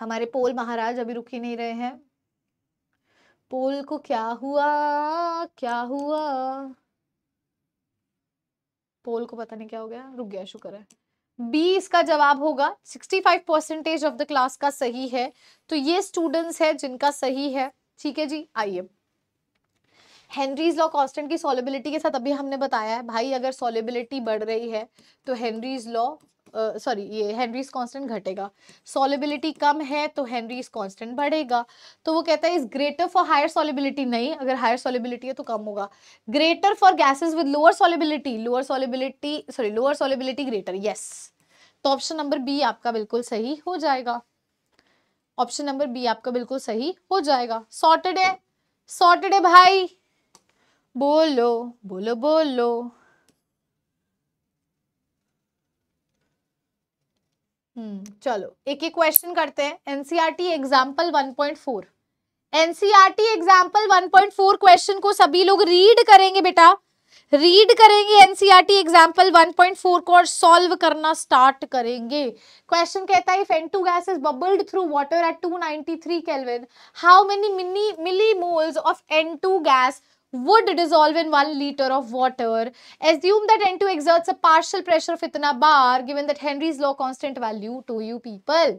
हमारे पोल महाराज अभी रुकी नहीं रहे हैं पोल को क्या हुआ क्या हुआ पोल को पता नहीं क्या हो गया रुक गया शुक्र है बी इसका जवाब होगा 65 परसेंटेज ऑफ द क्लास का सही है तो ये स्टूडेंट्स है जिनका सही है ठीक है जी आइए हेनरीज लॉ कॉन्स्टेंट की सोलिबिलिटी के साथ अभी हमने बताया है भाई अगर सोलिबिलिटी बढ़ रही है तो हेनरीज लॉ सॉरी ये हेनरीज कांस्टेंट घटेगा सोलिबिलिटी कम है तो हेनरीज कांस्टेंट बढ़ेगा तो वो कहता है is greater for higher solubility नहीं अगर हायर सोलिबिलिटी है तो कम होगा greater for gases with lower solubility lower solubility sorry lower solubility greater yes तो ऑप्शन नंबर बी आपका बिल्कुल सही हो जाएगा ऑप्शन नंबर बी आपका बिल्कुल सही हो जाएगा सॉर्टेड है सॉर्टेड है भाई बोलो बोलो बोलो हम्म चलो एक एक क्वेश्चन करते हैं NCERT example 1.4 NCERT example 1.4 question को सभी लोग रीड करेंगे बेटा रीड करेंगे एनसीईआरटी एग्जांपल 1.4 को और सॉल्व करना स्टार्ट करेंगे क्वेश्चन कहता है if two gas is bubbled through water at 293 kelvin how many mini milli moles of two gas would dissolve in 1 liter of water. Assume that N2 exerts a partial pressure of itna bar given that Henry's law constant value to you people.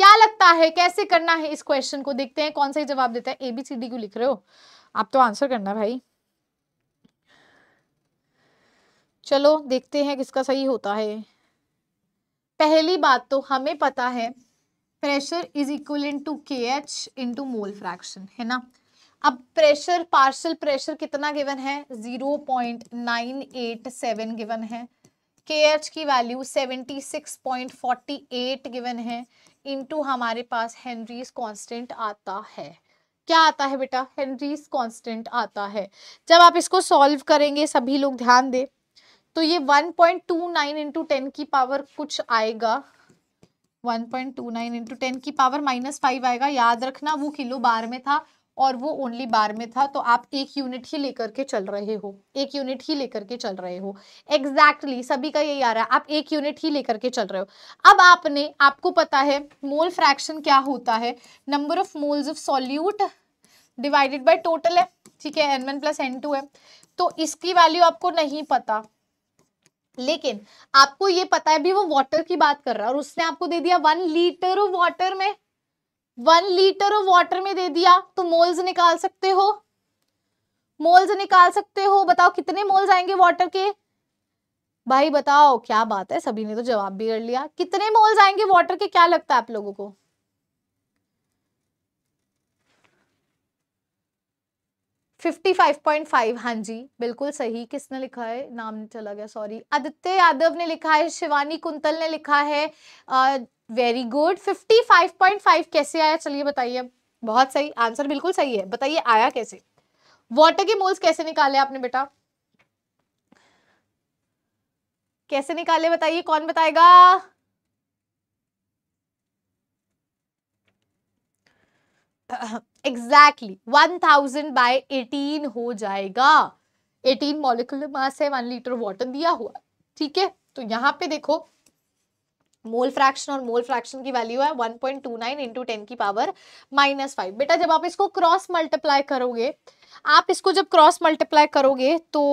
क्या लगता है कैसे करना है इस question को देखते हैं कौन सा ही जवाब देता है एबीसीडी को लिख रहे हो आप तो आंसर करना भाई चलो देखते हैं किसका सही होता है पहली बात तो हमें पता है pressure is equal to K H into mole fraction है ना अब प्रेशर पार्शल प्रेशर कितना गिवन है 0.987 गिवन है के एच की वैल्यू 76.48 गिवन है इनटू हमारे पास हेनरीज कांस्टेंट आता है क्या आता है बेटा हेनरीज कांस्टेंट आता है जब आप इसको सॉल्व करेंगे सभी लोग ध्यान दें तो ये 1.29 point two nine into ten की पावर कुछ आएगा 1.29 point two nine into ten की पावर माइनस फाइव आएगा याद रखना वो किलो बार में था और वो ओनली बार में था तो आप एक यूनिट ही लेकर के चल रहे हो एक यूनिट ही लेकर के चल रहे हो एग्जैक्टली exactly, सभी का यही आ रहा है आप एक यूनिट ही लेकर के चल रहे हो अब आपने आपको पता है मोल फ्रैक्शन क्या होता है number of moles of solute divided by total है ठीक है N one plus N two है तो इसकी वैल्यू आपको नहीं पता लेकिन आपको ये पता है भी वो वाटर की बात कर रहा है और उसने आपको दे दिया वन लीटर ऑफ वाटर में वन लीटर ऑफ वाटर में दे दिया तो मोल्स निकाल सकते हो मोल्स निकाल सकते हो बताओ कितने मोल्स आएंगे वाटर के भाई बताओ क्या बात है सभी ने तो जवाब भी कर लिया कितने मोल्स आएंगे वाटर के क्या लगता है आप लोगों को 55.5 हाँ जी बिल्कुल सही किसने लिखा है नाम चला गया सॉरी आदित्य यादव ने लिखा है शिवानी कुंतल ने लिखा है वेरी गुड 55.5 कैसे आया चलिए बताइए बहुत सही आंसर बिल्कुल सही है बताइए आया कैसे वाटर के मोल्स कैसे निकाले आपने बेटा कैसे निकाले बताइए कौन बताएगा exactly one thousand by eighteen हो जाएगा एटीन मोलिकुलर मास है वन लीटर वाटर दिया हुआ ठीक है तो यहाँ पे देखो मोल फ्रैक्शन और मोल फ्रैक्शन की वैल्यू है 1.29 point two nine into ten की पावर माइनस फाइव बेटा जब आप इसको क्रॉस मल्टीप्लाई करोगे आप इसको जब क्रॉस मल्टीप्लाई करोगे तो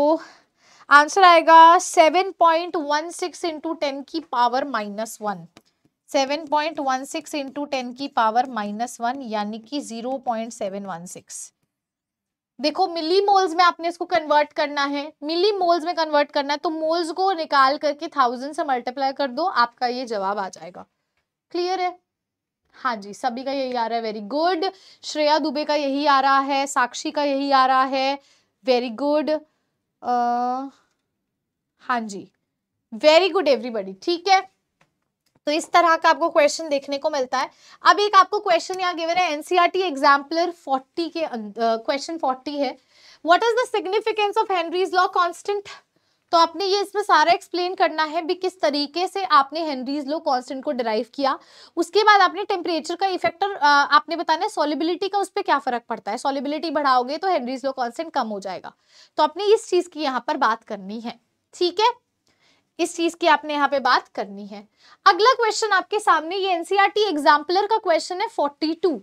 आंसर आएगा 7.16 point one six into ten की power minus one seven point one six into ten की पावर माइनस वन यानी कि zero point seven one six देखो मिली मोल्स में आपने इसको कन्वर्ट करना है मिली मोल्स में कन्वर्ट करना है तो मोल्स को निकाल करके थाउजेंड से मल्टीप्लाई कर दो आपका ये जवाब आ जाएगा क्लियर है हाँ जी सभी का यही आ रहा है वेरी गुड श्रेया दुबे का यही आ रहा है साक्षी का यही आ रहा है वेरी गुड हाँ जी वेरी गुड एवरीबडी ठीक है तो इस तरह का आपको क्वेश्चन देखने को मिलता है अब एक आपको क्वेश्चन यहाँ गिवन है एनसीईआरटी एग्जाम्पलर 40 के क्वेश्चन uh, 40 है what is the significance of Henry's law constant तो आपने ये इसमें सारा एक्सप्लेन करना है भी किस तरीके से आपने हेनरीज लो कांस्टेंट को डिराइव किया उसके बाद आपने टेम्परेचर का इफेक्टर आपने बताना है सॉलिबिलिटी का उस पर क्या फर्क पड़ता है सॉलिबिलिटी बढ़ाओगे तो हेनरीज लो कांस्टेंट कम हो जाएगा तो आपने इस चीज़ की यहाँ पर बात करनी है ठीक है इस चीज की आपने यहाँ पे बात करनी है अगला क्वेश्चन आपके सामने ये एनसीआरटी एग्जाम्पलर e का क्वेश्चन है 42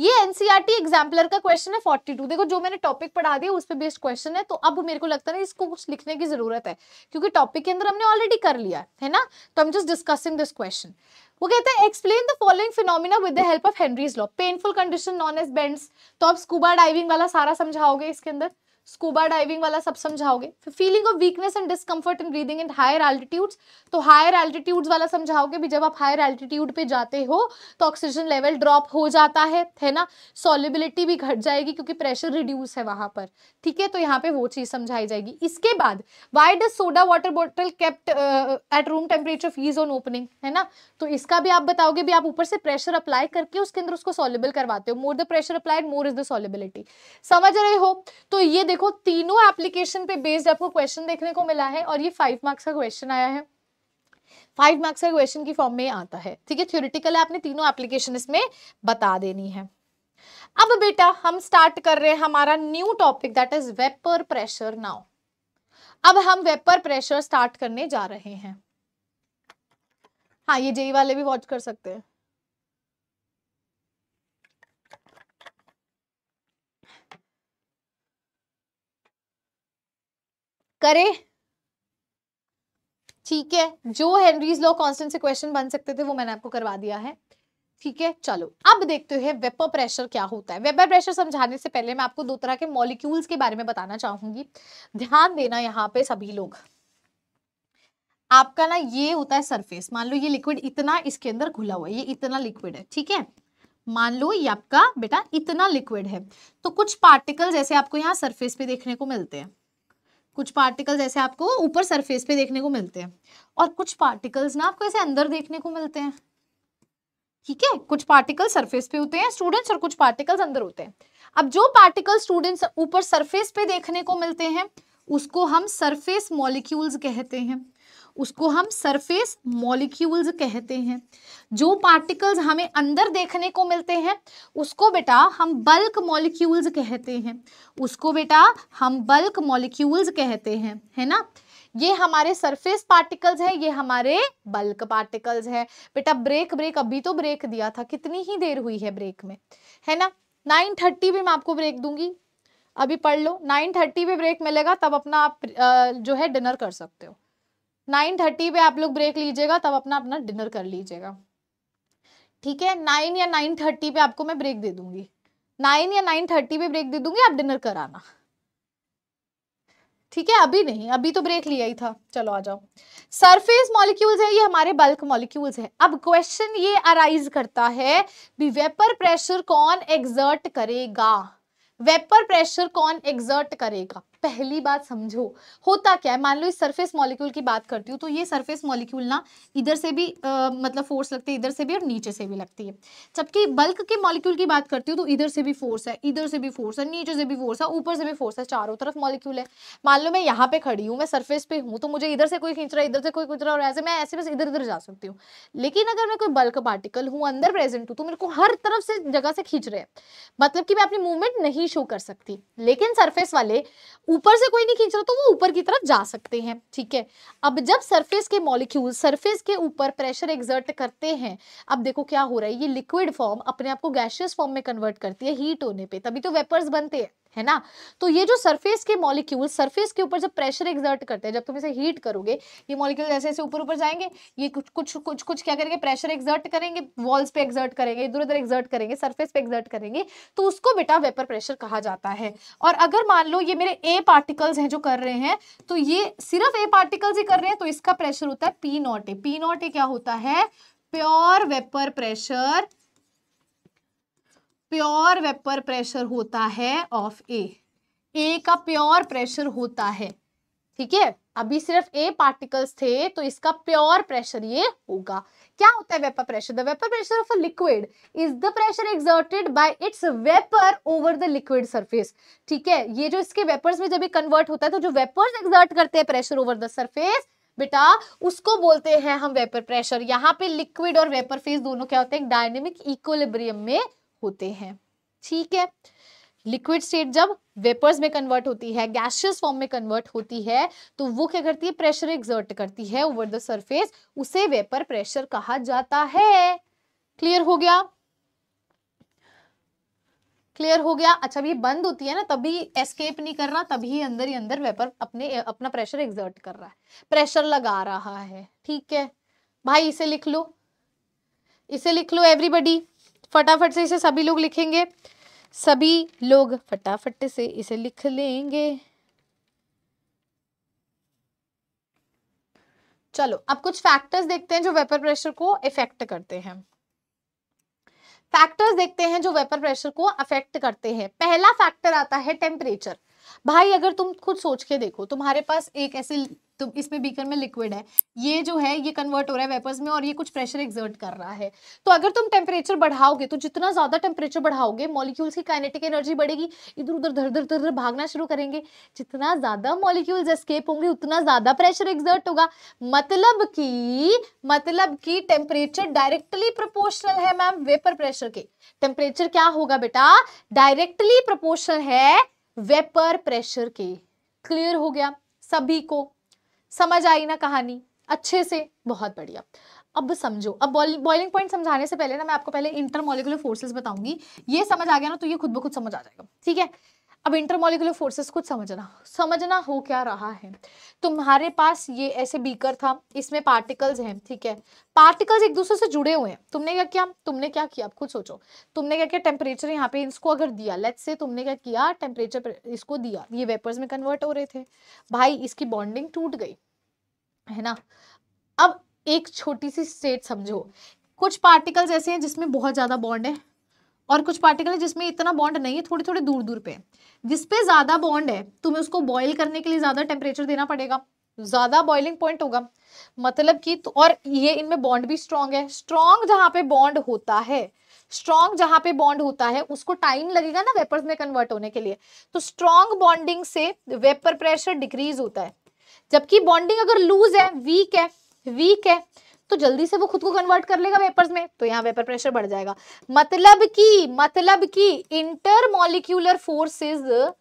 ये एनसीआरटी एग्जाम्पलर e का क्वेश्चन है फोर्टी टू देखो जो मैंने टॉपिक पढ़ा दिया उस पर बेस्ड क्वेश्चन है तो अब मेरे को लगता है इसको कुछ लिखने की जरूरत है क्योंकि टॉपिक के अंदर हमने ऑलरेडी कर लिया है ना तो हम जस्ट डिस्कसिंग दिस क्वेश्चन वो कहते हैं explain the following phenomena with the help of Henry's law painful condition known as bends तो आप स्कूबा डाइविंग वाला सारा समझाओगे इसके अंदर स्कूबा डाइविंग वाला सब समझाओगे फिर feeling of weakness and discomfort in breathing and higher altitudes तो हायर एल्टीट्यूड्स वाला समझाओगे भी जब आप हायर एल्टीट्यूड पे जाते हो तो ऑक्सीजन लेवल ड्रॉप हो जाता है है ना सॉलिबिलिटी भी घट जाएगी क्योंकि प्रेशर रिड्यूस है वहां पर ठीक है तो यहाँ पे वो चीज़ समझाई जाएगी इसके बाद why does soda water bottle kept at room temperature fizz on opening है ना तो इसका भी आप बताओगे भी आप ऊपर से प्रेशर अप्लाई करके उसके अंदर उसको सॉलिबल करवाते हो more the pressure applied more is the solubility समझ रहे हो तो ये देखो तीनों एप्लीकेशन पे बेस्ड आपको क्वेश्चन देखने को मिला है और ये फाइव मार्क्स का क्वेश्चन आया है फाइव मार्क्स का क्वेश्चन की फॉर्म में आता है ठीक है थ्योरिटिकल आपने तीनों एप्लीकेशन इसमें बता देनी है अब बेटा हम स्टार्ट कर रहे हैं हमारा new topic that is vapour pressure now अब हम वेपर प्रेशर स्टार्ट करने जा रहे हैं हाँ ये जेई वाले भी वॉच कर सकते हैं करें ठीक है जो हेनरीज लॉ कांस्टेंट से क्वेश्चन बन सकते थे वो मैंने आपको करवा दिया है ठीक है चलो अब देखते हैं वेपर प्रेशर क्या होता है वेपर प्रेशर समझाने से पहले मैं आपको दो तरह के मॉलिक्यूल्स के बारे में बताना चाहूंगी ध्यान देना यहाँ पे सभी लोग आपका ना ये होता है सरफेस मान लो ये लिक्विड इतना इसके अंदर घुला हुआ है ये इतना लिक्विड है ठीक है मान लो ये आपका बेटा इतना लिक्विड है तो कुछ पार्टिकल जैसे आपको यहाँ सरफेस पे देखने को मिलते हैं कुछ पार्टिकल्स ऐसे आपको ऊपर सरफेस पे देखने को मिलते हैं और कुछ पार्टिकल्स ना आपको ऐसे अंदर देखने को मिलते हैं ठीक है कुछ पार्टिकल सरफेस पे होते हैं स्टूडेंट्स और कुछ पार्टिकल्स अंदर होते हैं अब जो पार्टिकल स्टूडेंट्स ऊपर सरफेस पे देखने को मिलते हैं उसको हम सरफेस मॉलिक्यूल्स कहते हैं उसको हम सरफेस मॉलिक्यूल्स कहते हैं जो पार्टिकल्स हमें अंदर देखने को मिलते हैं उसको बेटा हम बल्क मॉलिक्यूल्स कहते हैं उसको बेटा हम बल्क मॉलिक्यूल्स कहते हैं है ना ये हमारे सरफेस पार्टिकल्स हैं ये हमारे बल्क पार्टिकल्स हैं बेटा ब्रेक ब्रेक अभी तो ब्रेक दिया था कितनी ही देर हुई है ब्रेक में है ना नाइन थर्टी भी मैं आपको ब्रेक दूंगी अभी पढ़ लो नाइन थर्टी पे ब्रेक मिलेगा तब अपना आप जो है डिनर कर सकते हो नाइन थर्टी पे आप लोग ब्रेक लीजिएगा तब अपना अपना डिनर कर लीजिएगा ठीक है नाइन या नाइन थर्टी पे आपको मैं ब्रेक दे दूंगी नाइन या नाइन थर्टी पे ब्रेक दे दूंगी आप डिनर कराना ठीक है अभी नहीं अभी तो ब्रेक लिया ही था चलो आ जाओ सरफेस मॉलिक्यूल्स है ये हमारे बल्क मॉलिक्यूल्स है अब क्वेश्चन ये अराइज करता है वेपर प्रेशर कौन एग्जर्ट करेगा वेपर प्रेशर कौन एग्जर्ट करेगा पहली बात समझो होता क्या है मान लो इस सरफेस मॉलिक्यूल की बात करती हूँ तो ये सरफेस मॉलिक्यूल ना इधर से भी आ, मतलब फोर्स लगती है इधर से भी और नीचे से भी लगती है जबकि बल्क के मॉलिक्यूल की बात करती हूँ तो इधर से भी फोर्स है इधर से भी फोर्स है नीचे से भी फोर्स है ऊपर से भी फोर्स है चारों तरफ मॉलिक्यूल है मान लो मैं यहाँ पे खड़ी हूँ मैं सर्फेस पे हूँ तो मुझे इधर से कोई खींच रहा है इधर से कोई खींच रहा है और ऐसे मैं ऐसे बस इधर इधर जा सकती हूँ लेकिन अगर मैं कोई बल्क पार्टिकल हूँ अंदर प्रेजेंट हूँ तो मेरे को हर तरफ से जगह से खींच रहे हैं मतलब कि मैं अपनी मूवमेंट नहीं शो कर सकती लेकिन सर्फेस वाले ऊपर से कोई नहीं खींच रहा तो वो ऊपर की तरफ जा सकते हैं ठीक है अब जब सरफेस के मॉलिक्यूल सरफेस के ऊपर प्रेशर एग्जर्ट करते हैं अब देखो क्या हो रहा है ये लिक्विड फॉर्म अपने आप को गैशियस फॉर्म में कन्वर्ट करती है हीट होने पे तभी तो वेपर्स बनते हैं है ना तो ये जो सरफेस के मॉलिक्यूल सरफेस के ऊपर जब प्रेशर एग्जर्ट करते हैं जब तुम इसे हीट करोगे ये मॉलिक्यूल ऐसे ऐसे ऊपर ऊपर जाएंगे ये कुछ कुछ कुछ कुछ क्या करेंगे प्रेशर एग्जर्ट करेंगे वॉल्स पे एग्जर्ट करेंगे इधर उधर एग्जर्ट करेंगे सरफेस पे एग्जर्ट करेंगे तो उसको बेटा वेपर प्रेशर कहा जाता है और अगर मान लो ये मेरे ए पार्टिकल्स हैं जो कर रहे हैं तो ये सिर्फ ए पार्टिकल्स ही कर रहे हैं तो इसका प्रेशर होता है P not A P not A क्या होता है pure vapour pressure pure vapour pressure होता है ऑफ ए ए का प्योर प्रेशर होता है ठीक है अभी सिर्फ ए पार्टिकल्स थे तो इसका प्योर प्रेशर ये होगा क्या होता है vapour pressure the vapour pressure of a liquid is the pressure exerted by its vapour over the liquid surface ठीक है ये जो इसके वेपर्स में जब ये कन्वर्ट होता है तो जो वेपर्स एक्सर्ट करते हैं प्रेशर ओवर द सरफेस बेटा उसको बोलते हैं हम वेपर प्रेशर यहाँ पे लिक्विड और वेपर फेस दोनों क्या होते हैं डायनेमिक इक्विलिब्रियम में होते हैं ठीक है लिक्विड स्टेट जब वेपर्स में कन्वर्ट होती है गैशियस फॉर्म में कन्वर्ट होती है तो वो क्या करती है प्रेशर एग्जर्ट करती है ओवर द सरफेस उसे वेपर प्रेशर कहा जाता है क्लियर हो गया क्लियर हो गया अच्छा ये बंद होती है ना तभी एस्केप नहीं कर रहा तभी अंदर ही अंदर वेपर अपने अपना प्रेशर एग्जर्ट कर रहा है प्रेशर लगा रहा है ठीक है भाई इसे लिख लो इसे लिख लो एवरीबडी फटाफट से इसे सभी लोग लिखेंगे सभी लोग फटाफट से इसे लिख लेंगे चलो अब कुछ फैक्टर्स देखते हैं जो वेपर प्रेशर को इफेक्ट करते हैं फैक्टर्स देखते हैं जो वेपर प्रेशर को अफेक्ट करते हैं पहला फैक्टर आता है टेम्परेचर भाई अगर तुम खुद सोच के देखो तुम्हारे पास एक ऐसी तो इसमें बीकर में लिक्विड है ये जो है ये कन्वर्ट हो रहा है वेपर्स में और ये कुछ प्रेशर एग्जर्ट कर रहा है तो अगर तुम टेम्परेचर बढ़ाओगे तो जितना ज़्यादा टेम्परेचर बढ़ाओगे मॉलिक्यूल्स की काइनेटिक एनर्जी बढ़ेगी इधर उधर धर धर धर भागना शुरू करेंगे जितना ज़्यादा मॉलिक्यूल्स एस्केप होंगे उतना ज़्यादा प्रेशर एग्जर्ट होगा मतलब कि मतलब कि टेम्परेचर डायरेक्टली प्रोपोर्शनल है मैम वेपर प्रेशर के टेम्परेचर क्या होगा बेटा डायरेक्टली प्रोपोर्शनल है वेपर प्रेशर के क्लियर हो गया सभी को समझ आई ना कहानी अच्छे से बहुत बढ़िया अब समझो अब बॉइलिंग पॉइंट समझाने से पहले ना मैं आपको पहले इंटरमोलिकुलर फोर्सेस बताऊंगी ये समझ आ गया ना तो ये खुद ब खुद समझ आ जाएगा ठीक है अब इंटरमोलिकुलर फोर्सेस को समझना समझना हो क्या रहा है तुम्हारे पास ये ऐसे बीकर था इसमें पार्टिकल्स हैं ठीक है पार्टिकल्स एक दूसरे से जुड़े हुए हैं तुमने क्या किया तुमने क्या किया खुद सोचो तुमने क्या किया टेम्परेचर यहाँ पे इसको अगर दिया लेट्स से तुमने क्या किया टेम्परेचर इसको दिया ये वेपर्स में कन्वर्ट हो रहे थे भाई इसकी बॉन्डिंग टूट गई है ना अब एक छोटी सी स्टेट समझो कुछ पार्टिकल्स ऐसे हैं जिसमें बहुत ज़्यादा बॉन्ड है और कुछ पार्टिकल है जिसमें इतना बॉन्ड नहीं है थोड़े थोड़े दूर दूर पे जिस पे ज़्यादा बॉन्ड है तुम्हें उसको बॉयल करने के लिए ज़्यादा टेम्परेचर देना पड़ेगा ज़्यादा बॉइलिंग पॉइंट होगा मतलब कि तो और ये इनमें बॉन्ड भी स्ट्रांग है स्ट्रांग जहाँ पे बॉन्ड होता है स्ट्रॉन्ग जहां पे बॉन्ड होता है उसको टाइम लगेगा ना वेपर्स में कन्वर्ट होने के लिए तो स्ट्रॉन्ग बॉन्डिंग से वेपर प्रेशर डिक्रीज होता है जबकि बॉन्डिंग अगर लूज है वीक है वीक है तो जल्दी से वो खुद को कन्वर्ट कर लेगा वेपर्स में तो यहाँ वेपर प्रेशर बढ़ जाएगा मतलब कि मतलब कि इंटरमोलिक्यूलर फोर्सेज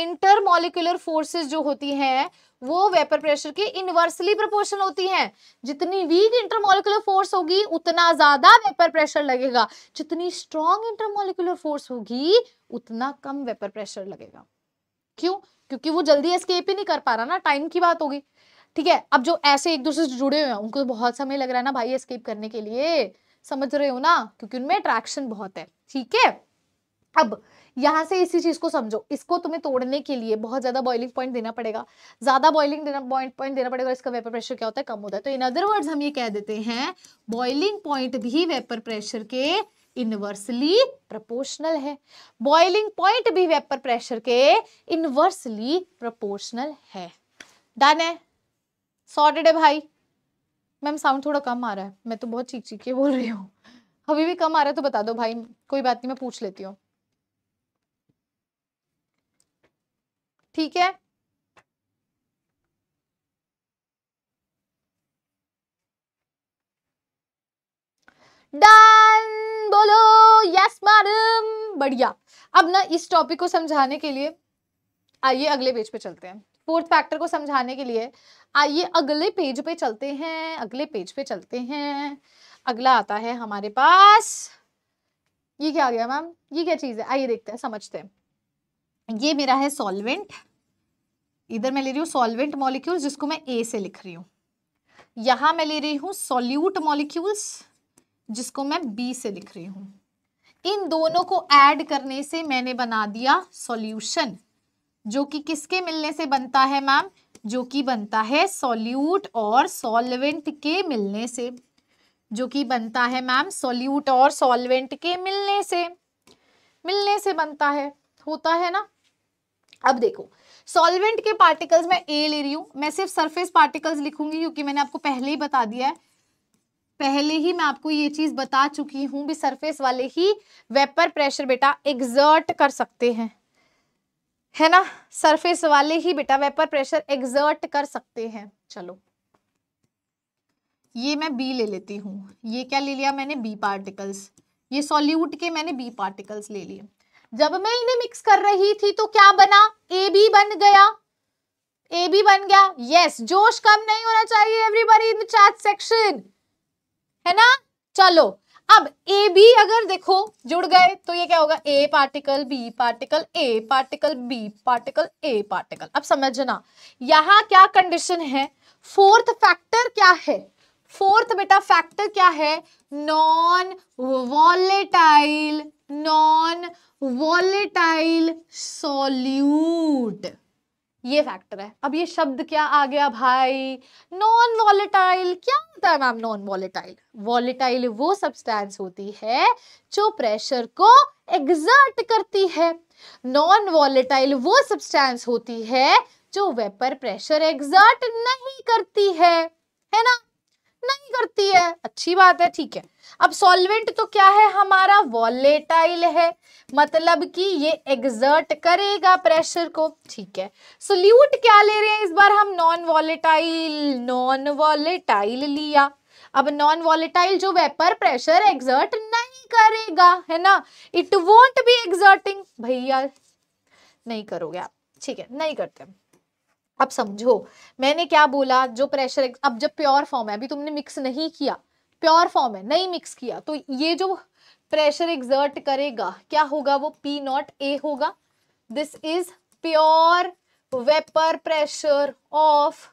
इंटरमोलिकुलर फोर्सेस जो होती हैं वो वेपर प्रेशर के इनवर्सली प्रोपोर्शनल होती हैं जितनी वीक इंटरमोलिकुलर फोर्स होगी उतना ज्यादा वेपर प्रेशर लगेगा जितनी स्ट्रॉन्ग इंटरमोलिकुलर फोर्स होगी उतना कम वेपर प्रेशर लगेगा क्यों क्योंकि वो जल्दी एस्केप ही नहीं कर पा रहा ना टाइम की बात होगी ठीक है अब जो ऐसे एक दूसरे से जुड़े हुए हैं उनको तो बहुत समय लग रहा है ना भाई एस्केप करने के लिए समझ रहे हो ना क्योंकि उनमें अट्रैक्शन बहुत है ठीक है अब यहां से इसी चीज़ को समझो इसको तुम्हें तोड़ने के लिए बहुत ज़्यादा बॉइलिंग पॉइंट देना पड़ेगा ज़्यादा बॉइलिंग देना पॉइंट पॉइंट देना पड़ेगा इसका वेपर प्रेशर क्या होता है कम होता है तो इन अदर वर्ड्स हम ये कह देते हैं बॉइलिंग पॉइंट भी वेपर प्रेशर के इनवर्सली प्रोपोर्शनल है बॉइलिंग पॉइंट भी वेपर प्रेशर के इनवर्सली प्रोपोर्शनल है डन है सॉर्टेड है भाई मैम साउंड थोड़ा कम आ रहा है मैं तो बहुत चीख चीख के बोल रही हूँ अभी भी कम आ रहा है तो बता दो भाई कोई बात नहीं मैं पूछ लेती हूँ ठीक है डन बोलो यस मैडम बढ़िया अब ना इस टॉपिक को समझाने के लिए आइए अगले पेज पे चलते हैं फोर्थ फैक्टर को समझाने के लिए आइए अगले पेज पे चलते हैं अगले पेज पे चलते हैं अगला आता है हमारे पास ये क्या आ गया मैम ये क्या चीज़ है आइए देखते हैं समझते हैं ये मेरा है सॉल्वेंट इधर मैं ले रही हूँ सॉल्वेंट मॉलिक्यूल्स जिसको मैं ए से लिख रही हूँ यहां मैं ले रही हूँ सॉल्यूट मॉलिक्यूल्स जिसको मैं बी से लिख रही हूँ इन दोनों को ऐड करने से मैंने बना दिया सॉल्यूशन जो कि किसके मिलने से बनता है मैम जो कि बनता है सॉल्यूट और सॉल्वेंट के मिलने से जो कि बनता है मैम सॉल्यूट और सॉल्वेंट के मिलने से मिलने से बनता है होता है ना अब देखो सॉल्वेंट के पार्टिकल्स मैं ए ले रही हूं मैं सिर्फ सरफेस पार्टिकल्स लिखूंगी क्योंकि मैंने आपको पहले ही बता दिया है पहले ही मैं आपको ये चीज़ बता चुकी हूँ भी सरफेस वाले ही वेपर प्रेशर बेटा एग्जर्ट कर सकते हैं है ना सरफेस वाले ही बेटा वेपर प्रेशर एग्जर्ट कर सकते हैं चलो ये मैं बी ले लेती हूँ ये क्या ले लिया मैंने बी पार्टिकल्स ये सॉल्यूट के मैंने बी पार्टिकल्स ले लिए जब मैं इन्हें मिक्स कर रही थी तो क्या बना ए बी बन गया ए बी बन गया यस yes, जोश कम नहीं होना चाहिए एवरीबॉडी इन चैट सेक्शन है ना चलो अब ए बी अगर देखो जुड़ गए तो ये क्या होगा A particle B particle A particle B particle A particle अब समझना यहाँ क्या कंडीशन है फोर्थ फैक्टर क्या है फोर्थ बेटा फैक्टर क्या है non volatile non volatile solute ये फैक्टर है अब ये शब्द क्या आ गया भाई नॉन वॉलेटाइल क्या होता है मैम नॉन वॉलेटाइल वॉलेटाइल वो सब्सटेंस होती है जो प्रेशर को एग्जर्ट करती है नॉन वॉलेटाइल वो सब्सटेंस होती है जो वेपर प्रेशर एग्जर्ट नहीं करती है है ना नहीं करती है अच्छी बात है ठीक है अब सॉल्वेंट तो क्या है हमारा वॉलेटाइल है मतलब कि ये एग्जर्ट करेगा प्रेशर को ठीक है सोल्यूट क्या ले रहे हैं इस बार हम नॉन वॉलेटाइल नॉन वॉलेटाइल लिया अब नॉन वॉलेटाइल जो वेपर प्रेशर एग्जर्ट नहीं करेगा है ना इट वॉन्ट बी एग्जर्टिंग भैया नहीं करोगे आप ठीक है नहीं करते अब समझो मैंने क्या बोला जो प्रेशर अब जब प्योर फॉर्म है अभी तुमने मिक्स नहीं किया प्योर फॉर्म है नहीं मिक्स किया तो ये जो प्रेशर एग्जर्ट करेगा क्या होगा वो पी नॉट ए होगा this is pure vapour pressure of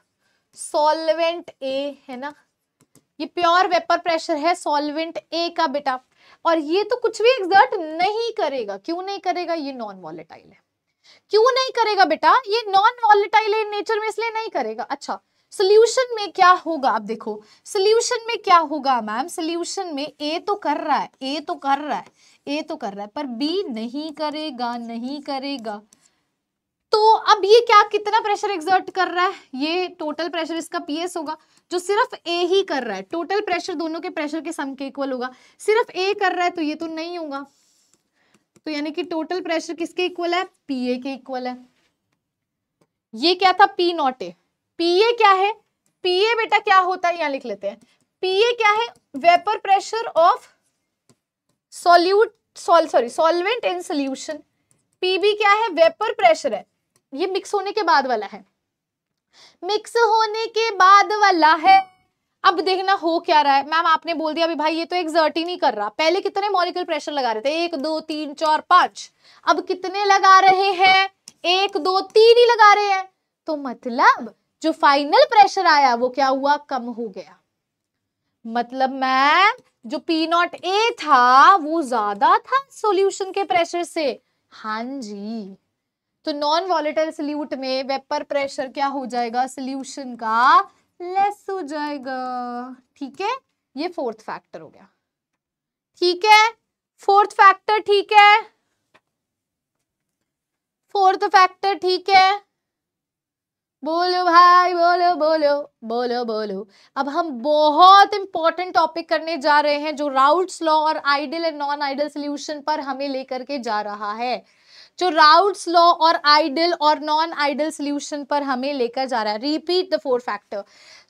solvent A है ना ये प्योर वेपर प्रेशर है सॉल्वेंट ए का बेटा और ये तो कुछ भी एग्जर्ट नहीं करेगा क्यों नहीं करेगा ये नॉन वॉलेटाइल है क्यों नहीं करेगा बेटा ये नॉन वॉलेटाइल इन नेचर में इसलिए नहीं करेगा अच्छा सोल्यूशन में क्या होगा आप देखो सोल्यूशन में क्या होगा मैम सोल्यूशन में ए तो कर रहा है ए तो कर रहा है ए तो कर रहा है पर बी नहीं करेगा नहीं करेगा तो अब ये क्या कितना प्रेशर एग्जर्ट कर रहा है ये टोटल प्रेशर इसका पीएस होगा जो सिर्फ ए ही कर रहा है टोटल प्रेशर दोनों के प्रेशर के सम के इक्वल होगा सिर्फ ए कर रहा है तो ये तो नहीं होगा तो यानी कि टोटल प्रेशर किसके इक्वल है पीए के इक्वल है ये क्या था पी नॉट ए पीए क्या है पीए बेटा क्या होता है यहां लिख लेते हैं पीए क्या है vapour pressure of solute sol sorry solvent in solution PB क्या है वेपर प्रेशर है ये मिक्स होने के बाद वाला है मिक्स होने के बाद वाला है अब देखना हो क्या रहा है मैम आपने बोल दिया अभी भाई ये तो एक्सर्ट ही नहीं कर रहा पहले कितने मॉलिकल प्रेशर लगा रहे थे एक दो तीन चार पांच अब कितने लगा रहे हैं एक दो तीन ही लगा रहे हैं तो मतलब जो फाइनल प्रेशर आया वो क्या हुआ कम हो गया मतलब मैम जो पी नॉट ए था वो ज्यादा था सोल्यूशन के प्रेशर से हाँ जी तो नॉन वॉलेटाइल सल्यूट में वेपर प्रेशर क्या हो जाएगा सोल्यूशन का लेस हो जाएगा ठीक है ये फोर्थ फैक्टर हो गया ठीक है फोर्थ फैक्टर ठीक है फोर्थ फैक्टर ठीक है बोलो भाई बोलो बोलो बोलो बोलो अब हम बहुत इंपॉर्टेंट टॉपिक करने जा रहे हैं जो राउट्स लॉ और ideal and non ideal solution पर हमें लेकर के जा रहा है जो राउट्स लॉ और आइडल और नॉन आइडल सोल्यूशन पर हमें लेकर जा रहा है repeat the four factor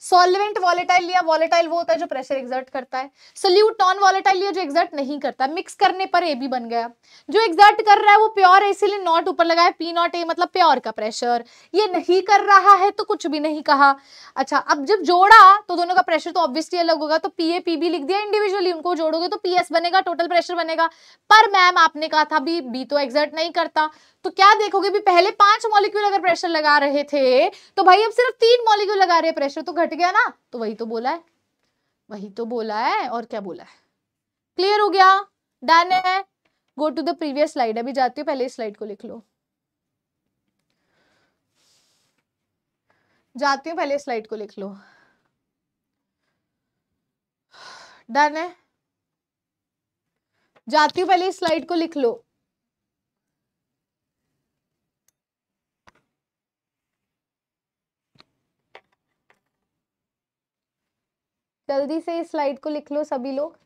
solvent volatile लिया वॉलेटाइल वो होता है जो प्रेशर एग्जर्ट करता है सोल्यूट नॉन वॉलेटाइल लिया जो एग्जर्ट नहीं करता मिक्स करने पर ए बी बन गया जो एग्जर्ट कर रहा है वो प्योर है इसीलिए नॉट ऊपर लगा है पी नॉट ए मतलब प्योर का प्रेशर ये नहीं कर रहा है तो कुछ भी नहीं कहा अच्छा अब जब जोड़ा तो दोनों का प्रेशर तो ऑब्वियसली अलग होगा तो पी ए पी बी लिख दिया इंडिविजुअली उनको जोड़ोगे तो पी एस बनेगा टोटल प्रेशर बनेगा पर मैम आपने कहा था बी बी तो एग्जर्ट नहीं करता तो क्या देखोगे भी पहले पांच मॉलिक्यूल अगर प्रेशर लगा रहे थे तो भाई अब सिर्फ तीन मॉलिक्यूल लगा रहे प्रेशर तो घट गया ना तो वही तो बोला है वही तो बोला है और क्या बोला है क्लियर हो गया डन है go to the previous slide अभी जाती हूँ पहले इस स्लाइड को लिख लो जाती हूँ पहले स्लाइड को लिख लो डन है जाती हूँ पहले स्लाइड को लिख लो जल्दी से इस स्लाइड को लिख लो सभी लोग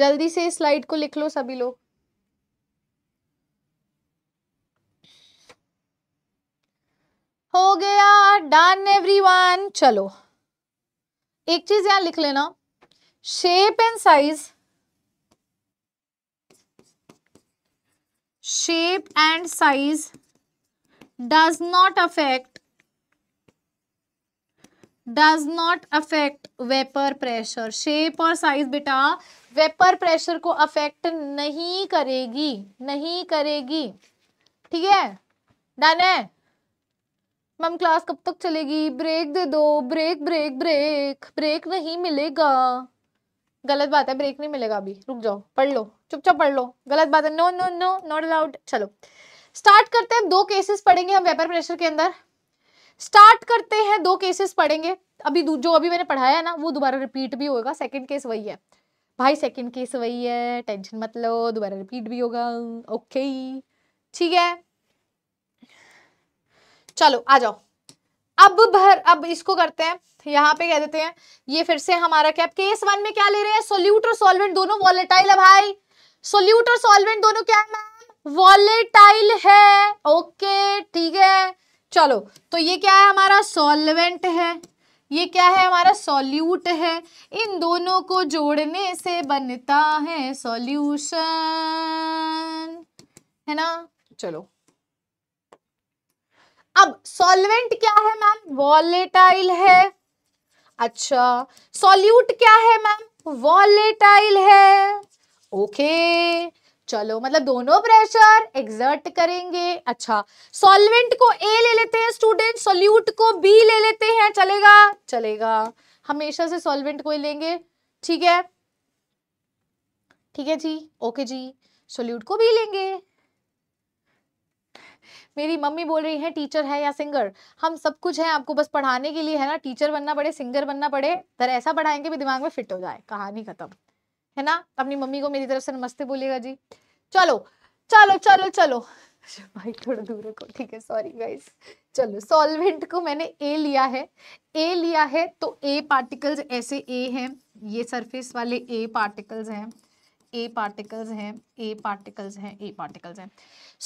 जल्दी से इस स्लाइड को लिख लो सभी लोग हो गया डन एवरीवन चलो एक चीज यहां लिख लेना shape and size shape and size does not affect does not affect vapour pressure shape और साइज बेटा वेपर प्रेशर को अफेक्ट नहीं करेगी नहीं करेगी ठीक है डन है मैम क्लास कब तक चलेगी ब्रेक दे दो ब्रेक ब्रेक ब्रेक ब्रेक नहीं मिलेगा गलत बात है ब्रेक नहीं मिलेगा अभी रुक जाओ पढ़ लो चुपचाप पढ़ लो गलत बात है no no no not allowed चलो स्टार्ट करते हैं दो केसेस पढ़ेंगे हम वेपर प्रेशर के अंदर स्टार्ट करते हैं दो केसेस पढ़ेंगे अभी जो अभी मैंने पढ़ाया है ना वो दोबारा रिपीट भी होगा सेकेंड केस वही है भाई सेकेंड केस वही है टेंशन मत लो दोबारा रिपीट भी होगा ओके ठीक है चलो आ जाओ अब भर अब इसको करते हैं यहाँ पे कह देते हैं ये फिर से हमारा क्या केस वन में क्या ले रहे हैं सोल्यूट और सोलवेंट दोनों वॉलेटाइल है भाई सोल्यूट और सोलवेंट दोनों क्या है मैम वॉलेटाइल है ओके ठीक है चलो तो ये क्या है हमारा सॉल्वेंट है ये क्या है हमारा सॉल्यूट है इन दोनों को जोड़ने से बनता है सॉल्यूशन है ना चलो अब सॉल्वेंट क्या है मैम वॉलेटाइल है अच्छा सॉल्यूट क्या है मैम वॉलेटाइल है ओके okay. चलो मतलब दोनों प्रेशर एग्जर्ट करेंगे अच्छा सॉल्वेंट को ए ले लेते हैं स्टूडेंट सोल्यूट को बी ले लेते हैं चलेगा चलेगा हमेशा से सॉल्वेंट को लेंगे ठीक है ठीक है जी ओके जी सोल्यूट को बी लेंगे मेरी मम्मी बोल रही है टीचर है या सिंगर हम सब कुछ है आपको बस पढ़ाने के लिए है ना टीचर बनना पड़े सिंगर बनना पड़े तर ऐसा पढ़ाएंगे भी दिमाग में फिट हो जाए कहानी खत्म है ना तो अपनी मम्मी को मेरी तरफ से नमस्ते बोलेगा जी चलो चलो चलो चलो अच्छा, भाई थोड़ा दूर रखो ठीक है सॉरी गाइस चलो सॉल्वेंट को मैंने ए लिया है ए लिया है तो ए पार्टिकल्स ऐसे ए हैं ये सरफेस वाले ए पार्टिकल्स हैं ए पार्टिकल्स हैं ए पार्टिकल्स हैं ए पार्टिकल्स हैं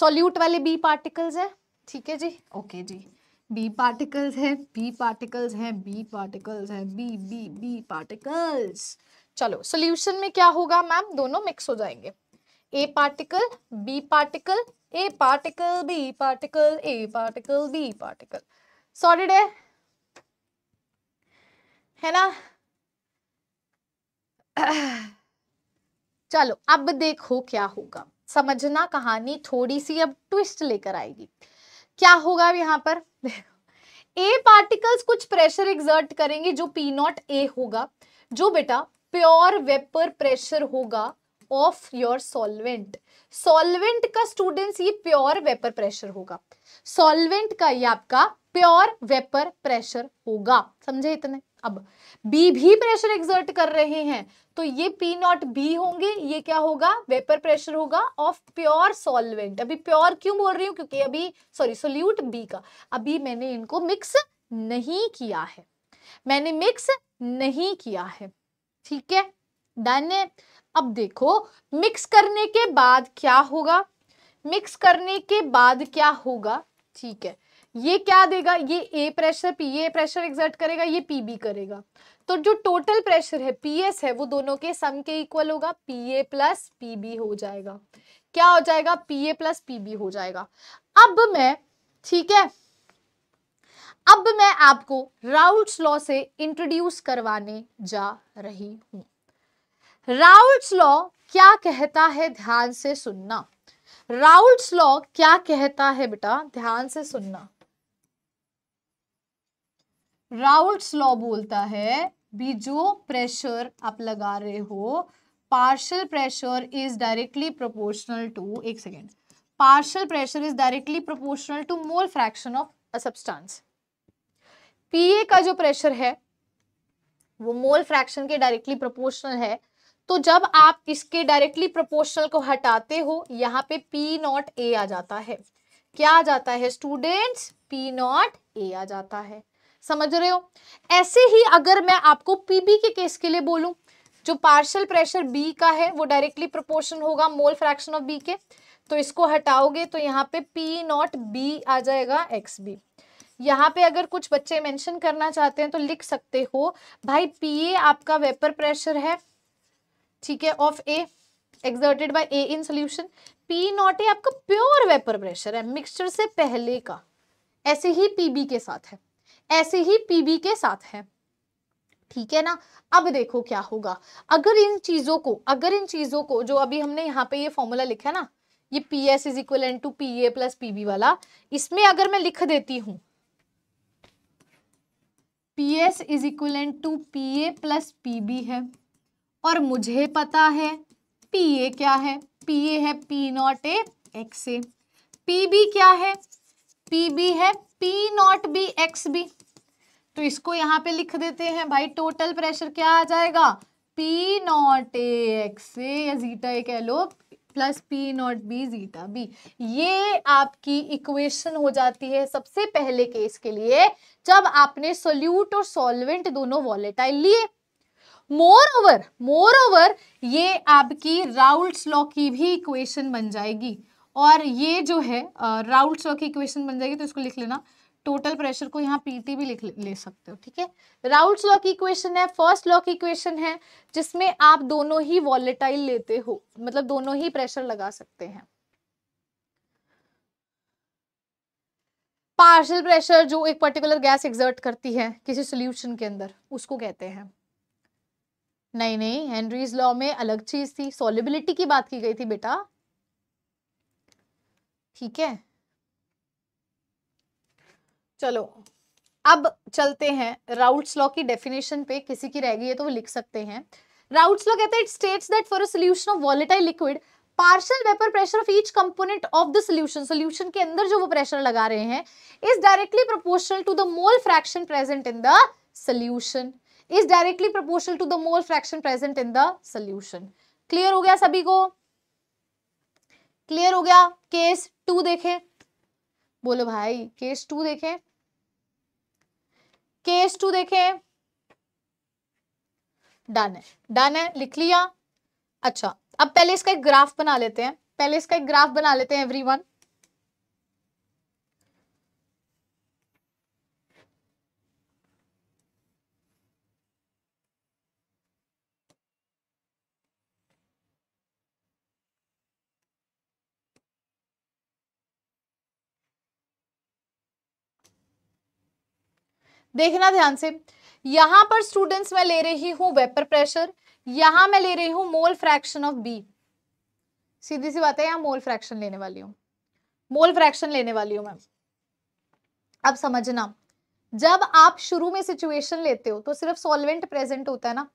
सॉल्यूट वाले बी पार्टिकल्स हैं ठीक है जी ओके जी बी पार्टिकल्स हैं बी पार्टिकल्स हैं बी पार्टिकल्स हैं बी बी बी पार्टिकल्स चलो सोल्यूशन में क्या होगा मैम दोनों मिक्स हो जाएंगे A particle B particle A particle B particle A particle B particle solid है है ना चलो अब देखो क्या होगा समझना कहानी थोड़ी सी अब ट्विस्ट लेकर आएगी क्या होगा अब यहाँ पर ए पार्टिकल्स कुछ प्रेशर एग्जर्ट करेंगे जो पी नॉट ए होगा जो बेटा प्योर वेपर प्रेशर होगा ऑफ योर सॉल्वेंट सॉल्वेंट का स्टूडेंट्स ये प्योर वेपर प्रेशर होगा सॉल्वेंट का ये आपका प्योर वेपर प्रेशर होगा समझे इतने अब बी भी प्रेशर एक्सर्ट कर रहे हैं तो ये पी नॉट बी होंगे ये क्या होगा वेपर प्रेशर होगा ऑफ प्योर सॉल्वेंट अभी प्योर क्यों बोल रही हूँ क्योंकि अभी सॉरी सोल्यूट बी का अभी मैंने इनको मिक्स नहीं किया है मैंने मिक्स नहीं किया है ठीक है डन है अब देखो मिक्स करने के बाद क्या होगा मिक्स करने के बाद क्या होगा ठीक है ये क्या देगा ये A pressure P A pressure exert करेगा ये पी बी करेगा तो जो टोटल प्रेशर है पी एस है वो दोनों के सम के इक्वल होगा P A plus P B हो जाएगा क्या हो जाएगा P A plus P B हो जाएगा अब मैं ठीक है अब मैं आपको राउल्ट लॉ से इंट्रोड्यूस करवाने जा रही हूं राउल्ट लॉ क्या कहता है ध्यान से सुनना राउल्ट लॉ क्या कहता है बेटा ध्यान से सुनना राउल्ट लॉ बोलता है भी जो प्रेशर आप लगा रहे हो partial pressure is directly proportional to एक second partial pressure is directly proportional to mole fraction of a substance PA का जो प्रेशर है वो मोल फ्रैक्शन के डायरेक्टली प्रोपोर्शनल है तो जब आप इसके डायरेक्टली प्रोपोर्शनल को हटाते हो यहाँ पे पी नॉट ए आ जाता है क्या आ जाता है स्टूडेंट्स पी नॉट ए आ जाता है समझ रहे हो ऐसे ही अगर मैं आपको पीबी के केस के लिए बोलूं जो पार्शियल प्रेशर बी का है वो डायरेक्टली प्रोपोर्शन होगा मोल फ्रैक्शन ऑफ बी के तो इसको हटाओगे तो यहाँ पे पी नॉट बी आ जाएगा एक्स बी यहाँ पे अगर कुछ बच्चे मेंशन करना चाहते हैं तो लिख सकते हो भाई पीए आपका वेपर प्रेशर है ठीक है of A exerted by A in solution P not A आपका प्योर वेपर प्रेशर है मिक्सचर से पहले का ऐसे ही पीबी के साथ है ऐसे ही पीबी के साथ है ठीक है ना अब देखो क्या होगा अगर इन चीजों को अगर इन चीजों को जो अभी हमने यहाँ पे ये फॉर्मूला लिखा है ना ये P S is equal to P A plus P B वाला इसमें अगर मैं लिख देती हूँ P S is equivalent to P A plus P B है और मुझे पता है पी ए क्या है पी ए है P not A X A P B क्या है पी बी है P naught B X B तो इसको यहाँ पे लिख देते हैं भाई टोटल प्रेशर क्या आ जाएगा P not A X A या जीटा ए कह लो plus P naught B zeta B ये आपकी इक्वेशन हो जाती है सबसे पहले केस के लिए जब आपने सोल्यूट और सॉल्वेंट दोनों वॉलेटाइल लिए मोर ओवर मोर ओवर ये आपकी राउल लॉ की भी इक्वेशन बन जाएगी और ये जो है राउल्ट लॉ की इक्वेशन बन जाएगी तो इसको लिख लेना टोटल प्रेशर को यहाँ पीटी भी लिख ले सकते हो ठीक है राउल्ट लॉ की इक्वेशन है फर्स्ट लॉ की इक्वेशन है जिसमें आप दोनों ही वॉलेटाइल लेते हो मतलब दोनों ही प्रेशर लगा सकते हैं पार्शल प्रेशर जो एक पर्टिकुलर गैस एग्जर्ट करती है किसी सोल्यूशन के अंदर उसको कहते हैं नहीं नहीं हेनरीज लॉ में अलग चीज थी सोलिबिलिटी की बात की गई थी बेटा ठीक है चलो अब चलते हैं राउट्स लॉ की डेफिनेशन पे किसी की रह गई है तो वो लिख सकते हैं राउट्स लॉ कहते हैं it states that for a solution of volatile liquid partial vapour pressure of each component of the solution solution के अंदर जो वो प्रेशर लगा रहे हैं is directly proportional to the mole fraction present in the solution is directly proportional to the mole fraction present in the solution clear हो गया सभी को क्लियर हो गया केस टू देखें बोलो भाई केस टू देखें केस टू देखें डन है डन है लिख लिया अच्छा अब पहले इसका एक ग्राफ बना लेते हैं पहले इसका एक ग्राफ बना लेते हैं एवरीवन देखना ध्यान से यहां पर स्टूडेंट्स मैं ले रही हूं वेपर प्रेशर यहां मैं ले रही हूं मोल फ्रैक्शन ऑफ बी सीधी सी बात है यहां मोल फ्रैक्शन लेने वाली हूं मोल फ्रैक्शन लेने वाली हूं मैम अब समझना जब आप शुरू में सिचुएशन लेते हो तो सिर्फ सॉल्वेंट प्रेजेंट होता है ना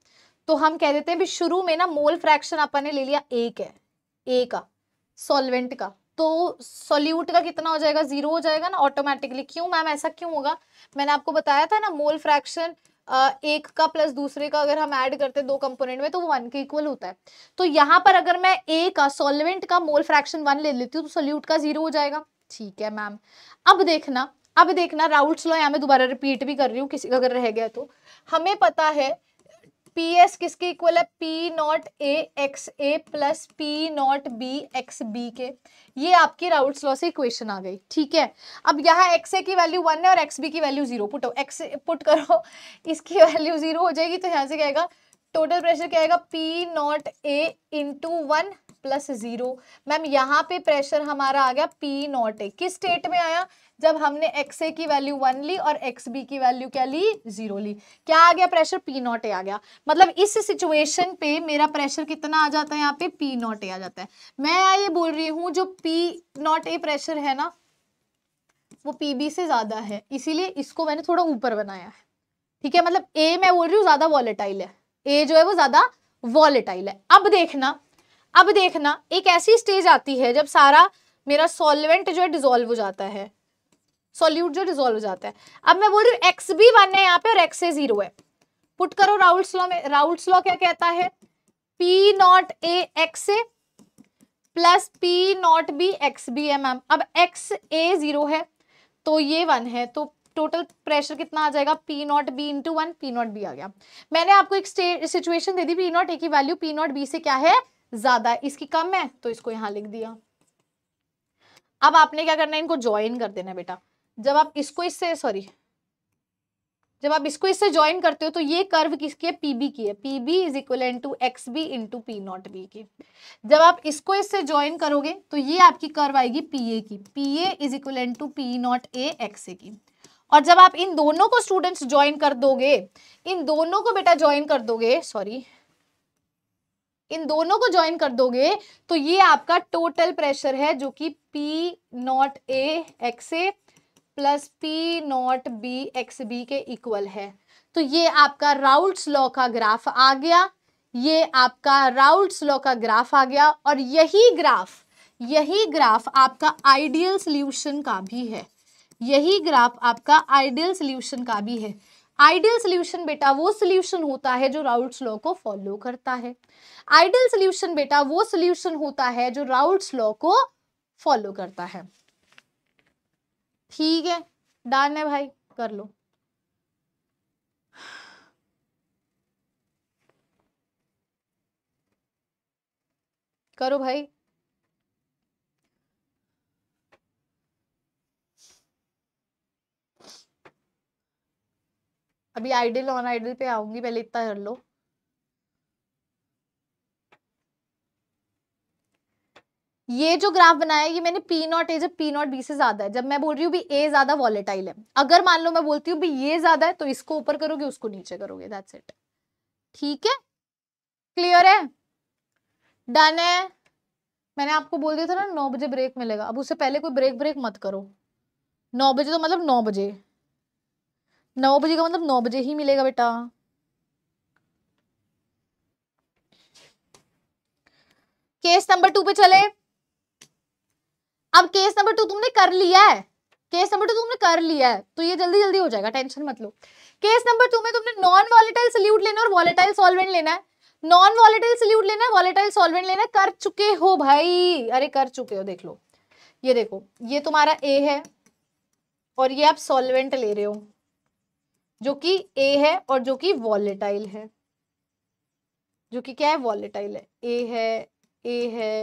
तो हम कह देते हैं भी शुरू में ना मोल फ्रैक्शन अपन ने ले लिया एक है ए का सॉल्वेंट का तो सॉल्यूट का कितना हो जाएगा जीरो हो जाएगा ना ऑटोमेटिकली क्यों मैम ऐसा क्यों होगा मैंने आपको बताया था ना मोल फ्रैक्शन एक का प्लस दूसरे का अगर हम ऐड करते हैं दो कंपोनेंट में तो वो वन के इक्वल होता है तो यहाँ पर अगर मैं ए का सॉल्वेंट का मोल फ्रैक्शन वन ले लेती हूँ तो सोल्यूट का जीरो हो जाएगा ठीक है मैम अब देखना अब देखना राउल्स लॉ यहाँ मैं दोबारा रिपीट भी कर रही हूँ किसी अगर रह गया तो हमें पता है पी एस किसके इक्वल है P not A X A plus P naught B X B के ये आपकी राउट्स लॉ से इक्वेशन आ गई ठीक है अब यहाँ एक्स ए की वैल्यू वन है और एक्स बी की value zero put X put करो इसकी वैल्यू जीरो हो जाएगी तो यहाँ से कहेगा टोटल प्रेशर क्या आएगा P not A into one plus zero ma'am यहाँ पे प्रेशर हमारा आ गया पी नॉट ए किस स्टेट में आया जब हमने एक्स ए की वैल्यू वन ली और एक्स बी की वैल्यू क्या ली जीरो ली क्या आ गया प्रेशर पी नॉट ए आ गया मतलब इस सिचुएशन पे मेरा प्रेशर कितना आ जाता है यहाँ पे पी नॉट ए आ जाता है मैं ये बोल रही हूँ जो पी नॉट ए प्रेशर है ना वो पी बी से ज़्यादा है इसीलिए इसको मैंने थोड़ा ऊपर बनाया है ठीक है मतलब ए मैं बोल रही हूँ ज़्यादा वॉलेटाइल है ए जो है वो ज़्यादा वॉलेटाइल है अब देखना अब देखना एक ऐसी स्टेज आती है जब सारा मेरा सॉल्वेंट जो है डिजोल्व हो जाता है सॉल्यूट जो रिजोल्व हो जाता है अब मैं बोल रही हूँ एक्स भी वन है यहाँ पे और एक्स ए जीरो है पुट करो राउल्ट लॉ में राउल्ट लॉ क्या कहता है P not A X A plus P naught B X B है मैम अब एक्स ए जीरो है तो ये वन है तो टोटल प्रेशर कितना आ जाएगा P naught B into one P naught B आ गया मैंने आपको एक सिचुएशन दे दी पी नॉट ए की वैल्यू पी नॉट बी से क्या है ज्यादा है इसकी कम है तो इसको यहां लिख दिया अब आपने क्या करना है इनको ज्वाइन कर देना बेटा जब आप इसको इससे सॉरी जब आप इसको इससे ज्वाइन करते हो तो ये कर्व किसकी है पीबी की है PB is equal to X B into P naught B की जब आप इसको इससे ज्वाइन करोगे तो ये आपकी कर्व आएगी पी ए की P A is equal to P not A X A की और जब आप इन दोनों को स्टूडेंट्स ज्वाइन कर दोगे इन दोनों को बेटा ज्वाइन कर दोगे सॉरी इन दोनों को ज्वाइन कर दोगे तो ये आपका टोटल प्रेशर है जो कि P not A X A plus P naught B X B के इक्वल है तो ये आपका राउल्ट्स लॉ का ग्राफ आ गया ये आपका राउल्ट्स लॉ का ग्राफ आ गया और यही ग्राफ यही ग्राफ आपका आइडियल सोल्यूशन का भी है यही ग्राफ आपका आइडियल सोल्यूशन का भी है आइडियल सोल्यूशन बेटा वो सोल्यूशन होता है जो राउल्ट्स लॉ को फॉलो करता है आइडियल सोल्यूशन बेटा वो सोल्यूशन होता है जो राउल्ट्स लॉ को फॉलो करता है ठीक है डन है भाई कर लो करो भाई अभी आइडल ऑन आइडल पे आऊंगी पहले इतना कर लो ये जो ग्राफ बनाया ये मैंने पी नॉट ए जब पी नॉट बी से ज्यादा है जब मैं बोल रही हूँ ए ज्यादा वॉलेटाइल है अगर मान लो मैं बोलती हूँ ये ज्यादा है तो इसको ऊपर करोगे उसको नीचे करोगे दैट्स इट ठीक है क्लियर है डन है मैंने आपको बोल दिया था ना नौ बजे ब्रेक मिलेगा अब उससे पहले कोई ब्रेक ब्रेक मत करो नौ बजे तो मतलब नौ बजे नौ बजे का मतलब नौ बजे ही मिलेगा बेटा केस नंबर टू पे चले अब केस नंबर टू तुमने कर लिया है केस नंबर टू तुमने कर लिया है तो ये जल्दी जल्दी हो जाएगा टेंशन मत लो केस नंबर टू में तुमने नॉन वॉलेटाइल सल्यूट लेना और वॉलेटाइल सॉल्वेंट लेना है नॉन वॉलेटाइल सल्यूट लेना है वॉलेटाइल सॉल्वेंट लेना कर चुके हो भाई अरे कर चुके हो देख लो ये देखो ये तुम्हारा ए है और ये आप सॉल्वेंट ले रहे हो जो कि ए है और जो कि वॉलेटाइल है जो कि क्या है वॉलेटाइल है ए है ए है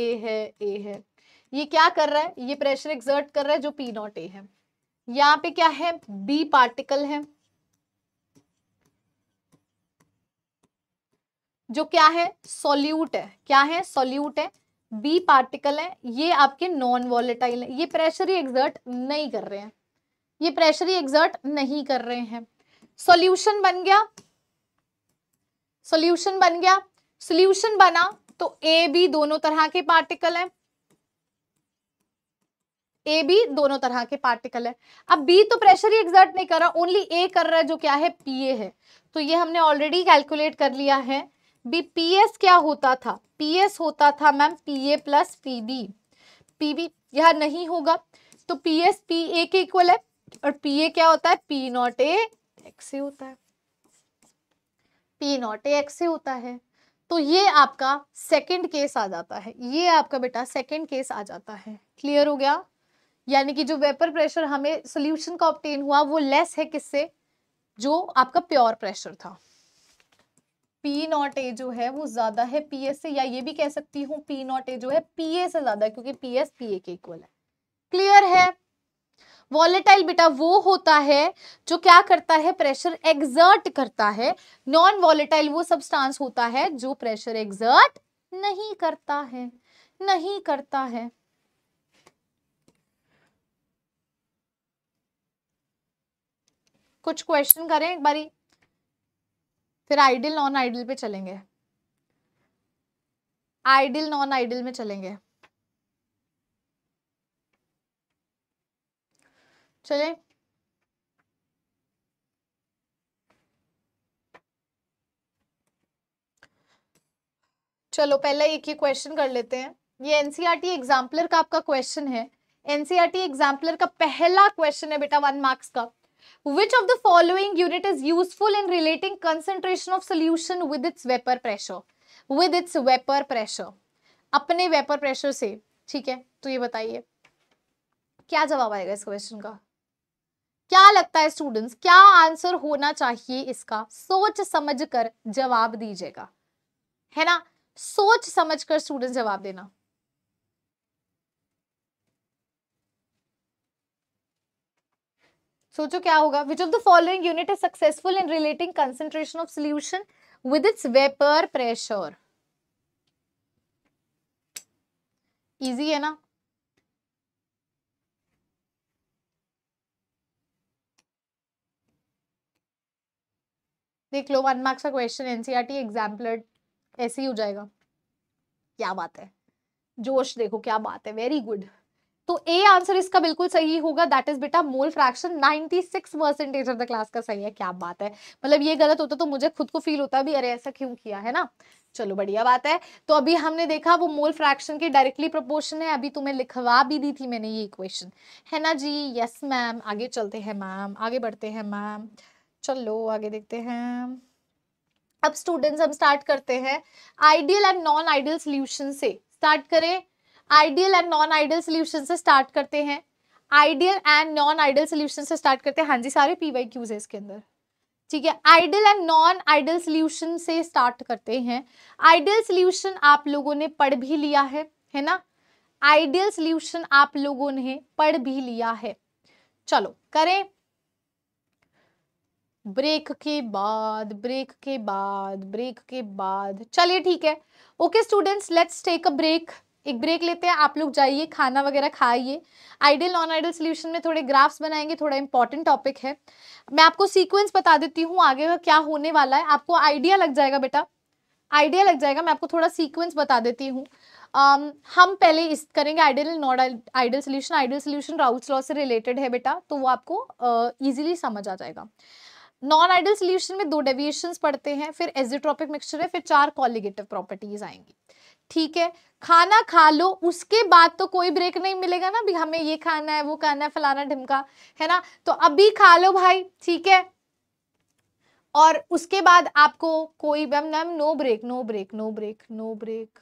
ए है ए है ये क्या कर रहा है ये प्रेशर एक्सर्ट कर रहा है जो पी नॉट ए है यहां पे क्या है बी पार्टिकल है जो क्या है सोल्यूट है क्या है सोल्यूट है बी पार्टिकल है ये आपके नॉन वॉलेटाइल है ये प्रेशर ही एग्जर्ट नहीं कर रहे हैं ये प्रेशर ही एक्सर्ट नहीं कर रहे हैं सोल्यूशन बन गया सोल्यूशन बन गया सोल्यूशन बना तो ए बी दोनों तरह के पार्टिकल हैं ए बी दोनों तरह के पार्टिकल है अब बी तो प्रेशर ही एग्जर्ट नहीं कर रहा ओनली ए कर रहा है जो क्या है पी ए है तो ये हमने ऑलरेडी कैलकुलेट कर लिया है बी पी एस क्या होता था पी एस होता था ma'am P A plus P B P B यह नहीं होगा तो पी एस पी ए के इक्वल है और पी ए क्या होता है P not A X A होता है P not A X A होता है तो ये आपका सेकंड केस आ जाता है ये आपका बेटा सेकंड केस आ जाता है क्लियर हो गया यानी कि जो वेपर प्रेशर हमें सोल्यूशन का ऑप्टेन हुआ वो लेस है किससे जो आपका प्योर प्रेशर था पी नॉट ए जो है वो ज्यादा है पी एस से या ये भी कह सकती हूँ पी नॉट ए जो है पी ए से ज्यादा क्योंकि पी एस पी ए के इक्वल है क्लियर है वॉलेटाइल बेटा वो होता है जो क्या करता है प्रेशर एग्जर्ट करता है नॉन वॉलेटाइल वो सब्सटेंस होता है जो प्रेशर एग्जर्ट नहीं करता है नहीं करता है कुछ क्वेश्चन करें एक बारी फिर आइडियल नॉन आइडियल पे चलेंगे आइडियल नॉन आइडियल में चलेंगे चले चलो पहले एक ही क्वेश्चन कर लेते हैं ये एनसीईआरटी एग्जाम्पलर e का आपका क्वेश्चन है एनसीईआरटी एग्जाम्पलर e का पहला क्वेश्चन है बेटा वन मार्क्स का Which of the following unit is useful in relating concentration of solution with its vapor pressure? With its vapor pressure. अपने वेपर प्रेशर से ठीक है तो ये बताइए क्या जवाब आएगा इस क्वेश्चन का क्या लगता है स्टूडेंट्स क्या आंसर होना चाहिए इसका सोच समझकर जवाब दीजिएगा है ना सोच समझकर स्टूडेंट्स जवाब देना सोचो क्या होगा which of the following unit is successful in relating concentration of solution with its vapour pressure easy है ना देख लो वन मार्क्स का क्वेश्चन एनसीईआरटी एग्जाम्पलर ऐसे ही हो जाएगा क्या बात है जोश देखो क्या बात है वेरी गुड तो ए आंसर इसका बिल्कुल सही होगा दैट इज बेटा mole fraction 96 percentage of the class का सही है क्या बात है मतलब ये गलत होता तो मुझे खुद को फील होता भी अरे ऐसा क्यों किया है ना चलो बढ़िया बात है तो अभी हमने देखा वो मोल फ्रैक्शन के डायरेक्टली प्रोपोर्शन है अभी तुम्हें लिखवा भी दी थी मैंने ये इक्वेशन है ना जी यस मैम आगे चलते हैं मैम आगे बढ़ते हैं मैम चलो आगे देखते हैं अब स्टूडेंट्स हम स्टार्ट करते हैं ideal and non ideal solution से स्टार्ट करें ideal and non ideal solution से स्टार्ट करते हैं ideal and non ideal solution से स्टार्ट करते हैं हाँ जी सारे पी वाई क्यूज है इसके अंदर ठीक है ideal and non ideal solution से स्टार्ट करते हैं आइडियल सोल्यूशन आप लोगों ने पढ़ भी लिया है है ना आइडियल सोल्यूशन आप लोगों ने पढ़ भी लिया है चलो करें ब्रेक के बाद ब्रेक के बाद ब्रेक के बाद चलिए ठीक है okay students let's take a break एक ब्रेक लेते हैं आप लोग जाइए खाना वगैरह खाइए आइडियल नॉन आइडियल सोल्यूशन में थोड़े ग्राफ्स बनाएंगे थोड़ा इंपॉर्टेंट टॉपिक है मैं आपको सीक्वेंस बता देती हूँ आगे का क्या होने वाला है आपको आइडिया लग जाएगा बेटा आइडिया लग जाएगा मैं आपको थोड़ा सीक्वेंस बता देती हूँ um, हम पहले इस करेंगे ideal not ideal solution ideal solution Raoult's law से रिलेटेड है बेटा तो वो आपको ईजिली uh, समझ आ जाएगा नॉन आइडियल सोल्यूशन में दो डेविएशन पढ़ते हैं फिर एजिट्रोपिक मिक्सचर है फिर चार कॉलिगेटिव प्रॉपर्टीज आएंगी ठीक है खाना खा लो उसके बाद तो कोई ब्रेक नहीं मिलेगा ना भी हमें ये खाना है वो खाना है फलाना ढिमका है ना तो अभी खा लो भाई ठीक है और उसके बाद आपको कोई ma'am ma'am no break no break no break no break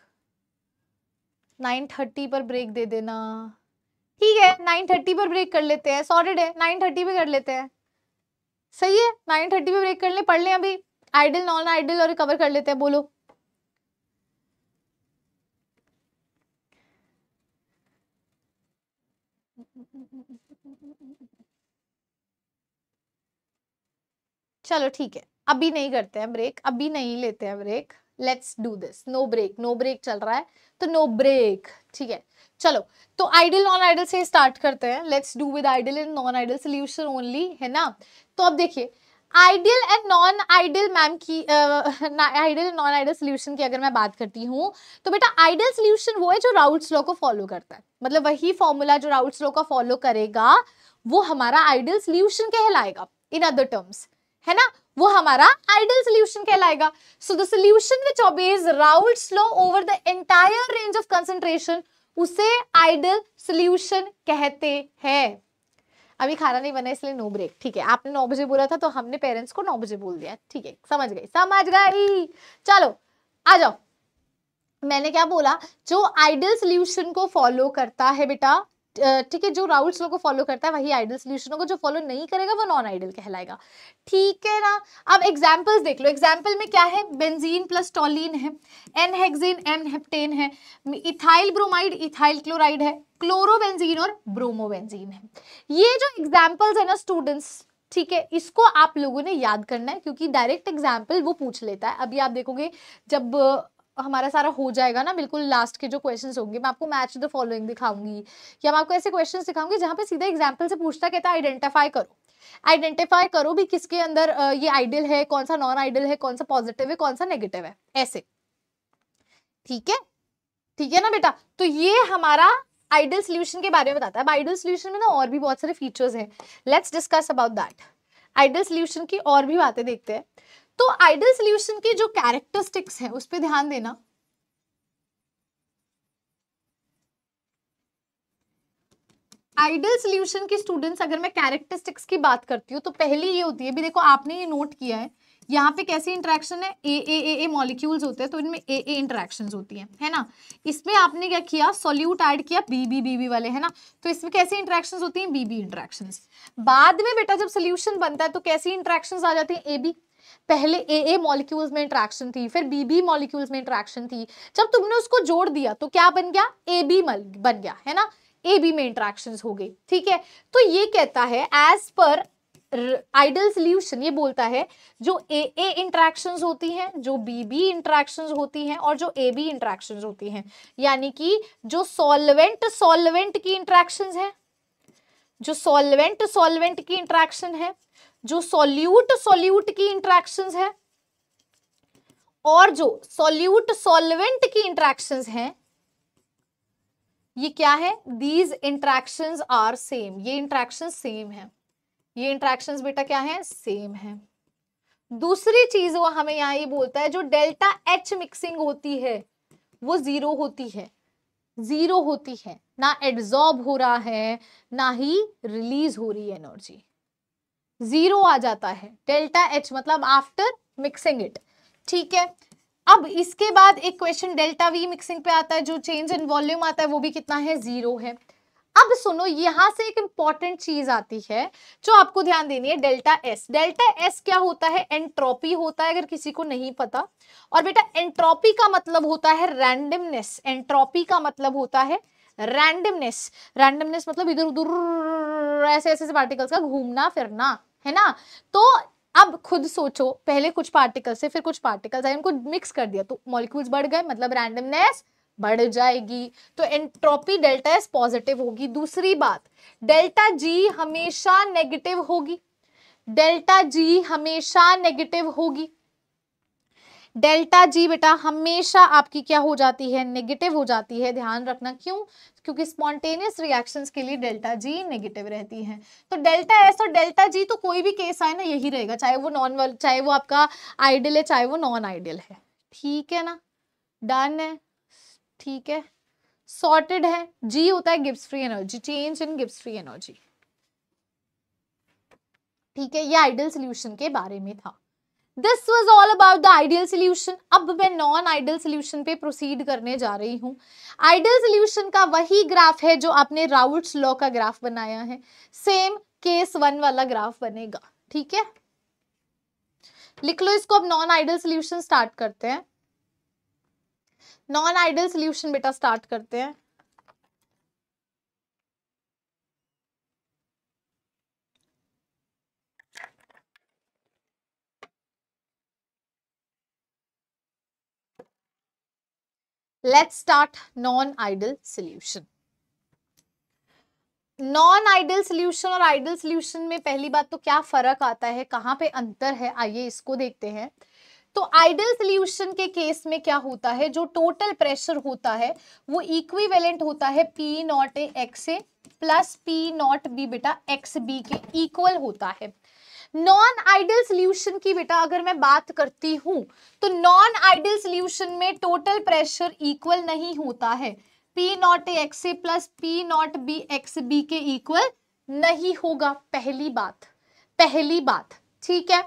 nine thirty पर ब्रेक दे देना ठीक है नाइन थर्टी पर ब्रेक कर लेते हैं सॉरीड है नाइन थर्टी पे कर लेते हैं सही है नाइन थर्टी पे ब्रेक कर ले पढ़ लें अभी आइडल नॉन आइडल और रिकवर कर लेते हैं बोलो चलो ठीक है अभी नहीं करते हैं ब्रेक अभी नहीं लेते हैं break let's do this no break no break चल रहा है तो नो ब्रेक ठीक है चलो तो आइडल नॉन आइडल से स्टार्ट करते हैं let's do with ideal and non ideal solution only है ना तो अब देखिए ideal and non ideal ma'am की ideal and non ideal solution की अगर मैं बात करती हूँ तो बेटा आइडियल सोल्यूशन वो है जो राउट्स लॉ को फॉलो करता है मतलब वही फॉर्मूला जो राउल्स लॉ का फॉलो करेगा वो हमारा आइडियल सोल्यूशन कहलाएगा इन अदर टर्म्स है ना वो हमारा आइडियल सोल्यूशन कहलाएगा so the solution which obeys Raoult's law over the entire range of concentration उसे आइडियल सोल्यूशन कहते हैं अभी खाना नहीं बना इसलिए नो ब्रेक ठीक है आपने नौ बजे बोला था तो हमने पेरेंट्स को नौ बजे बोल दिया ठीक है समझ गई समझ गई चलो आ जाओ मैंने क्या बोला जो आइडियल सोल्यूशन को फॉलो करता है बेटा ठीक है जो राउल्स लोग को फॉलो करता है वही आइडल सोल्यूशन होगा जो फॉलो नहीं करेगा वो नॉन आइडल कहलाएगा ठीक है ना अब एग्जाम्पल्स देख लो एग्जाम्पल में क्या है बेंजीन प्लस टॉलिन है एन हेगजीन एन हेप्टेन है इथाइल ब्रोमाइड इथाइल क्लोराइड है क्लोरोबेंजीन और ब्रोमोबेंजीन है ये जो एग्जाम्पल्स है ना स्टूडेंट्स ठीक है इसको आप लोगों ने याद करना है क्योंकि डायरेक्ट एग्जाम्पल वो पूछ लेता है अभी आप देखोगे जब हमारा सारा हो जाएगा ना बिल्कुल लास्ट के जो क्वेश्चन होंगे मैं आपको मैच द फॉलोइंग दिखाऊंगी या मैं आपको ऐसे क्वेश्चन दिखाऊंगी जहाँ पे सीधा एग्जाम्पल से पूछता कहता आइडेंटिफाई करो आइडेंटिफाई करो भी किसके अंदर ये आइडियल है कौन सा नॉन आइडियल है कौन सा पॉजिटिव है कौन सा नेगेटिव है ऐसे ठीक है ठीक है ना बेटा तो ये हमारा आइडियल सोल्यूशन के बारे में बताता है आइडियल सोल्यूशन में ना और भी बहुत सारे फीचर्स हैं let's discuss about that ideal solution की और भी बातें देखते हैं तो आइडियल सोल्यूशन की जो कैरेक्टरिस्टिक्स है उस पर ध्यान देना आइडियल सोल्यूशन की स्टूडेंट्स अगर मैं कैरेक्टरिस्टिक्स की बात करती हूँ तो पहली ये होती है भी देखो आपने ये नोट किया है यहाँ पे कैसी इंट्रैक्शन है A A A A molecules होते हैं तो इनमें ए ए इंट्रैक्शन होती है है ना इसमें आपने क्या किया सोल्यूट ऐड किया बी बी बी बी वाले है ना तो इसमें कैसी इंट्रैक्शन होती है बी बी इंट्रैक्शन बाद में बेटा जब सोल्यूशन बनता है तो कैसी इंट्रैक्शन आ जाती है ए बी पहले ए ए मॉलिक्यूल्स में इंट्रैक्शन थी फिर बी बी मॉलिक्यूल्स में इंट्रैक्शन थी जब तुमने उसको जोड़ दिया तो क्या बन गया ए बी बन गया है ना ए बी में इंट्रैक्शन हो गई ठीक है तो ये कहता है एज पर आइडल सोल्यूशन ये बोलता है जो ए ए इंट्रैक्शन होती हैं जो बी बी इंट्रैक्शन होती हैं और जो ए बी इंट्रैक्शन होती हैं यानी कि जो सॉल्वेंट सॉल्वेंट की इंट्रैक्शन है जो सॉल्वेंट सॉल्वेंट की इंट्रैक्शन है जो सोल्यूट सोल्यूट की इंट्रैक्शन है और जो सोल्यूट सोलवेंट की इंट्रैक्शन है ये क्या है दीज इंट्रैक्शन आर सेम ये इंट्रैक्शन सेम है ये इंट्रैक्शन बेटा क्या है सेम है दूसरी चीज वो हमें यहां ये बोलता है जो डेल्टा एच मिक्सिंग होती है वो जीरो होती है जीरो होती है ना एड्सॉर्ब हो रहा है ना ही रिलीज हो रही है एनर्जी जीरो आ जाता है डेल्टा एच मतलब आफ्टर मिक्सिंग इट ठीक है अब इसके बाद एक क्वेश्चन डेल्टा वी मिक्सिंग पे आता है जो चेंज इन वॉल्यूम आता है वो भी कितना है जीरो है अब सुनो यहां से एक इंपॉर्टेंट चीज आती है जो आपको ध्यान देनी है डेल्टा एस डेल्टा एस क्या होता है एंट्रोपी होता है अगर किसी को नहीं पता और बेटा एंट्रोपी का मतलब होता है रैंडमनेस एंट्रोपी का मतलब होता है रैंडमनेस रैंडमनेस मतलब इधर उधर ऐसे ऐसे पार्टिकल्स का घूमना फिरना है ना तो अब खुद सोचो पहले कुछ पार्टिकल्स से फिर कुछ पार्टिकल्स आए उनको मिक्स कर दिया तो मॉलिक्यूल्स बढ़ गए मतलब रैंडमनेस बढ़ जाएगी तो एंट्रोपी डेल्टा एस पॉजिटिव होगी दूसरी बात डेल्टा जी हमेशा नेगेटिव होगी डेल्टा जी हमेशा नेगेटिव होगी डेल्टा जी बेटा हमेशा आपकी क्या हो जाती है नेगेटिव हो जाती है ध्यान रखना क्यों क्योंकि स्पॉन्टेनियस रिएक्शन के लिए डेल्टा जी नेगेटिव रहती है तो डेल्टा एस और डेल्टा जी तो कोई भी केस आए ना यही रहेगा चाहे वो नॉन चाहे वो आपका आइडियल है चाहे वो नॉन आइडियल है ठीक है ना डन है ठीक है सॉर्टेड है जी होता है Gibbs free energy change in Gibbs free energy ठीक है ये आइडियल सोल्यूशन के बारे में था this was all about the ideal solution अब मैं नॉन आइडियल सोल्यूशन पे प्रोसीड करने जा रही हूँ आइडियल सोल्यूशन का वही ग्राफ है जो आपने राउट्स लॉ का ग्राफ बनाया है सेम केस वन वाला ग्राफ बनेगा ठीक है लिख लो इसको अब नॉन आइडियल सोल्यूशन स्टार्ट करते हैं नॉन आइडियल सोल्यूशन बेटा स्टार्ट करते हैं let's start non-ideal solution. Non ideal solution और आइडियल सोल्यूशन में पहली बात तो क्या फर्क आता है कहाँ पे अंतर है आइए इसको देखते हैं तो आइडियल सोल्यूशन के केस में क्या होता है जो टोटल प्रेशर होता है वो इक्विवेलेंट होता है P not A X A plus P naught B बेटा एक्स बी के इक्वल होता है नॉन आइडियल सोल्यूशन की बेटा अगर मैं बात करती हूं तो नॉन आइडियल सोल्यूशन में टोटल प्रेशर इक्वल नहीं होता है P not A X A plus P naught B X B के इक्वल नहीं होगा पहली बात पहली बात ठीक है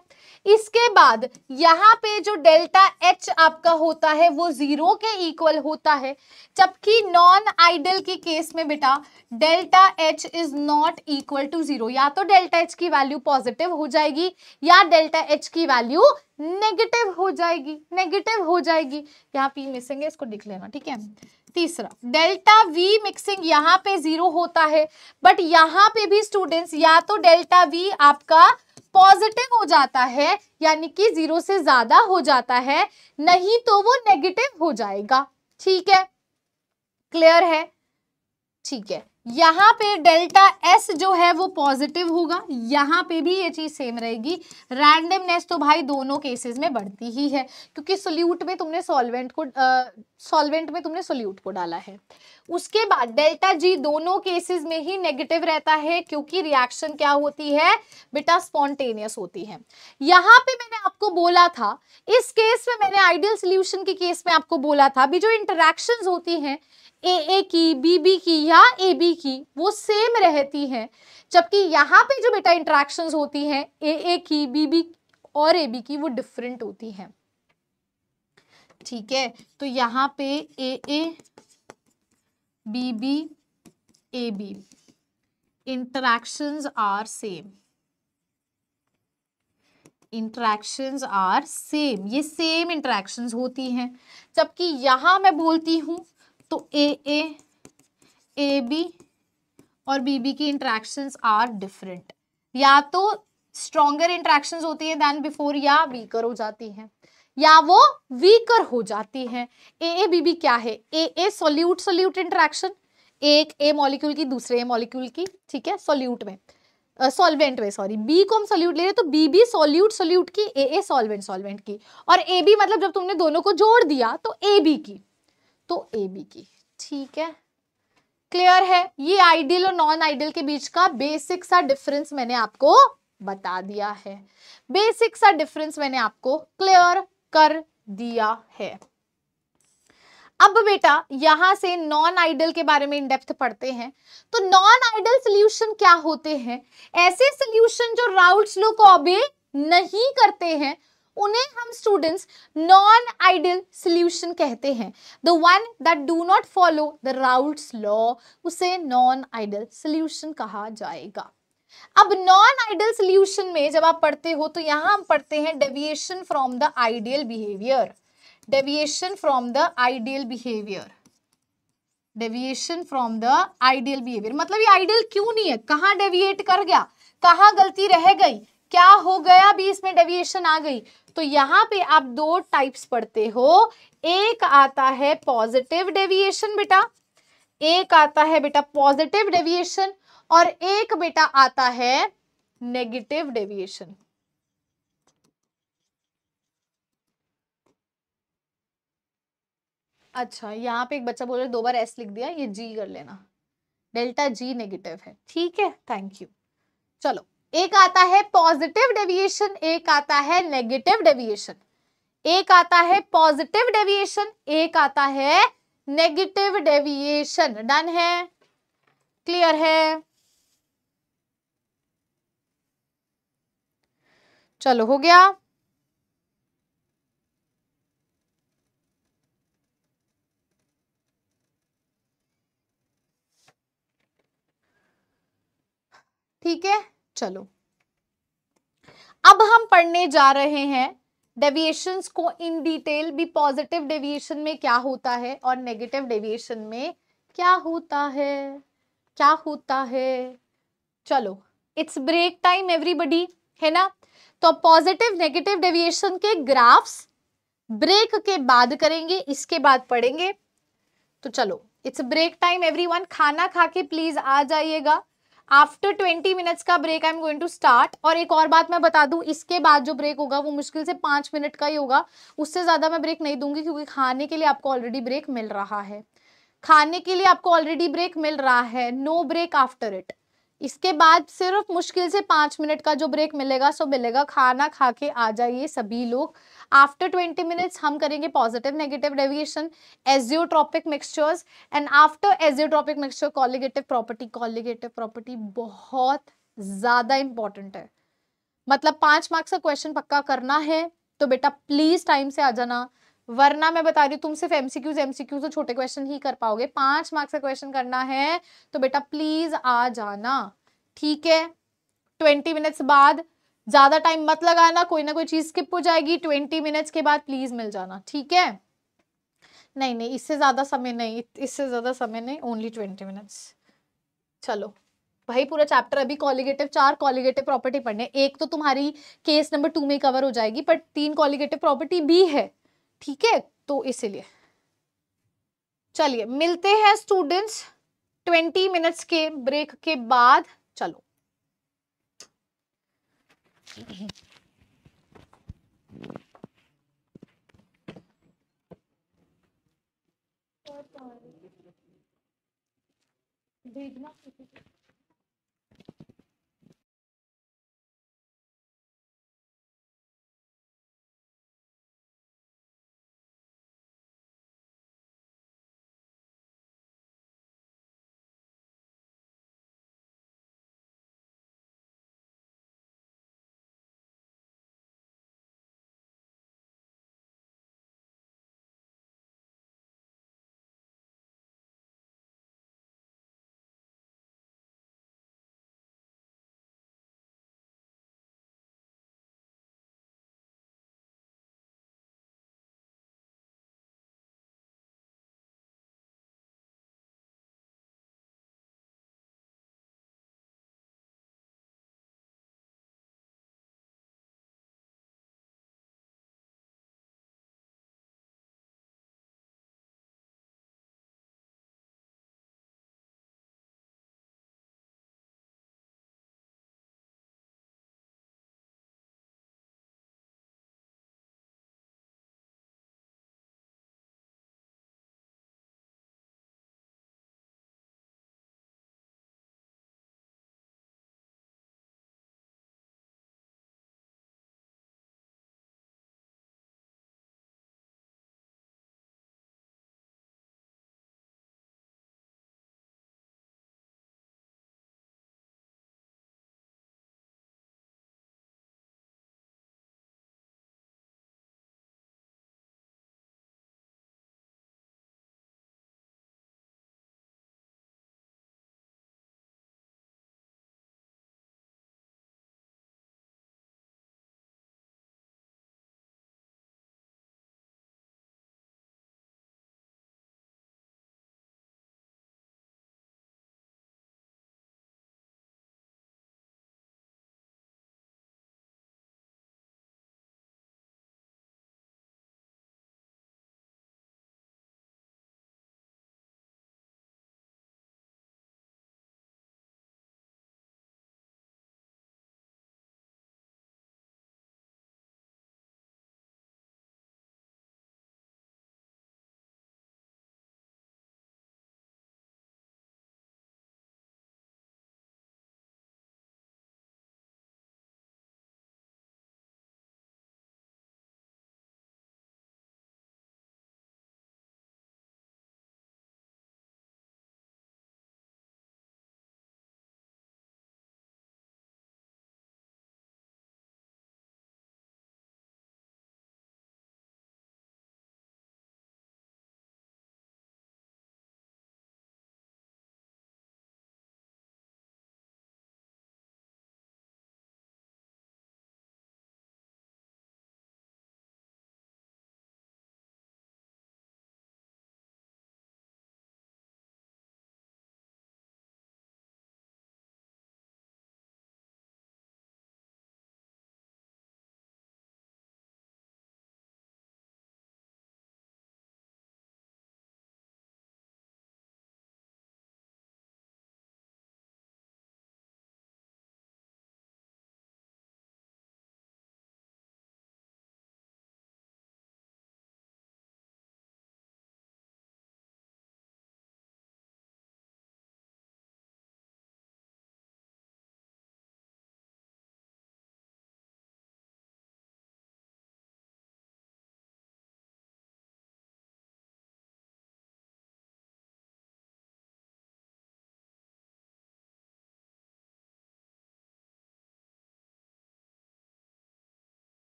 इसके बाद यहाँ पे जो डेल्टा एच आपका होता है वो जीरो के इक्वल होता है जबकि नॉन आइडल के केस में बेटा delta H is not equal to zero या तो डेल्टा एच की वैल्यू पॉजिटिव हो जाएगी या डेल्टा एच की वैल्यू नेगेटिव हो जाएगी नेगेटिव हो जाएगी यहाँ पी मिसिंग है इसको लिख लेना ठीक है तीसरा डेल्टा वी मिक्सिंग यहाँ पे जीरो होता है बट यहाँ पे भी स्टूडेंट्स या तो डेल्टा वी आपका पॉजिटिव हो जाता है यानी कि जीरो से ज्यादा हो जाता है नहीं तो वो नेगेटिव हो जाएगा ठीक है क्लियर है ठीक है यहाँ पे डेल्टा एस जो है वो पॉजिटिव होगा यहाँ पे भी ये चीज़ सेम रहेगी रैंडमनेस तो भाई दोनों केसेस में बढ़ती ही है क्योंकि सोल्यूट में तुमने सॉल्वेंट को सॉल्वेंट में तुमने सोल्यूट को डाला है उसके बाद डेल्टा जी दोनों केसेस में ही नेगेटिव रहता है क्योंकि रिएक्शन क्या होती है बेटा स्पॉन्टेनियस होती है यहाँ पे मैंने आपको बोला था इस केस में मैंने आइडियल सोल्यूशन के केस में आपको बोला था भी जो इंटरेक्शन होती हैं ए ए की बी बी की या ए बी की वो सेम रहती है जबकि यहाँ पे जो बेटा इंटरेक्शंस होती है ए ए की बी बी और ए बी की वो डिफरेंट होती है ठीक है तो यहाँ पे A A B B A B interactions are same interaction are same ये सेम इंट्रैक्शन होती हैं जबकि यहां मैं बोलती हूं तो ए ए ए बी और बी बी की इंट्रैक्शन आर डिफरेंट या तो स्ट्रोंगर इंट्रैक्शन होती हैं देन बिफोर या वीकर हो जाती हैं या वो वीकर हो जाती हैं ए ए बी बी क्या है A A solute solute interaction एक ए मॉलिक्यूल की दूसरे ए मॉलिक्यूल की ठीक है सोल्यूट में सॉल्वेंट में सॉरी बी को हम सोल्यूट ले रहे तो बी बी सोल्यूट सोल्यूट की ए ए सॉल्वेंट सॉल्वेंट की और ए बी मतलब जब तुमने दोनों को जोड़ दिया तो ए बी की तो ए बी की ठीक है क्लियर है ये आइडियल और नॉन आइडियल के बीच का बेसिक सा डिफरेंस मैंने आपको बता दिया है बेसिक सा डिफरेंस मैंने आपको क्लियर कर दिया है अब बेटा यहां से नॉन आइडल के बारे में इनडेप्थ पढ़ते हैं तो नॉन आइडल सोल्यूशन क्या होते हैं ऐसे सोल्यूशन जो राउल्ट लो को ऑबे नहीं करते हैं उन्हें हम स्टूडेंट्स नॉन आइडियल सोल्यूशन कहते हैं the one that do not follow the Raoult law उसे नॉन आइडियल सोल्यूशन कहा जाएगा अब नॉन आइडियल सोल्यूशन में जब आप पढ़ते हो तो यहां हम पढ़ते हैं deviation from the ideal behaviour deviation from the ideal behaviour deviation from the ideal behaviour मतलब ये आइडियल क्यों नहीं है कहां डेविएट कर गया कहां गलती रह गई क्या हो गया भी इसमें डेविएशन आ गई तो यहां पे आप दो टाइप्स पढ़ते हो एक आता है पॉजिटिव डेविएशन बेटा एक आता है बेटा पॉजिटिव डेविएशन और एक बेटा आता है नेगेटिव डेविएशन अच्छा यहाँ पे एक बच्चा बोल रहे दो बार एस लिख दिया ये जी कर लेना डेल्टा जी नेगेटिव है ठीक है थैंक यू चलो एक आता है पॉजिटिव डेविएशन एक आता है नेगेटिव डेविएशन एक आता है पॉजिटिव डेविएशन एक आता है नेगेटिव डेविएशन डन है क्लियर है चलो हो गया ठीक है चलो अब हम पढ़ने जा रहे हैं डेविएशंस को इन डिटेल भी पॉजिटिव डेविएशन में क्या होता है और नेगेटिव डेविएशन में क्या होता है क्या होता है चलो इट्स ब्रेक टाइम एवरीबडी है ना तो पॉजिटिव नेगेटिव डेविएशन के ग्राफ्स ब्रेक के बाद करेंगे इसके बाद पढ़ेंगे तो चलो इट्स ब्रेक टाइम एवरीवन खाना खा के प्लीज आ जाइएगा आफ्टर ट्वेंटी मिनट्स का break I am going to start और एक और बात मैं बता दूं इसके बाद जो ब्रेक होगा वो मुश्किल से पांच मिनट का ही होगा उससे ज़्यादा मैं ब्रेक नहीं दूंगी क्योंकि खाने के लिए आपको ऑलरेडी ब्रेक मिल रहा है खाने के लिए आपको ऑलरेडी ब्रेक मिल रहा है नो ब्रेक आफ्टर इट इसके बाद सिर्फ मुश्किल से पाँच मिनट का जो ब्रेक मिलेगा सो मिलेगा खाना खा के आ जाइए सभी लोग आफ्टर ट्वेंटी मिनट्स हम करेंगे positive negative deviation azeotropic mixtures and after azeotropic mixture colligative property colligative property बहुत ज़्यादा इंपॉर्टेंट है मतलब पाँच मार्क्स का क्वेश्चन पक्का करना है तो बेटा प्लीज़ टाइम से आ जाना वरना मैं बता रही हूँ तुम सिर्फ एमसीक्यूज एमसीक्यूज तो छोटे क्वेश्चन ही कर पाओगे पांच मार्क्स का क्वेश्चन करना है तो बेटा प्लीज आ जाना ठीक है ट्वेंटी मिनट्स बाद ज्यादा टाइम मत लगाना कोई ना कोई चीज स्किप हो जाएगी ट्वेंटी मिनट्स के बाद प्लीज मिल जाना ठीक है नहीं नहीं इससे ज्यादा समय नहीं इससे ज्यादा समय नहीं ओनली ट्वेंटी मिनट्स चलो भाई पूरा चैप्टर अभी कॉलिगेटिव चार कॉलिगेटिव प्रॉपर्टी पढ़ने एक तो तुम्हारी केस नंबर टू में कवर हो जाएगी पर तीन कॉलिगेटिव प्रॉपर्टी भी है ठीक है तो इसीलिए चलिए मिलते हैं स्टूडेंट्स ट्वेंटी मिनट्स के ब्रेक के बाद चलो भेजना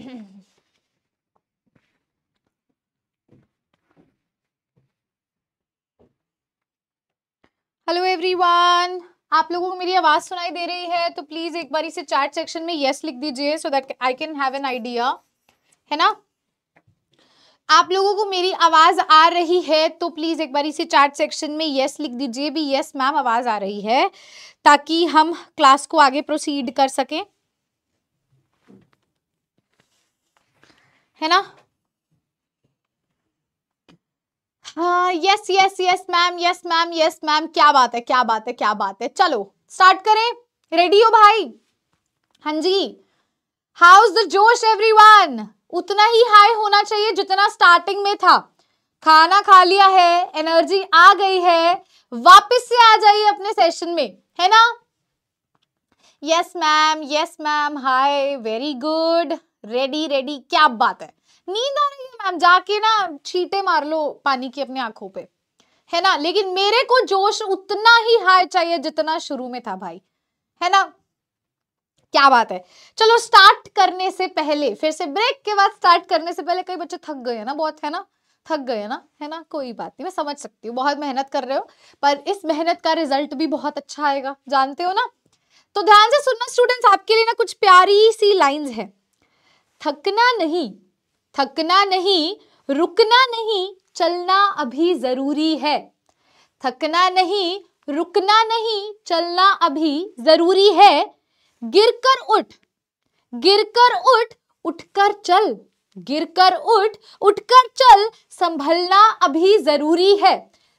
हेलो एवरीवन आप लोगों को मेरी आवाज़ सुनाई दे रही है तो प्लीज़ एक बार इसे चैट सेक्शन में यस लिख दीजिए so that I can have an idea है ना आप लोगों को मेरी आवाज़ आ रही है तो प्लीज़ एक बार इसे चैट सेक्शन में यस लिख दीजिए भी यस मैम आवाज़ आ रही है ताकि हम क्लास को आगे प्रोसीड कर सकें है ना हाँ yes yes yes ma'am yes ma'am yes ma'am क्या बात है क्या बात है क्या बात है चलो स्टार्ट करें रेडी हो भाई हाँ जी इज द जोश एवरीवन उतना ही हाई होना चाहिए जितना स्टार्टिंग में था खाना खा लिया है एनर्जी आ गई है वापस से आ जाइए अपने सेशन में है ना yes ma'am yes ma'am hi very good ready ready क्या बात है नींद आ रही है मैम जाके ना छीटे मार लो पानी की अपनी आंखों पे है ना लेकिन मेरे को जोश उतना ही हाई चाहिए जितना शुरू में था भाई है ना क्या बात है चलो स्टार्ट करने से पहले फिर से ब्रेक के बाद स्टार्ट करने से पहले कई बच्चे थक गए ना बहुत है ना थक गए ना है ना कोई बात नहीं मैं समझ सकती हूँ बहुत मेहनत कर रहे हो पर इस मेहनत का रिजल्ट भी बहुत अच्छा आएगा जानते हो ना तो ध्यान से सुनना स्टूडेंट्स आपके लिए ना कुछ प्यारी सी लाइंस है थकना नहीं थकना नहीं रुकना नहीं चलना अभी ज़रूरी है थकना नहीं रुकना नहीं चलना अभी ज़रूरी है गिरकर उठ गिरकर उठ उठकर चल गिरकर उठ उठकर चल संभलना अभी ज़रूरी है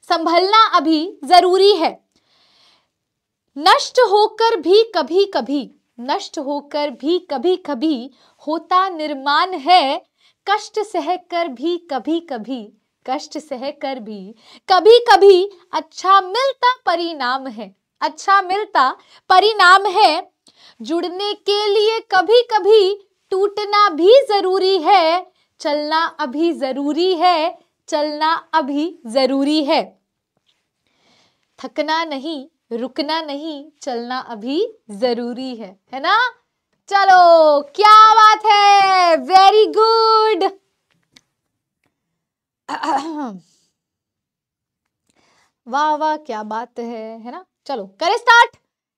संभलना अभी ज़रूरी है नष्ट होकर भी कभी कभी नष्ट होकर भी कभी कभी होता निर्माण है कष्ट सह कर भी कभी कभी कष्ट सह कर भी कभी कभी अच्छा मिलता परिणाम है अच्छा मिलता परिणाम है जुड़ने के लिए कभी कभी टूटना भी जरूरी है चलना अभी जरूरी है चलना अभी जरूरी है थकना नहीं रुकना नहीं चलना अभी जरूरी है है ना चलो क्या बात है वेरी गुड वाह वाह क्या बात है है ना चलो करें स्टार्ट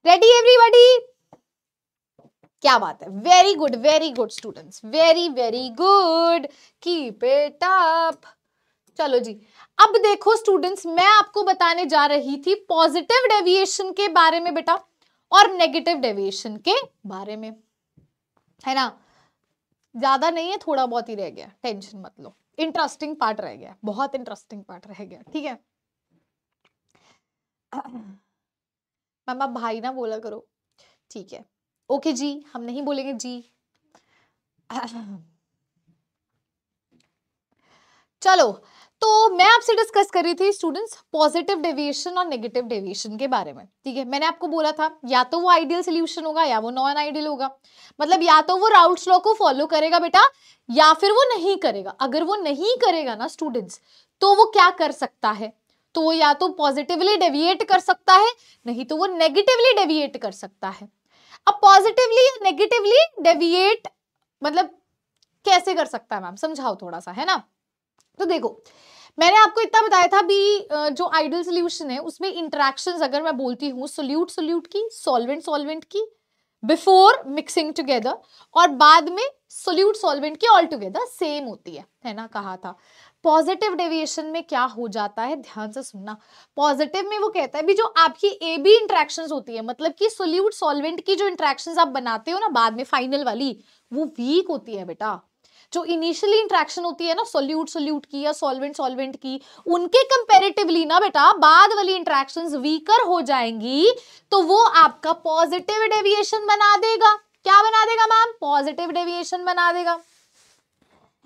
रेडी एवरीबॉडी क्या बात है very good very good students very very good keep it up चलो जी अब देखो स्टूडेंट्स मैं आपको बताने जा रही थी पॉजिटिव डेविएशन के बारे में बेटा और नेगेटिव डेविएशन के बारे में है ना ज़्यादा नहीं है थोड़ा बहुत ही रह गया टेंशन मत लो इंटरेस्टिंग पार्ट रह गया बहुत इंटरेस्टिंग पार्ट रह गया ठीक है मैम आप भाई ना बोला करो ठीक है ओके जी हम नहीं बोलेंगे जी चलो तो मैं आपसे डिस्कस कर रही थी स्टूडेंट्स पॉजिटिव डेविएशन और नेगेटिव डेविएशन के बारे में ठीक है मैंने आपको बोला था या तो वो आइडियल सोल्यूशन होगा या वो नॉन आइडियल होगा मतलब या तो वो राउट्स लॉ को फॉलो करेगा बेटा या फिर वो नहीं करेगा अगर वो नहीं करेगा ना स्टूडेंट्स तो वो क्या कर सकता है तो वो या तो पॉजिटिवली डेविएट कर सकता है नहीं तो वो नेगेटिवली डेविएट कर सकता है अब पॉजिटिवली नेगेटिवली डेविएट मतलब कैसे कर सकता है मैम समझाओ थोड़ा सा है ना तो देखो मैंने आपको इतना बताया था भी जो आइडल सोल्यूशन है उसमें इंट्रैक्शन अगर मैं बोलती हूँ सोल्यूट सोल्यूट की सॉल्वेंट सॉल्वेंट की बिफोर मिक्सिंग टुगेदर और बाद में सोल्यूट सॉल्वेंट की ऑल टुगेदर सेम होती है है ना कहा था पॉजिटिव डेविएशन में क्या हो जाता है ध्यान से सुनना पॉजिटिव में वो कहता है भी जो आपकी ए बी इंट्रैक्शन होती है मतलब कि सोल्यूट सॉल्वेंट की जो इंट्रैक्शन आप बनाते हो ना बाद में फाइनल वाली वो वीक होती है बेटा जो इनिशियली इंट्रैक्शन होती है ना सोल्यूट सोल्यूट की या सॉल्वेंट सॉल्वेंट की उनके कंपेरेटिवली ना बेटा बाद वाली इंट्रैक्शन वीकर हो जाएंगी तो वो आपका पॉजिटिव डेविएशन बना देगा क्या बना देगा मैम पॉजिटिव डेविएशन बना देगा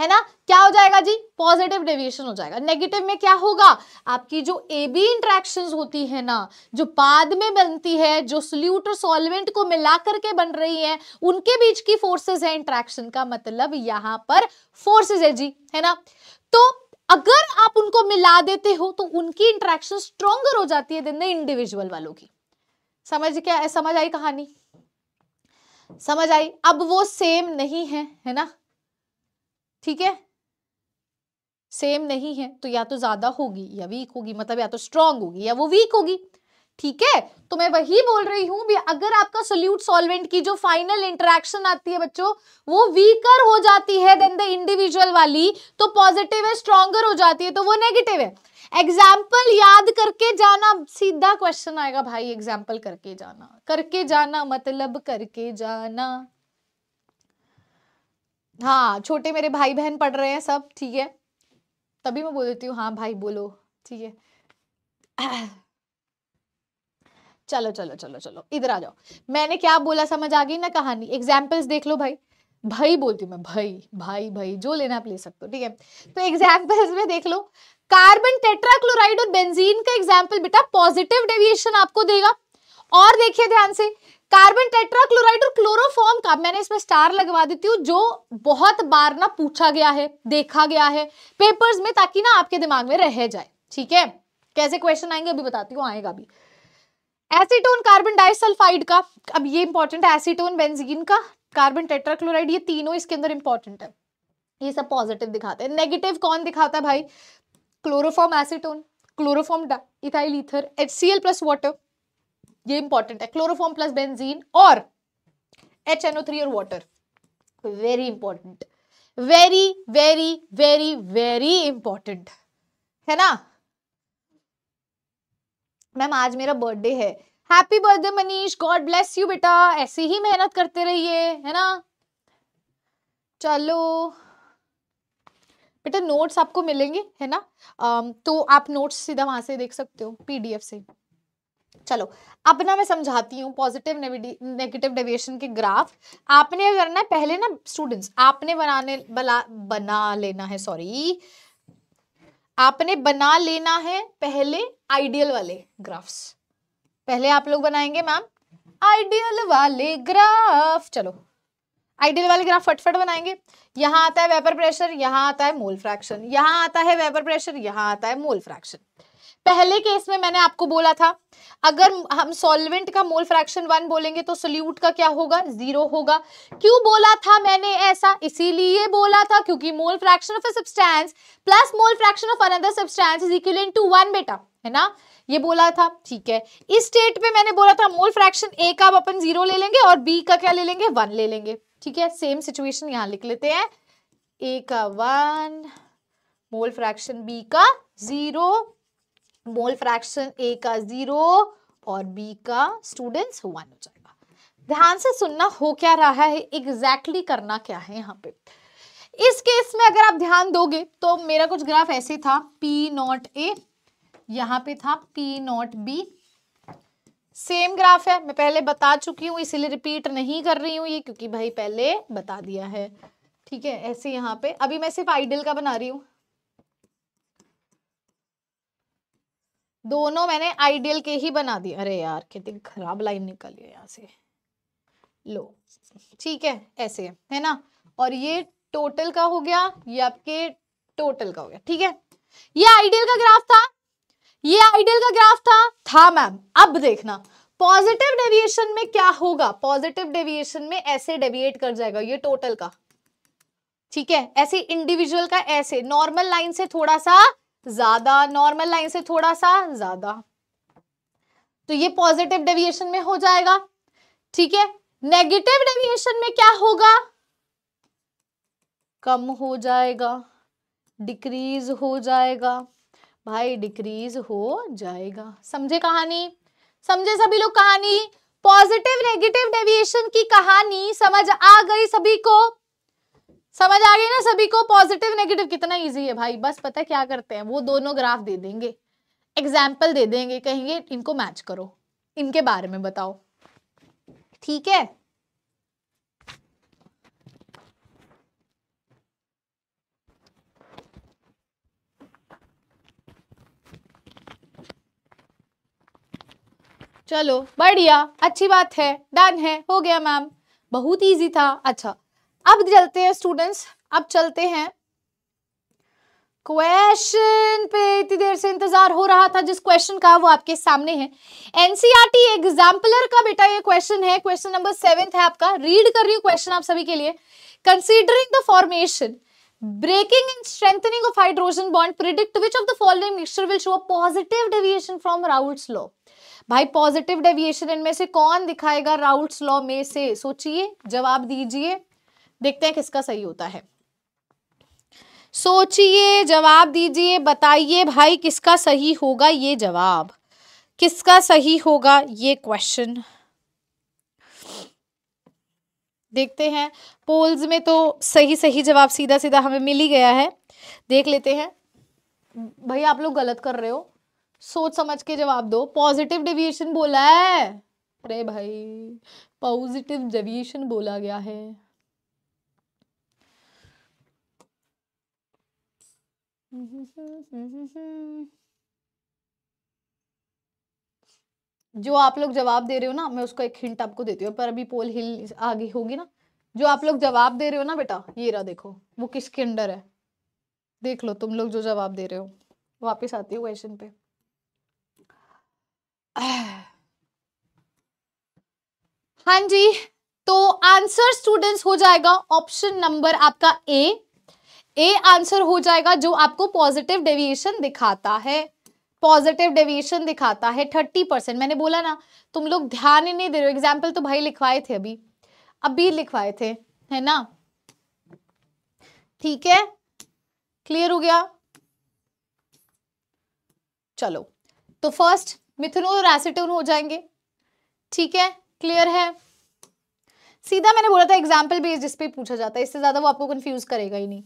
है ना क्या हो जाएगा जी पॉजिटिव डेविएशन हो जाएगा नेगेटिव में क्या होगा आपकी जो ए बी इंट्रैक्शन होती है ना जो बाद में बनती है जो सोल्यूट और सॉल्वेंट को मिला करके बन रही है उनके बीच की फोर्सेस है इंट्रैक्शन का मतलब यहां पर फोर्सेस है जी है ना तो अगर आप उनको मिला देते हो तो उनकी इंट्रैक्शन स्ट्रोंगर हो जाती है इंडिविजुअल वालों की समझ क्या समझ आई कहानी समझ आई अब वो सेम नहीं है है ना ठीक है सेम नहीं है तो या तो ज्यादा होगी या वीक होगी मतलब या तो स्ट्रांग होगी या वो वीक होगी ठीक है तो मैं वही बोल रही हूं भी अगर आपका सोल्यूट सॉल्वेंट की जो फाइनल इंटरेक्शन आती है बच्चों वो वीकर हो जाती है देन द इंडिविजुअल वाली तो पॉजिटिव है स्ट्रॉन्गर हो जाती है तो वो नेगेटिव है एग्जाम्पल याद करके जाना सीधा क्वेश्चन आएगा भाई एग्जाम्पल करके जाना करके जाना मतलब करके जाना हाँ छोटे मेरे भाई बहन पढ़ रहे हैं सब ठीक है तभी मैं बोल देती हूँ हाँ भाई बोलो ठीक है चलो चलो चलो चलो इधर आ जाओ मैंने क्या बोला समझ आ गई ना कहानी एग्जाम्पल्स देख लो भाई भाई बोलती हूँ मैं भाई भाई भाई जो लेना आप ले सकते हो ठीक है तो एग्जाम्पल्स में देख लो कार्बन टेट्राक्लोराइड और बेंजीन का एग्जाम्पल बेटा पॉजिटिव डेविएशन आपको देगा और देखिए ध्यान से कार्बन टेट्राक्लोराइड और क्लोरोफॉर्म का मैंने इसमें स्टार लगवा देती हूँ जो बहुत बार ना पूछा गया है देखा गया है पेपर्स में ताकि ना आपके दिमाग में रह जाए ठीक है कैसे क्वेश्चन आएंगे अभी बताती हूँ आएगा भी एसीटोन कार्बन डाइसल्फाइड का अब ये इंपॉर्टेंट है एसीटोन बेंजीन का कार्बन टेट्राक्लोराइड ये तीनों इसके अंदर इंपॉर्टेंट है ये सब पॉजिटिव दिखाते हैं नेगेटिव कौन दिखाता है भाई chloroform acetone chloroform ethyl ether H C L plus water ये इंपॉर्टेंट है क्लोरोफॉर्म प्लस बेंजीन और एच एनओ थ्री और water very important very very very very important है ना मैम आज मेरा बर्थडे है happy birthday Manish God bless you बेटा ऐसे ही मेहनत करते रहिए है ना चलो बेटा नोट्स आपको मिलेंगे है ना um, तो आप नोट्स सीधा वहां से देख सकते हो पीडीएफ से चलो अब ना मैं समझाती हूँ पॉजिटिव नेगेटिव डेविएशन के ग्राफ आपने करना है पहले ना स्टूडेंट्स आपने बनाने बला बना लेना है सॉरी आपने बना लेना है पहले आइडियल वाले ग्राफ्स पहले आप लोग बनाएंगे मैम आइडियल वाले ग्राफ चलो आइडियल वाले ग्राफ फटफट बनाएंगे यहाँ आता है वेपर प्रेशर यहाँ आता है मोल फ्रैक्शन यहाँ आता है वेपर प्रेशर यहाँ आता है मोल फ्रैक्शन पहले केस में मैंने आपको बोला था अगर हम सॉल्वेंट का मोल फ्रैक्शन वन बोलेंगे तो सोल्यूट का क्या होगा जीरो होगा क्यों बोला था मैंने ऐसा इसीलिए बोला था क्योंकि mole fraction of substance plus mole fraction of another substance is equal to one बेटा है ना ये बोला था ठीक है इस स्टेट पे मैंने बोला था मोल फ्रैक्शन ए का आप अपन जीरो ले लेंगे और बी का क्या ले लेंगे वन ले लेंगे ठीक है सेम सिचुएशन यहां लिख लेते हैं ए का वन मोल फ्रैक्शन बी का जीरो मोल फ्रैक्शन ए का ज़ीरो और बी का स्टूडेंट्स वन हो जाएगा ध्यान से सुनना हो क्या रहा है एग्जैक्टली exactly करना क्या है यहाँ पे इस केस में अगर आप ध्यान दोगे तो मेरा कुछ ग्राफ ऐसे था पी नॉट ए यहाँ पे था P naught B same graph है मैं पहले बता चुकी हूँ इसीलिए रिपीट नहीं कर रही हूँ ये क्योंकि भाई पहले बता दिया है ठीक है ऐसे यहाँ पे अभी मैं सिर्फ आइडल का बना रही हूँ दोनों मैंने आइडियल के ही बना दिए अरे यार कितनी खराब लाइन निकली है यहाँ से लो ठीक है ऐसे है ना और ये टोटल का हो गया ये आपके टोटल का हो गया ठीक है ये आइडियल का ग्राफ था ये आइडियल का ग्राफ था था मैम अब देखना पॉजिटिव डेविएशन में क्या होगा पॉजिटिव डेविएशन में ऐसे डेविएट कर जाएगा ये टोटल का ठीक है ऐसे इंडिविजुअल का ऐसे नॉर्मल लाइन से थोड़ा सा ज़्यादा नॉर्मल लाइन से थोड़ा सा ज़्यादा तो ये पॉजिटिव डेविएशन में हो जाएगा ठीक है नेगेटिव डेविएशन में क्या होगा कम हो जाएगा डिक्रीज हो जाएगा भाई डिक्रीज हो जाएगा समझे कहानी समझे सभी लोग कहानी पॉजिटिव नेगेटिव डेविएशन की कहानी समझ आ गई सभी को समझ आ गई ना सभी को पॉजिटिव नेगेटिव कितना इजी है भाई बस पता क्या करते हैं वो दोनों ग्राफ दे देंगे एग्जाम्पल दे देंगे कहेंगे इनको मैच करो इनके बारे में बताओ ठीक है चलो बढ़िया अच्छी बात है डन है हो गया मैम बहुत इजी था अच्छा अब चलते हैं स्टूडेंट्स अब चलते हैं क्वेश्चन पे इतनी देर से इंतजार हो रहा था जिस क्वेश्चन का वो आपके सामने है एनसीईआरटी एग्जाम्पलर e का बेटा ये क्वेश्चन है क्वेश्चन नंबर सेवन है आपका रीड कर रही हूँ क्वेश्चन आप सभी के लिए considering the formation breaking and strengthening of hydrogen bond predict which of the following mixture will show a positive deviation from Raoult's law भाई पॉजिटिव डेविएशन इनमें से कौन दिखाएगा राउल्स लॉ में से सोचिए जवाब दीजिए देखते हैं किसका सही होता है सोचिए जवाब दीजिए बताइए भाई किसका सही होगा ये जवाब किसका सही होगा ये क्वेश्चन देखते हैं पोल्स में तो सही सही जवाब सीधा सीधा हमें मिल ही गया है देख लेते हैं भाई आप लोग गलत कर रहे हो सोच समझ के जवाब दो पॉजिटिव डेविएशन बोला है अरे भाई पॉजिटिव डेविएशन बोला गया है जो आप लोग जवाब दे रहे हो ना मैं उसका एक हिंट आपको देती हूँ पर अभी पोल हिल आगे होगी ना जो आप लोग जवाब दे रहे हो ना बेटा ये रहा देखो वो किसके अंडर है देख लो तुम लोग जो जवाब दे रहे हो वापस आती हूँ क्वेश्चन पे हाँ जी तो आंसर स्टूडेंट्स हो जाएगा ऑप्शन नंबर आपका ए ए आंसर हो जाएगा जो आपको पॉजिटिव डेविएशन दिखाता है पॉजिटिव डेविएशन दिखाता है थर्टी परसेंट मैंने बोला ना तुम लोग ध्यान ही नहीं दे रहे हो एग्जाम्पल तो भाई लिखवाए थे अभी अभी लिखवाए थे है ना ठीक है क्लियर हो गया चलो तो फर्स्ट मिथुनोन और एसिटोन हो जाएंगे ठीक है क्लियर है सीधा मैंने बोला था एग्जाम्पल बेस जिसपे पूछा जाता है इससे ज़्यादा वो आपको कंफ्यूज करेगा ही नहीं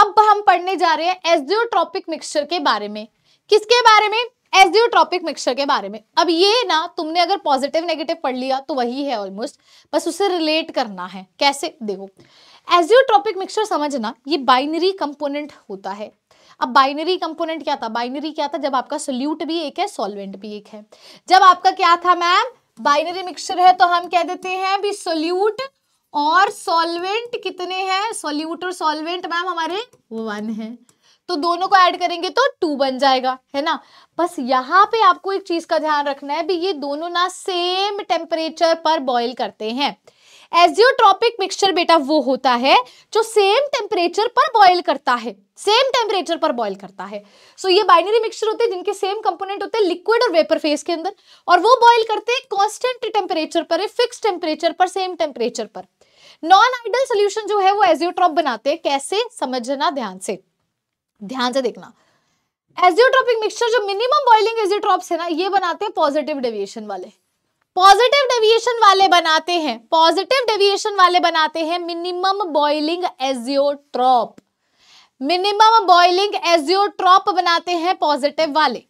अब हम पढ़ने जा रहे हैं एजियोट्रॉपिक मिक्सचर के बारे में किसके बारे में एजियोट्रॉपिक मिक्सचर के बारे में अब ये ना तुमने अगर पॉजिटिव नेगेटिव पढ़ लिया तो वही है ऑलमोस्ट बस उसे रिलेट करना है कैसे देखो एजियोट्रॉपिक मिक्सचर समझना ये बाइनरी कंपोनेंट होता है अब बाइनरी कंपोनेंट क्या था बाइनरी क्या था जब आपका सोल्यूट भी एक है सॉल्वेंट भी एक है जब आपका क्या था मैम बाइनरी मिक्सचर है तो हम कह देते हैं भी सोल्यूट और सॉल्वेंट कितने हैं सोल्यूट और सॉल्वेंट मैम हमारे वन है तो दोनों को ऐड करेंगे तो टू बन जाएगा है ना बस यहाँ पे आपको एक चीज का ध्यान रखना है भी ये दोनों ना सेम टेम्परेचर पर बॉईल करते हैं एजियोट्रॉपिक मिक्सचर बेटा वो होता है जो सेम टेम्परेचर पर बॉयल करता है सेम टेम्परेचर पर बॉयल करता है सो so, ये बाइनरी मिक्सचर होते हैं जिनके सेम कंपोनेंट होते हैं लिक्विड और वेपर फेस के अंदर और वो बॉयल करते हैं कॉन्स्टेंट टेम्परेचर पर फिक्स टेम्परेचर पर सेम टेम्परेचर पर नॉन आइडल सोल्यूशन जो है वो एजियोट्रॉप बनाते हैं कैसे समझना ध्यान से ध्यान से देखना एजियोट्रॉपिक मिक्सचर जो मिनिमम बॉइलिंग एजियोट्रॉप्स है ना ये बनाते हैं पॉजिटिव डेविएशन वाले पॉजिटिव डेविएशन वाले बनाते हैं पॉजिटिव डेविएशन वाले बनाते हैं minimum boiling azeotrope minimum boiling azeotrope बनाते हैं पॉजिटिव वाले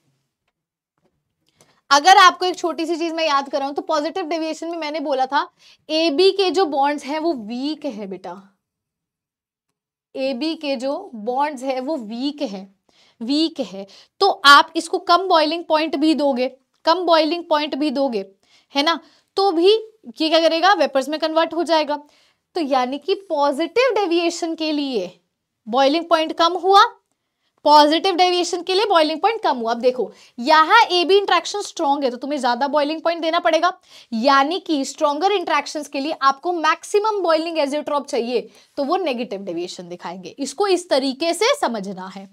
अगर आपको एक छोटी सी चीज मैं याद कर रहा हूं तो पॉजिटिव डेविएशन में मैंने बोला था ए बी के जो बॉन्ड्स हैं वो वीक है बेटा ए बी के जो बॉन्ड्स है वो वीक है वीक है तो आप इसको कम बॉइलिंग पॉइंट भी दोगे कम बॉइलिंग पॉइंट भी दोगे है ना तो भी ये क्या करेगा वेपर्स में कन्वर्ट हो जाएगा तो यानी कि पॉजिटिव डेविएशन के लिए बॉइलिंग पॉइंट कम हुआ पॉजिटिव डेविएशन के लिए बॉइलिंग पॉइंट कम हुआ अब देखो यहाँ ए बी इंट्रैक्शन स्ट्रॉन्ग है तो तुम्हें ज्यादा बॉइलिंग पॉइंट देना पड़ेगा यानी कि स्ट्रॉगर इंट्रैक्शन के लिए आपको मैक्सिमम बॉइलिंग एजियोट्रॉप चाहिए तो वो नेगेटिव डेविएशन दिखाएंगे इसको इस तरीके से समझना है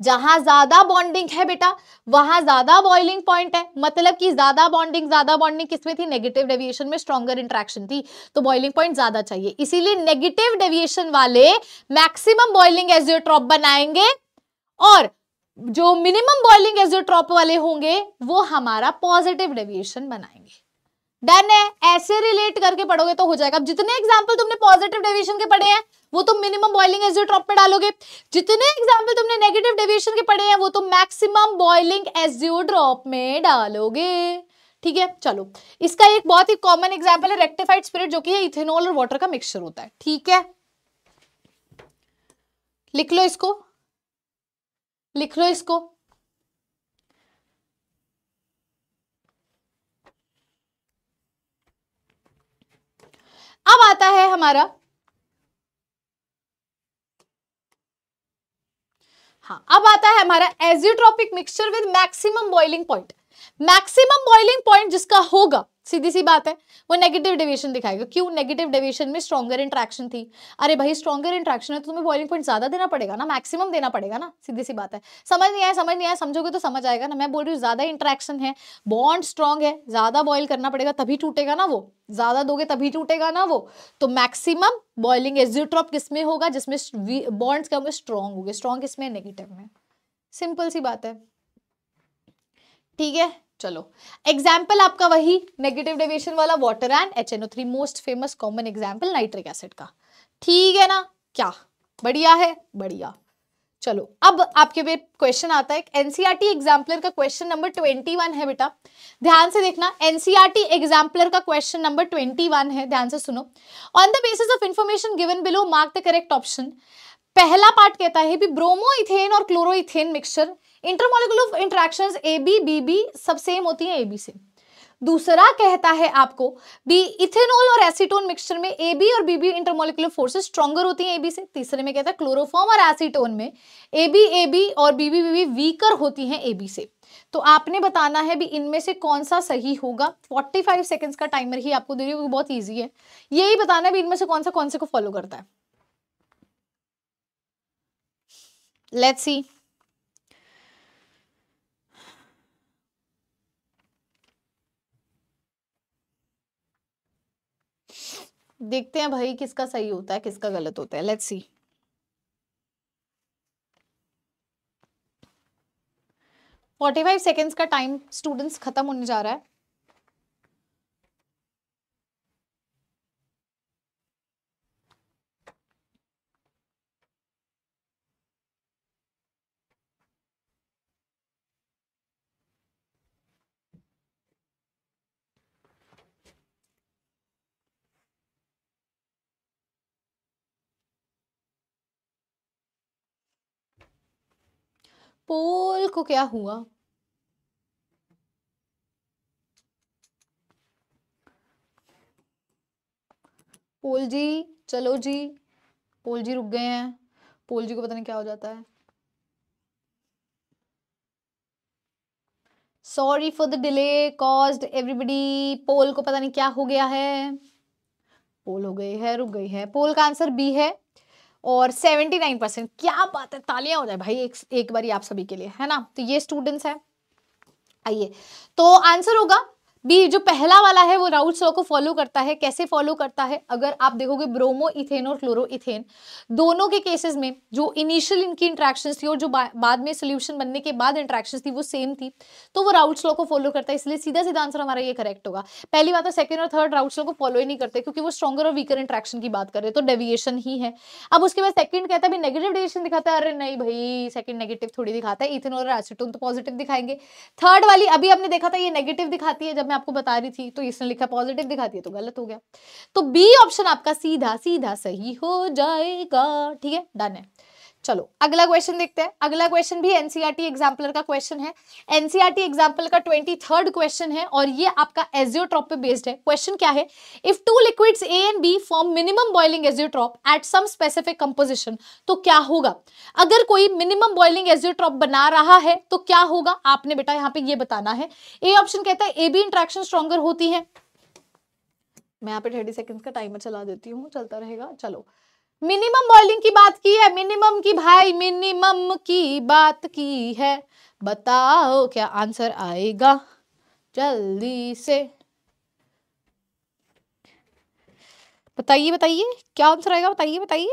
जहां ज्यादा बॉन्डिंग है बेटा वहां ज्यादा बॉइलिंग पॉइंट है मतलब कि ज्यादा बॉन्डिंग ज्यादा बॉन्डिंग किसमें थी नेगेटिव डेविएशन में स्ट्रॉगर इंट्रैक्शन थी तो बॉइलिंग पॉइंट ज्यादा चाहिए इसीलिए नेगेटिव डेविएशन वाले मैक्सिमम बॉइलिंग एजियोट्रॉप बनाएंगे और जो मिनिमम बॉइलिंग एजियोट्रॉप वाले होंगे वो हमारा पॉजिटिव डेविएशन बनाएंगे डन है ऐसे रिलेट करके पढ़ोगे तो हो जाएगा अब जितने एग्जाम्पल तुमने पॉजिटिव डेविएशन के पढ़े हैं वो तुम मिनिमम बॉइलिंग एजियोट्रॉप में डालोगे जितने एग्जाम्पल तुमने नेगेटिव डेविएशन के पढ़े हैं वो तुम मैक्सिमम बॉइलिंग एजियोड्रॉप में डालोगे ठीक है चलो इसका एक बहुत ही कॉमन एग्जाम्पल है रेक्टिफाइड स्पिरिट जो कि इथेनॉल और वाटर का मिक्सचर होता है ठीक है लिख लो इसको लिख लो इसको अब आता है हमारा हाँ अब आता है हमारा azeotropic mixture with maximum boiling point maximum boiling point जिसका होगा सीधी सी बात है वो नेगेटिव डेविएशन दिखाएगा क्यों नेगेटिव डेविएशन में स्ट्रॉगर इंट्रैक्शन थी अरे भाई स्ट्रॉगर इंट्रैक्शन है तो तुम्हें बॉइलिंग पॉइंट ज्यादा देना पड़ेगा ना मैक्सिमम देना पड़ेगा ना सीधी सी बात है समझ नहीं आया समझ नहीं आया समझोगे तो समझ आएगा ना मैं बोल रही हूँ ज्यादा इंट्रैक्शन है बॉन्ड स्ट्रॉन्ग है ज्यादा बॉयल करना पड़ेगा तभी टूटेगा ना वो ज्यादा दोगे तभी टूटेगा ना वो तो मैक्सिमम बॉइलिंग एजिट्रॉप किसमें होगा जिसमें बॉन्ड्स क्या होंगे स्ट्रॉन्ग होंगे स्ट्रॉन्ग किसमें नेगेटिव में सिंपल सी बात है ठीक है चलो एग्जाम्पल आपका वही नेगेटिव डेविएशन वाला water and H N O three most famous common example nitric acid का ठीक है ना क्या बढ़िया है बढ़िया चलो अब आपके पे क्वेश्चन आता है एनसीईआरटी एग्जाम्पलर e का क्वेश्चन नंबर ट्वेंटी वन है बेटा ध्यान से देखना एनसीईआरटी एग्जाम्पलर e का क्वेश्चन नंबर ट्वेंटी वन है ध्यान से सुनो on the basis of information given below mark the correct option पहला पार्ट कहता है भी ब्रोमो और chloroethane mixture intermolecular interaction A B B B सब सेम होती हैं ए बी से दूसरा कहता है आपको बी इथेनॉल और एसीटोन मिक्सचर में ए बी और बीबी इंटरमोलिकुलर फोर्सेस स्ट्रॉगर होती हैं ए बी से तीसरे में कहता है क्लोरोफॉर्म और एसीटोन में ए बी ए बी और बीबी बीबी वीकर होती हैं ए बी से तो आपने बताना है भी इनमें से कौन सा सही होगा 45 फाइव सेकेंड्स का टाइमर ही आपको दे रही है बहुत ईजी है यही बताना है भी इनमें से कौन सा कौन से को फॉलो करता है लेट्स सी देखते हैं भाई किसका सही होता है किसका गलत होता है let's see forty five seconds का टाइम स्टूडेंट्स खत्म होने जा रहा है पोल को क्या हुआ पोल जी चलो जी पोल जी रुक गए हैं पोल जी को पता नहीं क्या हो जाता है sorry for the delay caused everybody poll को पता नहीं क्या हो गया है पोल हो गई है रुक गई है पोल का आंसर बी है और 79 परसेंट क्या बात है तालियां हो जाए भाई एक एक बारी आप सभी के लिए है ना तो ये स्टूडेंट्स है आइए तो आंसर होगा बी जो पहला वाला है वो राउल सॉ को फॉलो करता है कैसे फॉलो करता है अगर आप देखोगे ब्रोमो इथेन और क्लोरो इथेन दोनों के केसेस में जो इनिशियल इनकी इंट्रैक्शन थी और जो बा, बाद में सोल्यूशन बनने के बाद इंट्रैक्शन थी वो सेम थी तो वो राउल सॉ को फॉलो करता है इसलिए सीधा सीधा आंसर हमारा ये करेक्ट होगा पहली बात तो सेकेंड और थर्ड राउल सॉ को फॉलो ही नहीं करते क्योंकि वो स्ट्रॉगर और वीकर इंट्रैक्शन की बात कर हैं तो डेविएशन ही है अब उसके बाद सेकंड कहता है नेगेटिव डेविएशन दिखाता है अरे नहीं भाई सेकंड नेगेटिव थोड़ी दिखाता है इथेन और एसिटोन तो पॉजिटिव दिखाएंगे थर्ड वाली अभी आपने देखा था ये नेगेटिव दिखाती है जब मैं आपको बता रही थी तो इसने लिखा पॉजिटिव दिखा दिया तो गलत हो गया तो बी ऑप्शन आपका सीधा सीधा सही हो जाएगा ठीक है डन है चलो अगला क्वेश्चन देखते हैं अगला क्वेश्चन भी एनसीईआरटी एग्जाम्पलर e का क्वेश्चन है एनसीईआरटी एग्जाम्पल e का ट्वेंटी थर्ड क्वेश्चन है और ये आपका एजियोट्रॉप पे बेस्ड है क्वेश्चन क्या है if two liquids A and B form minimum boiling azeotrope at some specific composition तो क्या होगा अगर कोई मिनिमम बॉइलिंग एजियोट्रॉप बना रहा है तो क्या होगा आपने बेटा यहाँ पे ये बताना है ए ऑप्शन कहता है ए बी इंट्रैक्शन स्ट्रॉन्गर होती है मैं यहाँ पे थर्टी सेकेंड का टाइमर चला देती हूँ चलता रहेगा चलो मिनिमम बॉइलिंग की बात की है मिनिमम की भाई मिनिमम की बात की है बताओ क्या आंसर आएगा जल्दी से बताइए बताइए क्या आंसर आएगा बताइए बताइए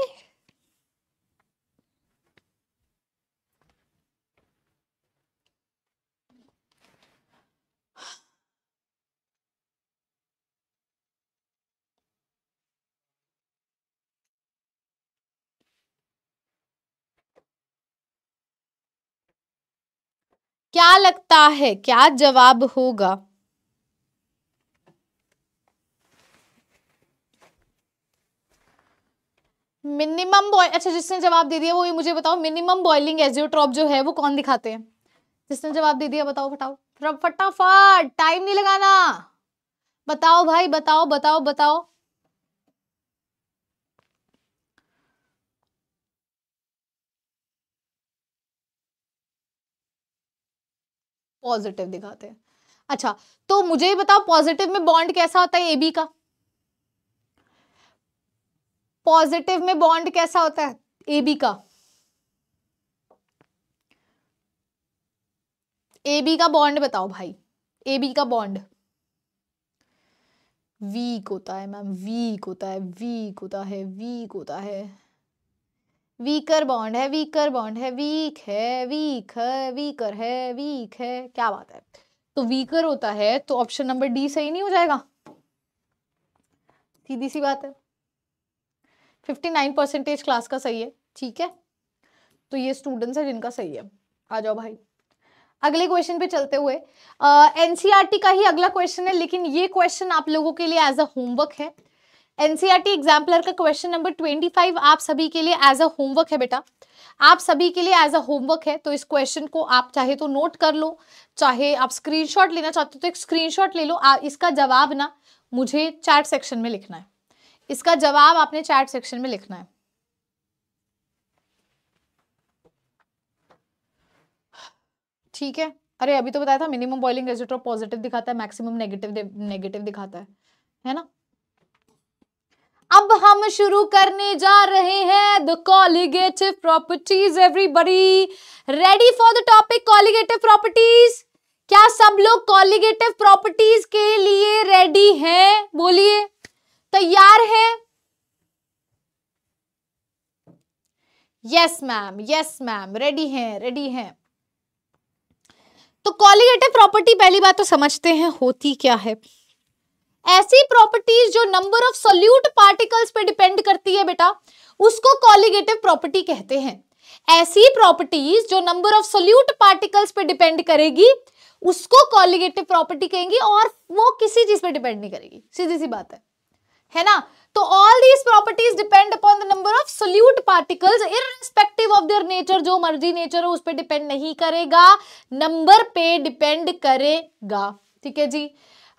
क्या लगता है क्या जवाब होगा मिनिमम बॉय अच्छा जिसने जवाब दे दिया वो ये मुझे बताओ मिनिमम बॉइलिंग एजियोट्रॉप जो है वो कौन दिखाते हैं जिसने जवाब दे दिया बताओ फटाओ फटाफट टाइम नहीं लगाना बताओ भाई बताओ बताओ बताओ पॉजिटिव दिखाते हैं अच्छा तो मुझे ही बताओ पॉजिटिव में बॉन्ड कैसा होता है ए बी का पॉजिटिव में बॉन्ड कैसा होता है ए बी का ए बी का बॉन्ड बताओ भाई ए बी का बॉन्ड वीक होता है मैम वीक होता है वीक होता है वीक होता है वीकर बॉन्ड है वीकर बॉन्ड है वीक है वीक है वीकर है वीक है क्या बात है तो वीकर होता है तो ऑप्शन नंबर डी सही नहीं हो जाएगा सीधी सी बात है फिफ्टी नाइन परसेंटेज क्लास का सही है ठीक है तो ये स्टूडेंट्स है जिनका सही है आ जाओ भाई अगले क्वेश्चन पे चलते हुए एनसीआरटी का ही अगला क्वेश्चन है लेकिन ये क्वेश्चन आप लोगों के लिए एज अ होमवर्क है एनसीईआरटी एग्जाम्पलर e का क्वेश्चन नंबर ट्वेंटी फाइव आप सभी के लिए एज अ होमवर्क है बेटा आप सभी के लिए एज अ होमवर्क है तो इस क्वेश्चन को आप चाहे तो नोट कर लो चाहे आप स्क्रीनशॉट लेना चाहते हो तो एक स्क्रीनशॉट ले लो आ, इसका जवाब ना मुझे चैट सेक्शन में लिखना है इसका जवाब आपने चैट सेक्शन में लिखना है ठीक है अरे अभी तो बताया था मिनिमम बॉइलिंग रेजोट्रॉप पॉजिटिव दिखाता है मैक्सिमम नेगेटिव नेगेटिव दिखाता है है ना अब हम शुरू करने जा रहे हैं the colligative properties everybody ready for the topic colligative properties क्या सब लोग कॉलिगेटिव प्रॉपर्टीज के लिए रेडी हैं बोलिए तैयार हैं yes ma'am yes ma'am ready हैं रेडी हैं तो कॉलिगेटिव प्रॉपर्टी पहली बात तो समझते हैं होती क्या है ऐसी प्रॉपर्टीज जो नंबर ऑफ सोल्यूट पार्टिकल्स पे डिपेंड करती है बेटा उसको कॉलिगेटिव प्रॉपर्टी कहते हैं ऐसी प्रॉपर्टीज जो नंबर ऑफ सोल्यूट पार्टिकल्स पे डिपेंड करेगी उसको कॉलिगेटिव प्रॉपर्टी कहेंगी और वो किसी चीज पे डिपेंड नहीं करेगी सीधी सी बात है है ना तो all these properties depend upon the number of solute particles irrespective of their nature जो मर्जी नेचर हो उस पर डिपेंड नहीं करेगा नंबर पे डिपेंड करेगा ठीक है जी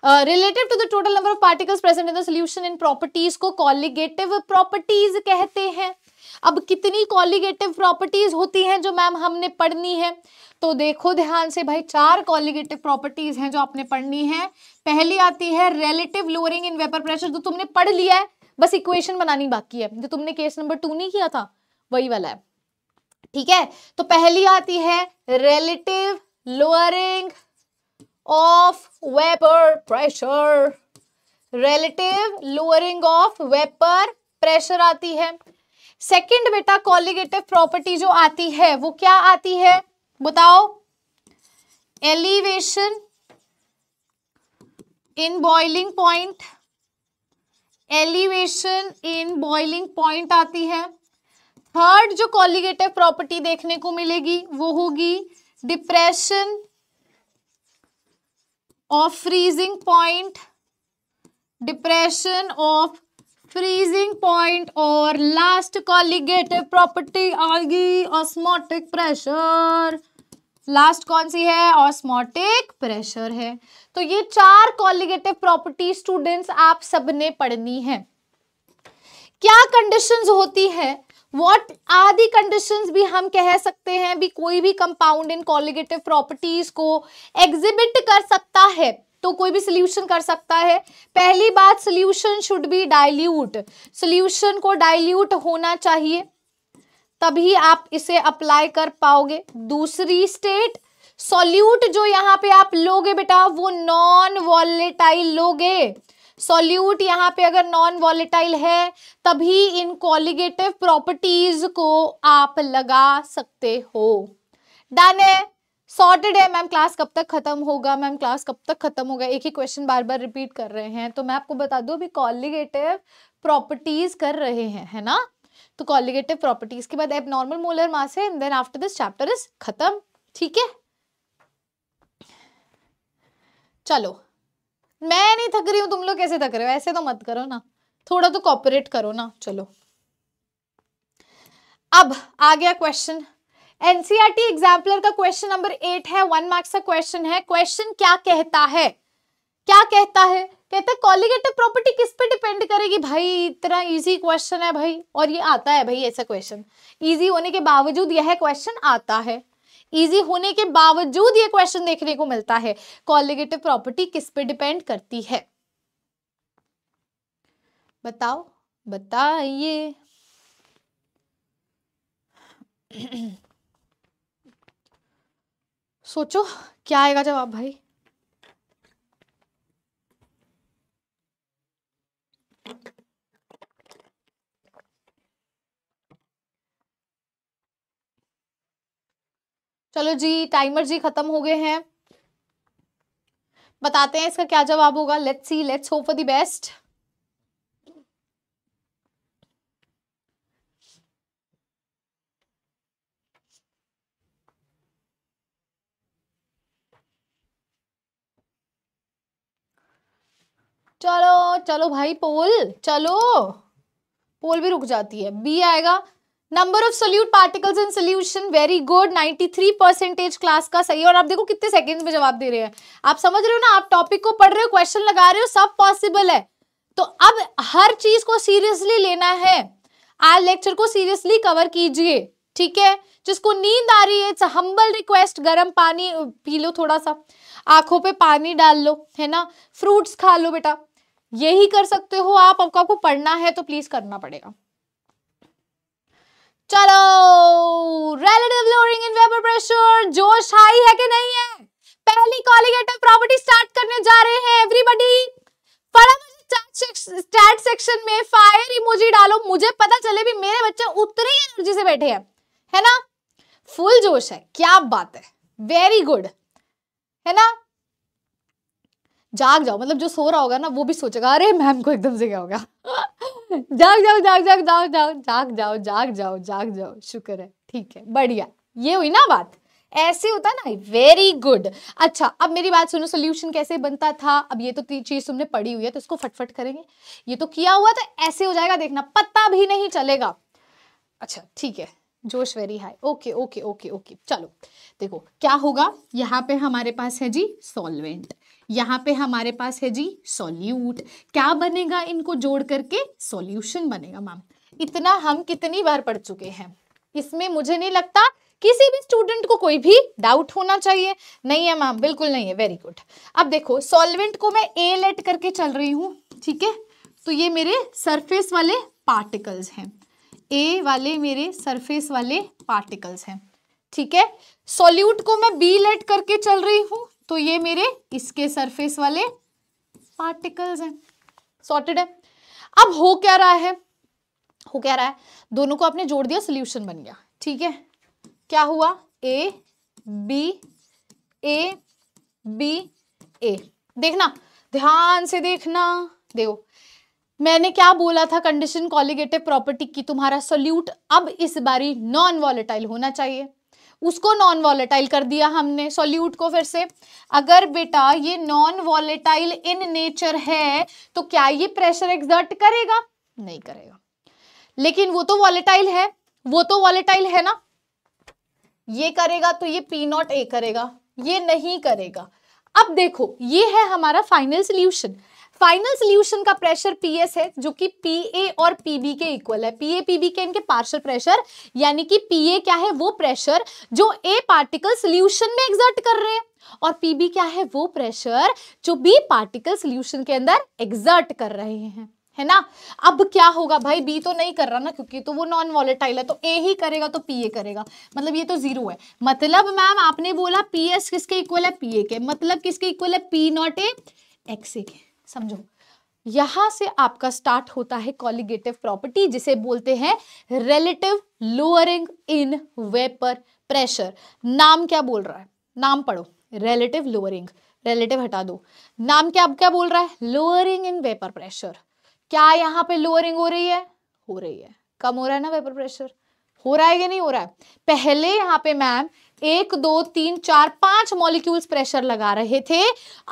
relative to the total number of particles present in the इन प्रॉपर्टीज को कॉलिगेटिव प्रॉपर्टीज कहते हैं अब कितनी कॉलिगेटिव प्रॉपर्टीज होती हैं जो मैम हमने पढ़नी है तो देखो ध्यान से भाई चार कॉलिगेटिव प्रॉपर्टीज हैं जो आपने पढ़नी है पहली आती है relative lowering in vapour pressure जो तुमने पढ़ लिया है बस इक्वेशन बनानी बाकी है जो तुमने केस नंबर टू नहीं किया था वही वाला है ठीक है तो पहली आती है relative lowering of vapor pressure relative lowering of vapor pressure आती है सेकेंड बेटा कॉलिगेटिव प्रॉपर्टी जो आती है वो क्या आती है बताओ elevation in boiling point elevation in boiling point आती है थर्ड जो कॉलिगेटिव प्रॉपर्टी देखने को मिलेगी वो होगी depression of freezing point depression of freezing point और लास्ट कॉलिगेटिव प्रॉपर्टी आएगी ऑस्मोटिक प्रेशर लास्ट कौन सी है ऑस्मोटिक प्रेशर है तो ये चार कॉलिगेटिव प्रॉपर्टी स्टूडेंट्स आप सबने पढ़नी है क्या कंडीशंस होती है वॉट आर दी कंडीशन भी हम कह सकते हैं भी कोई भी कंपाउंड इन कॉलिगेटिव प्रॉपर्टीज को एग्जिबिट कर सकता है तो कोई भी सोल्यूशन कर सकता है पहली बात solution should be dilute solution को डाइल्यूट होना चाहिए तभी आप इसे अप्लाई कर पाओगे दूसरी स्टेट सोल्यूट जो यहाँ पे आप लोगे बेटा वो नॉन वॉलेटाइल लोगे सॉल्यूट यहाँ पे अगर नॉन वॉलेटाइल है तभी इन कॉलिगेटिव प्रॉपर्टीज को आप लगा सकते हो डन है सॉर्टेड है मैम क्लास कब तक खत्म होगा मैम क्लास कब तक खत्म होगा एक ही क्वेश्चन बार बार रिपीट कर रहे हैं तो मैं आपको बता दू अभी कॉलिगेटिव प्रॉपर्टीज कर रहे हैं है ना तो कॉलिगेटिव प्रॉपर्टीज के बाद एब नॉर्मल मोलर मास है then after this chapter is खत्म ठीक है चलो मैं नहीं थक रही हूँ तुम लोग कैसे थक रहे हो ऐसे तो मत करो ना थोड़ा तो कॉपरेट करो ना चलो अब आ गया क्वेश्चन एनसीआरटी एग्जाम्पलर का क्वेश्चन नंबर एट है वन मार्क्स का क्वेश्चन है क्वेश्चन क्या कहता है क्या कहता है कहते कॉलिगेटिव प्रॉपर्टी किस पे डिपेंड करेगी भाई इतना इजी क्वेश्चन है भाई और ये आता है भाई ऐसा क्वेश्चन इजी होने के बावजूद यह क्वेश्चन आता है इजी होने के बावजूद ये क्वेश्चन देखने को मिलता है कॉलिगेटिव प्रॉपर्टी किस पे डिपेंड करती है बताओ बताइए सोचो क्या आएगा जवाब भाई चलो जी टाइमर जी खत्म हो गए हैं बताते हैं इसका क्या जवाब होगा let's see let's hope for the best चलो चलो भाई पोल चलो पोल भी रुक जाती है बी आएगा number of solute particles in solution very good 93 percentage class का सही और आप देखो कितने सेकंड्स में जवाब दे रहे हैं आप समझ रहे हो ना आप टॉपिक को पढ़ रहे हो क्वेश्चन लगा रहे हो सब पॉसिबल है तो अब हर चीज को सीरियसली लेना है आज लेक्चर को सीरियसली कवर कीजिए ठीक है जिसको नींद आ रही है हम्बल रिक्वेस्ट गर्म पानी पी लो थोड़ा सा आंखों पे पानी डाल लो है ना फ्रूट्स खा लो बेटा यही कर सकते हो आप आपको पढ़ना है तो प्लीज करना पड़ेगा चलो relative lowering in vapour pressure जोश हाई है कि नहीं है पहली कॉलिगेटिव प्रॉपर्टी स्टार्ट करने जा रहे हैं एवरीबॉडी पढ़ा स्टैट सेक्शन में फायर इमोजी डालो मुझे पता चले भी मेरे बच्चे उतने ही एनर्जी से बैठे हैं है ना फुल जोश है क्या बात है वेरी गुड है ना जाग जाओ मतलब जो सो रहा होगा ना वो भी सोचेगा अरे मैम को एकदम से क्या होगा जाग जाओ जाग जाग जाग जाओ जाग जाओ जाग जाओ जाग जाओ शुक्र है ठीक है बढ़िया ये हुई ना बात ऐसे होता ना वेरी गुड अच्छा अब मेरी बात सुनो सोल्यूशन कैसे बनता था अब ये तो चीज तुमने पढ़ी हुई है तो इसको फटफट करेंगे ये तो किया हुआ तो ऐसे हो जाएगा देखना पता भी नहीं चलेगा अच्छा ठीक है जोश very high okay okay okay okay चलो देखो क्या होगा यहाँ पे हमारे पास है जी सॉल्वेंट यहाँ पे हमारे पास है जी सॉल्यूट क्या बनेगा इनको जोड़ करके सॉल्यूशन बनेगा मैम इतना हम कितनी बार पढ़ चुके हैं इसमें मुझे नहीं लगता किसी भी स्टूडेंट को कोई भी डाउट होना चाहिए नहीं है मैम बिल्कुल नहीं है वेरी गुड अब देखो सॉल्वेंट को मैं ए लेट करके चल रही हूँ ठीक है तो ये मेरे सरफेस वाले पार्टिकल्स हैं ए वाले मेरे सरफेस वाले पार्टिकल्स हैं ठीक है सॉल्यूट को मैं बी लेट करके चल रही हूँ तो ये मेरे इसके सरफेस वाले पार्टिकल्स हैं सॉर्टेड है अब हो क्या रहा है हो क्या रहा है दोनों को आपने जोड़ दिया सोल्यूशन बन गया ठीक है क्या हुआ ए बी ए बी ए देखना ध्यान से देखना देखो मैंने क्या बोला था कंडीशन कॉलिगेटिव प्रॉपर्टी की तुम्हारा सोल्यूट अब इस बारी नॉन वॉलेटाइल होना चाहिए उसको नॉन वॉलेटाइल कर दिया हमने सॉल्यूट को फिर से अगर बेटा ये नॉन वॉलेटाइल इन नेचर है तो क्या ये प्रेशर एग्जर्ट करेगा नहीं करेगा लेकिन वो तो वॉलेटाइल है वो तो वॉलेटाइल है ना ये करेगा तो ये पी नॉट ए करेगा ये नहीं करेगा अब देखो ये है हमारा फाइनल सोल्यूशन फाइनल सोल्यूशन का प्रेशर एस है जो कि ए और पीबी के इक्वल है पी पी पीबी के इनके पार्शल प्रेशर यानी कि ए क्या है वो प्रेशर जो ए पार्टिकल सोल्यूशन में एग्जर्ट कर रहे हैं और पीबी क्या है वो प्रेशर जो बी पार्टिकल सोल्यूशन के अंदर एग्जर्ट कर रहे हैं है ना अब क्या होगा भाई बी तो नहीं कर रहा ना क्योंकि तो वो नॉन वॉलेटाइल है तो ए ही करेगा तो पी ए करेगा मतलब ये तो जीरो है मतलब मैम आपने बोला पी एस किसके इक्वल है पी ए के मतलब किसके इक्वल है P not A X A के समझो यहां से आपका स्टार्ट होता है कॉलिगेटिव प्रॉपर्टी जिसे बोलते हैं relative lowering in vapour pressure नाम क्या बोल रहा है नाम पढ़ो रिलेटिव लोअरिंग रिलेटिव हटा दो नाम क्या अब क्या बोल रहा है लोअरिंग इन वेपर प्रेशर क्या यहां पे लोअरिंग हो रही है हो रही है कम हो रहा है ना वेपर प्रेशर हो रहा है कि नहीं हो रहा है पहले यहाँ पे मैम एक दो तीन चार पांच मॉलिक्यूल्स प्रेशर लगा रहे थे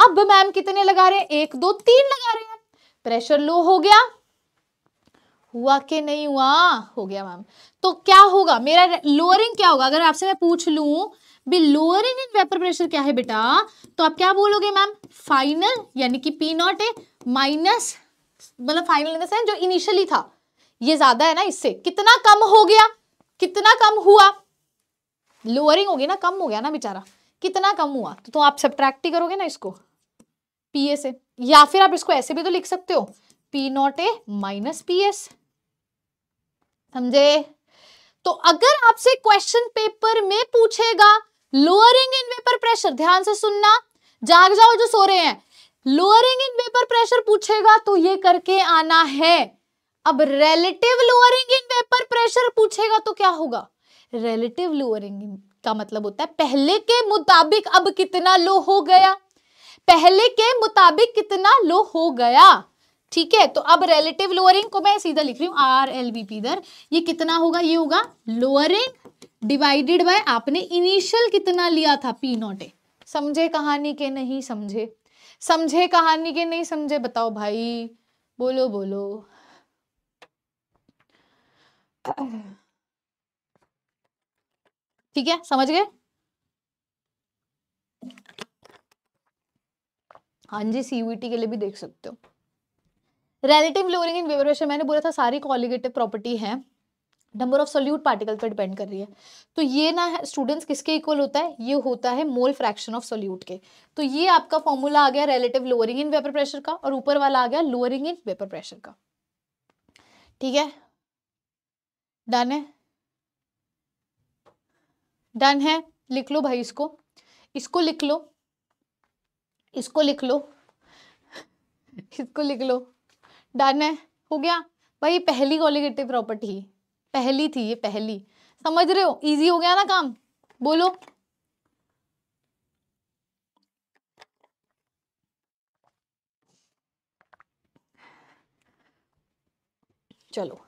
अब मैम कितने लगा रहे हैं एक दो तीन लगा रहे हैं प्रेशर लो हो गया हुआ कि नहीं हुआ हो गया मैम तो क्या होगा मेरा लोअरिंग क्या होगा अगर आपसे मैं पूछ लू भी लोअरिंग इन वेपर प्रेशर क्या है बेटा तो आप क्या बोलोगे मैम फाइनल यानी कि पी नॉट ए माइनस मतलब फाइनल जो इनिशियली था ये ज्यादा है ना इससे कितना कम हो गया कितना कम हुआ लोअरिंग हो ना कम हो गया ना बेचारा कितना कम हुआ तो, तुम आप सब्ट्रैक्ट ही करोगे ना इसको पी ए से या फिर आप इसको ऐसे भी तो लिख सकते हो P not A minus P S समझे तो अगर आपसे क्वेश्चन पेपर में पूछेगा लोअरिंग इन वेपर प्रेशर ध्यान से सुनना जाग जाओ जो सो रहे हैं लोअरिंग इन वेपर प्रेशर पूछेगा तो ये करके आना है अब relative lowering in vapour pressure पूछेगा तो क्या होगा रिलेटिव लोअरिंग का मतलब होता है पहले के मुताबिक अब कितना लो हो गया पहले के मुताबिक कितना लो हो गया ठीक है तो अब रिलेटिव लोअरिंग को मैं सीधा लिख रही हूँ आर एल बी पी दर ये कितना होगा ये होगा लोअरिंग डिवाइडेड बाय आपने इनिशियल कितना लिया था पी नॉट ए समझे कहानी के नहीं समझे समझे कहानी के नहीं समझे बताओ भाई बोलो बोलो ठीक है समझ गए हाँ जी सीयूटी e के लिए भी देख सकते हो रिलेटिव लोअरिंग इन वेवरेशन मैंने बोला था सारी कॉलिगेटिव प्रॉपर्टी है नंबर ऑफ सोल्यूट पार्टिकल पर डिपेंड कर रही है तो ये ना है स्टूडेंट्स किसके इक्वल होता है ये होता है मोल फ्रैक्शन ऑफ सोल्यूट के तो ये आपका फॉर्मूला आ गया relative lowering in vapour pressure का और ऊपर वाला आ गया लोअरिंग इन वेपर प्रेशर का ठीक है डन है डन है लिख लो भाई इसको इसको लिख लो इसको लिख लो इसको लिख लो डन है हो गया भाई पहली कॉलिगेटिव प्रॉपर्टी पहली थी ये पहली समझ रहे हो इजी हो गया ना काम बोलो चलो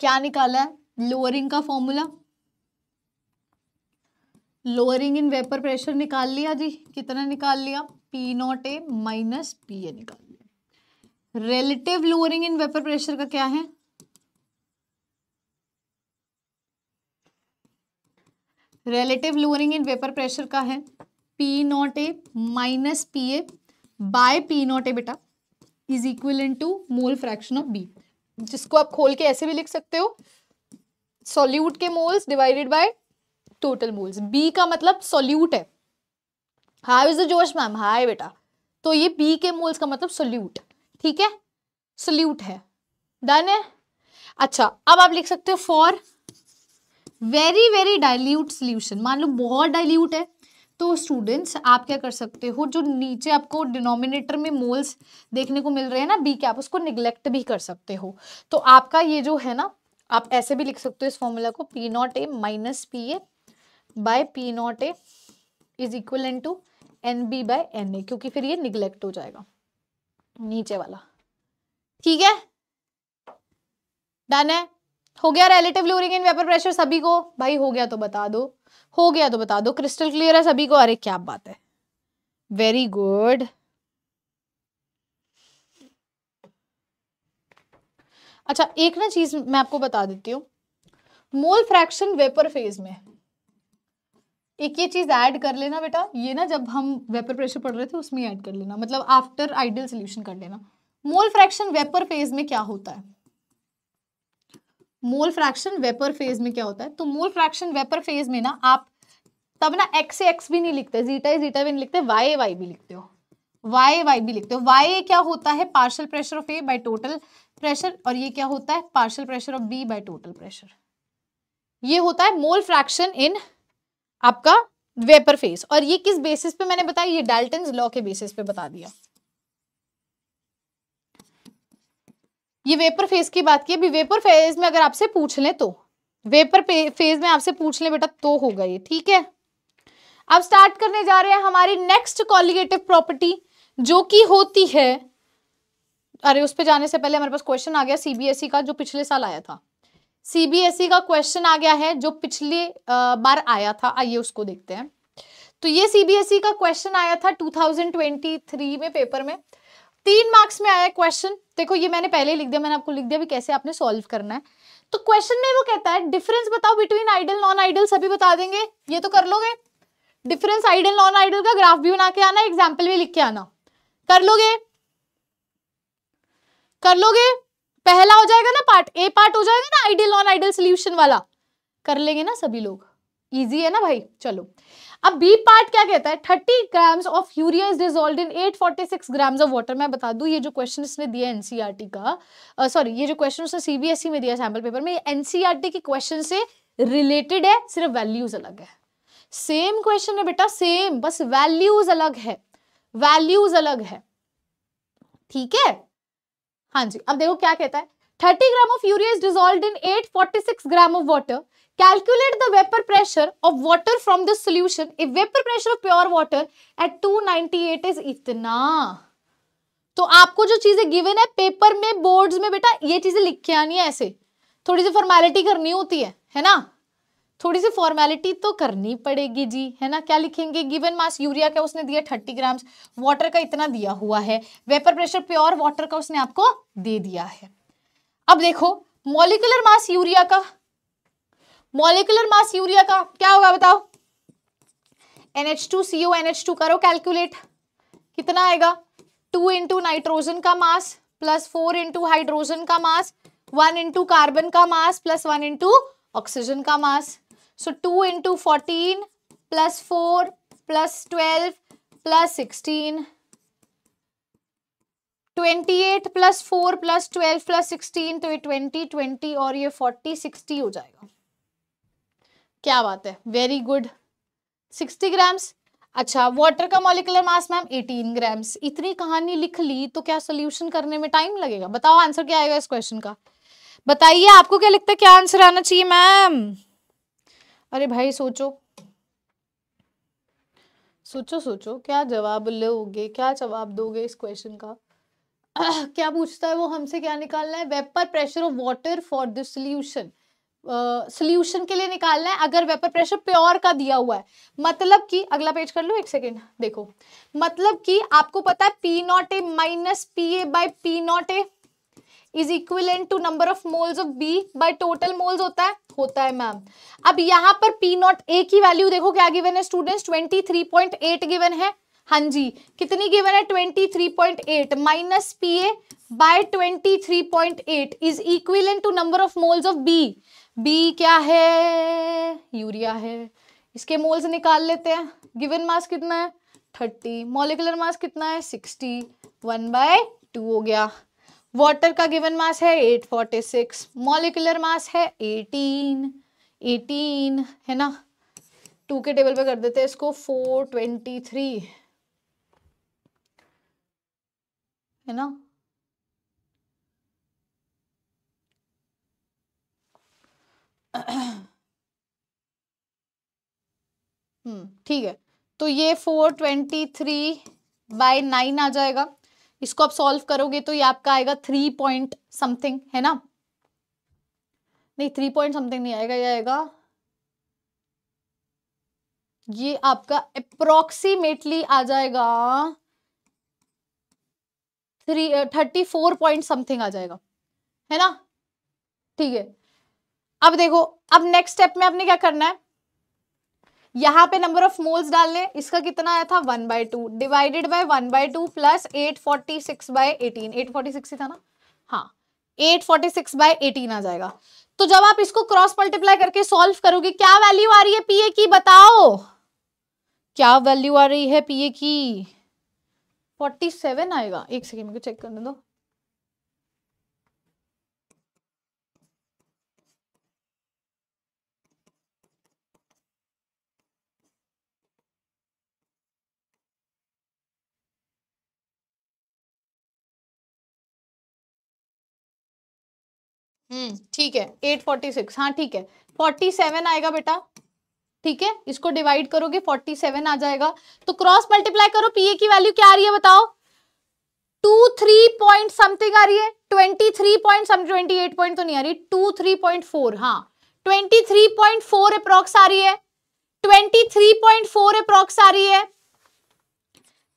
क्या निकाला है लोअरिंग का formula lowering in vapour pressure निकाल लिया जी कितना निकाल लिया P not A minus P A निकाल लिया relative lowering in vapour pressure का क्या है relative lowering in vapour pressure का है P not A minus P A by P not A बेटा is equal in to mole fraction of B जिसको आप खोल के ऐसे भी लिख सकते हो सॉल्यूट के moles divided by total moles B का मतलब सॉल्यूट है हाउ इज द जोश मैम हाय बेटा तो ये बी के मोल्स का मतलब सॉल्यूट ठीक है सॉल्यूट है डन है अच्छा अब आप लिख सकते हो for very very dilute solution मान लो बहुत डायल्यूट है तो स्टूडेंट्स आप क्या कर सकते हो जो नीचे आपको डिनोमिनेटर में मोल्स देखने को मिल रहे हैं ना बी कैप उसको निगलेक्ट भी कर सकते हो तो आपका ये जो है ना आप ऐसे भी लिख सकते हो इस फॉर्मूला को P not A minus P A by P not A is equal to N B by N A क्योंकि फिर ये निगलेक्ट हो जाएगा नीचे वाला ठीक है डन है हो गया relative lowering and vapour pressure सभी को भाई हो गया तो बता दो हो गया तो बता दो क्रिस्टल क्लियर है सभी को अरे क्या बात है वेरी गुड अच्छा एक ना चीज मैं आपको बता देती हूँ मोल फ्रैक्शन वेपर फेज में एक ये चीज ऐड कर लेना बेटा ये ना जब हम वेपर प्रेशर पढ़ रहे थे उसमें ऐड कर लेना मतलब आफ्टर आइडियल सोल्यूशन कर लेना मोल फ्रैक्शन वेपर फेज में क्या होता है मोल फ्रैक्शन वेपर फेज में क्या होता है तो मोल फ्रैक्शन वेपर फेज में ना आप तब ना एक्स एक्स भी नहीं लिखते जीटा जीटा भी नहीं लिखते वाई वाई भी लिखते हो वाई वाई भी लिखते हो वाई क्या होता है partial pressure of A by total pressure और ये क्या होता है partial pressure of B by total pressure ये होता है मोल फ्रैक्शन इन आपका वेपर फेज और ये किस बेसिस पे मैंने बताया ये डाल्टन लॉ के बेसिस पे बता दिया ये वेपर फेज की बात की अभी वेपर फेज में अगर आपसे पूछ लें तो वेपर फेज में आपसे पूछ लें बेटा तो होगा ये ठीक है अब स्टार्ट करने जा रहे हैं हमारी नेक्स्ट कॉलिगेटिव प्रॉपर्टी जो कि होती है अरे उस पर जाने से पहले हमारे पास क्वेश्चन आ गया सीबीएसई e का जो पिछले साल आया था सीबीएसई e का क्वेश्चन आ गया है जो पिछले बार आया था आइए उसको देखते हैं तो ये सीबीएसई e का क्वेश्चन आया था 2023 में पेपर में तीन मार्क्स में आया क्वेश्चन देखो ये मैंने पहले लिख दिया मैंने आपको लिख दिया भी कैसे आपने सॉल्व करना है तो क्वेश्चन में वो कहता है डिफरेंस बताओ बिटवीन आइडल नॉन आइडल सभी बता देंगे ये तो कर लोगे डिफरेंस आइडल नॉन आइडल का ग्राफ भी बना के आना एग्जाम्पल भी लिख के आना कर लोगे कर लोगे पहला हो जाएगा ना पार्ट ए पार्ट हो जाएगा ना आइडियल नॉन आइडियल सोल्यूशन वाला कर लेंगे ना सभी लोग इजी है ना भाई चलो अब बी पार्ट क्या कहता है thirty grams of urea is dissolve in eight forty six grams of water मैं बता दूँ ये जो क्वेश्चन इसने दिया एनसीईआरटी e का सॉरी uh, ये जो क्वेश्चन उसने सीबीएसई e में दिया सैम्पल पेपर में एनसीईआरटी के क्वेश्चन से रिलेटेड है सिर्फ वैल्यूज अलग है सेम क्वेश्चन है बेटा सेम बस वैल्यूज अलग है वैल्यूज अलग है ठीक है हाँ जी अब देखो क्या कहता है thirty gram of urea is dissolve in eight forty six gram of water Calculate the vapor pressure of water from the solution. If vapor pressure of pure water at 298 is इतना तो आपको जो चीजें गिवन है paper में boards में बेटा ये चीजें लिख के आनी है ऐसे थोड़ी सी फॉर्मेलिटी करनी होती है है ना थोड़ी सी फॉर्मेलिटी तो करनी पड़ेगी जी है ना क्या लिखेंगे गिवन मास यूरिया का उसने दिया थर्टी ग्राम्स वाटर का इतना दिया हुआ है वेपर प्रेशर प्योर वाटर का उसने आपको दे दिया है अब देखो मोलिकुलर मास यूरिया का मोलिकुलर मास यूरिया का क्या होगा बताओ NH2CO टू करो कैलकुलेट कितना आएगा टू इंटू नाइट्रोजन का mass plus four into hydrogen का मास वन इंटू कार्बन का mass plus one into oxygen का mass so two into fourteen plus four plus twelve plus sixteen twenty eight plus four plus twelve plus sixteen तो ये twenty twenty और ये forty sixty हो जाएगा क्या बात है वेरी गुड सिक्सटी ग्राम्स अच्छा वाटर का molecular mass ma'am eighteen grams इतनी कहानी लिख ली तो क्या सोल्यूशन करने में टाइम लगेगा बताओ आंसर क्या आएगा इस क्वेश्चन का बताइए आपको क्या लिखता है क्या आंसर आना चाहिए मैम अरे भाई सोचो सोचो सोचो क्या जवाब लोगे क्या जवाब दोगे इस क्वेश्चन का क्या पूछता है वो हमसे क्या निकालना है vapour pressure of water for the solution solution के लिए निकालना है अगर वेपर प्रेशर प्योर का दिया हुआ है मतलब कि अगला पेज कर लो एक सेकेंड देखो मतलब कि आपको पता है P not A minus P A by P not A is equivalent to number of moles of B by total moles होता है होता है मैम अब यहाँ पर पी नॉट ए की वैल्यू देखो क्या गिवन है students twenty three point eight given है हाँ जी कितनी गिवन है twenty three point eight minus P A by twenty three point eight is equivalent to number of moles of B B क्या है यूरिया है इसके मोल्स निकाल लेते हैं गिवन मास कितना है थर्टी मोलिकुलर मास कितना है सिक्सटी वन बाय टू हो गया वाटर का गिवन मास है eight forty six molecular mass है एटीन एटीन है ना टू के टेबल पे कर देते हैं इसको फोर ट्वेंटी थ्री है ना हम्म, ठीक है तो ये four twenty three by nine आ जाएगा इसको आप सॉल्व करोगे तो ये आपका आएगा थ्री पॉइंट समथिंग है ना नहीं थ्री पॉइंट समथिंग नहीं आएगा ये आएगा ये आपका अप्रोक्सीमेटली आ जाएगा three thirty four point something आ जाएगा है ना ठीक है अब देखो अब नेक्स्ट स्टेप में आपने क्या करना है यहाँ पे नंबर ऑफ मोल्स डालने इसका कितना आया था one by two divided by one by two plus eight forty six by eighteen eight forty six ही था ना हाँ eight forty six by eighteen आ जाएगा तो जब आप इसको क्रॉस मल्टीप्लाई करके सॉल्व करोगे क्या वैल्यू आ रही है पीए की बताओ क्या वैल्यू आ रही है पीए की फोर्टी सेवन आएगा एक सेकेंड को चेक करने दो हम्म, ठीक है एट फोर्टी सिक्स हाँ ठीक है फोर्टी सेवन आएगा बेटा ठीक है इसको डिवाइड करोगे फोर्टी सेवन आ जाएगा तो क्रॉस मल्टीप्लाई करो पीए की वैल्यू क्या आ रही है बताओ टू थ्री पॉइंट समथिंग आ रही है twenty three point twenty eight point तो नहीं आ रही टू थ्री पॉइंट फोर हाँ twenty three point four approx आ रही है twenty three point four approx आ रही है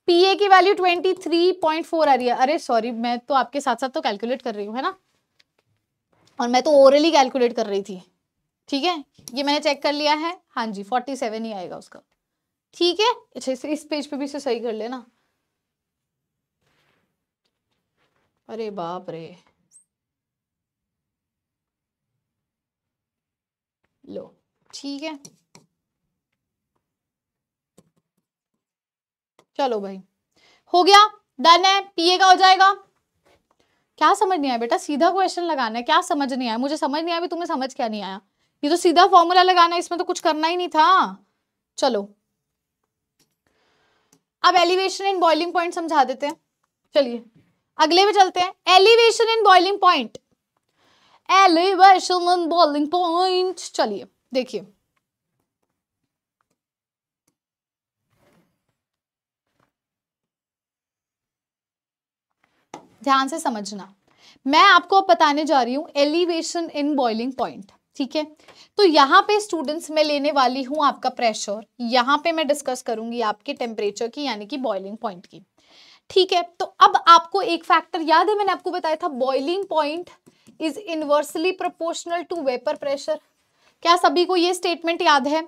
पीए की value twenty three point four आ रही है अरे सॉरी मैं तो आपके साथ साथ तो कैलकुलेट कर रही हूँ है ना और मैं तो ओरली कैलकुलेट कर रही थी ठीक है ये मैंने चेक कर लिया है हाँ जी फोर्टी सेवन ही आएगा उसका ठीक है अच्छा इस, इस पेज पे भी इसे सही कर लेना अरे बाप रे लो ठीक है चलो भाई हो गया डन है पीए का हो जाएगा क्या समझ नहीं आया बेटा सीधा क्वेश्चन लगाना है क्या समझ नहीं आया मुझे समझ नहीं आया तुम्हें समझ क्या नहीं आया ये तो सीधा फॉर्मूला लगाना है इसमें तो कुछ करना ही नहीं था चलो अब एलिवेशन एंड बॉइलिंग पॉइंट समझा देते हैं चलिए अगले में चलते हैं elevation and boiling point elevation and boiling point चलिए देखिए ध्यान से समझना मैं आपको अब बताने जा रही हूँ एलिवेशन इन बॉइलिंग पॉइंट ठीक है तो यहाँ पे स्टूडेंट्स मैं लेने वाली हूँ आपका प्रेशर यहाँ पे मैं डिस्कस करूंगी आपके टेम्परेचर की यानी कि बॉइलिंग पॉइंट की ठीक है तो अब आपको एक फैक्टर याद है मैंने आपको बताया था boiling point is inversely proportional to vapour pressure क्या सभी को ये स्टेटमेंट याद है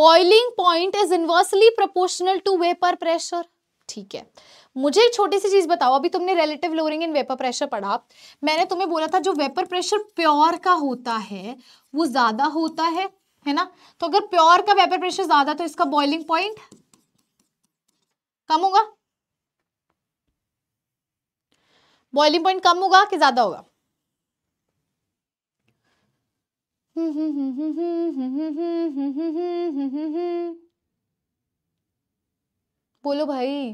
boiling point is inversely proportional to vapour pressure ठीक है मुझे एक छोटी सी चीज़ बताओ अभी तुमने relative lowering in vapour pressure पढ़ा मैंने तुम्हें बोला था जो वेपर प्रेशर प्योर का होता है वो ज़्यादा होता है है ना तो अगर प्योर का वेपर प्रेशर ज़्यादा तो इसका बॉइलिंग पॉइंट कम होगा बॉइलिंग पॉइंट कम होगा कि ज़्यादा होगा हम्म हम्म हम्म हम्म हम्म हम्म हम्म हम्म हम्म हम्म बोलो भाई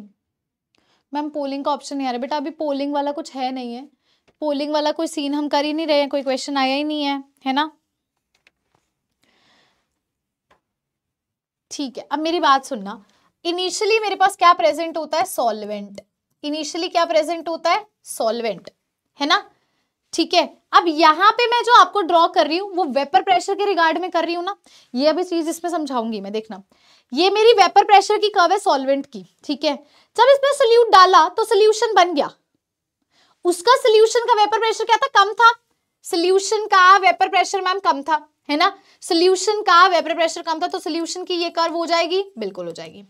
मैम पोलिंग का ऑप्शन नहीं आ रहा बेटा अभी पोलिंग वाला कुछ है नहीं है पोलिंग वाला कोई सीन हम कर ही नहीं रहे हैं कोई क्वेश्चन आया ही नहीं है है ना ठीक है अब मेरी बात सुनना इनिशियली मेरे पास क्या प्रेजेंट होता है सॉल्वेंट इनिशियली क्या प्रेजेंट होता है सॉल्वेंट है ना ठीक है अब यहां पे मैं जो आपको ड्रॉ कर रही हूं वो वेपर प्रेशर के रिगार्ड में कर रही हूं ना ये अभी चीज इसमें समझाऊंगी मैं देखना ये मेरी वेपर प्रेशर की कव है सॉल्वेंट की ठीक है जब इसमें सोल्यूट डाला तो सोल्यूशन बन गया उसका सोल्यूशन का वेपर प्रेशर क्या था कम था सोल्यूशन का वेपर प्रेशर मैम कम था है ना सोल्यूशन का वेपर प्रेशर कम था तो सोल्यूशन की ये कर्व हो जाएगी बिल्कुल हो जाएगी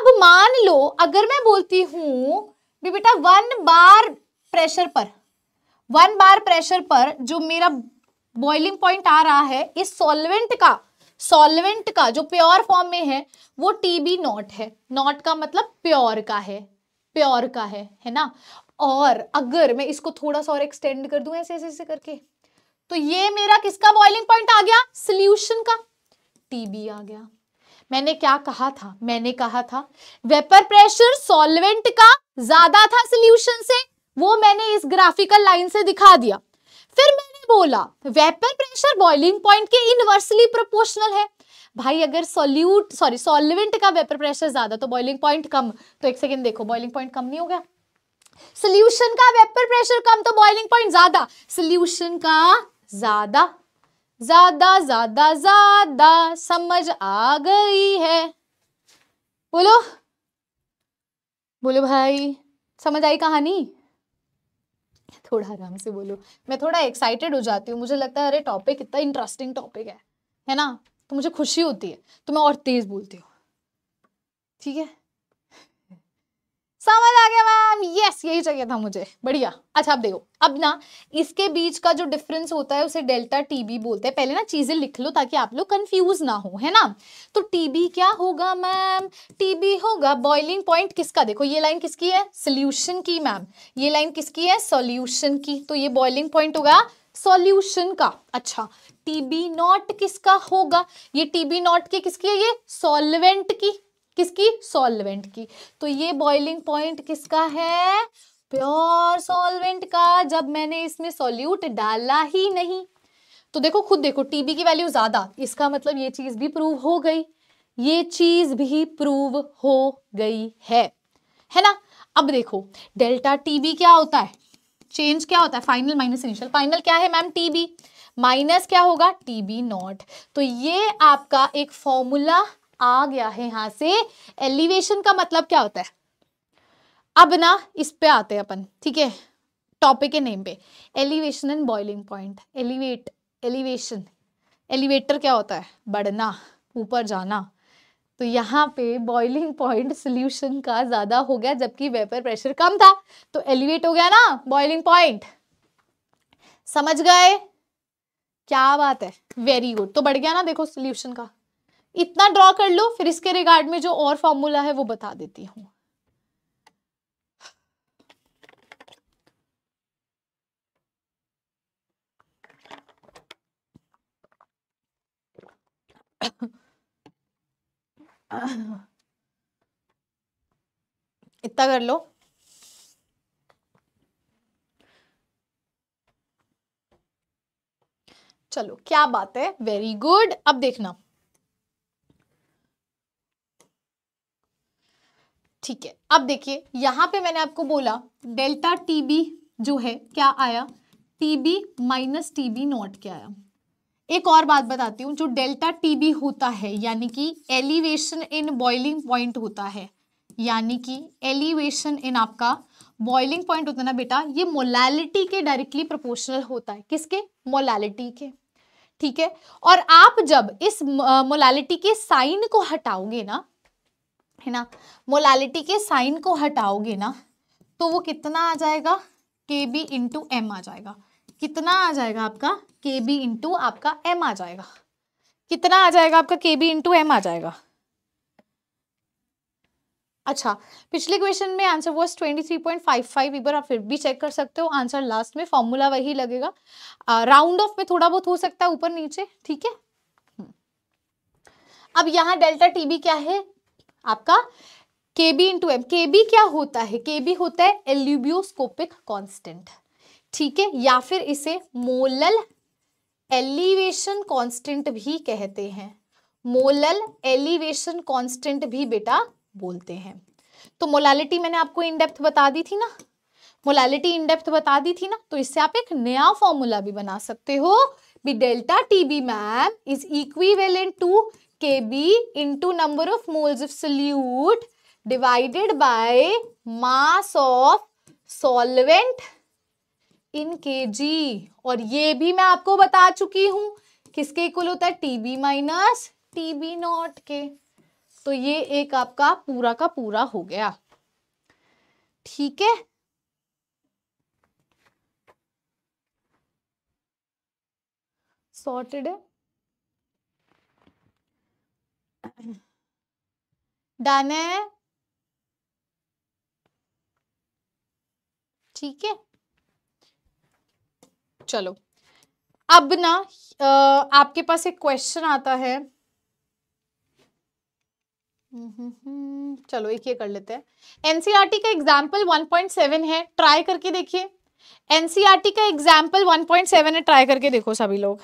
अब मान लो अगर मैं बोलती हूं बेटा वन बार प्रेशर पर वन बार प्रेशर पर जो मेरा बॉइलिंग पॉइंट आ रहा है इस सॉल्वेंट का सॉल्वेंट का जो प्योर फॉर्म में है वो टी बी नॉट है नॉट का मतलब प्योर का है प्योर का है है ना और अगर मैं इसको थोड़ा सा और एक्सटेंड कर दूं ऐसे ऐसे ऐसे करके तो ये मेरा किसका बॉइलिंग पॉइंट आ गया सोल्यूशन का टीबी आ गया मैंने क्या कहा था मैंने कहा था वेपर प्रेशर सॉल्वेंट का ज्यादा था सोल्यूशन से वो मैंने इस ग्राफिकल लाइन से दिखा दिया फिर मैंने बोला वेपर प्रेशर बॉइलिंग पॉइंट के इनवर्सली प्रोपोर्शनल है भाई अगर सोल्यूट सॉरी सोलिवेंट का वेपर प्रेशर ज्यादा तो बॉइलिंग पॉइंट कम तो एक सेकेंड देखो बॉइलिंग पॉइंट कम नहीं हो गया सोल्यूशन का वेपर प्रेशर कम तो बॉइलिंग पॉइंट ज्यादा सोल्यूशन का ज्यादा ज्यादा ज्यादा ज्यादा समझ आ गई है बोलो बोलो भाई समझ आई कहानी थोड़ा आराम से बोलो मैं थोड़ा एक्साइटेड हो जाती हूँ मुझे लगता है अरे टॉपिक इतना इंटरेस्टिंग टॉपिक है है ना तो मुझे खुशी होती है तो मैं और तेज़ बोलती हूँ ठीक है समझ आ गया मैम यस यही चाहिए था मुझे बढ़िया अच्छा आप देखो अब ना इसके बीच का जो डिफरेंस होता है उसे डेल्टा टीबी बोलते हैं पहले ना चीज़ें लिख लो ताकि आप लोग कंफ्यूज ना हो है ना तो टीबी क्या होगा मैम टीबी होगा बॉइलिंग पॉइंट किसका देखो ये लाइन किसकी है सोल्यूशन की मैम ये लाइन किसकी है सोल्यूशन की तो ये बॉइलिंग पॉइंट होगा सोल्यूशन का अच्छा टीबी नॉट किसका होगा ये टीबी नॉट की किसकी है ये सॉल्वेंट की किसकी सॉल्वेंट की तो ये बॉइलिंग पॉइंट किसका है प्योर सॉल्वेंट का जब मैंने इसमें सॉल्यूट डाला ही नहीं तो देखो खुद देखो टीबी की वैल्यू ज़्यादा इसका मतलब ये चीज़ भी प्रूव हो गई ये चीज़ भी प्रूव हो गई है है ना अब देखो डेल्टा टीबी क्या होता है चेंज क्या होता है फाइनल माइनस इनिशियल फाइनल क्या है मैम टीबी माइनस क्या होगा टीबी नॉट तो ये आपका एक फॉर्मूला आ गया है यहां से एलिवेशन का मतलब क्या होता है अब ना इस पे आते हैं अपन ठीक है टॉपिक के नेम पे elevation and boiling point elevate elevation elevator क्या होता है बढ़ना ऊपर जाना तो यहाँ पे बॉइलिंग पॉइंट सोल्यूशन का ज़्यादा हो गया जबकि वेपर प्रेशर कम था तो एलिवेट हो गया ना बॉइलिंग पॉइंट समझ गए क्या बात है वेरी गुड तो बढ़ गया ना देखो सोल्यूशन का इतना ड्रॉ कर लो फिर इसके रिगार्ड में जो और फॉर्मूला है वो बता देती हूँ इतना कर लो चलो क्या बात है वेरी गुड अब देखना ठीक है अब देखिए यहाँ पे मैंने आपको बोला डेल्टा टीबी जो है क्या आया टीबी माइनस टीबी नॉट क्या आया एक और बात बताती हूँ जो डेल्टा टीबी होता है यानी कि एलिवेशन इन बॉइलिंग पॉइंट होता है यानी कि एलिवेशन इन आपका बॉइलिंग पॉइंट होता है ना बेटा ये मोलैलिटी के डायरेक्टली प्रोपोर्शनल होता है किसके मोलैलिटी के ठीक है और आप जब इस मोलैलिटी के साइन को हटाओगे ना है ना मोलालिटी के साइन को हटाओगे ना तो वो कितना आ जाएगा के बी इंटू एम आ जाएगा कितना आ जाएगा आपका के बी इंटू आपका एम आ जाएगा कितना आ जाएगा आपका के बी इंटू एम आ जाएगा अच्छा पिछले क्वेश्चन में answer was twenty three point five five एक बार आप फिर भी चेक कर सकते हो आंसर लास्ट में फॉर्मूला वही लगेगा राउंड ऑफ में थोड़ा बहुत हो सकता है ऊपर नीचे ठीक है हम्म। अब यहाँ डेल्टा टीबी क्या है आपका K B into M K B क्या होता है के बी होता है एल्यूबियोस्कोपिक कांस्टेंट ठीक है या फिर इसे मोलल एलिवेशन कांस्टेंट भी कहते हैं मोलल एलिवेशन कांस्टेंट भी बेटा बोलते हैं तो मोलालिटी मैंने आपको इनडेप्थ बता दी थी ना मोलालिटी इनडेप्थ बता दी थी ना तो इससे आप एक नया फॉर्मूला भी बना सकते हो delta TB ma'am is equivalent to kb into number of moles of solute divided by mass of solvent in kg और ये भी मैं आपको बता चुकी हूं किसके इक्वल होता है T B minus T B naught के तो ये एक आपका पूरा का पूरा हो गया ठीक है सॉर्टेड है है ठीक है चलो अब ना आपके पास एक क्वेश्चन आता है चलो एक ये कर लेते हैं एनसीईआरटी e का एग्जाम्पल 1.7 है ट्राई करके देखिए एनसीईआरटी e का एग्जाम्पल 1.7 है ट्राई करके देखो सभी लोग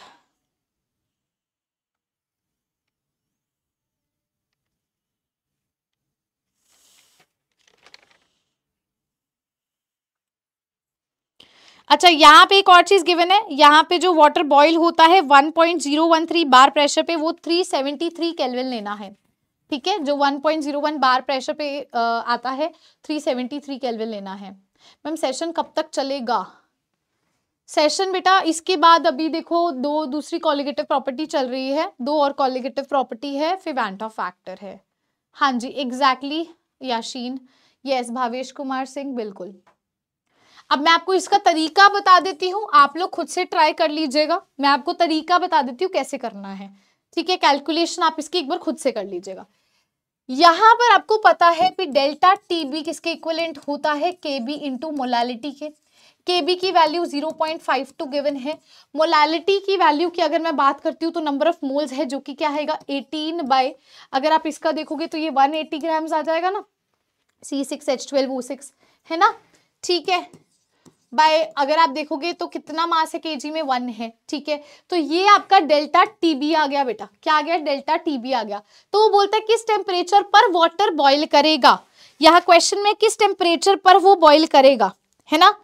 अच्छा यहाँ पे एक और चीज़ गिवन है यहाँ पे जो वाटर बॉयल होता है 1.013 बार प्रेशर पे वो 373 केल्विन लेना है ठीक है जो 1.01 बार प्रेशर पे आता है 373 केल्विन लेना है मैम सेशन कब तक चलेगा सेशन बेटा इसके बाद अभी देखो दो दूसरी कॉलिगेटिव प्रॉपर्टी चल रही है दो और कॉलिगेटिव प्रॉपर्टी है ऑफ फैक्टर है हाँ जी exactly exactly, Yasin yes Bhavesh Kumar Singh बिल्कुल अब मैं आपको इसका तरीका बता देती हूँ आप लोग खुद से ट्राई कर लीजिएगा मैं आपको तरीका बता देती हूँ कैसे करना है ठीक है कैलकुलेशन आप इसकी एक बार खुद से कर लीजिएगा यहाँ पर आपको पता है कि डेल्टा टी बी किसके इक्वलेंट होता है के बी इंटू मोलालिटी के के बी की value zero point five two given है मोलालिटी की वैल्यू की अगर मैं बात करती हूँ तो नंबर ऑफ मोल्स है जो कि क्या हैगा एटीन बाय अगर आप इसका देखोगे तो ये वन एटी ग्राम्स आ जाएगा ना C six H twelve O six है ना ठीक है बाय अगर आप देखोगे तो कितना मास है केजी में वन है ठीक है तो ये आपका डेल्टा टीबी आ गया बेटा क्या आ गया डेल्टा टीबी आ गया तो वो बोलता है किस टेम्परेचर पर वाटर बॉइल करेगा यहाँ क्वेश्चन में किस टेम्परेचर पर वो बॉइल करेगा है ना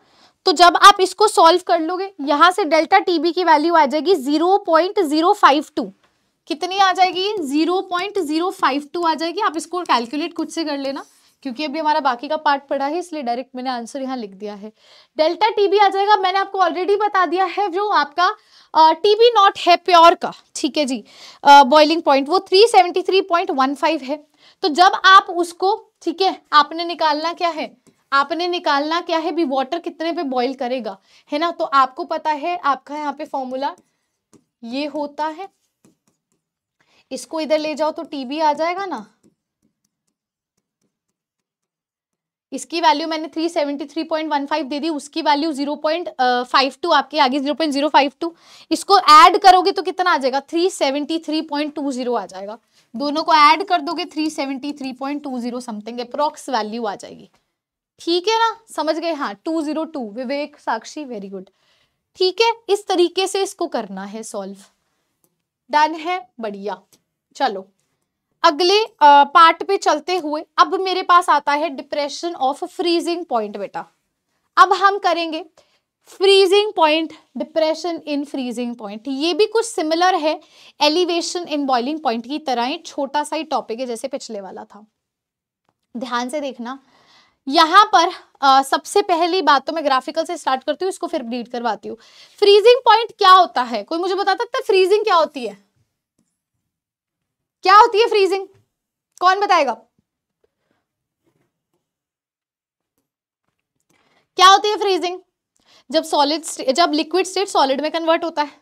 तो जब आप इसको सॉल्व कर लोगे यहां से डेल्टा टीबी की वैल्यू आ जाएगी zero point zero five two कितनी आ जाएगी zero point zero five two आ जाएगी आप इसको कैलकुलेट खुद से कर लेना क्योंकि अभी हमारा बाकी का पार्ट पड़ा है इसलिए डायरेक्ट मैंने आंसर यहाँ लिख दिया है डेल्टा टीबी आ जाएगा मैंने आपको ऑलरेडी बता दिया है जो आपका टीबी नॉट है प्योर का ठीक है जी बॉइलिंग पॉइंट वो 373.15 है तो जब आप उसको ठीक है आपने निकालना क्या है आपने निकालना क्या है भी वाटर कितने पे बॉइल करेगा है ना तो आपको पता है आपका यहाँ पे फॉर्मूला ये होता है इसको इधर ले जाओ तो टीबी आ जाएगा ना इसकी वैल्यू मैंने 373.15 दे दी उसकी वैल्यू 0.52 uh, आपके आगे 0.052 इसको ऐड करोगे तो कितना आ जाएगा 373.20 आ जाएगा दोनों को ऐड कर दोगे 373.20 समथिंग अप्रॉक्स वैल्यू आ जाएगी ठीक है ना समझ गए हाँ 202 विवेक साक्षी वेरी गुड ठीक है इस तरीके से इसको करना है सॉल्व डन है बढ़िया चलो अगले पार्ट पे चलते हुए अब मेरे पास आता है डिप्रेशन ऑफ फ्रीजिंग पॉइंट बेटा अब हम करेंगे freezing point depression in freezing point ये भी कुछ सिमिलर है एलिवेशन इन बॉइलिंग पॉइंट की तरह ही छोटा सा ही टॉपिक है जैसे पिछले वाला था ध्यान से देखना यहाँ पर आ, सबसे पहली बात तो मैं ग्राफिकल से स्टार्ट करती हूँ इसको फिर रीड करवाती हूँ फ्रीजिंग पॉइंट क्या होता है कोई मुझे बता सकता है फ्रीजिंग क्या होती है क्या होती है फ्रीजिंग कौन बताएगा क्या होती है फ्रीजिंग जब सॉलिड जब लिक्विड स्टेट सॉलिड में कन्वर्ट होता है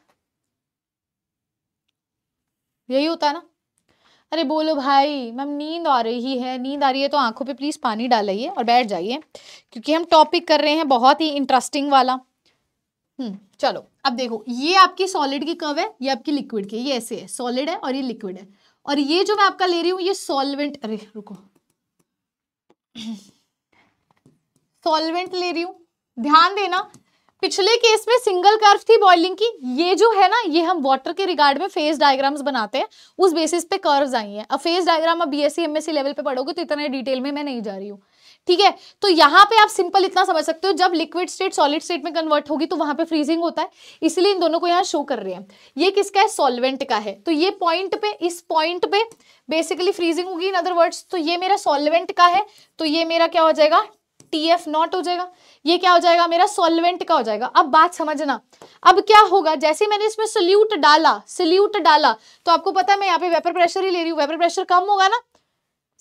यही होता है ना अरे बोलो भाई मैम नींद आ रही है नींद आ रही है तो आंखों पे प्लीज़ पानी डालिए और बैठ जाइए क्योंकि हम टॉपिक कर रहे हैं बहुत ही इंटरेस्टिंग वाला हम्म चलो अब देखो ये आपकी सॉलिड की कर्व है ये आपकी लिक्विड की ये ऐसे है सॉलिड है और ये लिक्विड है और ये जो मैं आपका ले रही हूं ये सॉल्वेंट अरे रुको सॉल्वेंट ले रही हूं ध्यान देना पिछले केस में सिंगल कर्व थी बॉइलिंग की ये जो है ना ये हम वाटर के रिगार्ड में फेस डायग्राम्स बनाते हैं उस बेसिस पे कर्व्स आई हैं अब फेस डायग्राम अब बीएससी एमएससी लेवल पे पढ़ोगे तो इतने डिटेल में मैं नहीं जा रही हूँ ठीक है तो यहाँ पे आप सिंपल इतना समझ सकते हो जब लिक्विड स्टेट सॉलिड स्टेट में कन्वर्ट होगी तो वहां पे फ्रीजिंग होता है इसलिए इन दोनों को यहाँ शो कर रहे हैं ये किसका है सॉल्वेंट का है तो ये पॉइंट पे इस पॉइंट पे बेसिकली फ्रीजिंग होगी इन अदर वर्ड्स तो ये मेरा सॉल्वेंट का है तो ये मेरा क्या हो जाएगा टी एफ नॉट हो जाएगा ये क्या हो जाएगा मेरा सॉल्वेंट का हो जाएगा अब बात समझना अब क्या होगा जैसे मैंने इसमें सोल्यूट डाला सल्यूट डाला तो आपको पता है मैं यहाँ पे वेपर प्रेशर ही ले रही हूँ वेपर प्रेशर कम होगा ना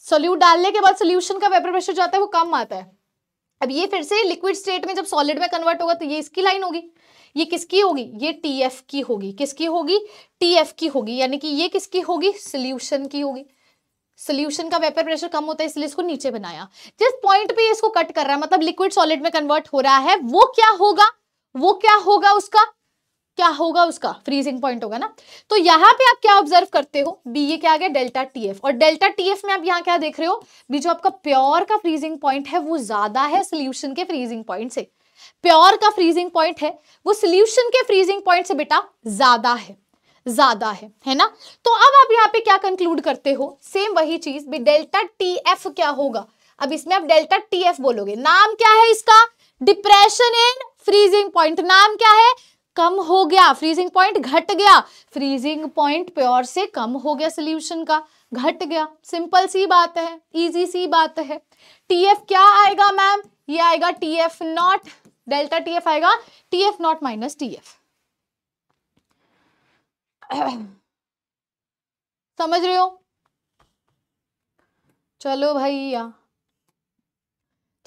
सोल्यूट डालने के बाद सोल्यूशन का वेपर प्रेशर जो आता है वो कम आता है अब ये फिर से लिक्विड स्टेट में जब सॉलिड में कन्वर्ट होगा तो ये इसकी लाइन होगी ये किसकी होगी ये टी एफ की होगी किसकी होगी टी एफ की होगी यानी कि ये किसकी होगी सोल्यूशन की होगी सोल्यूशन का वेपर प्रेशर कम होता है इसलिए इसको नीचे बनाया जिस पॉइंट पे इसको कट कर रहा है मतलब लिक्विड सॉलिड में कन्वर्ट हो रहा है वो क्या होगा वो क्या होगा उसका क्या होगा उसका फ्रीजिंग पॉइंट होगा ना तो यहाँ पे आप क्या ऑब्जर्व करते हो बी ये क्या आ गया डेल्टा टी एफ और डेल्टा टी एफ में आप यहाँ क्या देख रहे हो बी जो आपका प्योर का फ्रीजिंग पॉइंट है वो ज्यादा है सोल्यूशन के फ्रीजिंग पॉइंट से प्योर का फ्रीजिंग पॉइंट है वो सोल्यूशन के फ्रीजिंग पॉइंट से बेटा ज्यादा है ज्यादा है है ना तो अब आप यहाँ पे क्या कंक्लूड करते हो सेम वही चीज भी डेल्टा टी एफ क्या होगा अब इसमें आप डेल्टा टी एफ बोलोगे नाम क्या है इसका डिप्रेशन इन फ्रीजिंग पॉइंट नाम क्या है कम हो गया फ्रीजिंग पॉइंट घट गया फ्रीजिंग पॉइंट प्योर से कम हो गया सोल्यूशन का घट गया सिंपल सी बात है इजी सी बात है टीएफ क्या आएगा मैम ये आएगा टीएफ नॉट डेल्टा टीएफ आएगा टीएफ नॉट माइनस टीएफ समझ रहे हो चलो भैया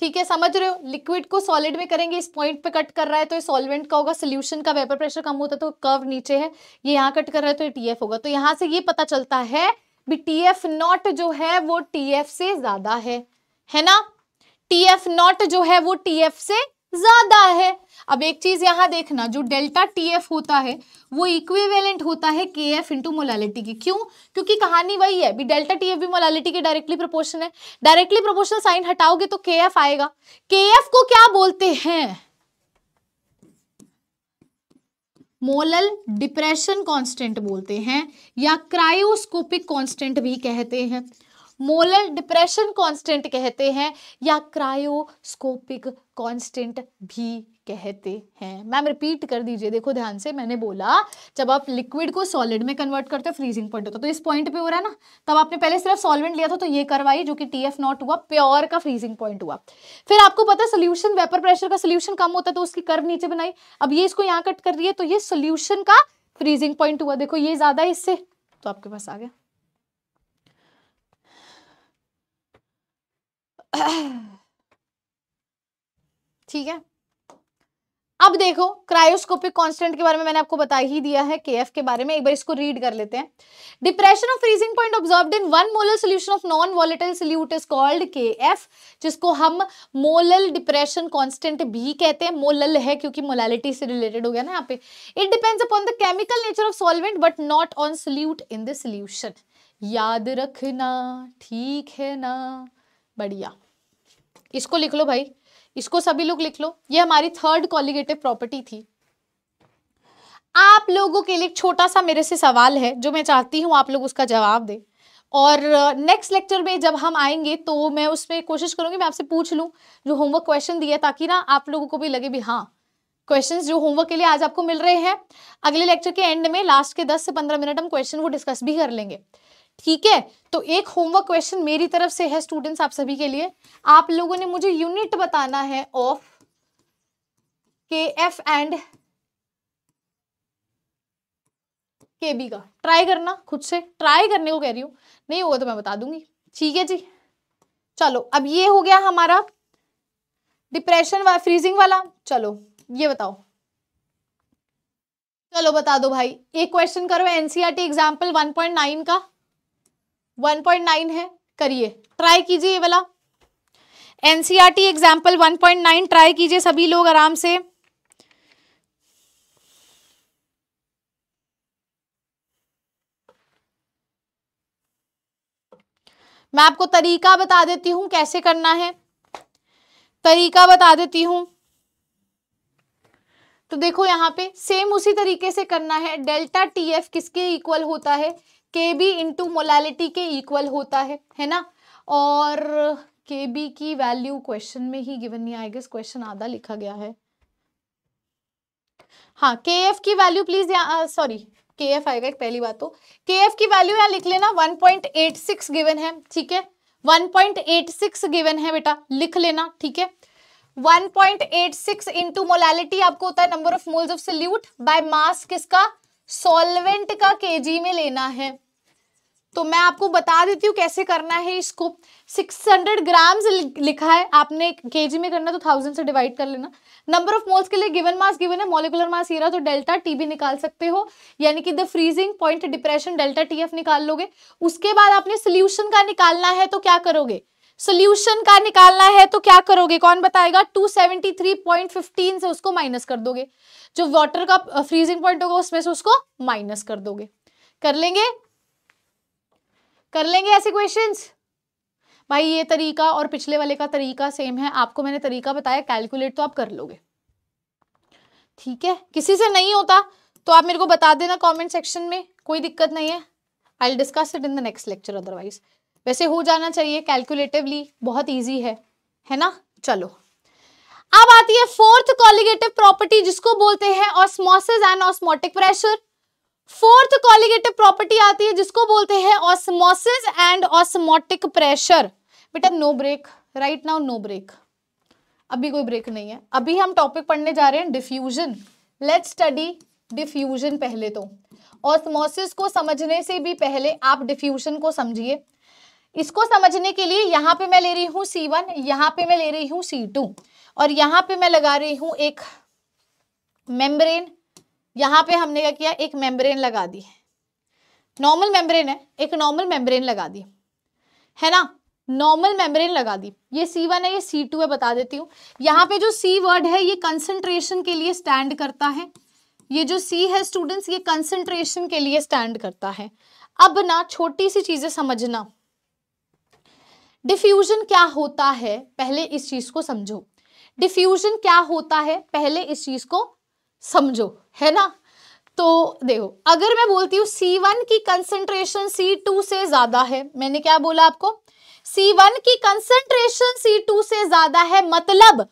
ठीक है समझ रहे हो लिक्विड को सॉलिड में करेंगे इस पॉइंट पे कट कर रहा है तो ये सॉल्वेंट का होगा सोल्यूशन का वेपर प्रेशर कम होता है तो कर्व नीचे है ये यहाँ कट कर रहा है तो ये टीएफ होगा तो यहाँ से ये पता चलता है भी टीएफ नॉट जो है वो टीएफ से ज्यादा है है ना टीएफ नॉट जो है वो टीएफ से ज़्यादा है अब एक चीज़ यहां देखना जो डेल्टा टी एफ होता है वो इक्विवेलेंट होता है के एफ इंटू मोलालिटी की क्यों क्योंकि कहानी वही है भी डेल्टा टी एफ भी मोलालिटी के डायरेक्टली प्रोपोर्शन है डायरेक्टली प्रोपोर्शनल साइन हटाओगे तो के एफ आएगा के एफ को क्या बोलते हैं मोलल डिप्रेशन कांस्टेंट बोलते हैं या क्रायोस्कोपिक कांस्टेंट भी कहते हैं मोलर डिप्रेशन कांस्टेंट कहते हैं या क्रायोस्कोपिक कांस्टेंट भी कहते हैं मैम रिपीट कर दीजिए देखो ध्यान से मैंने बोला जब आप लिक्विड को सॉलिड में कन्वर्ट करते हो फ्रीजिंग पॉइंट होता तो इस पॉइंट पे हो रहा है ना तब आपने पहले सिर्फ सॉल्वेंट लिया था तो ये करवाई जो कि टी एफ नॉट हुआ प्योर का फ्रीजिंग पॉइंट हुआ फिर आपको पता सोल्यूशन वेपर प्रेशर का सोल्यूशन कम होता तो उसकी कर्व नीचे बनाई अब ये इसको यहाँ कट कर रही है तो ये सोल्यूशन का फ्रीजिंग पॉइंट हुआ देखो ये ज़्यादा इससे तो आपके पास आ गया ठीक है अब देखो क्रायोस्कोपिक कांस्टेंट के बारे में मैंने आपको बता ही दिया है के के बारे में एक बार इसको रीड कर लेते हैं depression of freezing point observe in one molar solution of non volatile solute is called K जिसको हम मोलल डिप्रेशन कांस्टेंट भी कहते हैं मोलल है क्योंकि मोलालिटी से रिलेटेड हो गया ना यहाँ पे it depends upon the chemical nature of solvent but not on solute in the solution याद रखना ठीक है ना बढ़िया इसको लिख लो भाई इसको सभी लोग लिख लो ये हमारी थर्ड कॉलिगेटिव प्रॉपर्टी थी आप लोगों के लिए छोटा सा मेरे से सवाल है जो मैं चाहती हूँ आप लोग उसका जवाब दें और नेक्स्ट लेक्चर में जब हम आएंगे तो मैं उसमें कोशिश करूँगी मैं आपसे पूछ लूँ जो होमवर्क क्वेश्चन दिया ताकि ना आप लोगों को भी लगे भी हाँ क्वेश्चंस जो होमवर्क के लिए आज आपको मिल रहे हैं अगले लेक्चर के एंड में लास्ट के 10 से 15 मिनट हम क्वेश्चन वो डिस्कस भी कर लेंगे ठीक है तो एक होमवर्क क्वेश्चन मेरी तरफ से है स्टूडेंट्स आप सभी के लिए आप लोगों ने मुझे यूनिट बताना है of K F and K B का ट्राई करना खुद से ट्राई करने को कह रही हूँ नहीं होगा तो मैं बता दूंगी ठीक है जी चलो अब ये हो गया हमारा डिप्रेशन वा, फ्रीजिंग वाला चलो ये बताओ चलो बता दो भाई एक क्वेश्चन करो एनसीआरटी एग्जाम्पल 1.9 का वन पॉइंट नाइन है करिए ट्राई कीजिए ये वाला टी example e one point nine try कीजिए सभी लोग आराम से मैं आपको तरीका बता देती हूं कैसे करना है तरीका बता देती हूं तो देखो यहां पे सेम उसी तरीके से करना है डेल्टा टी एफ किसके इक्वल होता है के बी इंटू मोलैलिटी के इक्वल होता है है ना और के बी की वैल्यू क्वेश्चन में ही गिवन नहीं आएगा क्वेश्चन आधा लिखा गया है हाँ के एफ की value please sorry K F आएगा पहली बात तो के एफ की वैल्यू यहाँ लिख लेना 1.86 गिवन है ठीक है 1.86 गिवन है बेटा लिख लेना ठीक है 1.86 point eight six into molality आपको होता है number of moles of solute by mass किसका सॉल्वेंट का केजी में लेना है तो मैं आपको बता देती हूँ कैसे करना है इसको 600 ग्राम्स लिखा है आपने केजी में करना तो थाउजेंड से डिवाइड कर लेना नंबर ऑफ मोल्स के लिए गिवन मास गिवन है मॉलिकुलर मास ये रहा तो डेल्टा टी भी निकाल सकते हो यानी कि the freezing point depression delta T F निकाल लोगे उसके बाद आपने सोल्यूशन का निकालना है तो क्या करोगे सोल्यूशन का निकालना है तो क्या करोगे कौन बताएगा 273.15 से उसको माइनस कर दोगे जो वाटर का फ्रीजिंग पॉइंट होगा उसमें से उसको माइनस कर दोगे कर लेंगे कर लेंगे ऐसे क्वेश्चंस भाई ये तरीका और पिछले वाले का तरीका सेम है आपको मैंने तरीका बताया कैलकुलेट तो आप कर लोगे ठीक है किसी से नहीं होता तो आप मेरे को बता देना कमेंट सेक्शन में कोई दिक्कत नहीं है I discuss it in the next lecture otherwise वैसे हो जाना चाहिए कैलकुलेटिवली बहुत ईजी है है ना चलो अब आती है फोर्थ कॉलिगेटिव प्रॉपर्टी जिसको बोलते हैं osmosis and osmotic pressure fourth colligative property आती है जिसको बोलते हैं ऑस्मोसिस एंड ऑस्मोटिक प्रेशर बेटा no break right now no break अभी कोई ब्रेक नहीं है अभी हम टॉपिक पढ़ने जा रहे हैं डिफ्यूजन लेट स्टडी डिफ्यूजन पहले तो ऑस्मोसिस को समझने से भी पहले आप डिफ्यूजन को समझिए इसको समझने के लिए यहाँ पे मैं ले रही हूँ सी वन यहाँ पे मैं ले रही हूँ सी टू और यहाँ पे मैं लगा रही हूँ एक मेम्ब्रेन यहाँ पे हमने क्या किया एक मेम्ब्रेन लगा दी है नॉर्मल मेम्ब्रेन है एक नॉर्मल मेम्ब्रेन लगा दी है ना नॉर्मल मेम्ब्रेन लगा दी ये सी वन है ये सी टू है बता देती हूँ यहाँ पे जो सी वर्ड है ये कंसेंट्रेशन के लिए स्टैंड करता है ये जो सी है स्टूडेंट्स ये कंसनट्रेशन के लिए स्टैंड करता है अब ना छोटी सी चीज़ें समझना डिफ्यूजन क्या होता है पहले इस चीज को समझो डिफ्यूजन क्या होता है पहले इस चीज को समझो है ना तो देखो अगर मैं बोलती हूँ सी वन की कंसेंट्रेशन सी टू से ज्यादा है मैंने क्या बोला आपको सी वन की कंसेंट्रेशन सी टू से ज्यादा है मतलब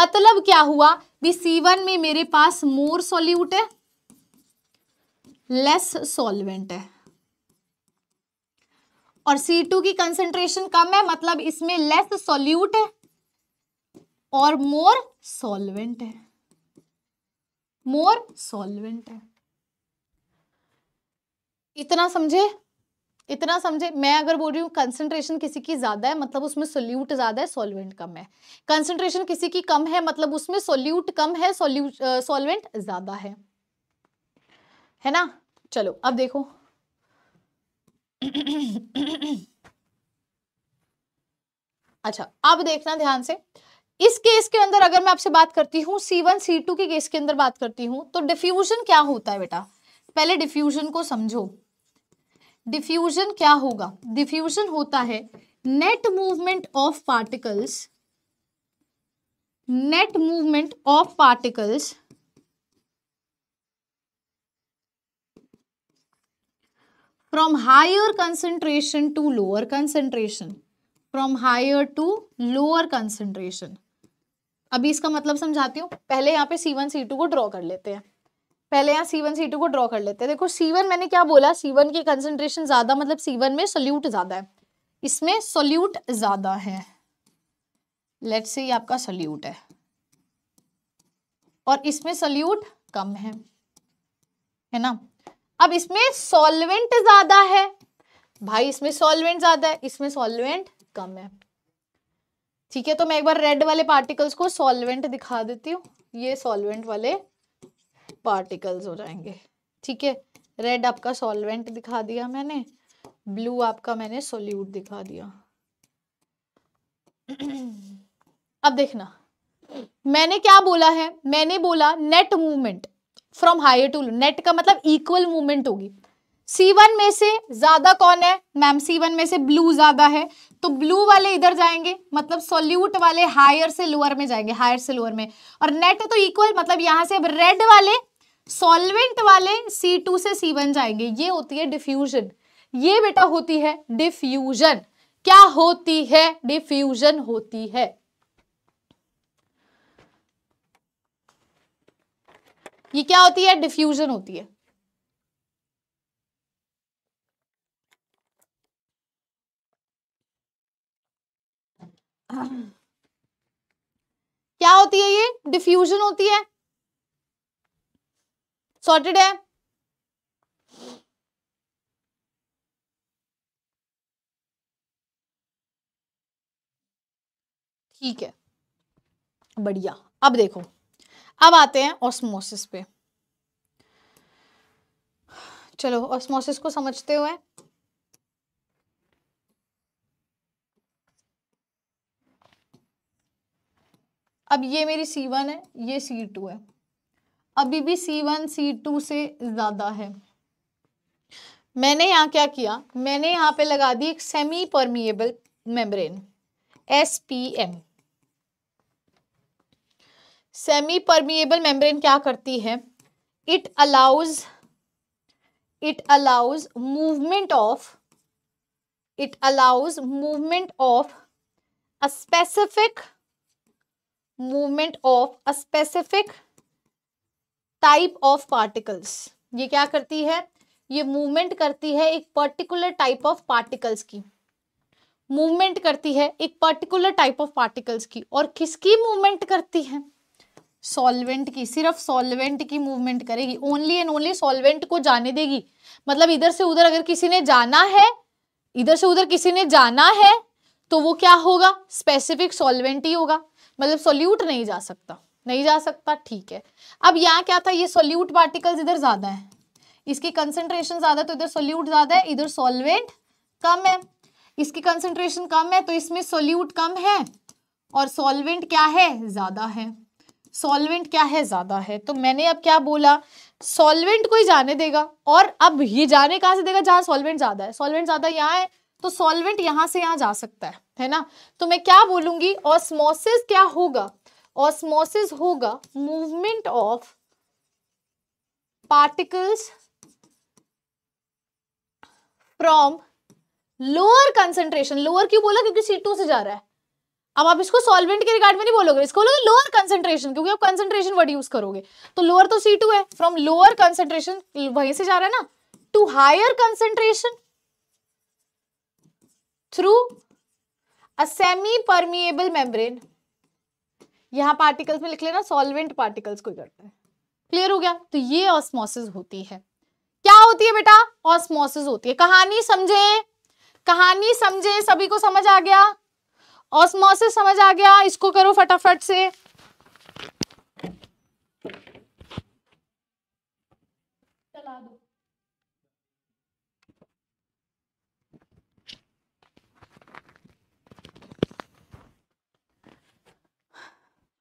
मतलब क्या हुआ भी सी वन में मेरे पास मोर सॉल्यूट है लेस सॉल्वेंट है और C2 की कंसेंट्रेशन कम है मतलब इसमें लेस सॉल्यूट है और मोर सॉल्वेंट है मोर सॉल्वेंट है इतना समझे इतना समझे मैं अगर बोल रही हूँ कंसेंट्रेशन किसी की ज्यादा है मतलब उसमें सोल्यूट ज्यादा है सॉल्वेंट कम है कंसेंट्रेशन किसी की कम है मतलब उसमें सोल्यूट कम है सोल्यूट सॉल्वेंट ज्यादा है है ना चलो अब देखो अच्छा अब देखना ध्यान से इस केस के अंदर अगर मैं आपसे बात करती हूँ सी वन सी टू के केस के अंदर बात करती हूँ तो डिफ्यूजन क्या होता है बेटा पहले डिफ्यूजन को समझो डिफ्यूजन क्या होगा डिफ्यूजन होता है net movement of particles net movement of particles from higher concentration to lower concentration from higher to lower concentration अभी इसका मतलब समझाती हूँ पहले यहाँ पे C1 C2 को ड्रॉ कर लेते हैं पहले यहाँ C1 C2 को ड्रॉ कर लेते हैं देखो C1 मैंने क्या बोला C1 की कंसेंट्रेशन ज़्यादा मतलब C1 में सोल्यूट ज़्यादा है इसमें सोल्यूट ज़्यादा है लेट से आपका सोल्यूट है और इसमें सोल्यूट कम है है ना अब इसमें सॉल्वेंट ज्यादा है भाई इसमें सॉल्वेंट ज्यादा है इसमें सॉल्वेंट कम है ठीक है तो मैं एक बार रेड वाले पार्टिकल्स को सॉल्वेंट दिखा देती हूँ ये सॉल्वेंट वाले पार्टिकल्स हो जाएंगे ठीक है रेड आपका सॉल्वेंट दिखा दिया मैंने ब्लू आपका मैंने सोल्यूट दिखा दिया अब देखना मैंने क्या बोला है मैंने बोला net movement from higher to net का मतलब इक्वल मूवमेंट होगी सी वन में से ज्यादा कौन है मैम C1 में से ब्लू ज्यादा है तो ब्लू वाले इधर जाएंगे मतलब सोल्यूट वाले हायर से लोअर में जाएंगे हायर से लोअर में और नेट तो इक्वल मतलब यहां से अब रेड वाले सॉल्वेंट वाले सी टू से सी वन जाएंगे ये होती है डिफ्यूजन ये बेटा होती है डिफ्यूजन क्या होती है डिफ्यूजन होती है ये क्या होती है डिफ्यूजन होती है क्या होती है ये डिफ्यूजन होती है सॉर्टेड है ठीक है बढ़िया अब देखो अब आते हैं ऑस्मोसिस पे चलो ऑस्मोसिस को समझते हुए अब ये मेरी C1 है ये C2 है अभी भी C1 C2 से ज़्यादा है मैंने यहाँ क्या किया मैंने यहाँ पे लगा दी एक semi permeable membrane S P M semi permeable membrane क्या करती है it allows it allows movement of it allows movement of a specific movement of a specific type of particles ये क्या करती है ये मूवमेंट करती है एक पर्टिकुलर टाइप ऑफ पार्टिकल्स की मूवमेंट करती है एक पर्टिकुलर टाइप ऑफ पार्टिकल्स की और किसकी मूवमेंट करती है सॉल्वेंट की सिर्फ सॉल्वेंट की मूवमेंट करेगी ओनली एंड ओनली सॉल्वेंट को जाने देगी मतलब इधर से उधर अगर किसी ने जाना है इधर से उधर किसी ने जाना है तो वो क्या होगा स्पेसिफिक सॉल्वेंट ही होगा मतलब सोल्यूट नहीं जा सकता नहीं जा सकता ठीक है अब यहाँ क्या था ये सोल्यूट पार्टिकल्स इधर ज़्यादा है इसकी कंसेंट्रेशन ज़्यादा तो इधर सोल्यूट ज़्यादा है इधर सोलवेंट कम है इसकी कंसेंट्रेशन कम है तो इसमें सोल्यूट कम है और सॉल्वेंट क्या है ज़्यादा है सॉल्वेंट क्या है ज़्यादा है तो मैंने अब क्या बोला सॉल्वेंट को ही जाने देगा और अब ये जाने कहाँ से देगा जहाँ सॉल्वेंट ज़्यादा है सॉल्वेंट ज़्यादा यहाँ है तो सॉल्वेंट यहाँ से यहाँ जा सकता है है ना तो मैं क्या बोलूँगी ऑस्मोसिस क्या होगा ऑस्मोसिस होगा movement of particles from lower concentration lower क्यों बोला क्योंकि सी टू से जा रहा है अब आप इसको सॉल्वेंट के रिगार्ड में नहीं बोलोगे इसको बोलोगे लोअर कंसेंट्रेशन क्योंकि आप कंसेंट्रेशन वर्ड यूज करोगे तो लोअर तो सी टू है फ्रॉम लोअर कंसेंट्रेशन वहीं से जा रहा है ना to higher concentration through a semi permeable membrane यहां पार्टिकल्स में लिख लेना सॉल्वेंट पार्टिकल्स को करता है क्लियर हो गया तो ये ऑस्मोसिस होती है क्या होती है बेटा ऑस्मोसिस होती है कहानी समझे कहानी समझे सभी को समझ आ गया ऑस्मोसिस समझ आ गया इसको करो फटाफट से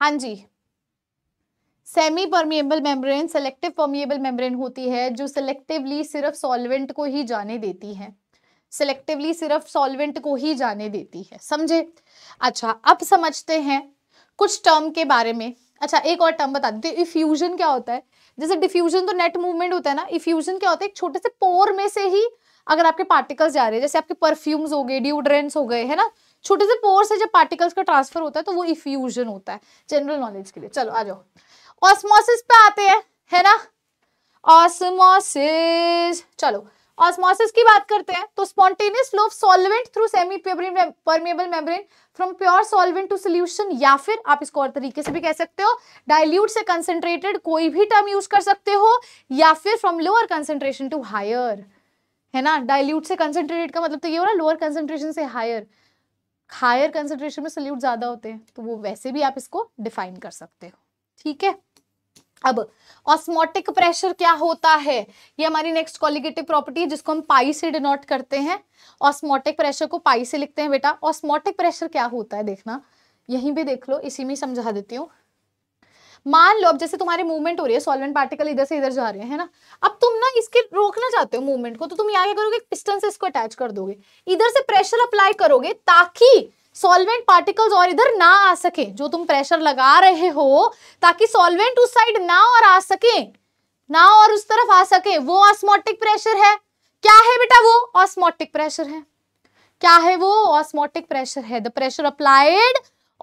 हाँ जी semi permeable membrane selective permeable membrane होती है जो सेलेक्टिवली सिर्फ सॉल्वेंट को ही जाने देती है सिलेक्टिवली सिर्फ सॉल्वेंट को ही जाने देती है समझे अच्छा अब समझते हैं कुछ टर्म के बारे में अच्छा एक और टर्म बता देती इफ्यूजन क्या होता है जैसे डिफ्यूजन तो नेट मूवमेंट होता है ना इफ्यूजन क्या होता है एक छोटे से पोर में से ही अगर आपके पार्टिकल्स जा रहे हैं जैसे आपके परफ्यूम्स हो गए डिओड्रेंट्स हो गए है ना छोटे से पोर से जब पार्टिकल्स का ट्रांसफर होता है तो वो इफ्यूजन होता है जनरल नॉलेज के लिए चलो आ जाओ ऑस्मोसिस पे आते हैं है ना ऑस्मोसिस चलो ऑस्मोसिस की बात करते हैं तो spontaneous flow of solvent through semi permeable membrane from pure solvent to solution या फिर आप इसको और तरीके से भी कह सकते हो डाइल्यूट से कंसेंट्रेटेड कोई भी टर्म यूज कर सकते हो या फिर from lower concentration to higher है ना डाइल्यूट से कंसेंट्रेटेड का मतलब तो ये हो रहा लोअर कंसेंट्रेशन से हायर हायर कंसेंट्रेशन में सोल्यूट ज़्यादा होते हैं तो वो वैसे भी आप इसको डिफाइन कर सकते हो ठीक है अब ऑस्मोटिक प्रेशर क्या होता है ये हमारी नेक्स्ट क्वालिगेटिव प्रॉपर्टी है जिसको हम पाई से डिनोट करते हैं ऑस्मोटिक प्रेशर को पाई से लिखते हैं बेटा ऑस्मोटिक प्रेशर क्या होता है देखना यहीं भी देख लो इसी में समझा देती हूँ मान लो अब जैसे तुम्हारे मूवमेंट हो रही है सॉल्वेंट पार्टिकल इधर से इधर जा रहे हैं ना अब तुम ना इसके रोकना चाहते हो मूवमेंट को तो तुम यहाँ क्या करोगे पिस्टन से इसको अटैच कर दोगे इधर से प्रेशर अप्लाई करोगे ताकि सॉल्वेंट पार्टिकल्स और इधर ना आ सके जो तुम प्रेशर लगा रहे हो ताकि सॉल्वेंट उस साइड ना और आ सके ना और उस तरफ आ सके वो ऑस्मोटिक प्रेशर है क्या है बेटा वो ऑस्मोटिक प्रेशर है क्या है वो ऑस्मोटिक प्रेशर है the pressure applied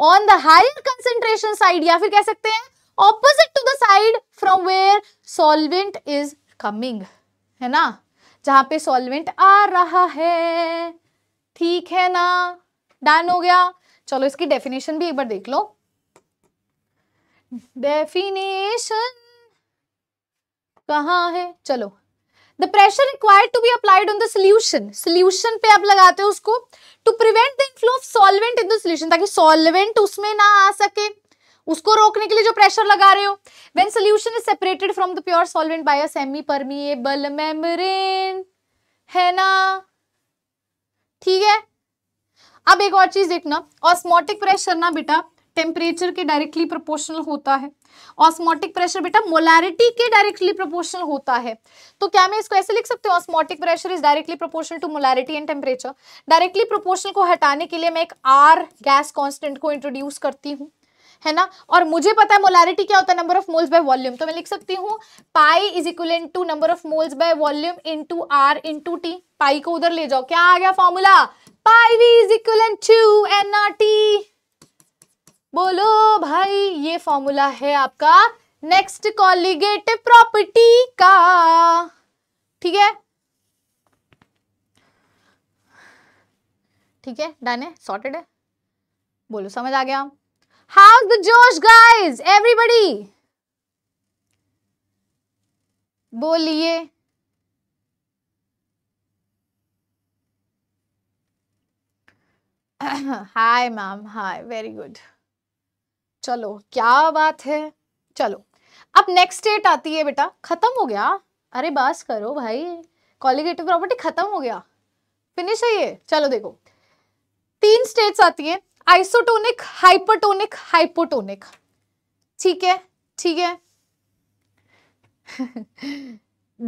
on the higher concentration side या फिर कह सकते हैं opposite to the side from where solvent is coming है ना जहां पे सॉल्वेंट आ रहा है ठीक है ना डन हो गया चलो इसकी डेफिनेशन भी एक बार देख लो डेफिनेशन कहा है चलो the pressure required to be applied on the solution solution पे आप लगाते हो उसको to prevent the inflow of solvent in the solution ताकि सॉल्वेंट उसमें ना आ सके उसको रोकने के लिए जो प्रेशर लगा रहे हो when solution is separated from the pure solvent by a semi permeable membrane है ना ठीक है अब एक और चीज देखना ऑस्मोटिक प्रेशर ना बेटा टेम्परेचर के डायरेक्टली प्रोपोर्शनल होता है ऑस्मोटिक प्रेशर बेटा मोलैरिटी के डायरेक्टली प्रोपोर्शनल होता है तो क्या मैं इसको ऐसे लिख सकती हूँ osmotic pressure is directly proportional to molarity and temperature directly proportional को हटाने के लिए मैं एक आर गैस कॉन्स्टेंट को इंट्रोड्यूस करती हूँ है ना और मुझे पता है मोलैरिटी क्या होता है number of moles by volume तो मैं लिख सकती हूँ pi is equal to number of moles by volume into R into T pi को उधर ले जाओ क्या आ गया formula is v to n R T बोलो भाई ये फॉर्मूला है आपका नेक्स्ट कॉलिगेटिव प्रॉपर्टी का ठीक है ठीक है डन है सॉर्टेड है बोलो समझ आ गया हाउ द जोश गाइज एवरीबडी बोलिए hi ma'am hi very good चलो क्या बात है चलो अब नेक्स्ट डेट आती है बेटा खत्म हो गया अरे बस करो भाई कॉलिगेटिव प्रॉपर्टी खत्म हो गया फिनिश है ये चलो देखो तीन स्टेट्स आती हैं आइसोटोनिक हाइपरटोनिक हाइपोटोनिक ठीक है ठीक है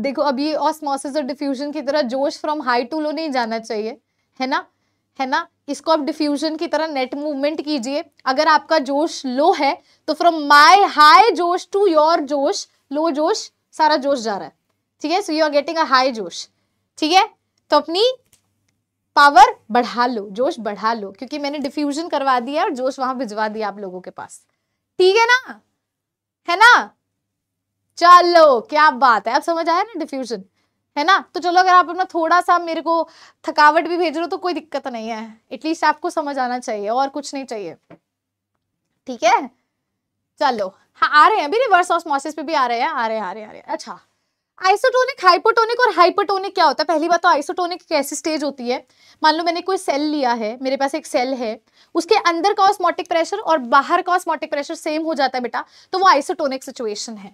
देखो अब ये ऑस्मोसिस और डिफ्यूजन की तरह जोश फ्रॉम हाई टू लो नहीं जाना चाहिए है ना है ना इसको आप डिफ्यूजन की तरह नेट मूवमेंट कीजिए अगर आपका जोश लो है तो फ्रॉम माई हाई जोश टू योर जोश लो जोश सारा जोश जा रहा है ठीक है so you are getting a high जोश ठीक है तो अपनी पावर बढ़ा लो जोश बढ़ा लो क्योंकि मैंने डिफ्यूजन करवा दिया और जोश वहां भिजवा दिया आप लोगों के पास ठीक है ना है ना चलो क्या बात है अब समझ आया ना डिफ्यूजन है ना तो चलो अगर आप अपना थोड़ा सा मेरे को थकावट भी भेज रहे हो तो कोई दिक्कत नहीं है एटलीस्ट आपको समझ आना चाहिए और कुछ नहीं चाहिए ठीक है चलो हाँ आ रहे हैं अभी रिवर्स ऑस्मोसिस पे भी आ रहे हैं आ रहे हैं आ रहे हैं आ रहे अच्छा आइसोटोनिक हाइपोटोनिक और हाइपोटोनिक क्या होता है पहली बात तो आइसोटोनिक कैसी स्टेज होती है मान लो मैंने कोई सेल लिया है मेरे पास एक सेल है उसके अंदर का ऑस्मोटिक प्रेशर और बाहर का ऑस्मोटिक प्रेशर सेम हो जाता है बेटा तो वो आइसोटोनिक सिचुएशन है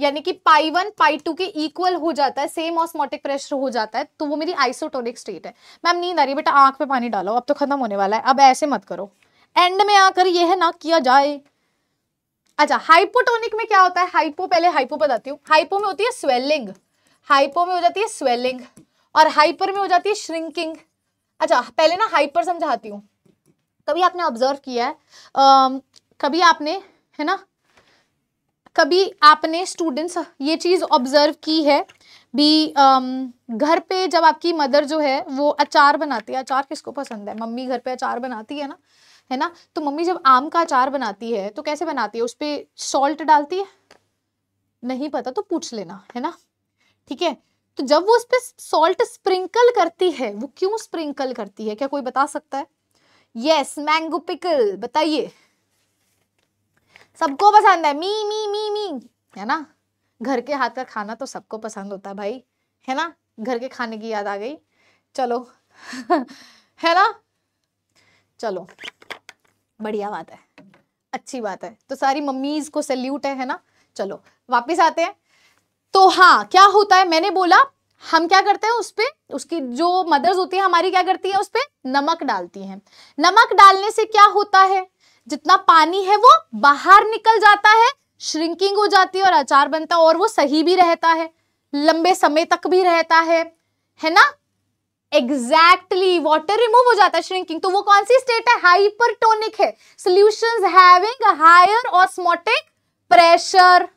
यानी कि पाई वन पाई टू के इक्वल हो जाता है सेम ऑस्मोटिक प्रेशर हो जाता है तो वो मेरी आइसोटोनिक स्टेट है मैम नींद आ रही बेटा आंख पे पानी डालो अब तो खत्म होने वाला है अब ऐसे मत करो एंड में आकर यह है ना किया जाए अच्छा हाइपोटोनिक में क्या होता है हाइपो पहले हाइपो बताती हूँ हाइपो में होती है स्वेलिंग हाइपो में हो जाती है स्वेलिंग और हाइपर में हो जाती है श्रिंकिंग अच्छा पहले ना हाइपर समझाती हूँ कभी आपने ऑब्जर्व किया है आ, कभी आपने है ना कभी आपने स्टूडेंट्स ये चीज़ ऑब्जर्व की है भी um, घर पे जब आपकी मदर जो है वो अचार बनाती है अचार किसको पसंद है मम्मी घर पे अचार बनाती है ना है ना तो मम्मी जब आम का अचार बनाती है तो कैसे बनाती है उस पर सॉल्ट डालती है नहीं पता तो पूछ लेना है ना ठीक है तो जब वो उस पर सॉल्ट स्प्रिंकल करती है वो क्यों स्प्रिंकल करती है क्या कोई बता सकता है यस मैंगो पिकल बताइए सबको पसंद है मी मी मी मी है ना घर के हाथ का खाना तो सबको पसंद होता है भाई है ना घर के खाने की याद आ गई चलो है ना चलो बढ़िया बात है अच्छी बात है तो सारी मम्मीज को सैल्यूट है है ना चलो वापस आते हैं तो हाँ क्या होता है मैंने बोला हम क्या करते हैं उस पर उसकी जो मदर्स होती है हमारी क्या करती है उस पर नमक डालती हैं नमक डालने से क्या होता है जितना पानी है वो बाहर निकल जाता है श्रिंकिंग हो जाती है और अचार बनता है और वो सही भी रहता है लंबे समय तक भी रहता है है ना एग्जैक्टली वाटर रिमूव हो जाता है श्रिंकिंग तो वो कौन सी स्टेट है हाइपरटोनिक है solution having higher osmotic pressure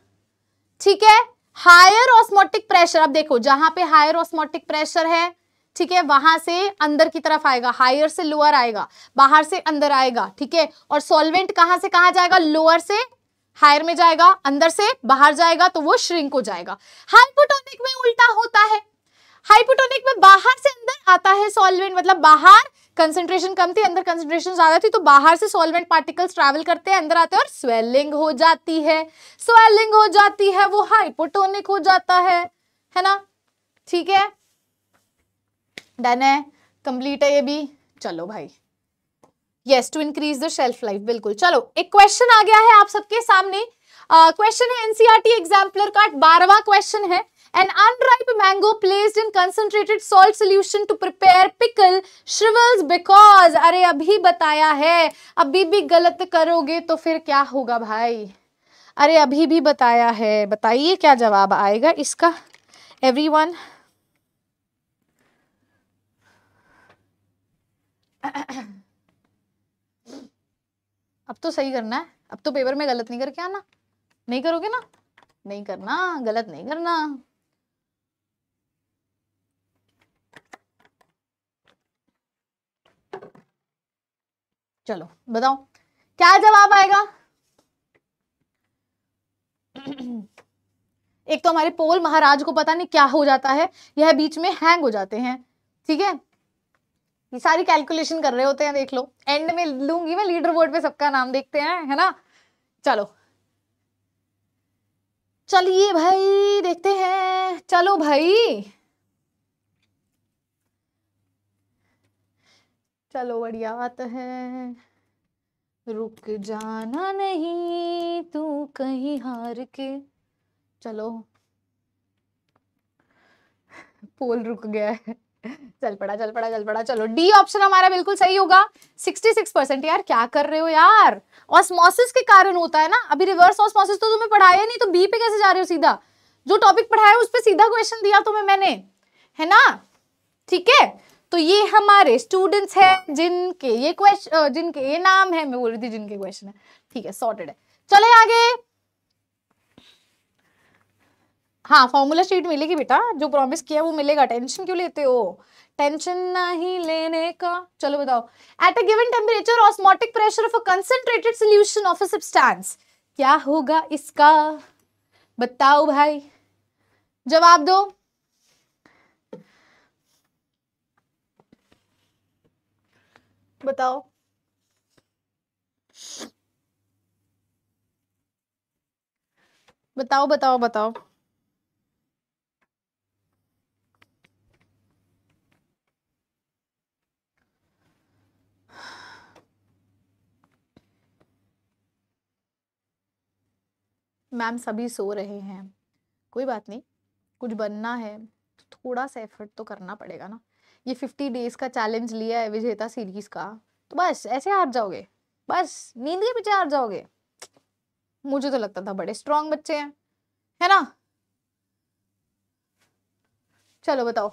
ठीक है हायर ऑस्मोटिक प्रेशर अब देखो जहां पे हायर ऑस्मोटिक प्रेशर है ठीक है वहां से अंदर की तरफ आएगा हायर से लोअर आएगा बाहर से अंदर आएगा ठीक है और सॉल्वेंट कहां से कहां जाएगा लोअर से हायर में जाएगा अंदर से बाहर जाएगा तो वो श्रिंक हो जाएगा हाइपोटोनिक में उल्टा होता है हाइपोटोनिक में बाहर से अंदर आता है सॉल्वेंट मतलब बाहर कंसेंट्रेशन कम थी अंदर कंसेंट्रेशन ज्यादा थी तो बाहर से सॉल्वेंट पार्टिकल्स ट्रैवल करते हैं अंदर आते हैं और स्वेलिंग हो जाती है स्वेलिंग हो जाती है वो हाइपोटोनिक हो जाता है है ना ठीक है डन है कंप्लीट है ये भी चलो भाई yes to increase the shelf life बिल्कुल चलो एक क्वेश्चन आ गया है आप सबके सामने क्वेश्चन uh, है एनसीआरटी एग्जाम्पलर e का बारहवा क्वेश्चन है an unripe mango placed in concentrated salt solution to prepare pickle shrivels because अरे अभी बताया है अभी भी गलत करोगे तो फिर क्या होगा भाई अरे अभी भी बताया है बताइए क्या जवाब आएगा इसका एवरीवन अब तो सही करना है अब तो पेपर में गलत नहीं करके आना नहीं करोगे ना नहीं करना गलत नहीं करना चलो बताओ क्या जवाब आएगा एक तो हमारे पोल महाराज को पता नहीं क्या हो जाता है यह बीच में हैंग हो जाते हैं ठीक है ये सारी कैलकुलेशन कर रहे होते हैं देख लो एंड में लूंगी मैं लीडर बोर्ड पे सबका नाम देखते हैं है ना चलो चलिए भाई देखते हैं चलो भाई चलो बढ़िया बात है रुक जाना नहीं तू कहीं हार के चलो पोल रुक गया है चल पड़ा चल पड़ा चल पड़ा चलो डी ऑप्शन हमारा बिल्कुल सही होगा 66 परसेंट यार क्या कर रहे हो यार ऑस्मोसिस के कारण होता है ना अभी रिवर्स ऑस्मोसिस तो तुम्हें पढ़ाया नहीं तो बी पे कैसे जा रहे हो सीधा जो टॉपिक पढ़ाया उस पर सीधा क्वेश्चन दिया तुम्हें मैंने है ना ठीक है तो ये हमारे स्टूडेंट्स हैं जिनके ये क्वेश्चन जिनके ये नाम है मैं बोल रही थी जिनके क्वेश्चन है ठीक है सॉर्टेड है चले आगे हाँ फॉर्मूला शीट मिलेगी बेटा जो प्रॉमिस किया वो मिलेगा टेंशन क्यों लेते हो टेंशन नहीं लेने का चलो बताओ at a given temperature osmotic pressure of a concentrated solution of a substance क्या होगा इसका बताओ भाई जवाब दो बताओ बताओ बताओ बताओ मैम सभी सो रहे हैं कोई बात नहीं कुछ बनना है तो थोड़ा सा एफर्ट तो करना पड़ेगा ना ये फिफ्टी डेज का चैलेंज लिया है विजेता सीरीज का तो बस ऐसे हार जाओगे बस नींद के पीछे हार जाओगे मुझे तो लगता था बड़े स्ट्रांग बच्चे हैं है ना चलो बताओ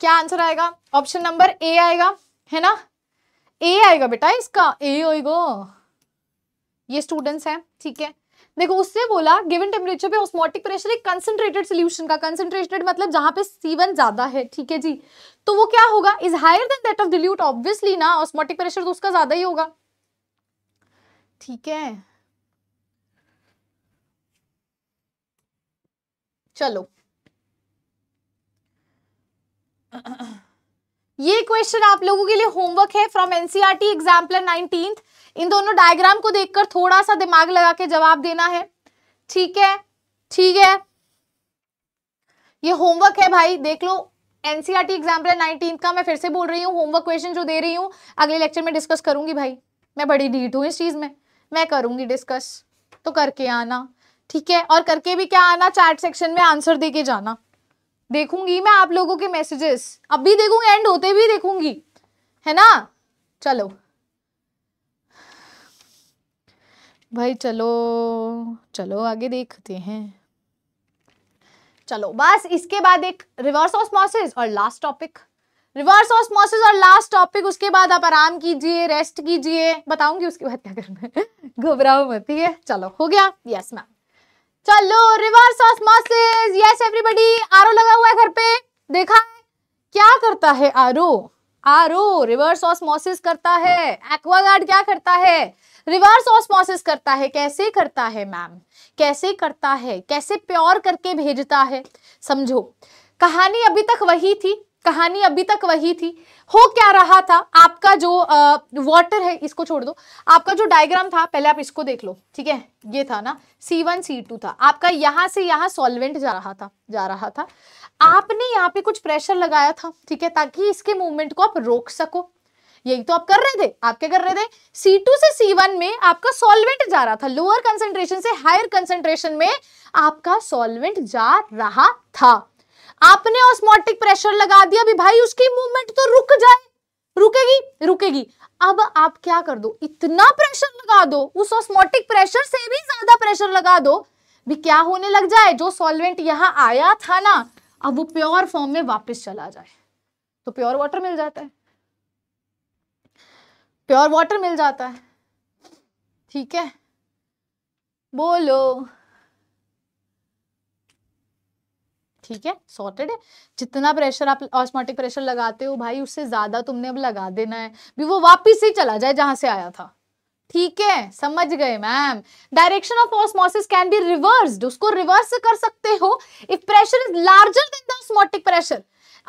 क्या आंसर आएगा ऑप्शन नंबर ए आएगा है ना ए आएगा बेटा इसका ए होएगा ये स्टूडेंट्स हैं ठीक है देखो उससे बोला गिवन टेम्परेचर पे ऑस्मोटिक प्रेशर एक कंसेंट्रेटेड सोल्यूशन का कंसेंट्रेटेड मतलब जहां पे सीवन ज्यादा है ठीक है जी तो वो क्या होगा is higher than that of dilute obviously ना ऑस्मोटिक प्रेशर तो उसका ज्यादा ही होगा ठीक है चलो ये क्वेश्चन आप लोगों के लिए होमवर्क है from NCERT example nineteen इन दोनों डायग्राम को देखकर थोड़ा सा दिमाग लगा के जवाब देना है ठीक है ठीक है ये होमवर्क है भाई देख लो एनसीआर एग्जाम नाइनटीन का मैं फिर से बोल रही हूँ होमवर्क क्वेश्चन जो दे रही हूँ अगले लेक्चर में डिस्कस करूंगी भाई मैं बड़ी डीट हूँ इस चीज़ में मैं करूंगी डिस्कस तो करके आना ठीक है और करके भी क्या आना चार्ट सेक्शन में आंसर दे के जाना देखूंगी मैं आप लोगों के मैसेजेस अब भी देखूंगी एंड होते भी देखूंगी है ना चलो भाई चलो चलो आगे देखते हैं चलो बस इसके बाद एक रिवर्स ऑस्मोसिस और लास्ट टॉपिक रिवर्स ऑस्मोसिस और लास्ट टॉपिक उसके बाद आप आराम कीजिए रेस्ट कीजिए बताऊंगी उसके बाद क्या करना है घबराओ मत ठीक है चलो हो गया यस मैम चलो reverse osmosis yes everybody RO लगा हुआ है घर पे देखा है क्या करता है आरओ आरओ रिवर्स ऑस्मोसिस करता है एक्वागार्ड क्या करता है रिवर्स ऑस्मोसिस करता है कैसे करता है मैम कैसे करता है कैसे प्योर करके भेजता है समझो कहानी अभी तक वही थी कहानी अभी तक वही थी हो क्या रहा था आपका जो वाटर है इसको छोड़ दो आपका जो डायग्राम था पहले आप इसको देख लो ठीक है ये था ना सी वन सी टू था आपका यहाँ से यहाँ सॉल्वेंट जा रहा था जा रहा था आपने यहाँ पे कुछ प्रेशर लगाया था ठीक है ताकि इसके मूवमेंट को आप रोक सको यही तो आप कर रहे थे आप क्या कर रहे थे C2 से C1 में आपका सॉल्वेंट जा रहा था लोअर कंसेंट्रेशन से हायर कंसेंट्रेशन में आपका सॉल्वेंट जा रहा था आपने ऑस्मोटिक प्रेशर लगा दिया भी भाई उसकी मूवमेंट तो रुक जाए रुकेगी रुकेगी अब आप क्या कर दो इतना प्रेशर लगा दो उस ऑस्मोटिक प्रेशर से भी ज्यादा प्रेशर लगा दो भी क्या होने लग जाए जो सॉल्वेंट यहां आया था ना अब वो प्योर फॉर्म में वापस चला जाए तो प्योर वाटर मिल जाता है प्योर वाटर मिल जाता है ठीक है बोलो ठीक है सॉर्टेड है जितना प्रेशर आप ऑस्मोटिक प्रेशर लगाते हो भाई उससे ज़्यादा तुमने अब लगा देना है भी वो वापिस ही चला जाए जहां से आया था ठीक है समझ गए ma'am direction of osmosis can be reverse उसको रिवर्स कर सकते हो if pressure is larger than the osmotic pressure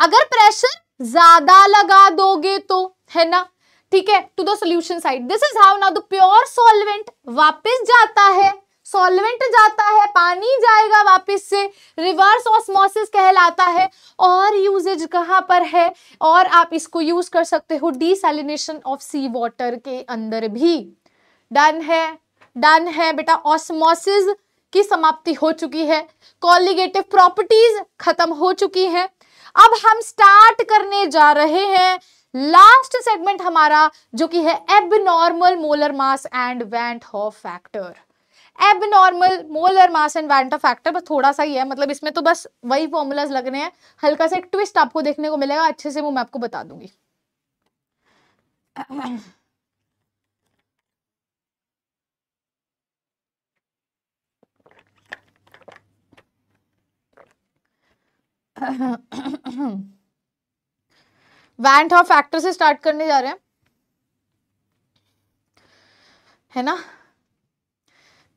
अगर प्रेशर ज्यादा लगा दोगे तो है ना ठीक है to the solution side this is how now the pure solvent वापस जाता है सॉल्वेंट जाता है पानी जाएगा वापस से रिवर्स ऑस्मोसिस कहलाता है और यूजेज कहाँ पर है और आप इसको यूज कर सकते हो डिसलिनेशन ऑफ सी वाटर के अंदर भी डन है डन है बेटा ऑस्मोसिस की समाप्ति हो चुकी है कॉलिगेटिव प्रॉपर्टीज खत्म हो चुकी है अब हम स्टार्ट करने जा रहे हैं लास्ट सेगमेंट हमारा जो कि है abnormal molar mass and van't Hoff factor abnormal molar mass and van't factor बस थोड़ा सा ही है मतलब इसमें तो बस वही फॉर्मूलाज लग रहे हैं हल्का सा एक ट्विस्ट आपको देखने को मिलेगा अच्छे से वो मैं आपको बता दूंगी वैंट फैक्टर से स्टार्ट करने जा रहे हैं है ना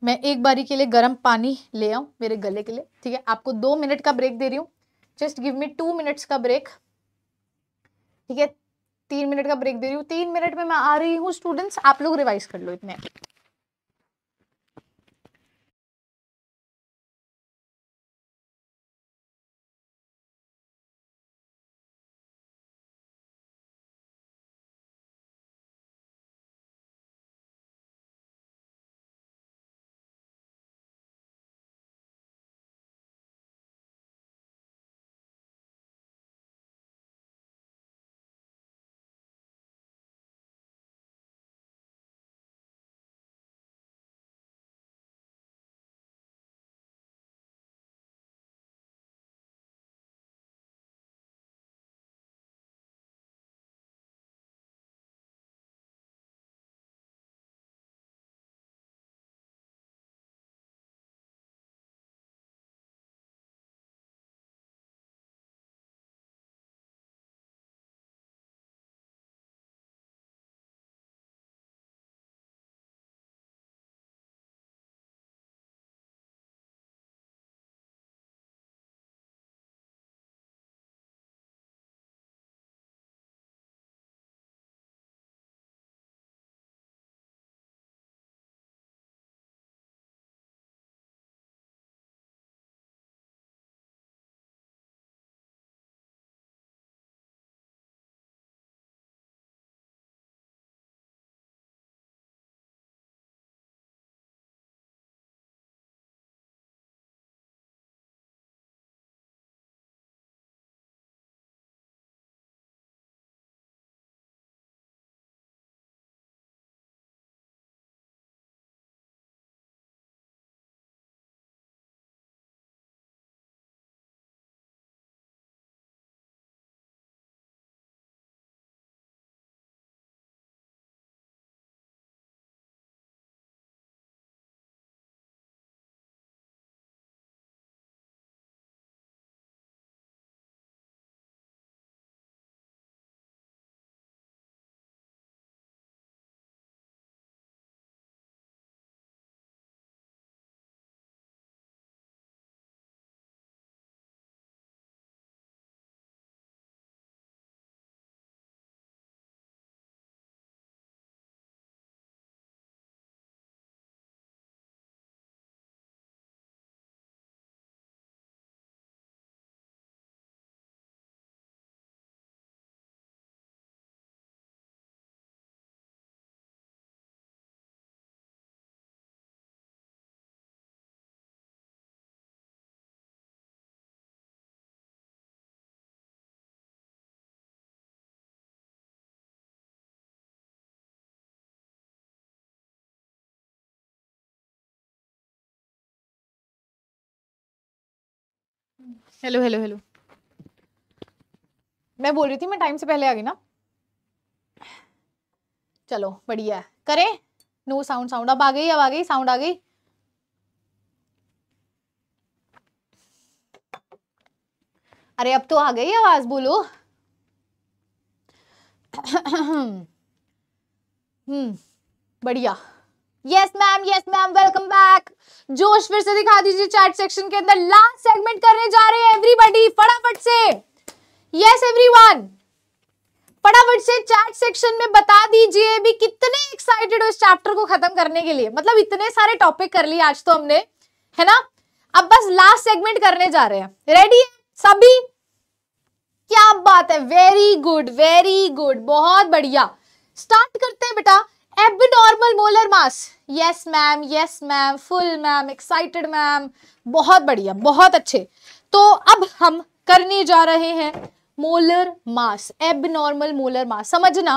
मैं एक बारी के लिए गर्म पानी ले आऊँ मेरे गले के लिए ठीक है आपको दो मिनट का ब्रेक दे रही हूँ just give me two minutes का ब्रेक ठीक है तीन मिनट का ब्रेक दे रही हूँ तीन मिनट में मैं आ रही हूँ स्टूडेंट्स आप लोग रिवाइज कर लो इतने हेलो हेलो हेलो मैं बोल रही थी मैं टाइम से पहले आ गई ना चलो बढ़िया है करें नो साउंड साउंड अब आ गई अब आ गई साउंड आ गई अरे अब तो आ गई आवाज बोलो हम्म बढ़िया yes ma'am yes ma'am welcome back जोश फिर से दिखा दीजिए चैट सेक्शन के अंदर लास्ट सेगमेंट करने जा रहे हैं एवरीबॉडी फटाफट से यस एवरीवन फटाफट से चैट सेक्शन में बता दीजिए भी कितने एक्साइटेड हो इस चैप्टर को खत्म करने के लिए मतलब इतने सारे टॉपिक कर लिए आज तो हमने है ना अब बस लास्ट सेगमेंट करने जा रहे हैं रेडी है सभी क्या बात है वेरी गुड वेरी गुड बहुत बढ़िया स्टार्ट करते हैं बेटा abnormal molar mass yes ma'am yes ma'am full ma'am excited ma'am बहुत बढ़िया बहुत अच्छे तो अब हम करने जा रहे हैं molar mass abnormal molar mass समझना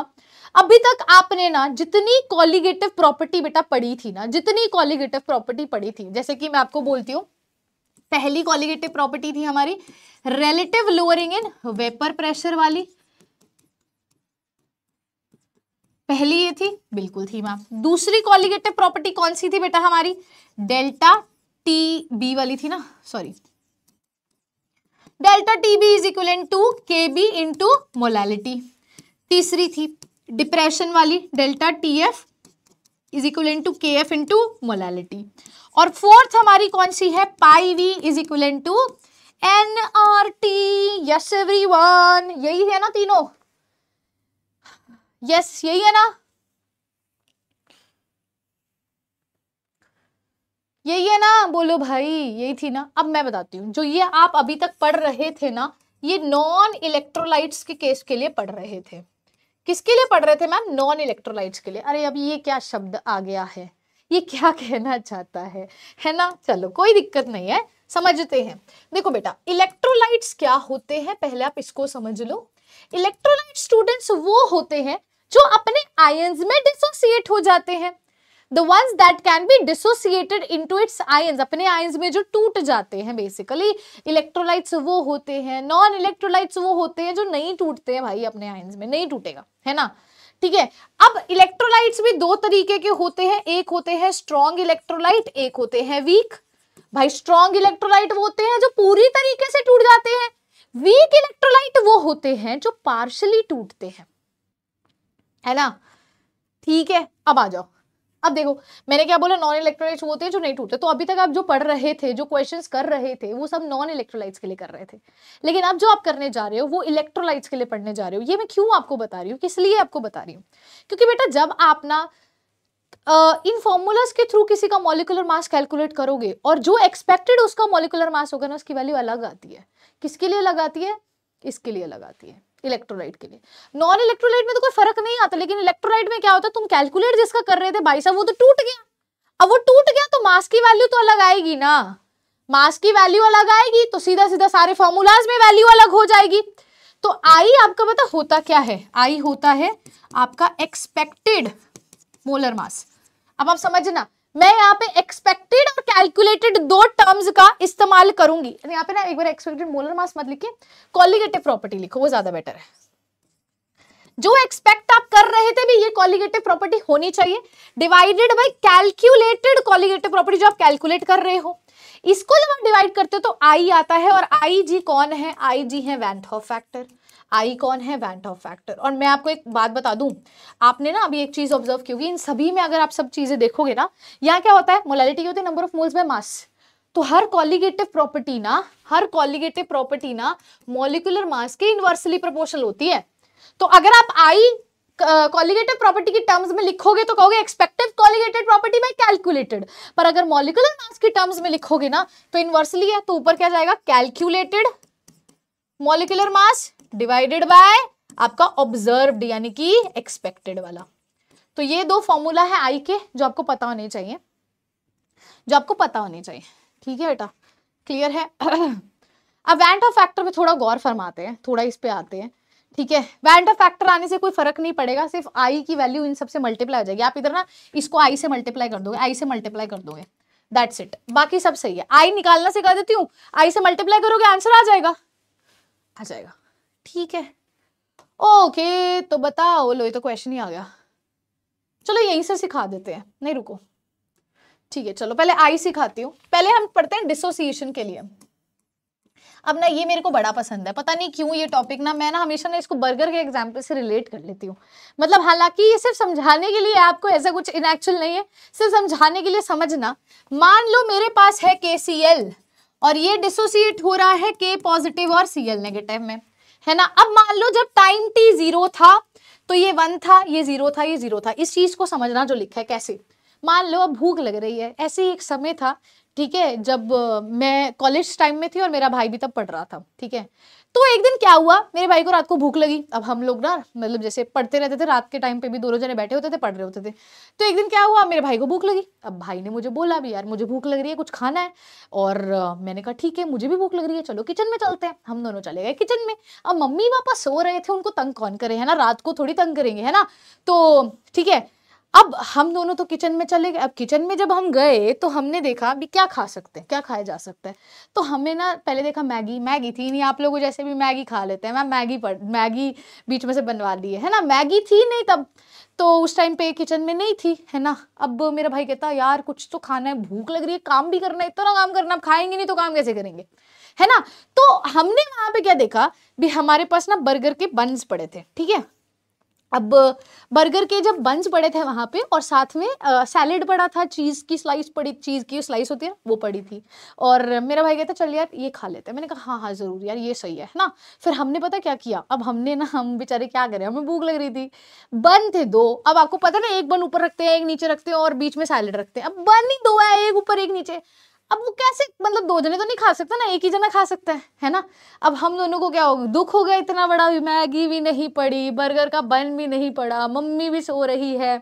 अभी तक आपने ना जितनी कॉलिगेटिव प्रॉपर्टी बेटा पढ़ी थी ना जितनी कॉलिगेटिव प्रॉपर्टी पढ़ी थी जैसे कि मैं आपको बोलती हूँ पहली कॉलिगेटिव प्रॉपर्टी थी हमारी relative lowering in vapour pressure वाली पहली ये थी बिल्कुल थी मैम दूसरी कॉलिगेटिव प्रॉपर्टी कौन सी थी बेटा हमारी डेल्टा टी बी वाली थी ना sorry delta T B is equal to K B into molality तीसरी थी डिप्रेशन वाली delta T F is equal to K F into molality और फोर्थ हमारी कौन सी है pi V is equal to n R T yes everyone यही है ना तीनों यस यही है ना यही है ना बोलो भाई यही थी ना अब मैं बताती हूँ जो ये आप अभी तक पढ़ रहे थे ना ये नॉन इलेक्ट्रोलाइट्स के केस के लिए पढ़ रहे थे किसके लिए पढ़ रहे थे मैम नॉन इलेक्ट्रोलाइट्स के लिए अरे अब ये क्या शब्द आ गया है ये क्या कहना चाहता है है ना चलो कोई दिक्कत नहीं है समझते हैं देखो बेटा इलेक्ट्रोलाइट्स क्या होते हैं पहले आप इसको समझ लो इलेक्ट्रोलाइट स्टूडेंट्स वो होते हैं जो अपने आयंस में डिसोसिएट हो जाते हैं the ones that can be dissociated into its ions अपने आयंस में जो टूट जाते हैं बेसिकली इलेक्ट्रोलाइट्स वो होते हैं नॉन इलेक्ट्रोलाइट्स वो होते हैं जो नहीं टूटते हैं भाई अपने आयंस में नहीं टूटेगा है ना ठीक है अब इलेक्ट्रोलाइट्स भी दो तरीके के होते हैं एक होते हैं स्ट्रॉन्ग इलेक्ट्रोलाइट एक होते हैं वीक भाई स्ट्रॉन्ग इलेक्ट्रोलाइट वो होते हैं जो पूरी तरीके से टूट जाते हैं वीक इलेक्ट्रोलाइट वो होते हैं जो पार्शली टूटते हैं है ना ठीक है अब आ जाओ अब देखो मैंने क्या बोला नॉन इलेक्ट्रोलाइट्स वो होते हैं जो नहीं टूटते तो अभी तक आप जो पढ़ रहे थे जो क्वेश्चन कर रहे थे वो सब नॉन इलेक्ट्रोलाइट्स के लिए कर रहे थे लेकिन अब जो आप करने जा रहे हो वो इलेक्ट्रोलाइट्स के लिए पढ़ने जा रहे हो ये मैं क्यों आपको बता रही हूँ किस लिए आपको बता रही हूँ क्योंकि बेटा जब आप ना इन फॉर्मूलाज के थ्रू किसी का मोलिकुलर मास कैलकुलेट करोगे और जो एक्सपेक्टेड उसका मोलिकुलर मास होगा ना उसकी वैल्यू अलग आती है किसके लिए अलग आती है इसके लिए अलग आती है इलेक्ट्रोलाइट के लिए नॉन इलेक्ट्रोलाइट में तो कोई फर्क नहीं आता लेकिन इलेक्ट्रोलाइट में क्या होता है तुम कैलकुलेट जिसका कर रहे थे भाई साहब वो तो टूट गया अब वो टूट गया तो मास की वैल्यू तो अलग आएगी ना मास की वैल्यू अलग आएगी तो सीधा सीधा सारे फॉर्मूलाज में वैल्यू अलग हो जाएगी तो आई आपका पता होता क्या है आई होता है आपका एक्सपेक्टेड मोलर मास अब आप समझना मैं यहाँ पे एक्सपेक्टेड और कैलकुलेटेड दो टर्म्स का इस्तेमाल करूंगी यहाँ पे ना एक बार एक्सपेक्टेड मोलर मास मत लिखिए कॉलिगेटिव प्रॉपर्टी लिखो वो ज्यादा बेटर है जो एक्सपेक्ट आप कर रहे थे भी ये कॉलिगेटिव प्रॉपर्टी होनी चाहिए divided by calculated colligative property जो आप कैलकुलेट कर रहे हो इसको जब आप डिवाइड करते हो तो आई आता है और आई जी कौन है आई जी है वैंट फैक्टर आई कौन है वैंट ऑफ फैक्टर और मैं आपको एक बात बता दूं आपने ना अभी एक चीज़ ऑब्जर्व की होगी इन सभी में अगर आप सब चीज़ें देखोगे ना यहाँ क्या होता है मोलैलिटी होती है number of moles by mass तो हर कॉलिगेटिव प्रॉपर्टी ना हर कॉलिगेटिव प्रॉपर्टी ना मोलिकुलर मास के इनवर्सली प्रोपोर्शनल होती है तो अगर आप आई कॉलिगेटिव प्रॉपर्टी की टर्म्स में लिखोगे तो कहोगे expected colligative property by calculated पर अगर मॉलिकुलर मास की टर्म्स में लिखोगे ना तो इनवर्सली है तो ऊपर क्या जाएगा calculated molecular mass divided by आपका ऑब्जर्व यानी कि एक्सपेक्टेड वाला तो ये दो फॉर्मूला है आई के जो आपको पता होने चाहिए जो आपको पता होने चाहिए ठीक है बेटा क्लियर है अब वैंट ऑफ फैक्टर पे थोड़ा गौर फरमाते हैं थोड़ा इस पे आते हैं ठीक है वैंट ऑफ फैक्टर आने से कोई फर्क नहीं पड़ेगा सिर्फ आई की वैल्यू इन सबसे मल्टीप्लाई हो जाएगी आप इधर ना इसको आई से मल्टीप्लाई कर दोगे आई से मल्टीप्लाई कर दोगे दैट्स इट बाकी सब सही है आई निकालना सिखा देती हूँ आई से मल्टीप्लाई करोगे आंसर आ जाएगा आ जाएगा ठीक है ओके तो बताओ लो ये तो क्वेश्चन ही आ गया चलो यहीं से सिखा देते हैं नहीं रुको ठीक है चलो पहले आई सिखाती हूँ पहले हम पढ़ते हैं डिसोसिएशन के लिए अब ना ये मेरे को बड़ा पसंद है पता नहीं क्यों ये टॉपिक ना मैं ना हमेशा ना इसको बर्गर के एग्जाम्पल से रिलेट कर लेती हूँ मतलब हालांकि ये सिर्फ समझाने के लिए आपको ऐसा कुछ इनएक्चुअल नहीं है सिर्फ समझाने के लिए समझना मान लो मेरे पास है के और ये डिसोसिएट हो रहा है के पॉजिटिव और सी नेगेटिव में है ना अब मान लो जब टाइम टी जीरो था तो ये वन था ये जीरो था ये जीरो था इस चीज को समझना जो लिखा है कैसे मान लो अब भूख लग रही है ऐसे ही एक समय था ठीक है जब मैं कॉलेज टाइम में थी और मेरा भाई भी तब पढ़ रहा था ठीक है तो एक दिन क्या हुआ मेरे भाई को रात को भूख लगी अब हम लोग ना मतलब जैसे पढ़ते रहते थे रात के टाइम पे भी दोनों जने बैठे होते थे पढ़ रहे होते थे तो एक दिन क्या हुआ मेरे भाई को भूख लगी अब भाई ने मुझे बोला भी यार मुझे भूख लग रही है कुछ खाना है और मैंने कहा ठीक है मुझे भी भूख लग रही है चलो किचन में चलते हैं हम दोनों चले गए किचन में अब मम्मी पापा सो रहे थे उनको तंग कौन करे है ना रात को थोड़ी तंग करेंगे है ना तो ठीक है अब हम दोनों तो किचन में चले गए अब किचन में जब हम गए तो हमने देखा भी क्या खा सकते हैं क्या खाया जा सकता है तो हमने ना पहले देखा मैगी मैगी थी नहीं आप लोगों जैसे भी मैगी खा लेते हैं मैं मैगी पर मैगी बीच में से बनवा दी है, ना मैगी थी नहीं तब तो उस टाइम पे किचन में नहीं थी है ना अब मेरा भाई कहता यार कुछ तो खाना है भूख लग रही है काम भी करना है इतना काम करना आप खाएंगे नहीं तो काम कैसे करेंगे है ना तो हमने वहाँ पे क्या देखा भी हमारे पास ना बर्गर के बंस पड़े थे ठीक है अब बर्गर के जब बंस पड़े थे वहाँ पे और साथ में सैलेड पड़ा था चीज़ की स्लाइस पड़ी चीज़ की स्लाइस होती है वो पड़ी थी और मेरा भाई कहता चल यार ये खा लेते हैं मैंने कहा हाँ हाँ ज़रूर यार ये सही है ना फिर हमने पता क्या किया अब हमने ना हम बेचारे क्या करें हमें भूख लग रही थी बन थे दो अब आपको पता ना एक बन ऊपर रखते हैं एक नीचे रखते हैं और बीच में सैलेड रखते हैं अब बन ही दो है एक ऊपर एक नीचे अब वो कैसे मतलब दो जने तो नहीं खा सकता ना एक ही जना खा सकता है है ना अब हम दोनों को क्या हो दुख हो गया इतना बड़ा भी मैगी भी नहीं पड़ी बर्गर का बन भी नहीं पड़ा मम्मी भी सो रही है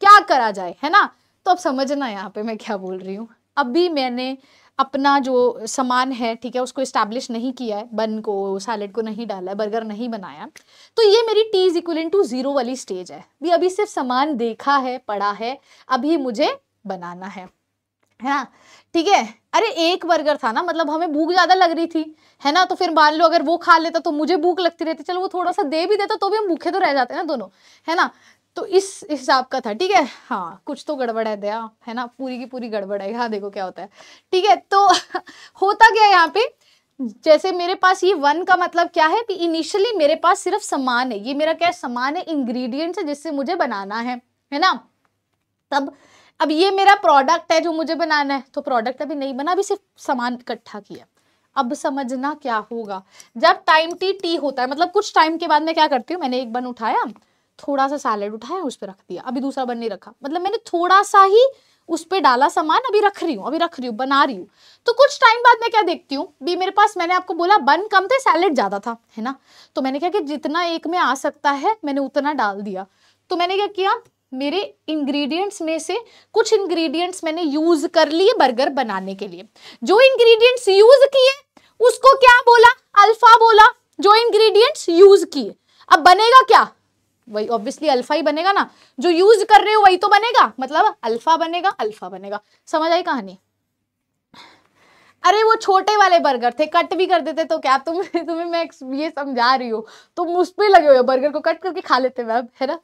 क्या करा जाए है ना तो अब समझना यहाँ पे मैं क्या बोल रही हूँ अभी मैंने अपना जो सामान है ठीक है उसको इस्टेब्लिश नहीं किया है बन को सैलड को नहीं डाला है बर्गर नहीं बनाया तो ये मेरी T is equal to zero वाली स्टेज है भी अभी सिर्फ सामान देखा है पड़ा है अभी मुझे बनाना है है ना ठीक है अरे एक बर्गर था ना मतलब हमें भूख ज़्यादा लग रही थी है ना तो फिर मान लो अगर वो खा लेता तो मुझे भूख लगती रहती चलो वो थोड़ा सा दे भी देता तो भी हम भूखे तो रह जाते ना दोनों है ना तो इस हिसाब का था ठीक है हाँ कुछ तो गड़बड़ है दया है ना पूरी की पूरी गड़बड़ है हाँ देखो क्या होता है ठीक है तो होता क्या यहाँ पे जैसे मेरे पास ये वन का मतलब क्या है कि इनिशियली मेरे पास सिर्फ सामान है ये मेरा क्या सामान है इंग्रेडिएंट्स है जिससे मुझे बनाना है है ना तब अब ये मेरा प्रोडक्ट है जो मुझे बनाना है तो प्रोडक्ट अभी नहीं बना अभी सिर्फ सामान इकट्ठा किया अब समझना क्या होगा जब टाइम टी टी होता है मतलब कुछ टाइम के बाद मैं क्या करती हूँ मैंने एक बन उठाया थोड़ा सा सैलेड उठाया उस पर रख दिया अभी दूसरा बन नहीं रखा मतलब मैंने थोड़ा सा ही उस पर डाला सामान अभी रख रही हूँ अभी रख रही हूँ बना रही हूँ तो कुछ टाइम बाद मैं क्या देखती हूँ भी मेरे पास मैंने आपको बोला बन कम थे सैलेड ज़्यादा था है ना तो मैंने क्या कि जितना एक में आ सकता है मैंने उतना डाल दिया तो मैंने क्या किया मेरे इंग्रेडिएंट्स में से कुछ इंग्रेडिएंट्स मैंने यूज़ कर लिए बर्गर बनाने के लिए जो इंग्रेडिएंट्स यूज़ किए उसको क्या बोला अल्फ़ा बोला जो इंग्रेडिएंट्स यूज़ किए अब बनेगा क्या वही ऑब्वियसली अल्फा ही बनेगा ना जो यूज कर रहे हो वही तो बनेगा मतलब अल्फा बनेगा अल्फा बनेगा समझ आई कहानी अरे वो छोटे वाले बर्गर थे कट भी कर देते तो क्या तुम तुम्हें मैं ये समझा रही हूँ तुम उस पर लगे हुए बर्गर को कट करके खा लेते मैम है ना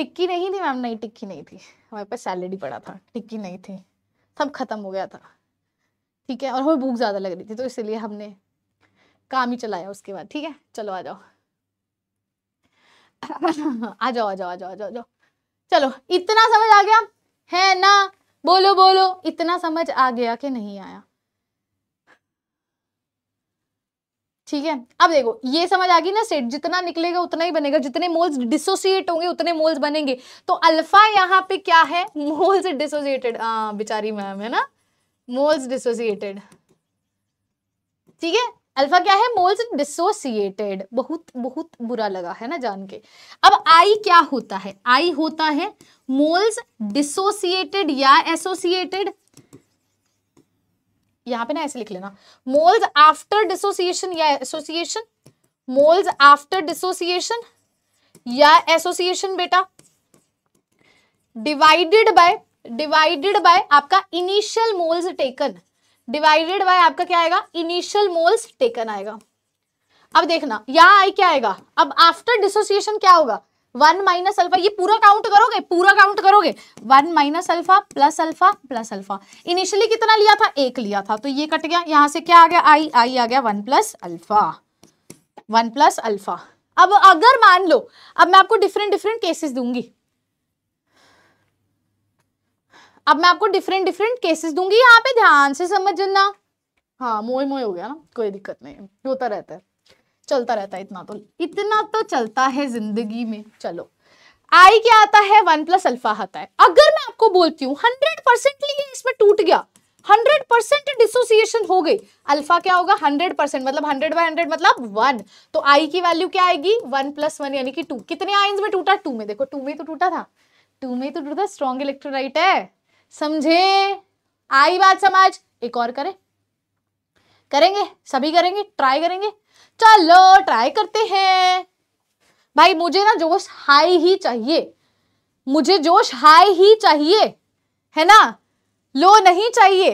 टिक्की नहीं थी मैम नहीं टिक्की नहीं थी हमारे पास सैलेड ही पड़ा था टिक्की नहीं थी सब ख़त्म हो गया था ठीक है और हमें भूख ज़्यादा लग रही थी तो इसलिए हमने काम ही चलाया उसके बाद ठीक है चलो आ जाओ आ जाओ आ जाओ आ जाओ आ जाओ आ जाओ चलो इतना समझ आ गया है ना बोलो बोलो इतना समझ आ गया कि नहीं आया ठीक है अब देखो ये समझ आ गई ना सेट जितना निकलेगा उतना ही बनेगा जितने मोल्स डिसोसिएट होंगे उतने मोल्स बनेंगे तो अल्फा यहाँ पे क्या है मोल्स डिसोसिएटेड बेचारी मैम है ना मोल्स डिसोसिएटेड ठीक है अल्फा क्या है मोल्स डिसोसिएटेड बहुत बहुत बुरा लगा है ना जान के अब आई क्या होता है आई होता है मोल्स डिसोसिएटेड या एसोसिएटेड यहाँ पे ना ऐसे लिख लेना मोल्स आफ्टर डिसोसिएशन या एसोसिएशन मोल्स आफ्टर डिसोसिएशन या एसोसिएशन बेटा डिवाइडेड बाय डिवाइडेड बाय आपका initial moles taken divided by आपका क्या आएगा इनिशियल मोल्स टेकन आएगा अब देखना यहां आई क्या आएगा अब आफ्टर डिसोसिएशन क्या होगा वन माइनस अल्फा ये पूरा काउंट करोगे पूरा काउंट करोगे one minus alpha plus alpha plus alpha initially कितना लिया था एक लिया था तो ये कट गया यहाँ से क्या आ गया आई आई आ गया one plus alpha one plus alpha अब अगर मान लो अब मैं आपको डिफरेंट डिफरेंट केसेस दूंगी अब मैं आपको डिफरेंट डिफरेंट केसेस दूंगी यहाँ पे ध्यान से समझना हाँ मोए मोए हो गया ना कोई दिक्कत नहीं होता रहता है चलता रहता है इतना तो इतना तो चलता है जिंदगी में चलो आई क्या आता है वन प्लस अल्फा आता है अगर मैं आपको बोलती हूँ हंड्रेड परसेंटली ये इसमें टूट गया हंड्रेड परसेंट डिसोसिएशन हो गई अल्फा क्या होगा हंड्रेड परसेंट मतलब हंड्रेड बाई हंड्रेड मतलब वन तो आई की वैल्यू क्या आएगी वन प्लस वन यानी कि टू कितने आइंस में टूटा टू में देखो टू में तो टूटा था टू में तो टूटा स्ट्रॉन्ग इलेक्ट्रोलाइट है समझे आई बात समाज एक और करें करेंगे सभी करेंगे ट्राई करेंगे चलो ट्राई करते हैं भाई मुझे ना जोश हाई ही चाहिए मुझे जोश हाई ही चाहिए है ना लो नहीं चाहिए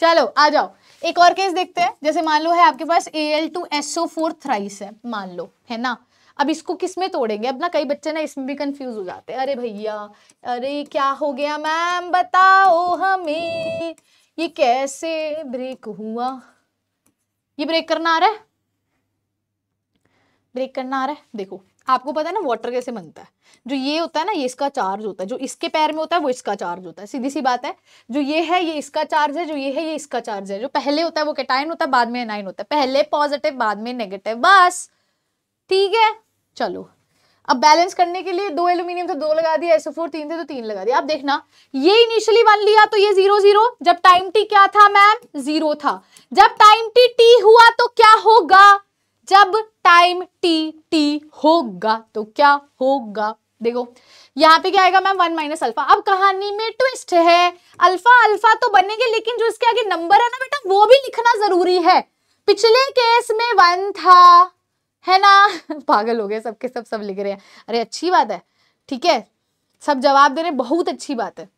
चलो आ जाओ एक और केस देखते हैं जैसे मान लो है आपके पास A L two S O four thrice है मान लो है ना अब इसको किस में तोड़ेंगे अब ना कई बच्चे ना इसमें भी कंफ्यूज हो जाते हैं अरे भैया अरे क्या हो गया मैम बताओ हमें ये कैसे ब्रेक हुआ ये ब्रेक करना आ रहा है ब्रेक करना आ रहा है देखो आपको पता है ना वाटर कैसे बनता है जो ये होता है ना ये इसका चार्ज होता है जो इसके पैर में होता है वो इसका चार्ज होता है सीधी सी बात है जो ये है ये इसका चार्ज है जो ये है ये इसका चार्ज है जो पहले होता है वो कैटाइन होता है बाद में एनाइन होता है पहले पॉजिटिव बाद में नेगेटिव बस ठीक है चलो अब बैलेंस करने के लिए दो एल्यूमिनियम थे दो लगा दिया एसओ फोर तीन थे तो तीन लगा दिया आप देखना ये इनिशियली वन लिया तो ये जीरो जीरो जब टाइम टी क्या था मैम जीरो था जब टाइम टी टी हुआ तो क्या होगा जब टाइम टी टी होगा तो क्या होगा देखो यहाँ पे क्या आएगा मैम वन माइनस अल्फा अब कहानी में ट्विस्ट है अल्फा अल्फा तो बनेंगे लेकिन जो इसके आगे नंबर है ना बेटा वो भी लिखना जरूरी है पिछले केस में वन था है ना पागल हो गए सबके सब सब लिख रहे हैं अरे अच्छी बात है ठीक है सब जवाब दे रहे बहुत अच्छी बात है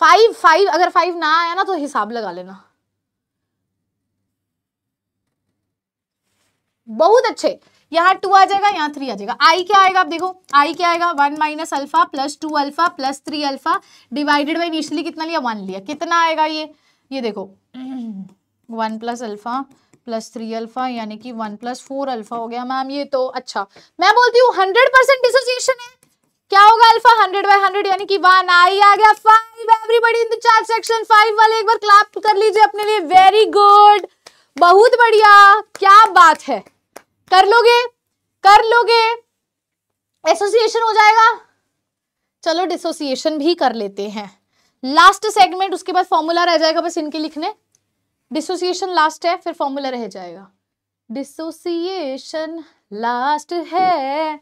फाइव फाइव अगर फाइव ना आया ना तो हिसाब लगा लेना बहुत अच्छे यहाँ टू आ जाएगा यहाँ थ्री आ जाएगा आई क्या आएगा आप देखो आई क्या आएगा one minus alpha plus two alpha plus three alpha divided by initially कितना लिया वन लिया कितना आएगा ये ये देखो one plus alpha plus three alpha यानी कि वन प्लस फोर अल्फा हो गया मैम ये तो अच्छा मैं बोलती हूँ हंड्रेड परसेंट डिसोसिएशन है क्या होगा अल्फा हंड्रेड बाई हंड्रेड यानी कि वन आई आ गया five everybody in the chart section five वाले एक बार क्लैप कर लीजिए अपने लिए वेरी गुड बहुत बढ़िया क्या बात है कर लोगे कर लोगे एसोसिएशन हो जाएगा चलो डिसोसिएशन भी कर लेते हैं लास्ट सेगमेंट उसके बाद फॉर्मूला रह जाएगा बस इनके लिखने डिसोसिएशन लास्ट है फिर फॉर्मूला रह जाएगा डिसोसिएशन लास्ट है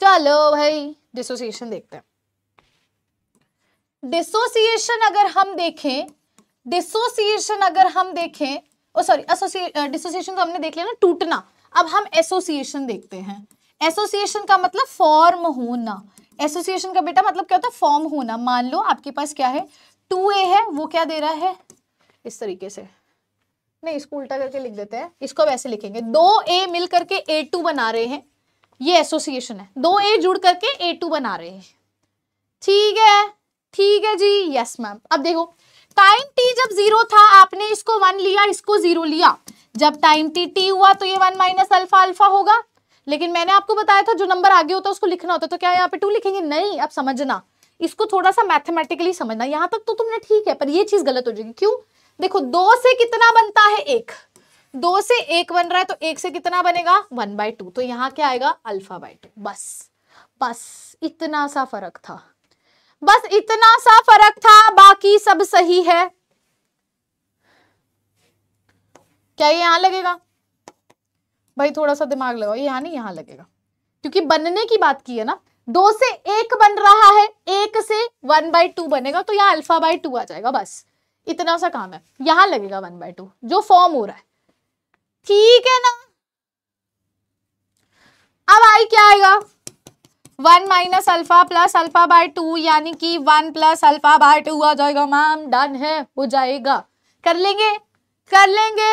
चलो भाई डिसोसिएशन देखते हैं डिसोसिएशन अगर हम देखें डिसोसिएशन अगर हम देखें ओ सॉरी डिसोसिएशन तो हमने देख लिया ना टूटना अब हम एसोसिएशन देखते हैं एसोसिएशन का मतलब फॉर्म होना एसोसिएशन का बेटा मतलब क्या होता है फॉर्म होना मान लो आपके पास क्या है टू ए है वो क्या दे रहा है इस तरीके से नहीं इसको उल्टा करके लिख देते हैं इसको वैसे लिखेंगे दो ए मिल करके ए टू बना रहे हैं ये एसोसिएशन है दो ए जुड़ करके ए टू बना रहे हैं ठीक है ठीक है जी यस मैम अब देखो टाइम टी जब जीरो था आपने इसको वन लिया इसको जीरो लिया जब टाइम टी टी हुआ तो ये वन माइनस अल्फा अल्फा होगा लेकिन मैंने आपको बताया था जो नंबर आगे होता है उसको लिखना होता है तो क्या यहाँ पे टू लिखेंगे नहीं अब समझना इसको थोड़ा सा मैथमेटिकली समझना यहाँ तक तो तुमने ठीक है पर ये चीज गलत हो जाएगी क्यों देखो दो से कितना बनता है एक दो से एक बन रहा है तो एक से कितना बनेगा वन बाय टू तो यहाँ क्या आएगा अल्फा बाय टू बस बस इतना सा फर्क था बस इतना सा फर्क था बाकी सब सही है क्या ये यहाँ लगेगा भाई थोड़ा सा दिमाग लगाओ यहाँ नहीं यहाँ लगेगा क्योंकि बनने की बात की है ना दो से एक बन रहा है एक से वन बाई टू बनेगा तो यहाँ अल्फा बाई टू आ जाएगा बस इतना सा काम है यहाँ लगेगा वन बाई टू जो फॉर्म हो रहा है ठीक है ना अब आई क्या आएगा one minus alpha plus alpha by two यानी कि one plus alpha by two आ जाएगा मैम डन है हो जाएगा कर लेंगे कर लेंगे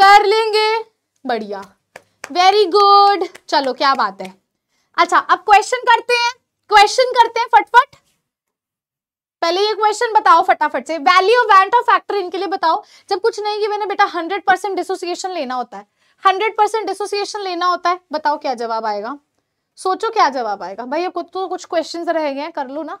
कर लेंगे बढ़िया वेरी गुड चलो क्या बात है अच्छा अब क्वेश्चन करते हैं क्वेश्चन करते हैं फटफट पहले ये क्वेश्चन बताओ फटाफट से वैल्यू ऑफ ऑफ फैक्टर इनके लिए बताओ जब कुछ नहीं कि मैंने बेटा हंड्रेड परसेंट डिसोसिएशन लेना होता है हंड्रेड परसेंट डिसोसिएशन लेना होता है बताओ क्या जवाब आएगा सोचो क्या जवाब आएगा भाई अब कुछ तो कुछ क्वेश्चन रह गए कर लो ना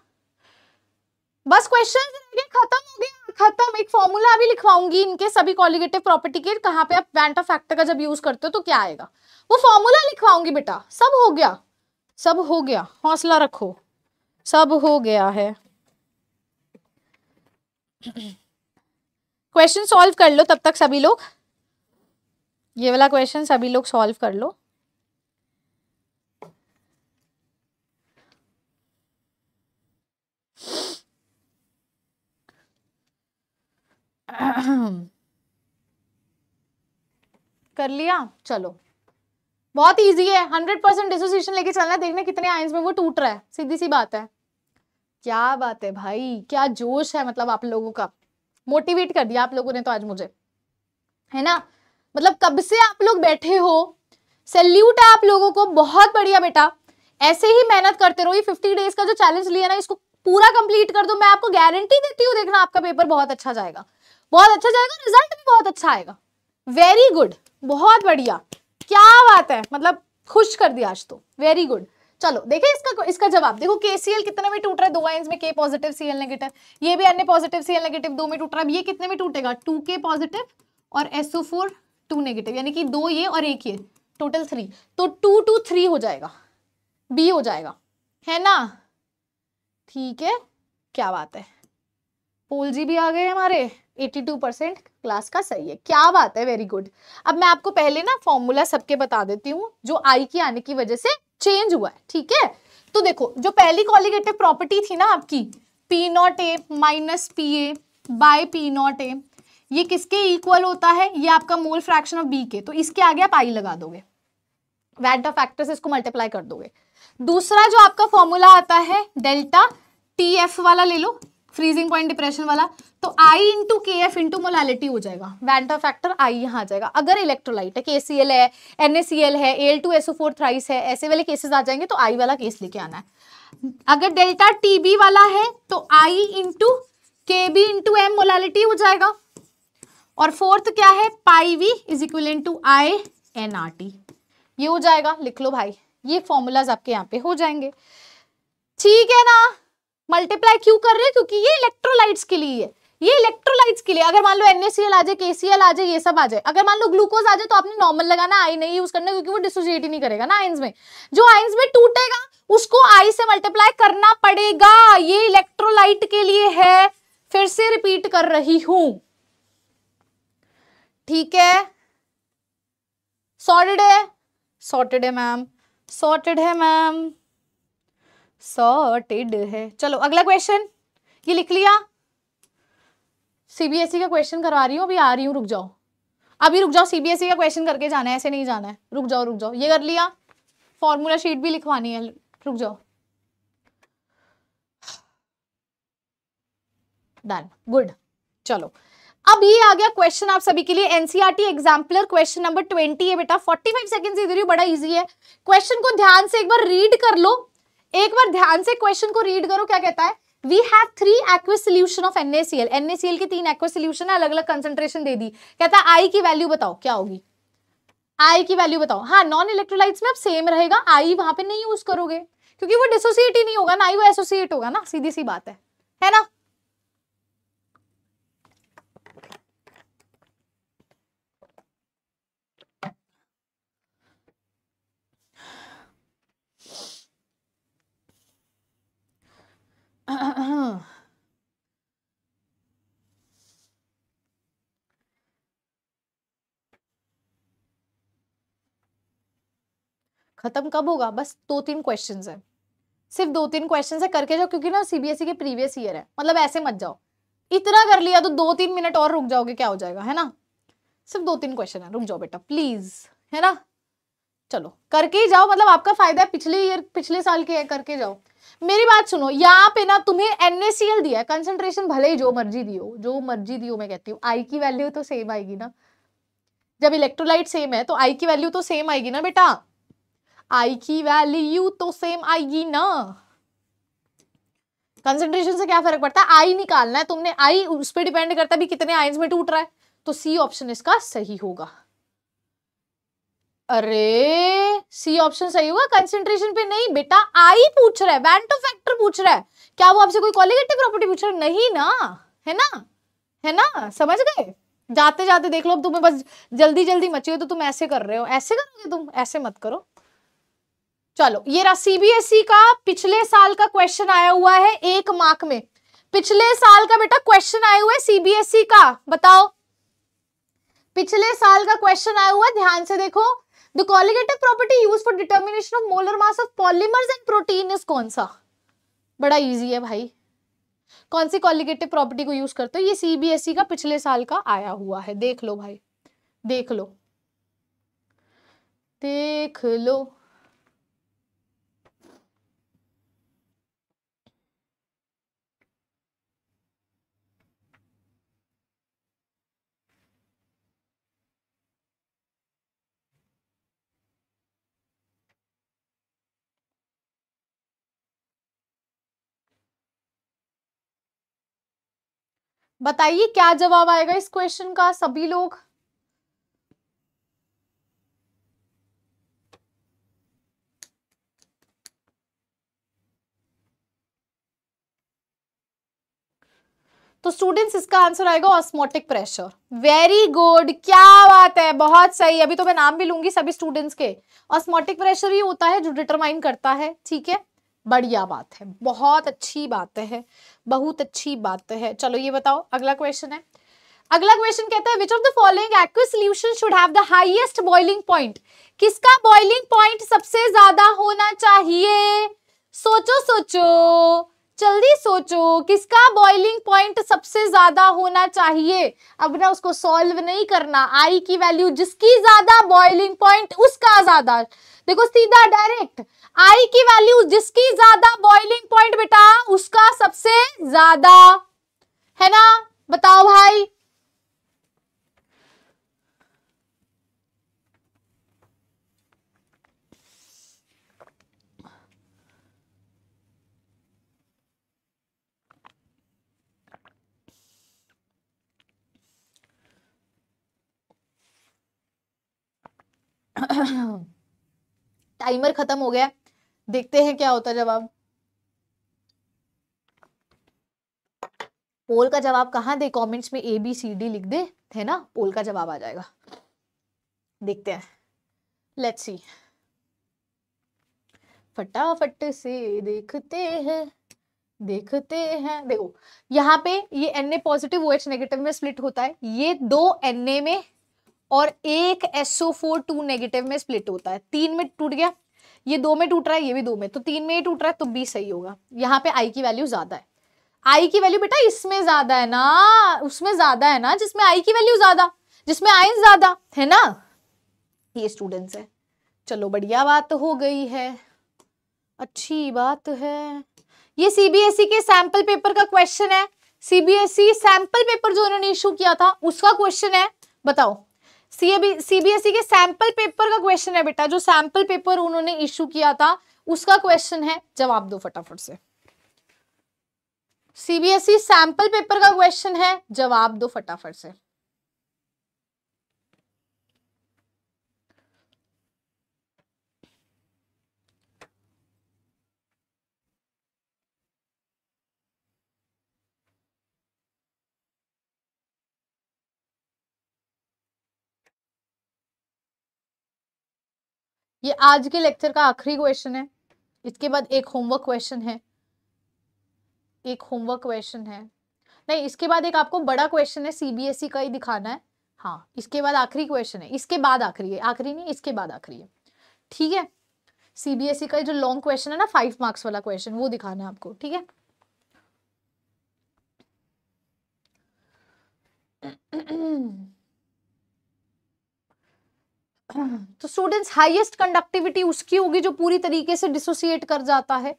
बस क्वेश्चन खत्म हो गया खत्म एक फॉर्मूला भी लिखवाऊंगी इनके सभी कॉलिगेटिव प्रॉपर्टी के कहाँ पे आप वैंट ऑफ फैक्टर का जब यूज करते हो तो क्या आएगा वो फॉर्मूला लिखवाऊंगी बेटा सब हो गया सब हो गया हौसला रखो सब हो गया है क्वेश्चन सॉल्व कर लो तब तक सभी लोग ये वाला क्वेश्चन सभी लोग सॉल्व कर लो कर लिया चलो बहुत इजी है हंड्रेड परसेंट डिसोसिएशन लेके चलना है देखना कितने आयंस में वो टूट रहा है सीधी सी बात है क्या बात है भाई क्या जोश है मतलब आप लोगों का मोटिवेट कर दिया आप लोगों ने तो आज मुझे है ना मतलब कब से आप लोग बैठे हो सैल्यूट है आप लोगों को बहुत बढ़िया बेटा ऐसे ही मेहनत करते रहो ये फिफ्टी डेज का जो चैलेंज लिया ना इसको पूरा कंप्लीट कर दो मैं आपको गारंटी देती हूँ देखना आपका पेपर बहुत अच्छा जाएगा बहुत अच्छा जाएगा रिजल्ट भी बहुत अच्छा आएगा वेरी गुड बहुत बढ़िया क्या बात है मतलब खुश कर दिया आज तो वेरी गुड चलो देखिए इसका इसका जवाब देखो केसीएल कितने में टूट रहा है दो आइंस में के पॉजिटिव सीएल नेगेटिव ये भी अन्य पॉजिटिव सीएल नेगेटिव दो में टूट रहा है ये कितने में टूटेगा टू के पॉजिटिव और एसओ फोर टू नेगेटिव यानी कि दो ये और एक ये टोटल थ्री तो टू टू थ्री हो जाएगा बी हो जाएगा है ना ठीक है क्या बात है पोल जी भी आ गए हमारे 82 परसेंट क्लास का सही है क्या बात है वेरी गुड अब मैं आपको पहले ना फॉर्मूला सबके बता देती हूँ जो आई की आने की वजह से चेंज हुआ है ठीक है तो देखो जो पहली कॉलिगेटिव प्रॉपर्टी थी ना आपकी P not A minus P A by P not A ये किसके इक्वल होता है ये आपका मोल फ्रैक्शन ऑफ बी के तो इसके आगे आप आई लगा दोगे वैट ऑफ फैक्टर्स इसको मल्टीप्लाई कर दोगे दूसरा जो आपका फॉर्मूला आता है डेल्टा टी एफ वाला ले लो फ्रीजिंग पॉइंट डिप्रेशन वाला तो I into K F into molality हो जाएगा वैंटा फैक्टर आई यहाँ आ जाएगा अगर इलेक्ट्रोलाइट है के सी एल है एन ए सी एल है L two SO four thrice है ऐसे वाले केसेस आ जाएंगे तो आई वाला केस लेके आना है अगर डेल्टा टी बी वाला है तो I into K B into M molality हो जाएगा और फोर्थ क्या है pi V is equal to I n R T ये हो जाएगा लिख लो भाई ये फॉर्मूलाज आपके यहाँ पे हो जाएंगे ठीक है ना मल्टीप्लाई क्यों कर रहे हैं क्योंकि ये इलेक्ट्रोलाइट्स के लिए है ये इलेक्ट्रोलाइट्स के लिए अगर मान लो एनएसएल आ जाए केसीएल आ जाए ये सब आ जाए अगर मान लो ग्लूकोज आ जाए तो आपने नॉर्मल लगाना आई नहीं यूज करना क्योंकि वो डिसोसिएट ही नहीं करेगा ना आइंस में जो आइंस में टूटेगा उसको आई से मल्टीप्लाई करना पड़ेगा ये इलेक्ट्रोलाइट के लिए है फिर से रिपीट कर रही हूं ठीक है सॉर्टेड है सॉर्टेड है मैम सॉर्टेड है मैम सॉर्टेड है चलो अगला क्वेश्चन ये लिख लिया सीबीएसई e का क्वेश्चन करवा रही हूँ अभी आ रही हूँ रुक जाओ अभी रुक जाओ सीबीएसई e का क्वेश्चन करके जाना है ऐसे नहीं जाना है रुक जाओ रुक जाओ ये कर लिया फॉर्मूला शीट भी लिखवानी है रुक जाओ डन गुड चलो अब ये आ गया क्वेश्चन आप सभी के लिए NCERT exemplar question number twenty है बेटा फोर्टी फाइव सेकेंड इधर ही बड़ा इजी है क्वेश्चन को ध्यान से एक बार रीड कर लो एक बार ध्यान से क्वेश्चन को रीड करो क्या कहता है we have three aqueous solution of N A C L N A C L के तीन एक्वे सोल्यूशन है अलग अलग कंसेंट्रेशन दे दी कहता है आई की वैल्यू बताओ क्या होगी आई की वैल्यू बताओ हाँ नॉन इलेक्ट्रोलाइट्स में अब सेम रहेगा आई वहां पे नहीं यूज करोगे क्योंकि वो डिसोसिएट ही नहीं होगा ना आई वो एसोसिएट होगा ना सीधी सी बात है है ना खत्म कब होगा बस दो तीन क्वेश्चन है सिर्फ दो तीन क्वेश्चन है करके जाओ क्योंकि ना सीबीएसई e के प्रीवियस ईयर है मतलब ऐसे मत जाओ इतना कर लिया तो दो तीन मिनट और रुक जाओगे क्या हो जाएगा है ना सिर्फ दो तीन क्वेश्चन है रुक जाओ बेटा प्लीज है ना चलो करके ही जाओ मतलब आपका फायदा है पिछले ईयर पिछले साल के है करके जाओ मेरी बात सुनो यहाँ पे ना तुम्हें एनएसीएल दिया है कंसंट्रेशन भले ही जो मर्जी दियो जो मर्जी दियो मैं कहती हूँ आई की वैल्यू तो सेम आएगी ना जब इलेक्ट्रोलाइट सेम है तो आई की वैल्यू तो सेम आएगी ना बेटा आई की वैल्यू तो सेम आएगी ना कंसंट्रेशन से क्या फर्क पड़ता है आई निकालना है तुमने आई उस पर डिपेंड करता है भी कितने आयंस में टूट रहा है तो सी ऑप्शन इसका सही होगा अरे सी ऑप्शन सही होगा कंसेंट्रेशन पे नहीं बेटा आई पूछ रहा है वैंटो फैक्टर पूछ रहा है क्या वो आपसे कोई कॉलिगेटिव प्रॉपर्टी पूछ रहा है नहीं ना है ना है ना समझ गए जाते जाते देख लो अब तुम्हें बस जल्दी जल्दी मची हो तो तुम ऐसे कर रहे हो ऐसे करोगे तुम ऐसे मत करो चलो ये रहा सीबीएसई e का पिछले साल का क्वेश्चन आया हुआ है एक मार्क में पिछले साल का बेटा क्वेश्चन आया हुआ है सीबीएसई e का बताओ पिछले साल का क्वेश्चन आया हुआ है ध्यान से देखो the colligative property use for determination of molar mass of polymers and protein is कौन सा बड़ा इजी है भाई कौन सी कॉलिगेटिव प्रॉपर्टी को यूज करते हो ये सीबीएसई e का पिछले साल का आया हुआ है देख लो भाई देख लो देख लो बताइए क्या जवाब आएगा इस क्वेश्चन का सभी लोग तो स्टूडेंट्स इसका आंसर आएगा ऑस्मोटिक प्रेशर वेरी गुड क्या बात है बहुत सही अभी तो मैं नाम भी लूंगी सभी स्टूडेंट्स के ऑस्मोटिक प्रेशर ही होता है जो डिटरमाइन करता है ठीक है बढ़िया बात है बहुत अच्छी बात है बहुत अच्छी बात है चलो ये बताओ अगला क्वेश्चन है अगला क्वेश्चन कहता है which of the following aqueous solution should have the highest boiling point किसका बॉइलिंग पॉइंट सबसे ज्यादा होना चाहिए सोचो सोचो जल्दी सोचो किसका बॉइलिंग पॉइंट सबसे ज्यादा होना चाहिए अब ना उसको सॉल्व नहीं करना आई की वैल्यू जिसकी ज्यादा बॉइलिंग पॉइंट उसका ज्यादा देखो सीधा डायरेक्ट आई की वैल्यू जिसकी ज्यादा बॉइलिंग पॉइंट बेटा उसका सबसे ज्यादा है ना बताओ भाई टाइमर खत्म हो गया देखते हैं क्या होता जवाब पोल का जवाब कहाँ दे कमेंट्स में ए बी सी डी लिख दे है ना पोल का जवाब आ जाएगा देखते हैं लेट्स सी फटाफट से देखते हैं देखते हैं देखो यहाँ पे ये N A positive O H negative में स्प्लिट होता है ये दो एन ए में और एक एसओ फोर टू नेगेटिव में स्प्लिट होता है तीन में टूट गया ये दो में टूट रहा है ये भी दो में तो तीन में ही टूट रहा है तो बी सही होगा यहाँ पे आई की वैल्यू ज्यादा है आई की वैल्यू बेटा इसमें ज्यादा है ना उसमें ज्यादा है ना जिसमें आई की वैल्यू ज्यादा जिसमें आयन ज्यादा है ना ये स्टूडेंट्स है चलो बढ़िया बात हो गई है अच्छी बात है ये सीबीएसई e के सैंपल पेपर का क्वेश्चन है सीबीएसई सैंपल पेपर जो उन्होंने इशू किया था उसका क्वेश्चन है बताओ सीबीएसई e के सैंपल पेपर का क्वेश्चन है बेटा जो सैंपल पेपर उन्होंने इश्यू किया था उसका क्वेश्चन है जवाब दो फटाफट से सीबीएसई सैंपल पेपर का क्वेश्चन है जवाब दो फटाफट से ये आज के लेक्चर का आखिरी क्वेश्चन है इसके बाद एक होमवर्क क्वेश्चन है एक होमवर्क क्वेश्चन है नहीं इसके बाद एक आपको बड़ा क्वेश्चन है सीबीएसई e का ही दिखाना है हाँ इसके बाद आखिरी क्वेश्चन है इसके बाद आखिरी है आखिरी नहीं इसके बाद आखिरी है ठीक है सीबीएसई e का जो लॉन्ग क्वेश्चन है ना फाइव मार्क्स वाला क्वेश्चन वो दिखाना है आपको ठीक है तो स्टूडेंट्स हाईएस्ट कंडक्टिविटी उसकी होगी जो पूरी तरीके से डिसोसिएट कर जाता है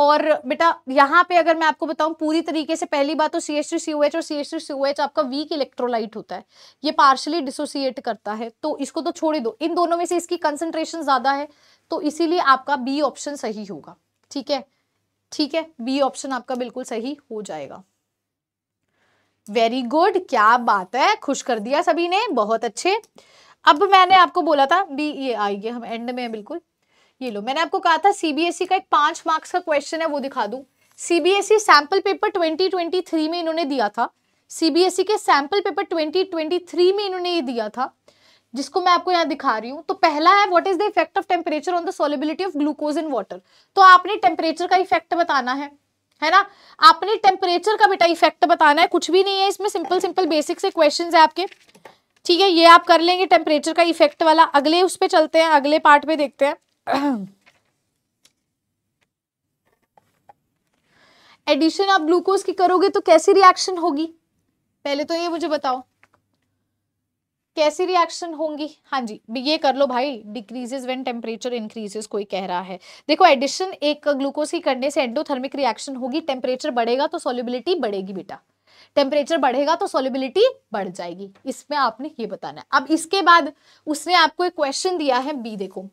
और बेटा यहाँ पे अगर मैं आपको बताऊं पूरी तरीके से पहली बात तो C S three C O H और C S three C O H आपका वीक इलेक्ट्रोलाइट होता है ये पार्शली डिसोसिएट करता है तो इसको तो छोड़ दो इन दोनों में से इसकी कंसंट्रेशन ज़्यादा है तो इसीलिए आपका बी ऑप्शन सही होगा ठीक है ठीक है बी ऑप्शन आपका बिल्कुल सही हो जाएगा वेरी गुड क्या बात है खुश कर दिया सभी ने बहुत अच्छे अब मैंने आपको बोला था भी ये आएगी हम एंड में बिल्कुल ये लो मैंने आपको कहा था सीबीएसई e का एक पांच मार्क्स का क्वेश्चन है वो दिखा दू सीबीएसई सैंपल पेपर ट्वेंटी में इन्होंने दिया था सीबीएसई e के सैंपल पेपर ट्वेंटी में इन्होंने ये दिया था जिसको मैं आपको यहाँ दिखा रही हूँ तो पहला है what is the effect of temperature on the solubility of glucose in water तो आपने टेम्परेचर का इफेक्ट बताना है है ना आपने टेम्परेचर का बेटा इफेक्ट बताना है कुछ भी नहीं है इसमें सिंपल सिंपल बेसिक से क्वेश्चन है आपके ठीक है ये आप कर लेंगे टेम्परेचर का इफेक्ट वाला अगले उस पर चलते हैं अगले पार्ट पे देखते हैं एडिशन आप ग्लूकोज की करोगे तो कैसी रिएक्शन होगी पहले तो ये मुझे बताओ कैसी रिएक्शन होंगी हाँ जी ये कर लो भाई डिक्रीजेज व्हेन टेम्परेचर इंक्रीजेस कोई कह रहा है देखो एडिशन एक ग्लूकोज की करने से एंडोथर्मिक रिएक्शन होगी टेम्परेचर बढ़ेगा तो सोलिबिलिटी बढ़ेगी बेटा टेम्परेचर बढ़ेगा तो सोलिबिलिटी बढ़ जाएगी इसमें आपने ये बताना है अब इसके बाद उसने आपको एक क्वेश्चन दिया है बी देखो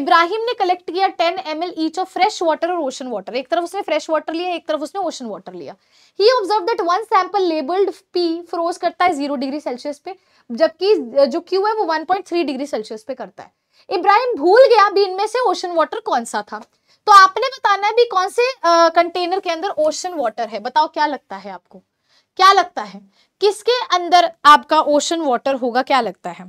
इब्राहिम ने कलेक्ट किया ten M L each of fresh water और ओशन वाटर एक तरफ उसने फ्रेश वाटर लिया एक तरफ उसने ओशन वाटर लिया ही observe that one sample labelled P froze करता है जीरो डिग्री सेल्सियस पे जबकि जो क्यू है वो वन डिग्री सेल्सियस पे करता है इब्राहिम भूल गया भी इनमें से ओशन वाटर कौन सा था तो आपने बताना है भी कौन से कंटेनर के अंदर ओशन वाटर है बताओ क्या लगता है आपको क्या लगता है किसके अंदर आपका ओशन वाटर होगा क्या लगता है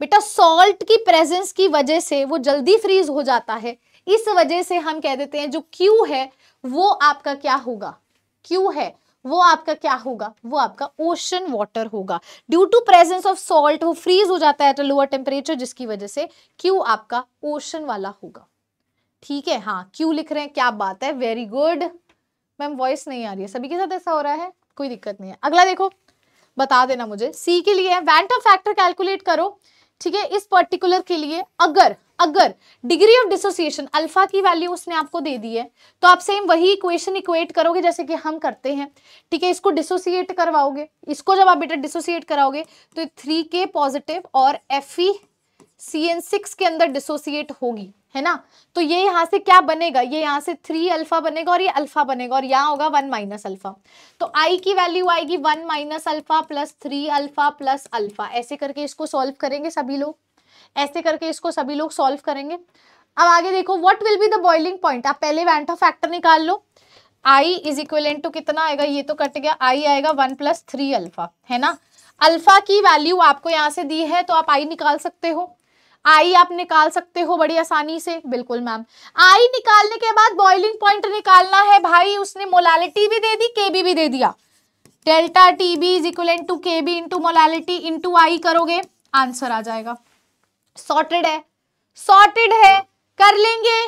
बेटा सॉल्ट की प्रेजेंस की वजह से वो जल्दी फ्रीज हो जाता है इस वजह से हम कह देते हैं जो क्यू है वो आपका क्या होगा क्यू है वो आपका क्या होगा वो आपका ओशन वाटर होगा due to presence of salt वो फ्रीज हो जाता है एट लोअर टेम्परेचर जिसकी वजह से क्यू आपका ओशन वाला होगा ठीक है हाँ क्यू लिख रहे हैं क्या बात है वेरी गुड मैम वॉइस नहीं आ रही है सभी के साथ ऐसा हो रहा है कोई दिक्कत नहीं है अगला देखो बता देना मुझे सी के लिए वैंटम फैक्टर कैलकुलेट करो ठीक है इस पर्टिकुलर के लिए अगर अगर डिग्री ऑफ डिसोसिएशन अल्फा की वैल्यू उसने आपको दे दी है तो आप सेम वही इक्वेशन इक्वेट करोगे जैसे कि हम करते हैं ठीक है इसको डिसोसिएट करवाओगे इसको जब आप बेटा डिसोसिएट कराओगे तो थ्री के पॉजिटिव और F E C N six के अंदर डिसोसिएट होगी है ना तो ये यहाँ से क्या बनेगा ये यहाँ से थ्री अल्फा बनेगा और ये अल्फा बनेगा और यहाँ होगा वन माइनस अल्फा तो आई की वैल्यू आएगी one minus alpha plus three alpha plus alpha ऐसे करके इसको सॉल्व करेंगे सभी लोग ऐसे करके इसको सभी लोग सॉल्व करेंगे अब आगे देखो what will be the boiling point आप पहले वैंटा फैक्टर निकाल लो आई इज इक्वलेंट टू कितना आएगा ये तो कट गया आई आएगा वन प्लस थ्री अल्फा है ना अल्फा की वैल्यू आपको यहाँ से दी है तो आप आई निकाल सकते हो आई आप निकाल सकते हो बड़ी आसानी से बिल्कुल मैम आई निकालने के बाद बॉइलिंग पॉइंट निकालना है भाई उसने मोलालिटी भी दे दी बी भी दे दिया delta T B is equal to K B into molality into I करोगे आंसर आ जाएगा सॉर्टेड है सॉर्टेड है कर लेंगे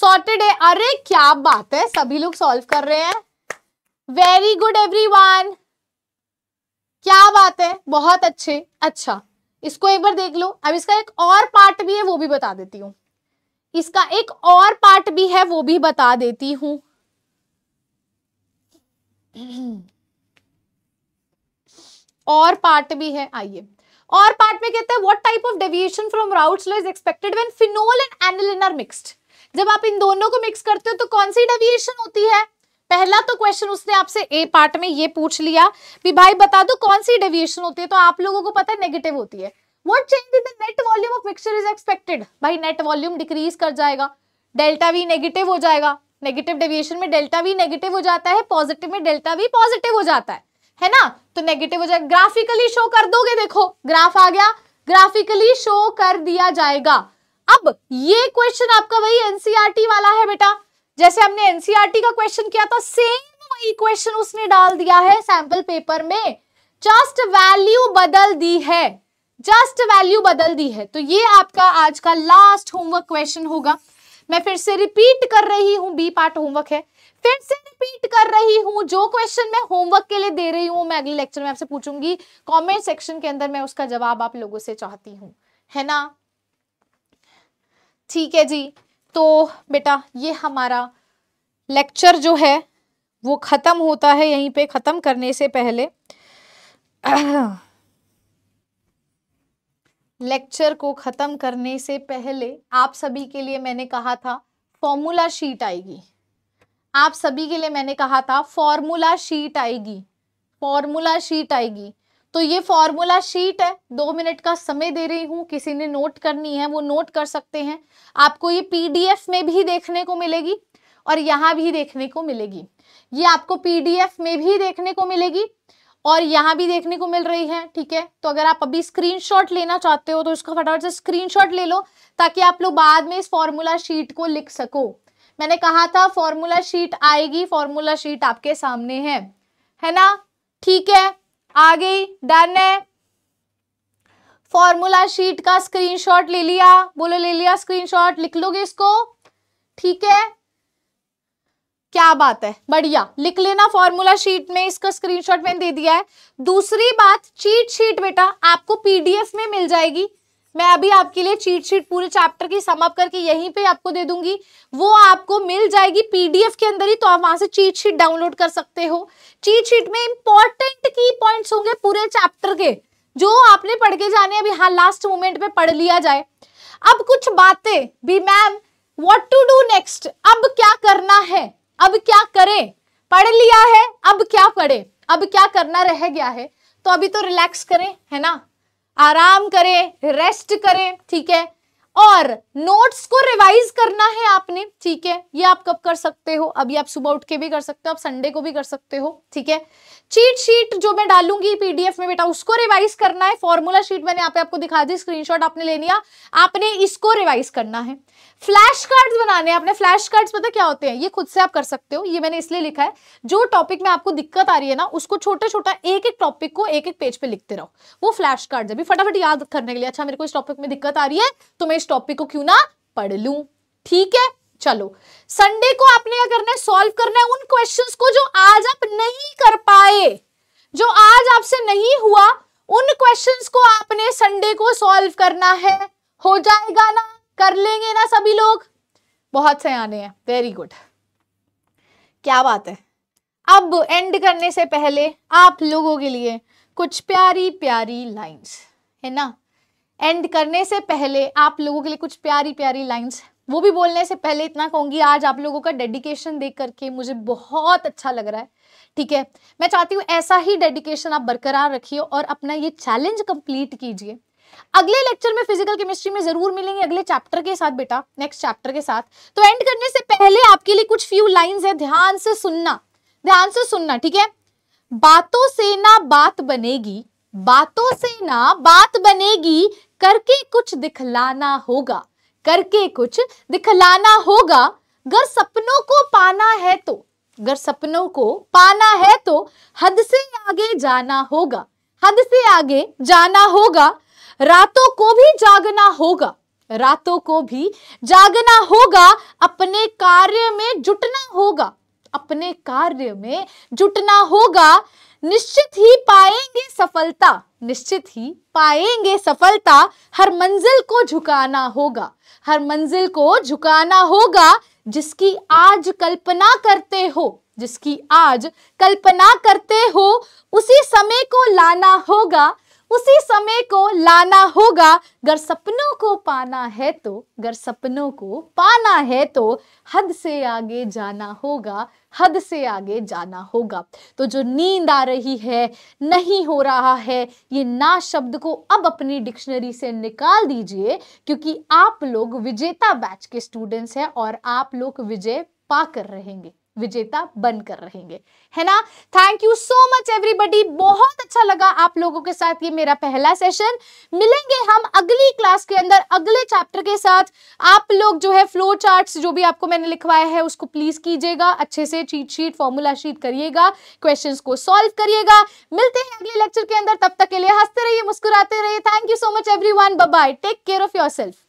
सॉर्टेड है अरे क्या बात है सभी लोग सॉल्व कर रहे हैं वेरी गुड वन क्या बात है बहुत अच्छे अच्छा इसको एक बार देख लो अब इसका एक और पार्ट भी है वो भी बता देती हूँ इसका एक और पार्ट भी है वो भी बता देती हूँ और पार्ट भी है आइए और पार्ट में कहते हैं what type of deviation from Raoult's law is expected when phenol and aniline are mixed जब आप इन दोनों को मिक्स करते हो तो कौन सी डेविएशन होती है पहला तो क्वेश्चन उसने आपसे ए पार्ट में ये पूछ लिया भी भाई बता दो कौन सी डेविएशन होती है तो आप लोगों को पता है नेगेटिव होती है what change in the net volume of mixture is expected भाई नेट वॉल्यूम डिक्रीज कर जाएगा डेल्टा वी नेगेटिव हो जाएगा नेगेटिव डेविएशन में डेल्टा वी नेगेटिव हो जाता है पॉजिटिव में डेल्टा वी पॉजिटिव हो जाता है है ना तो नेगेटिव हो जाएगा ग्राफिकली शो कर दोगे देखो ग्राफ आ गया ग्राफिकली शो कर दिया जाएगा अब ये क्वेश्चन आपका वही एनसीआरटी e वाला है बेटा जैसे हमने एनसीईआरटी e का क्वेश्चन किया था सेम वही क्वेश्चन उसने डाल दिया है सैंपल पेपर में जस्ट वैल्यू बदल दी है जस्ट वैल्यू बदल दी है तो ये आपका आज का लास्ट होमवर्क क्वेश्चन होगा मैं फिर से रिपीट कर रही हूँ बी पार्ट होमवर्क है फिर से रिपीट कर रही हूँ जो क्वेश्चन मैं होमवर्क के लिए दे रही हूँ मैं अगले लेक्चर में आपसे पूछूंगी कमेंट सेक्शन के अंदर मैं उसका जवाब आप लोगों से चाहती हूँ है ना ठीक है जी तो बेटा ये हमारा लेक्चर जो है वो ख़त्म होता है यहीं पे ख़त्म करने से पहले लेक्चर को ख़त्म करने से पहले आप सभी के लिए मैंने कहा था फॉर्मूला शीट आएगी आप सभी के लिए मैंने कहा था फॉर्मूला शीट आएगी फॉर्मूला शीट आएगी तो ये फॉर्मूला शीट है दो मिनट का समय दे रही हूँ किसी ने नोट करनी है वो नोट कर सकते हैं आपको ये पीडीएफ में भी देखने को मिलेगी और यहाँ भी देखने को मिलेगी ये आपको पीडीएफ में भी देखने को मिलेगी और यहाँ भी देखने को मिल रही है ठीक है तो अगर आप अभी स्क्रीनशॉट लेना चाहते हो तो उसको फटाफट से स्क्रीनशॉट ले लो ताकि आप लोग बाद में इस फॉर्मूला शीट को लिख सको मैंने कहा था फॉर्मूला शीट आएगी फॉर्मूला शीट आपके सामने है है ना ठीक है आ गई डन है फॉर्मूला शीट का स्क्रीनशॉट ले लिया बोलो ले लिया स्क्रीनशॉट लिख लोगे इसको ठीक है क्या बात है बढ़िया लिख लेना फॉर्मूला शीट में इसका स्क्रीनशॉट मैंने दे दिया है दूसरी बात चीट शीट बेटा आपको पीडीएफ में मिल जाएगी मैं अभी आपके लिए चीट शीट पूरे चैप्टर की समाप्त करके यहीं पे आपको दे दूंगी वो आपको मिल जाएगी पीडीएफ के अंदर ही तो आप वहां से चीट शीट डाउनलोड कर सकते हो चीट शीट में इंपॉर्टेंट की पॉइंट्स होंगे पूरे चैप्टर के जो आपने पढ़ के जाने अभी हाँ लास्ट मोमेंट में पढ़ लिया जाए अब कुछ बातें भी ma'am what to do next अब क्या करना है अब क्या करें पढ़ लिया है अब क्या पढ़े अब क्या करना रह गया है तो अभी तो रिलैक्स करें है ना आराम करें रेस्ट करें ठीक है और नोट्स को रिवाइज करना है आपने ठीक है ये आप कब कर सकते हो अभी आप सुबह उठ के भी कर सकते हो आप संडे को भी कर सकते हो ठीक है चीट शीट जो मैं डालूंगी पीडीएफ में बेटा उसको रिवाइज करना है फॉर्मूला शीट मैंने यहाँ पे आपको दिखा दी स्क्रीनशॉट आपने ले लिया आपने इसको रिवाइज करना है फ्लैश कार्ड्स बनाने आपने फ्लैश कार्ड्स पता क्या होते हैं ये खुद से आप कर सकते हो ये मैंने इसलिए लिखा है जो टॉपिक में आपको दिक्कत आ रही है ना उसको छोटा छोटा एक एक टॉपिक को एक एक पेज पे लिखते रहो वो फ्लैश कार्ड अभी फटाफट याद करने के लिए अच्छा मेरे को इस टॉपिक में दिक्कत आ रही है तो मैं इस टॉपिक को क्यों ना पढ़ लू ठीक है चलो संडे को आपने क्या करना है सॉल्व करना है उन क्वेश्चंस को जो आज आप नहीं कर पाए जो आज आपसे नहीं हुआ उन क्वेश्चंस को आपने संडे को सॉल्व करना है हो जाएगा ना कर लेंगे ना सभी लोग बहुत से आने हैं वेरी गुड क्या बात है अब एंड करने से पहले आप लोगों के लिए कुछ प्यारी प्यारी लाइंस है ना एंड करने से पहले आप लोगों के लिए कुछ प्यारी प्यारी लाइंस वो भी बोलने से पहले इतना कहूंगी आज आप लोगों का डेडिकेशन देख करके मुझे बहुत अच्छा लग रहा है ठीक है मैं चाहती हूँ ऐसा ही डेडिकेशन आप बरकरार रखिए और अपना ये चैलेंज कंप्लीट कीजिए अगले लेक्चर में फिजिकल केमिस्ट्री में जरूर मिलेंगे अगले चैप्टर के साथ बेटा नेक्स्ट चैप्टर के साथ तो एंड करने से पहले आपके लिए कुछ फ्यू लाइन्स है ध्यान से सुनना ध्यान से सुनना ठीक है बातों से ना बात बनेगी बातों से ना बात बनेगी करके कुछ दिखलाना होगा करके कुछ दिखलाना होगा अगर सपनों को पाना है तो अगर सपनों को पाना है तो हद से आगे जाना होगा हद से आगे जाना होगा रातों को भी जागना होगा रातों को भी जागना होगा अपने कार्य में जुटना होगा अपने कार्य में जुटना होगा निश्चित ही पाएंगे सफलता निश्चित ही पाएंगे सफलता हर मंजिल को झुकाना होगा हर मंजिल को झुकाना होगा जिसकी आज कल्पना करते हो जिसकी आज कल्पना करते हो उसी समय को लाना होगा उसी समय को लाना होगा अगर सपनों को पाना है तो अगर सपनों को पाना है तो हद से आगे जाना होगा हद से आगे जाना होगा तो जो नींद आ रही है नहीं हो रहा है ये ना शब्द को अब अपनी डिक्शनरी से निकाल दीजिए क्योंकि आप लोग विजेता बैच के स्टूडेंट्स हैं और आप लोग विजय पाकर रहेंगे विजेता बनकर रहेंगे है ना thank you so much everybody बहुत अच्छा लगा आप लोगों के साथ ये मेरा पहला सेशन मिलेंगे हम अगली क्लास के अंदर अगले चैप्टर के साथ आप लोग जो है फ्लो चार्ट्स जो भी आपको मैंने लिखवाया है उसको प्लीज कीजिएगा अच्छे से चीट शीट फॉर्मूला शीट करिएगा क्वेश्चंस को सॉल्व करिएगा मिलते हैं अगले लेक्चर के अंदर तब तक के लिए हंसते रहिए मुस्कुराते रहिए thank you so much everyone bye take care of your